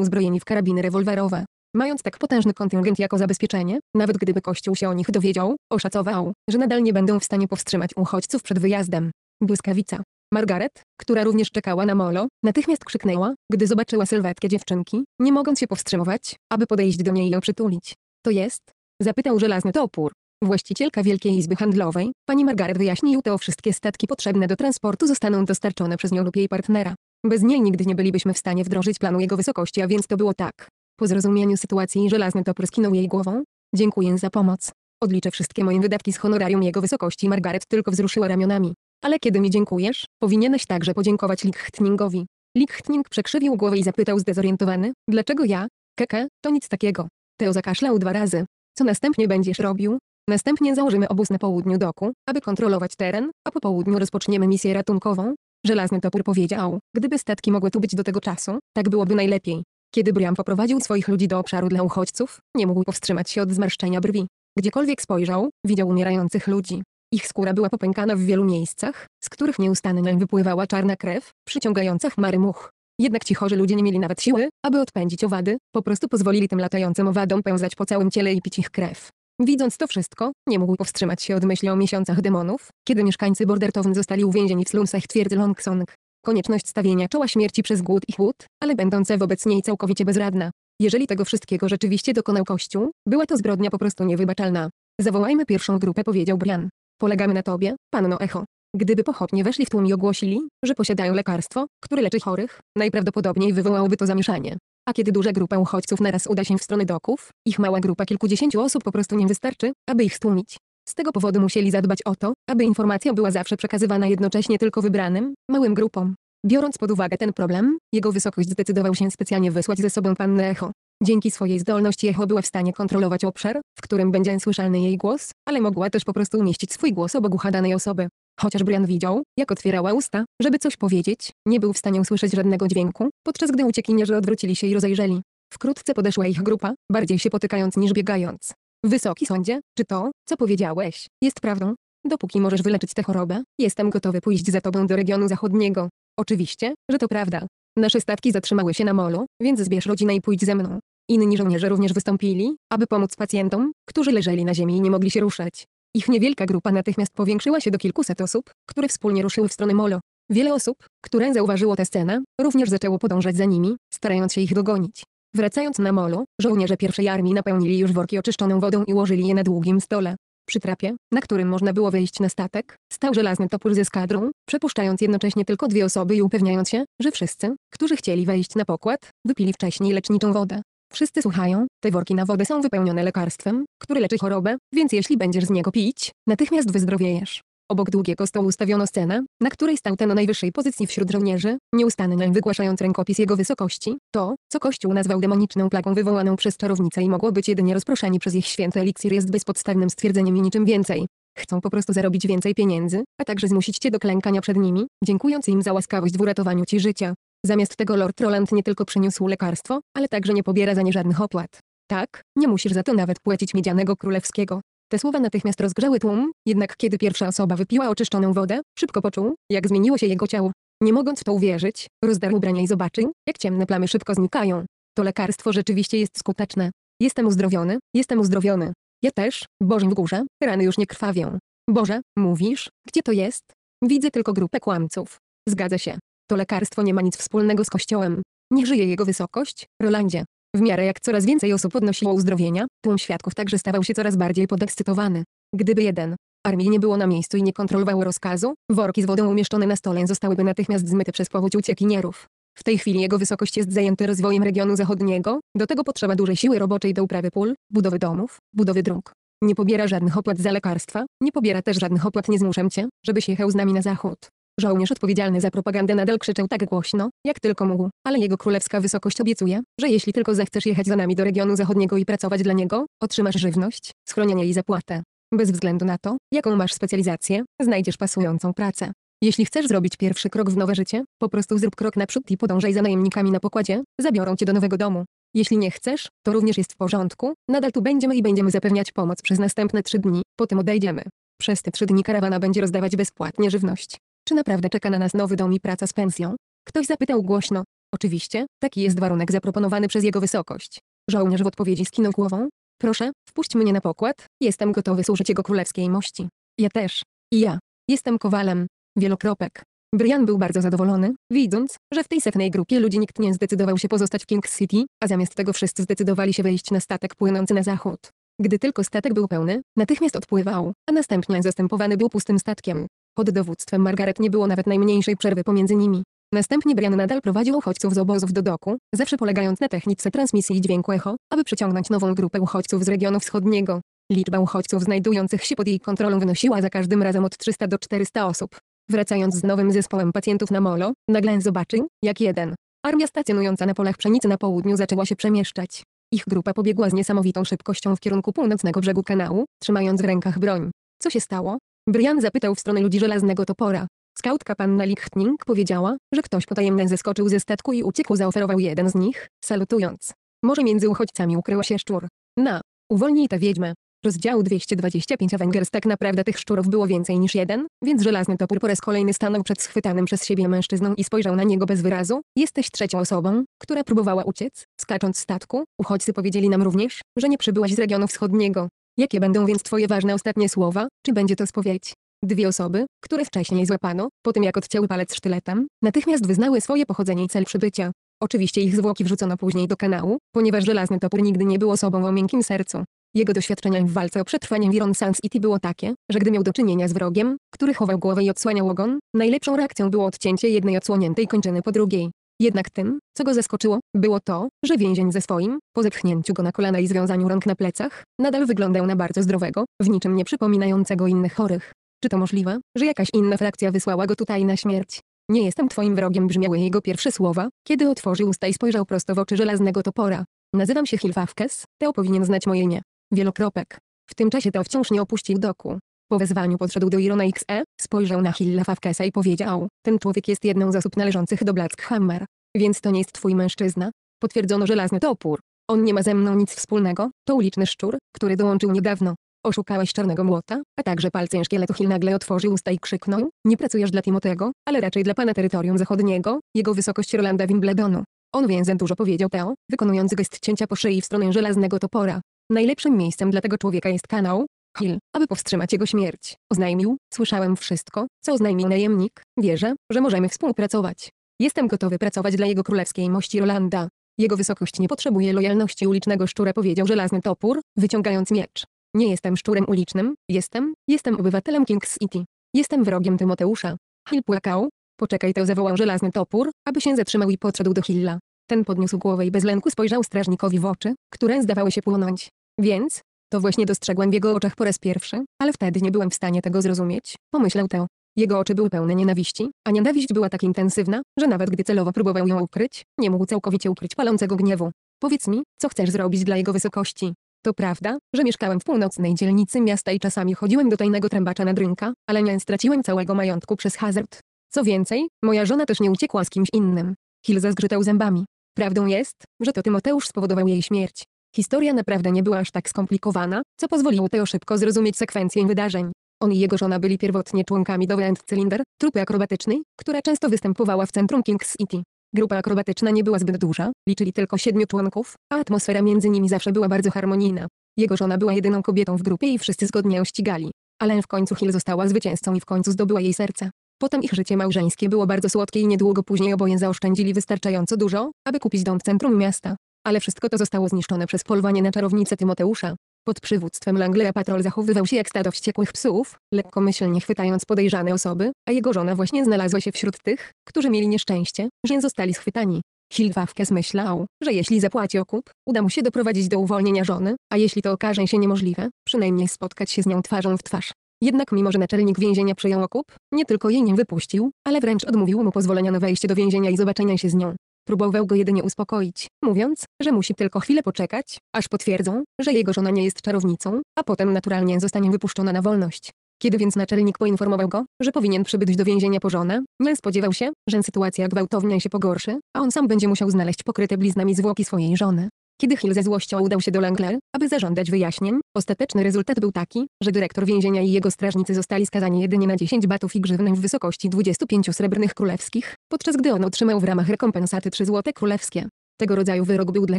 uzbrojeni w karabiny rewolwerowe. Mając tak potężny kontyngent jako zabezpieczenie, nawet gdyby Kościół się o nich dowiedział, oszacował, że nadal nie będą w stanie powstrzymać uchodźców przed wyjazdem. Błyskawica. Margaret, która również czekała na Molo, natychmiast krzyknęła, gdy zobaczyła sylwetkę dziewczynki, nie mogąc się powstrzymywać, aby podejść do niej i ją przytulić. To jest, Zapytał żelazny topór. Właścicielka Wielkiej Izby Handlowej, pani Margaret wyjaśnił to wszystkie statki potrzebne do transportu zostaną dostarczone przez nią lub jej partnera. Bez niej nigdy nie bylibyśmy w stanie wdrożyć planu jego wysokości, a więc to było tak. Po zrozumieniu sytuacji żelazny topór skinął jej głową. Dziękuję za pomoc. Odliczę wszystkie moje wydatki z honorarium jego wysokości. Margaret tylko wzruszyła ramionami. Ale kiedy mi dziękujesz, powinieneś także podziękować Lichtningowi. Lichtning przekrzywił głowę i zapytał zdezorientowany, dlaczego ja? Keke, to nic takiego. Teo zakaszlał dwa razy. Co następnie będziesz robił? Następnie założymy obóz na południu doku, aby kontrolować teren, a po południu rozpoczniemy misję ratunkową. Żelazny topór powiedział, gdyby statki mogły tu być do tego czasu, tak byłoby najlepiej. Kiedy Brian poprowadził swoich ludzi do obszaru dla uchodźców, nie mógł powstrzymać się od zmarszczenia brwi. Gdziekolwiek spojrzał, widział umierających ludzi. Ich skóra była popękana w wielu miejscach, z których nieustannie wypływała czarna krew, przyciągająca chmary much. Jednak ci chorzy ludzie nie mieli nawet siły, aby odpędzić owady, po prostu pozwolili tym latającym owadom pełzać po całym ciele i pić ich krew. Widząc to wszystko, nie mógł powstrzymać się od myśli o miesiącach demonów, kiedy mieszkańcy Bordertown zostali uwięzieni w slumsach twierdzy Longsong. Konieczność stawienia czoła śmierci przez głód i chłód, ale będące wobec niej całkowicie bezradna. Jeżeli tego wszystkiego rzeczywiście dokonał Kościół, była to zbrodnia po prostu niewybaczalna. Zawołajmy pierwszą grupę powiedział Brian. Polegamy na tobie, panno Echo. Gdyby pochodnie weszli w tłum i ogłosili, że posiadają lekarstwo, które leczy chorych, najprawdopodobniej wywołałoby to zamieszanie. A kiedy duża grupa uchodźców naraz uda się w stronę doków, ich mała grupa kilkudziesięciu osób po prostu nie wystarczy, aby ich stłumić. Z tego powodu musieli zadbać o to, aby informacja była zawsze przekazywana jednocześnie tylko wybranym, małym grupom. Biorąc pod uwagę ten problem, jego wysokość zdecydował się specjalnie wysłać ze sobą pannę Echo. Dzięki swojej zdolności Echo była w stanie kontrolować obszar, w którym będzie słyszalny jej głos, ale mogła też po prostu umieścić swój głos obok danej osoby. Chociaż Brian widział, jak otwierała usta, żeby coś powiedzieć, nie był w stanie usłyszeć żadnego dźwięku, podczas gdy uciekinierzy odwrócili się i rozejrzeli. Wkrótce podeszła ich grupa, bardziej się potykając niż biegając. Wysoki sądzie, czy to, co powiedziałeś, jest prawdą? Dopóki możesz wyleczyć tę chorobę, jestem gotowy pójść za tobą do regionu zachodniego. Oczywiście, że to prawda. Nasze statki zatrzymały się na molu, więc zbierz rodzinę i pójdź ze mną. Inni żołnierze również wystąpili, aby pomóc pacjentom, którzy leżeli na ziemi i nie mogli się ruszać. Ich niewielka grupa natychmiast powiększyła się do kilkuset osób, które wspólnie ruszyły w stronę molo. Wiele osób, które zauważyło tę scenę, również zaczęło podążać za nimi, starając się ich dogonić. Wracając na molo, żołnierze pierwszej armii napełnili już worki oczyszczoną wodą i ułożyli je na długim stole. Przy trapie, na którym można było wejść na statek, stał żelazny topór ze skadrą, przepuszczając jednocześnie tylko dwie osoby i upewniając się, że wszyscy, którzy chcieli wejść na pokład, wypili wcześniej leczniczą wodę. Wszyscy słuchają, te worki na wodę są wypełnione lekarstwem, które leczy chorobę, więc jeśli będziesz z niego pić, natychmiast wyzdrowiejesz. Obok długiego stołu ustawiono scenę, na której stał ten o najwyższej pozycji wśród żołnierzy, nieustannie wygłaszając rękopis jego wysokości, to, co Kościół nazwał demoniczną plagą wywołaną przez czarownicę i mogło być jedynie rozproszenie przez ich święty eliksir jest bezpodstawnym stwierdzeniem i niczym więcej. Chcą po prostu zarobić więcej pieniędzy, a także zmusić cię do klękania przed nimi, dziękując im za łaskawość w uratowaniu ci życia. Zamiast tego Lord Roland nie tylko przyniósł lekarstwo, ale także nie pobiera za nie żadnych opłat. Tak, nie musisz za to nawet płacić miedzianego królewskiego. Te słowa natychmiast rozgrzały tłum, jednak kiedy pierwsza osoba wypiła oczyszczoną wodę, szybko poczuł, jak zmieniło się jego ciało. Nie mogąc w to uwierzyć, rozdarł ubrania i zobaczył, jak ciemne plamy szybko znikają. To lekarstwo rzeczywiście jest skuteczne. Jestem uzdrowiony, jestem uzdrowiony. Ja też, Boże w górze, rany już nie krwawią. Boże, mówisz, gdzie to jest? Widzę tylko grupę kłamców. Zgadza się, to lekarstwo nie ma nic wspólnego z Kościołem. Niech żyje jego wysokość, Rolandzie. W miarę jak coraz więcej osób odnosiło uzdrowienia, tłum świadków także stawał się coraz bardziej podekscytowany. Gdyby jeden armii nie było na miejscu i nie kontrolowało rozkazu, worki z wodą umieszczone na stole zostałyby natychmiast zmyte przez powódź uciekinierów. W tej chwili jego wysokość jest zajęty rozwojem regionu zachodniego, do tego potrzeba dużej siły roboczej do uprawy pól, budowy domów, budowy dróg. Nie pobiera żadnych opłat za lekarstwa, nie pobiera też żadnych opłat nie zmuszam cię, żebyś jechał z nami na zachód. Żołnierz odpowiedzialny za propagandę nadal krzyczał tak głośno, jak tylko mógł, ale jego królewska wysokość obiecuje, że jeśli tylko zechcesz jechać za nami do regionu zachodniego i pracować dla niego, otrzymasz żywność, schronienie i zapłatę. Bez względu na to, jaką masz specjalizację, znajdziesz pasującą pracę. Jeśli chcesz zrobić pierwszy krok w nowe życie, po prostu zrób krok naprzód i podążaj za najemnikami na pokładzie, zabiorą cię do nowego domu. Jeśli nie chcesz, to również jest w porządku, nadal tu będziemy i będziemy zapewniać pomoc przez następne trzy dni, potem odejdziemy. Przez te trzy dni karawana będzie rozdawać bezpłatnie żywność, czy naprawdę czeka na nas nowy dom i praca z pensją? Ktoś zapytał głośno. Oczywiście, taki jest warunek zaproponowany przez jego wysokość. Żołnierz w odpowiedzi skinął głową. Proszę, wpuść mnie na pokład, jestem gotowy służyć jego królewskiej mości. Ja też. I ja. Jestem kowalem. Wielokropek. Brian był bardzo zadowolony, widząc, że w tej setnej grupie ludzi nikt nie zdecydował się pozostać w Kings City, a zamiast tego wszyscy zdecydowali się wejść na statek płynący na zachód. Gdy tylko statek był pełny, natychmiast odpływał, a następnie zastępowany był pustym statkiem. Pod dowództwem Margaret nie było nawet najmniejszej przerwy pomiędzy nimi. Następnie Brian nadal prowadził uchodźców z obozów do doku, zawsze polegając na technice transmisji dźwięku echo, aby przyciągnąć nową grupę uchodźców z regionu wschodniego. Liczba uchodźców znajdujących się pod jej kontrolą wynosiła za każdym razem od 300 do 400 osób. Wracając z nowym zespołem pacjentów na molo, nagle zobaczył, jak jeden. Armia stacjonująca na polach pszenicy na południu zaczęła się przemieszczać. Ich grupa pobiegła z niesamowitą szybkością w kierunku północnego brzegu kanału, trzymając w rękach broń. Co się stało? Brian zapytał w stronę ludzi żelaznego topora. Skautka panna Lichtning powiedziała, że ktoś potajemnie zeskoczył ze statku i uciekł zaoferował jeden z nich, salutując. Może między uchodźcami ukryła się szczur. Na, uwolnij tę wiedźmę. Rozdział 225 Avengers tak naprawdę tych szczurów było więcej niż jeden, więc żelazny topór po raz kolejny stanął przed schwytanym przez siebie mężczyzną i spojrzał na niego bez wyrazu. Jesteś trzecią osobą, która próbowała uciec, skacząc z statku. Uchodźcy powiedzieli nam również, że nie przybyłaś z regionu wschodniego. Jakie będą więc Twoje ważne ostatnie słowa? Czy będzie to spowiedź? Dwie osoby, które wcześniej złapano, po tym jak odcięły palec sztyletem, natychmiast wyznały swoje pochodzenie i cel przybycia. Oczywiście ich zwłoki wrzucono później do kanału, ponieważ żelazny topór nigdy nie był osobą o miękkim sercu. Jego doświadczenia w walce o przetrwanie w Iron Sans City było takie, że gdy miał do czynienia z wrogiem, który chował głowę i odsłaniał ogon, najlepszą reakcją było odcięcie jednej odsłoniętej kończyny po drugiej. Jednak tym, co go zaskoczyło, było to, że więzień ze swoim, po zepchnięciu go na kolana i związaniu rąk na plecach, nadal wyglądał na bardzo zdrowego, w niczym nie przypominającego innych chorych. Czy to możliwe, że jakaś inna frakcja wysłała go tutaj na śmierć? Nie jestem twoim wrogiem brzmiały jego pierwsze słowa, kiedy otworzył usta i spojrzał prosto w oczy żelaznego topora. Nazywam się Hilfawkes, Teo powinien znać moje imię. Wielokropek. W tym czasie to wciąż nie opuścił doku. Po wezwaniu podszedł do Irona XE, spojrzał na Hilla Fawkesa i powiedział, ten człowiek jest jedną z osób należących do Black Hammer. Więc to nie jest twój mężczyzna? Potwierdzono żelazny topór. On nie ma ze mną nic wspólnego, to uliczny szczur, który dołączył niedawno. Oszukałeś czarnego młota, a także palcem szkieletu Hill nagle otworzył usta i krzyknął, nie pracujesz dla Timotego, ale raczej dla pana terytorium zachodniego, jego wysokość Rolanda Wimbledonu. On więc dużo powiedział Teo, wykonując gest cięcia po szyi w stronę żelaznego topora. Najlepszym miejscem dla tego człowieka jest kanał, Hill, aby powstrzymać jego śmierć. Oznajmił, słyszałem wszystko, co oznajmił najemnik, wierzę, że możemy współpracować. Jestem gotowy pracować dla jego królewskiej mości Rolanda. Jego wysokość nie potrzebuje lojalności ulicznego szczura powiedział żelazny topór, wyciągając miecz. Nie jestem szczurem ulicznym, jestem, jestem obywatelem King's City. Jestem wrogiem Tymoteusza. Hill płakał. Poczekaj to zawołał żelazny topór, aby się zatrzymał i podszedł do Hilla. Ten podniósł głowę i bez lęku spojrzał strażnikowi w oczy, które zdawały się płonąć. Więc, to właśnie dostrzegłem w jego oczach po raz pierwszy, ale wtedy nie byłem w stanie tego zrozumieć, pomyślał Teo. Jego oczy były pełne nienawiści, a nienawiść była tak intensywna, że nawet gdy celowo próbował ją ukryć, nie mógł całkowicie ukryć palącego gniewu. Powiedz mi, co chcesz zrobić dla jego wysokości? To prawda, że mieszkałem w północnej dzielnicy miasta i czasami chodziłem do tajnego trębacza na drinka, ale nie straciłem całego majątku przez hazard. Co więcej, moja żona też nie uciekła z kimś innym. Hill zazgrzytał zębami. Prawdą jest, że to Tymoteusz spowodował jej śmierć. Historia naprawdę nie była aż tak skomplikowana, co pozwoliło Teo szybko zrozumieć sekwencję wydarzeń. On i jego żona byli pierwotnie członkami do Land Cylinder, trupy akrobatycznej, która często występowała w centrum Kings City. Grupa akrobatyczna nie była zbyt duża, liczyli tylko siedmiu członków, a atmosfera między nimi zawsze była bardzo harmonijna. Jego żona była jedyną kobietą w grupie i wszyscy zgodnie ją ścigali. Ale w końcu Hill została zwycięzcą i w końcu zdobyła jej serce. Potem ich życie małżeńskie było bardzo słodkie i niedługo później oboje zaoszczędzili wystarczająco dużo, aby kupić dom w centrum miasta ale wszystko to zostało zniszczone przez polowanie na czarownicę Tymoteusza. Pod przywództwem Langleya patrol zachowywał się jak stado wściekłych psów, lekkomyślnie chwytając podejrzane osoby, a jego żona właśnie znalazła się wśród tych, którzy mieli nieszczęście, że zostali schwytani. Hilwawkes myślał, że jeśli zapłaci okup, uda mu się doprowadzić do uwolnienia żony, a jeśli to okaże się niemożliwe, przynajmniej spotkać się z nią twarzą w twarz. Jednak mimo, że naczelnik więzienia przyjął okup, nie tylko jej nie wypuścił, ale wręcz odmówił mu pozwolenia na wejście do więzienia i zobaczenia się z nią. Próbował go jedynie uspokoić, mówiąc, że musi tylko chwilę poczekać, aż potwierdzą, że jego żona nie jest czarownicą, a potem naturalnie zostanie wypuszczona na wolność. Kiedy więc naczelnik poinformował go, że powinien przybyć do więzienia po żonę, nie spodziewał się, że sytuacja gwałtownie się pogorszy, a on sam będzie musiał znaleźć pokryte bliznami zwłoki swojej żony. Kiedy Hill ze złością udał się do Langley, aby zażądać wyjaśnień, ostateczny rezultat był taki, że dyrektor więzienia i jego strażnicy zostali skazani jedynie na 10 batów i grzywnę w wysokości 25 srebrnych królewskich, podczas gdy on otrzymał w ramach rekompensaty 3 złote królewskie. Tego rodzaju wyrok był dla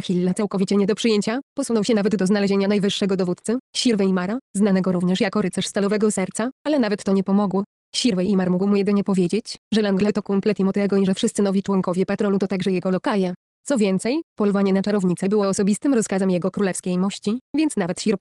Hilla całkowicie nie do przyjęcia, posunął się nawet do znalezienia najwyższego dowódcy, Mara, znanego również jako rycerz stalowego serca, ale nawet to nie pomogło. Imar mógł mu jedynie powiedzieć, że Langle to kumple Timotego i że wszyscy nowi członkowie patrolu to także jego lokaje. Co więcej, polowanie na czarownicę było osobistym rozkazem jego królewskiej mości, więc nawet Sir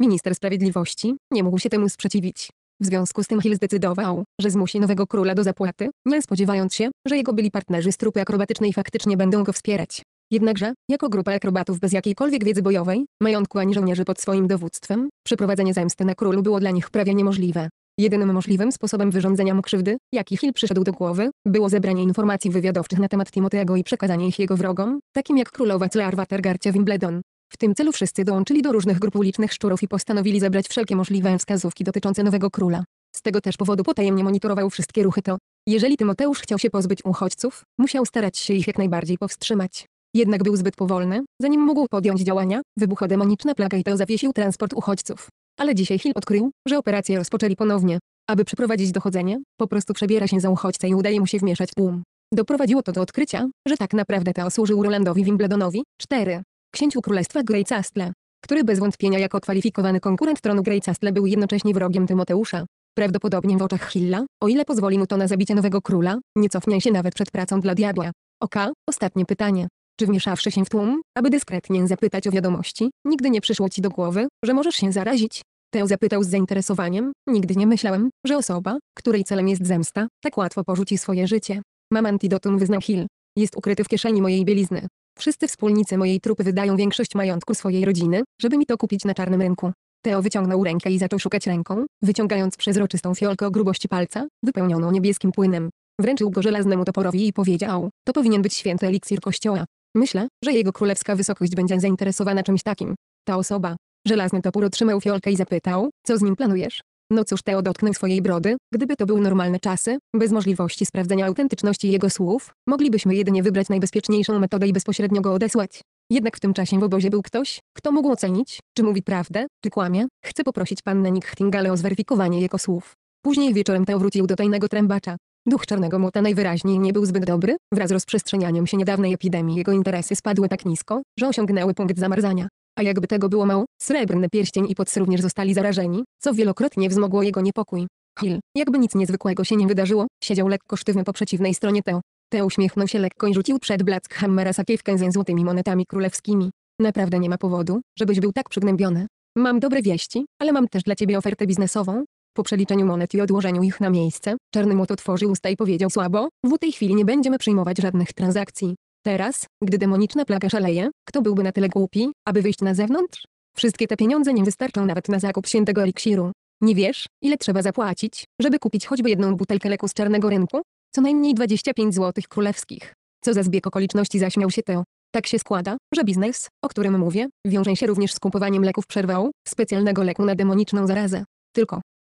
minister sprawiedliwości, nie mógł się temu sprzeciwić. W związku z tym Hill zdecydował, że zmusi nowego króla do zapłaty, nie spodziewając się, że jego byli partnerzy z trupy akrobatycznej faktycznie będą go wspierać. Jednakże, jako grupa akrobatów bez jakiejkolwiek wiedzy bojowej, majątku ani żołnierzy pod swoim dowództwem, przeprowadzenie zemsty na królu było dla nich prawie niemożliwe. Jedynym możliwym sposobem wyrządzenia mu krzywdy, jaki Hill przyszedł do głowy, było zebranie informacji wywiadowczych na temat Timotego i przekazanie ich jego wrogom, takim jak królowa Clare Watergarcia Wimbledon. W tym celu wszyscy dołączyli do różnych grup ulicznych szczurów i postanowili zebrać wszelkie możliwe wskazówki dotyczące nowego króla. Z tego też powodu potajemnie monitorował wszystkie ruchy to. Jeżeli Tymoteusz chciał się pozbyć uchodźców, musiał starać się ich jak najbardziej powstrzymać. Jednak był zbyt powolny, zanim mógł podjąć działania, wybuchła demoniczna plaga i to zawiesił transport uchodźców ale dzisiaj Hill odkrył, że operację rozpoczęli ponownie. Aby przeprowadzić dochodzenie, po prostu przebiera się za uchodźcę i udaje mu się wmieszać w tłum. Doprowadziło to do odkrycia, że tak naprawdę to służył Rolandowi Wimbledonowi, 4. Księciu Królestwa Greycastle, który bez wątpienia jako kwalifikowany konkurent tronu Greycastle był jednocześnie wrogiem Tymoteusza. Prawdopodobnie w oczach Hilla, o ile pozwoli mu to na zabicie nowego króla, nie cofnie się nawet przed pracą dla diabła. Oka, ostatnie pytanie. Czy wmieszawszy się w tłum, aby dyskretnie zapytać o wiadomości, nigdy nie przyszło ci do głowy, że możesz się zarazić? Teo zapytał z zainteresowaniem, nigdy nie myślałem, że osoba, której celem jest zemsta, tak łatwo porzuci swoje życie. Mam antidotum wyznał Hill. Jest ukryty w kieszeni mojej bielizny. Wszyscy wspólnicy mojej trupy wydają większość majątku swojej rodziny, żeby mi to kupić na czarnym rynku. Teo wyciągnął rękę i zaczął szukać ręką, wyciągając przezroczystą fiolkę o grubości palca, wypełnioną niebieskim płynem. Wręczył go żelaznemu toporowi i powiedział, to powinien być święty eliksir kościoła. Myślę, że jego królewska wysokość będzie zainteresowana czymś takim. Ta osoba. Żelazny topór otrzymał fiolkę i zapytał, co z nim planujesz? No cóż Teo dotknął swojej brody, gdyby to były normalne czasy, bez możliwości sprawdzenia autentyczności jego słów, moglibyśmy jedynie wybrać najbezpieczniejszą metodę i bezpośrednio go odesłać. Jednak w tym czasie w obozie był ktoś, kto mógł ocenić, czy mówi prawdę, czy kłamie. Chcę poprosić pannę Nichtingale o zweryfikowanie jego słów. Później wieczorem Teo wrócił do tajnego trębacza. Duch czarnego Młota najwyraźniej nie był zbyt dobry, wraz z rozprzestrzenianiem się niedawnej epidemii jego interesy spadły tak nisko, że osiągnęły punkt zamarzania. A jakby tego było mało, srebrny pierścień i pots również zostali zarażeni, co wielokrotnie wzmogło jego niepokój. Hill, jakby nic niezwykłego się nie wydarzyło, siedział lekko sztywny po przeciwnej stronie Teo. Teo uśmiechnął się lekko i rzucił przed Black Hammera sakiewkę ze złotymi monetami królewskimi. Naprawdę nie ma powodu, żebyś był tak przygnębiony. Mam dobre wieści, ale mam też dla ciebie ofertę biznesową, po przeliczeniu monet i odłożeniu ich na miejsce, Czarny Młot otworzył usta i powiedział słabo, w tej chwili nie będziemy przyjmować żadnych transakcji. Teraz, gdy demoniczna plaga szaleje, kto byłby na tyle głupi, aby wyjść na zewnątrz? Wszystkie te pieniądze nie wystarczą nawet na zakup świętego eliksiru. Nie wiesz, ile trzeba zapłacić, żeby kupić choćby jedną butelkę leku z czarnego rynku? Co najmniej 25 zł królewskich. Co za zbieg okoliczności zaśmiał się Teo. Tak się składa, że biznes, o którym mówię, wiąże się również z kupowaniem leków przerwału, specjalnego leku na demoniczną zarazę. Tylko,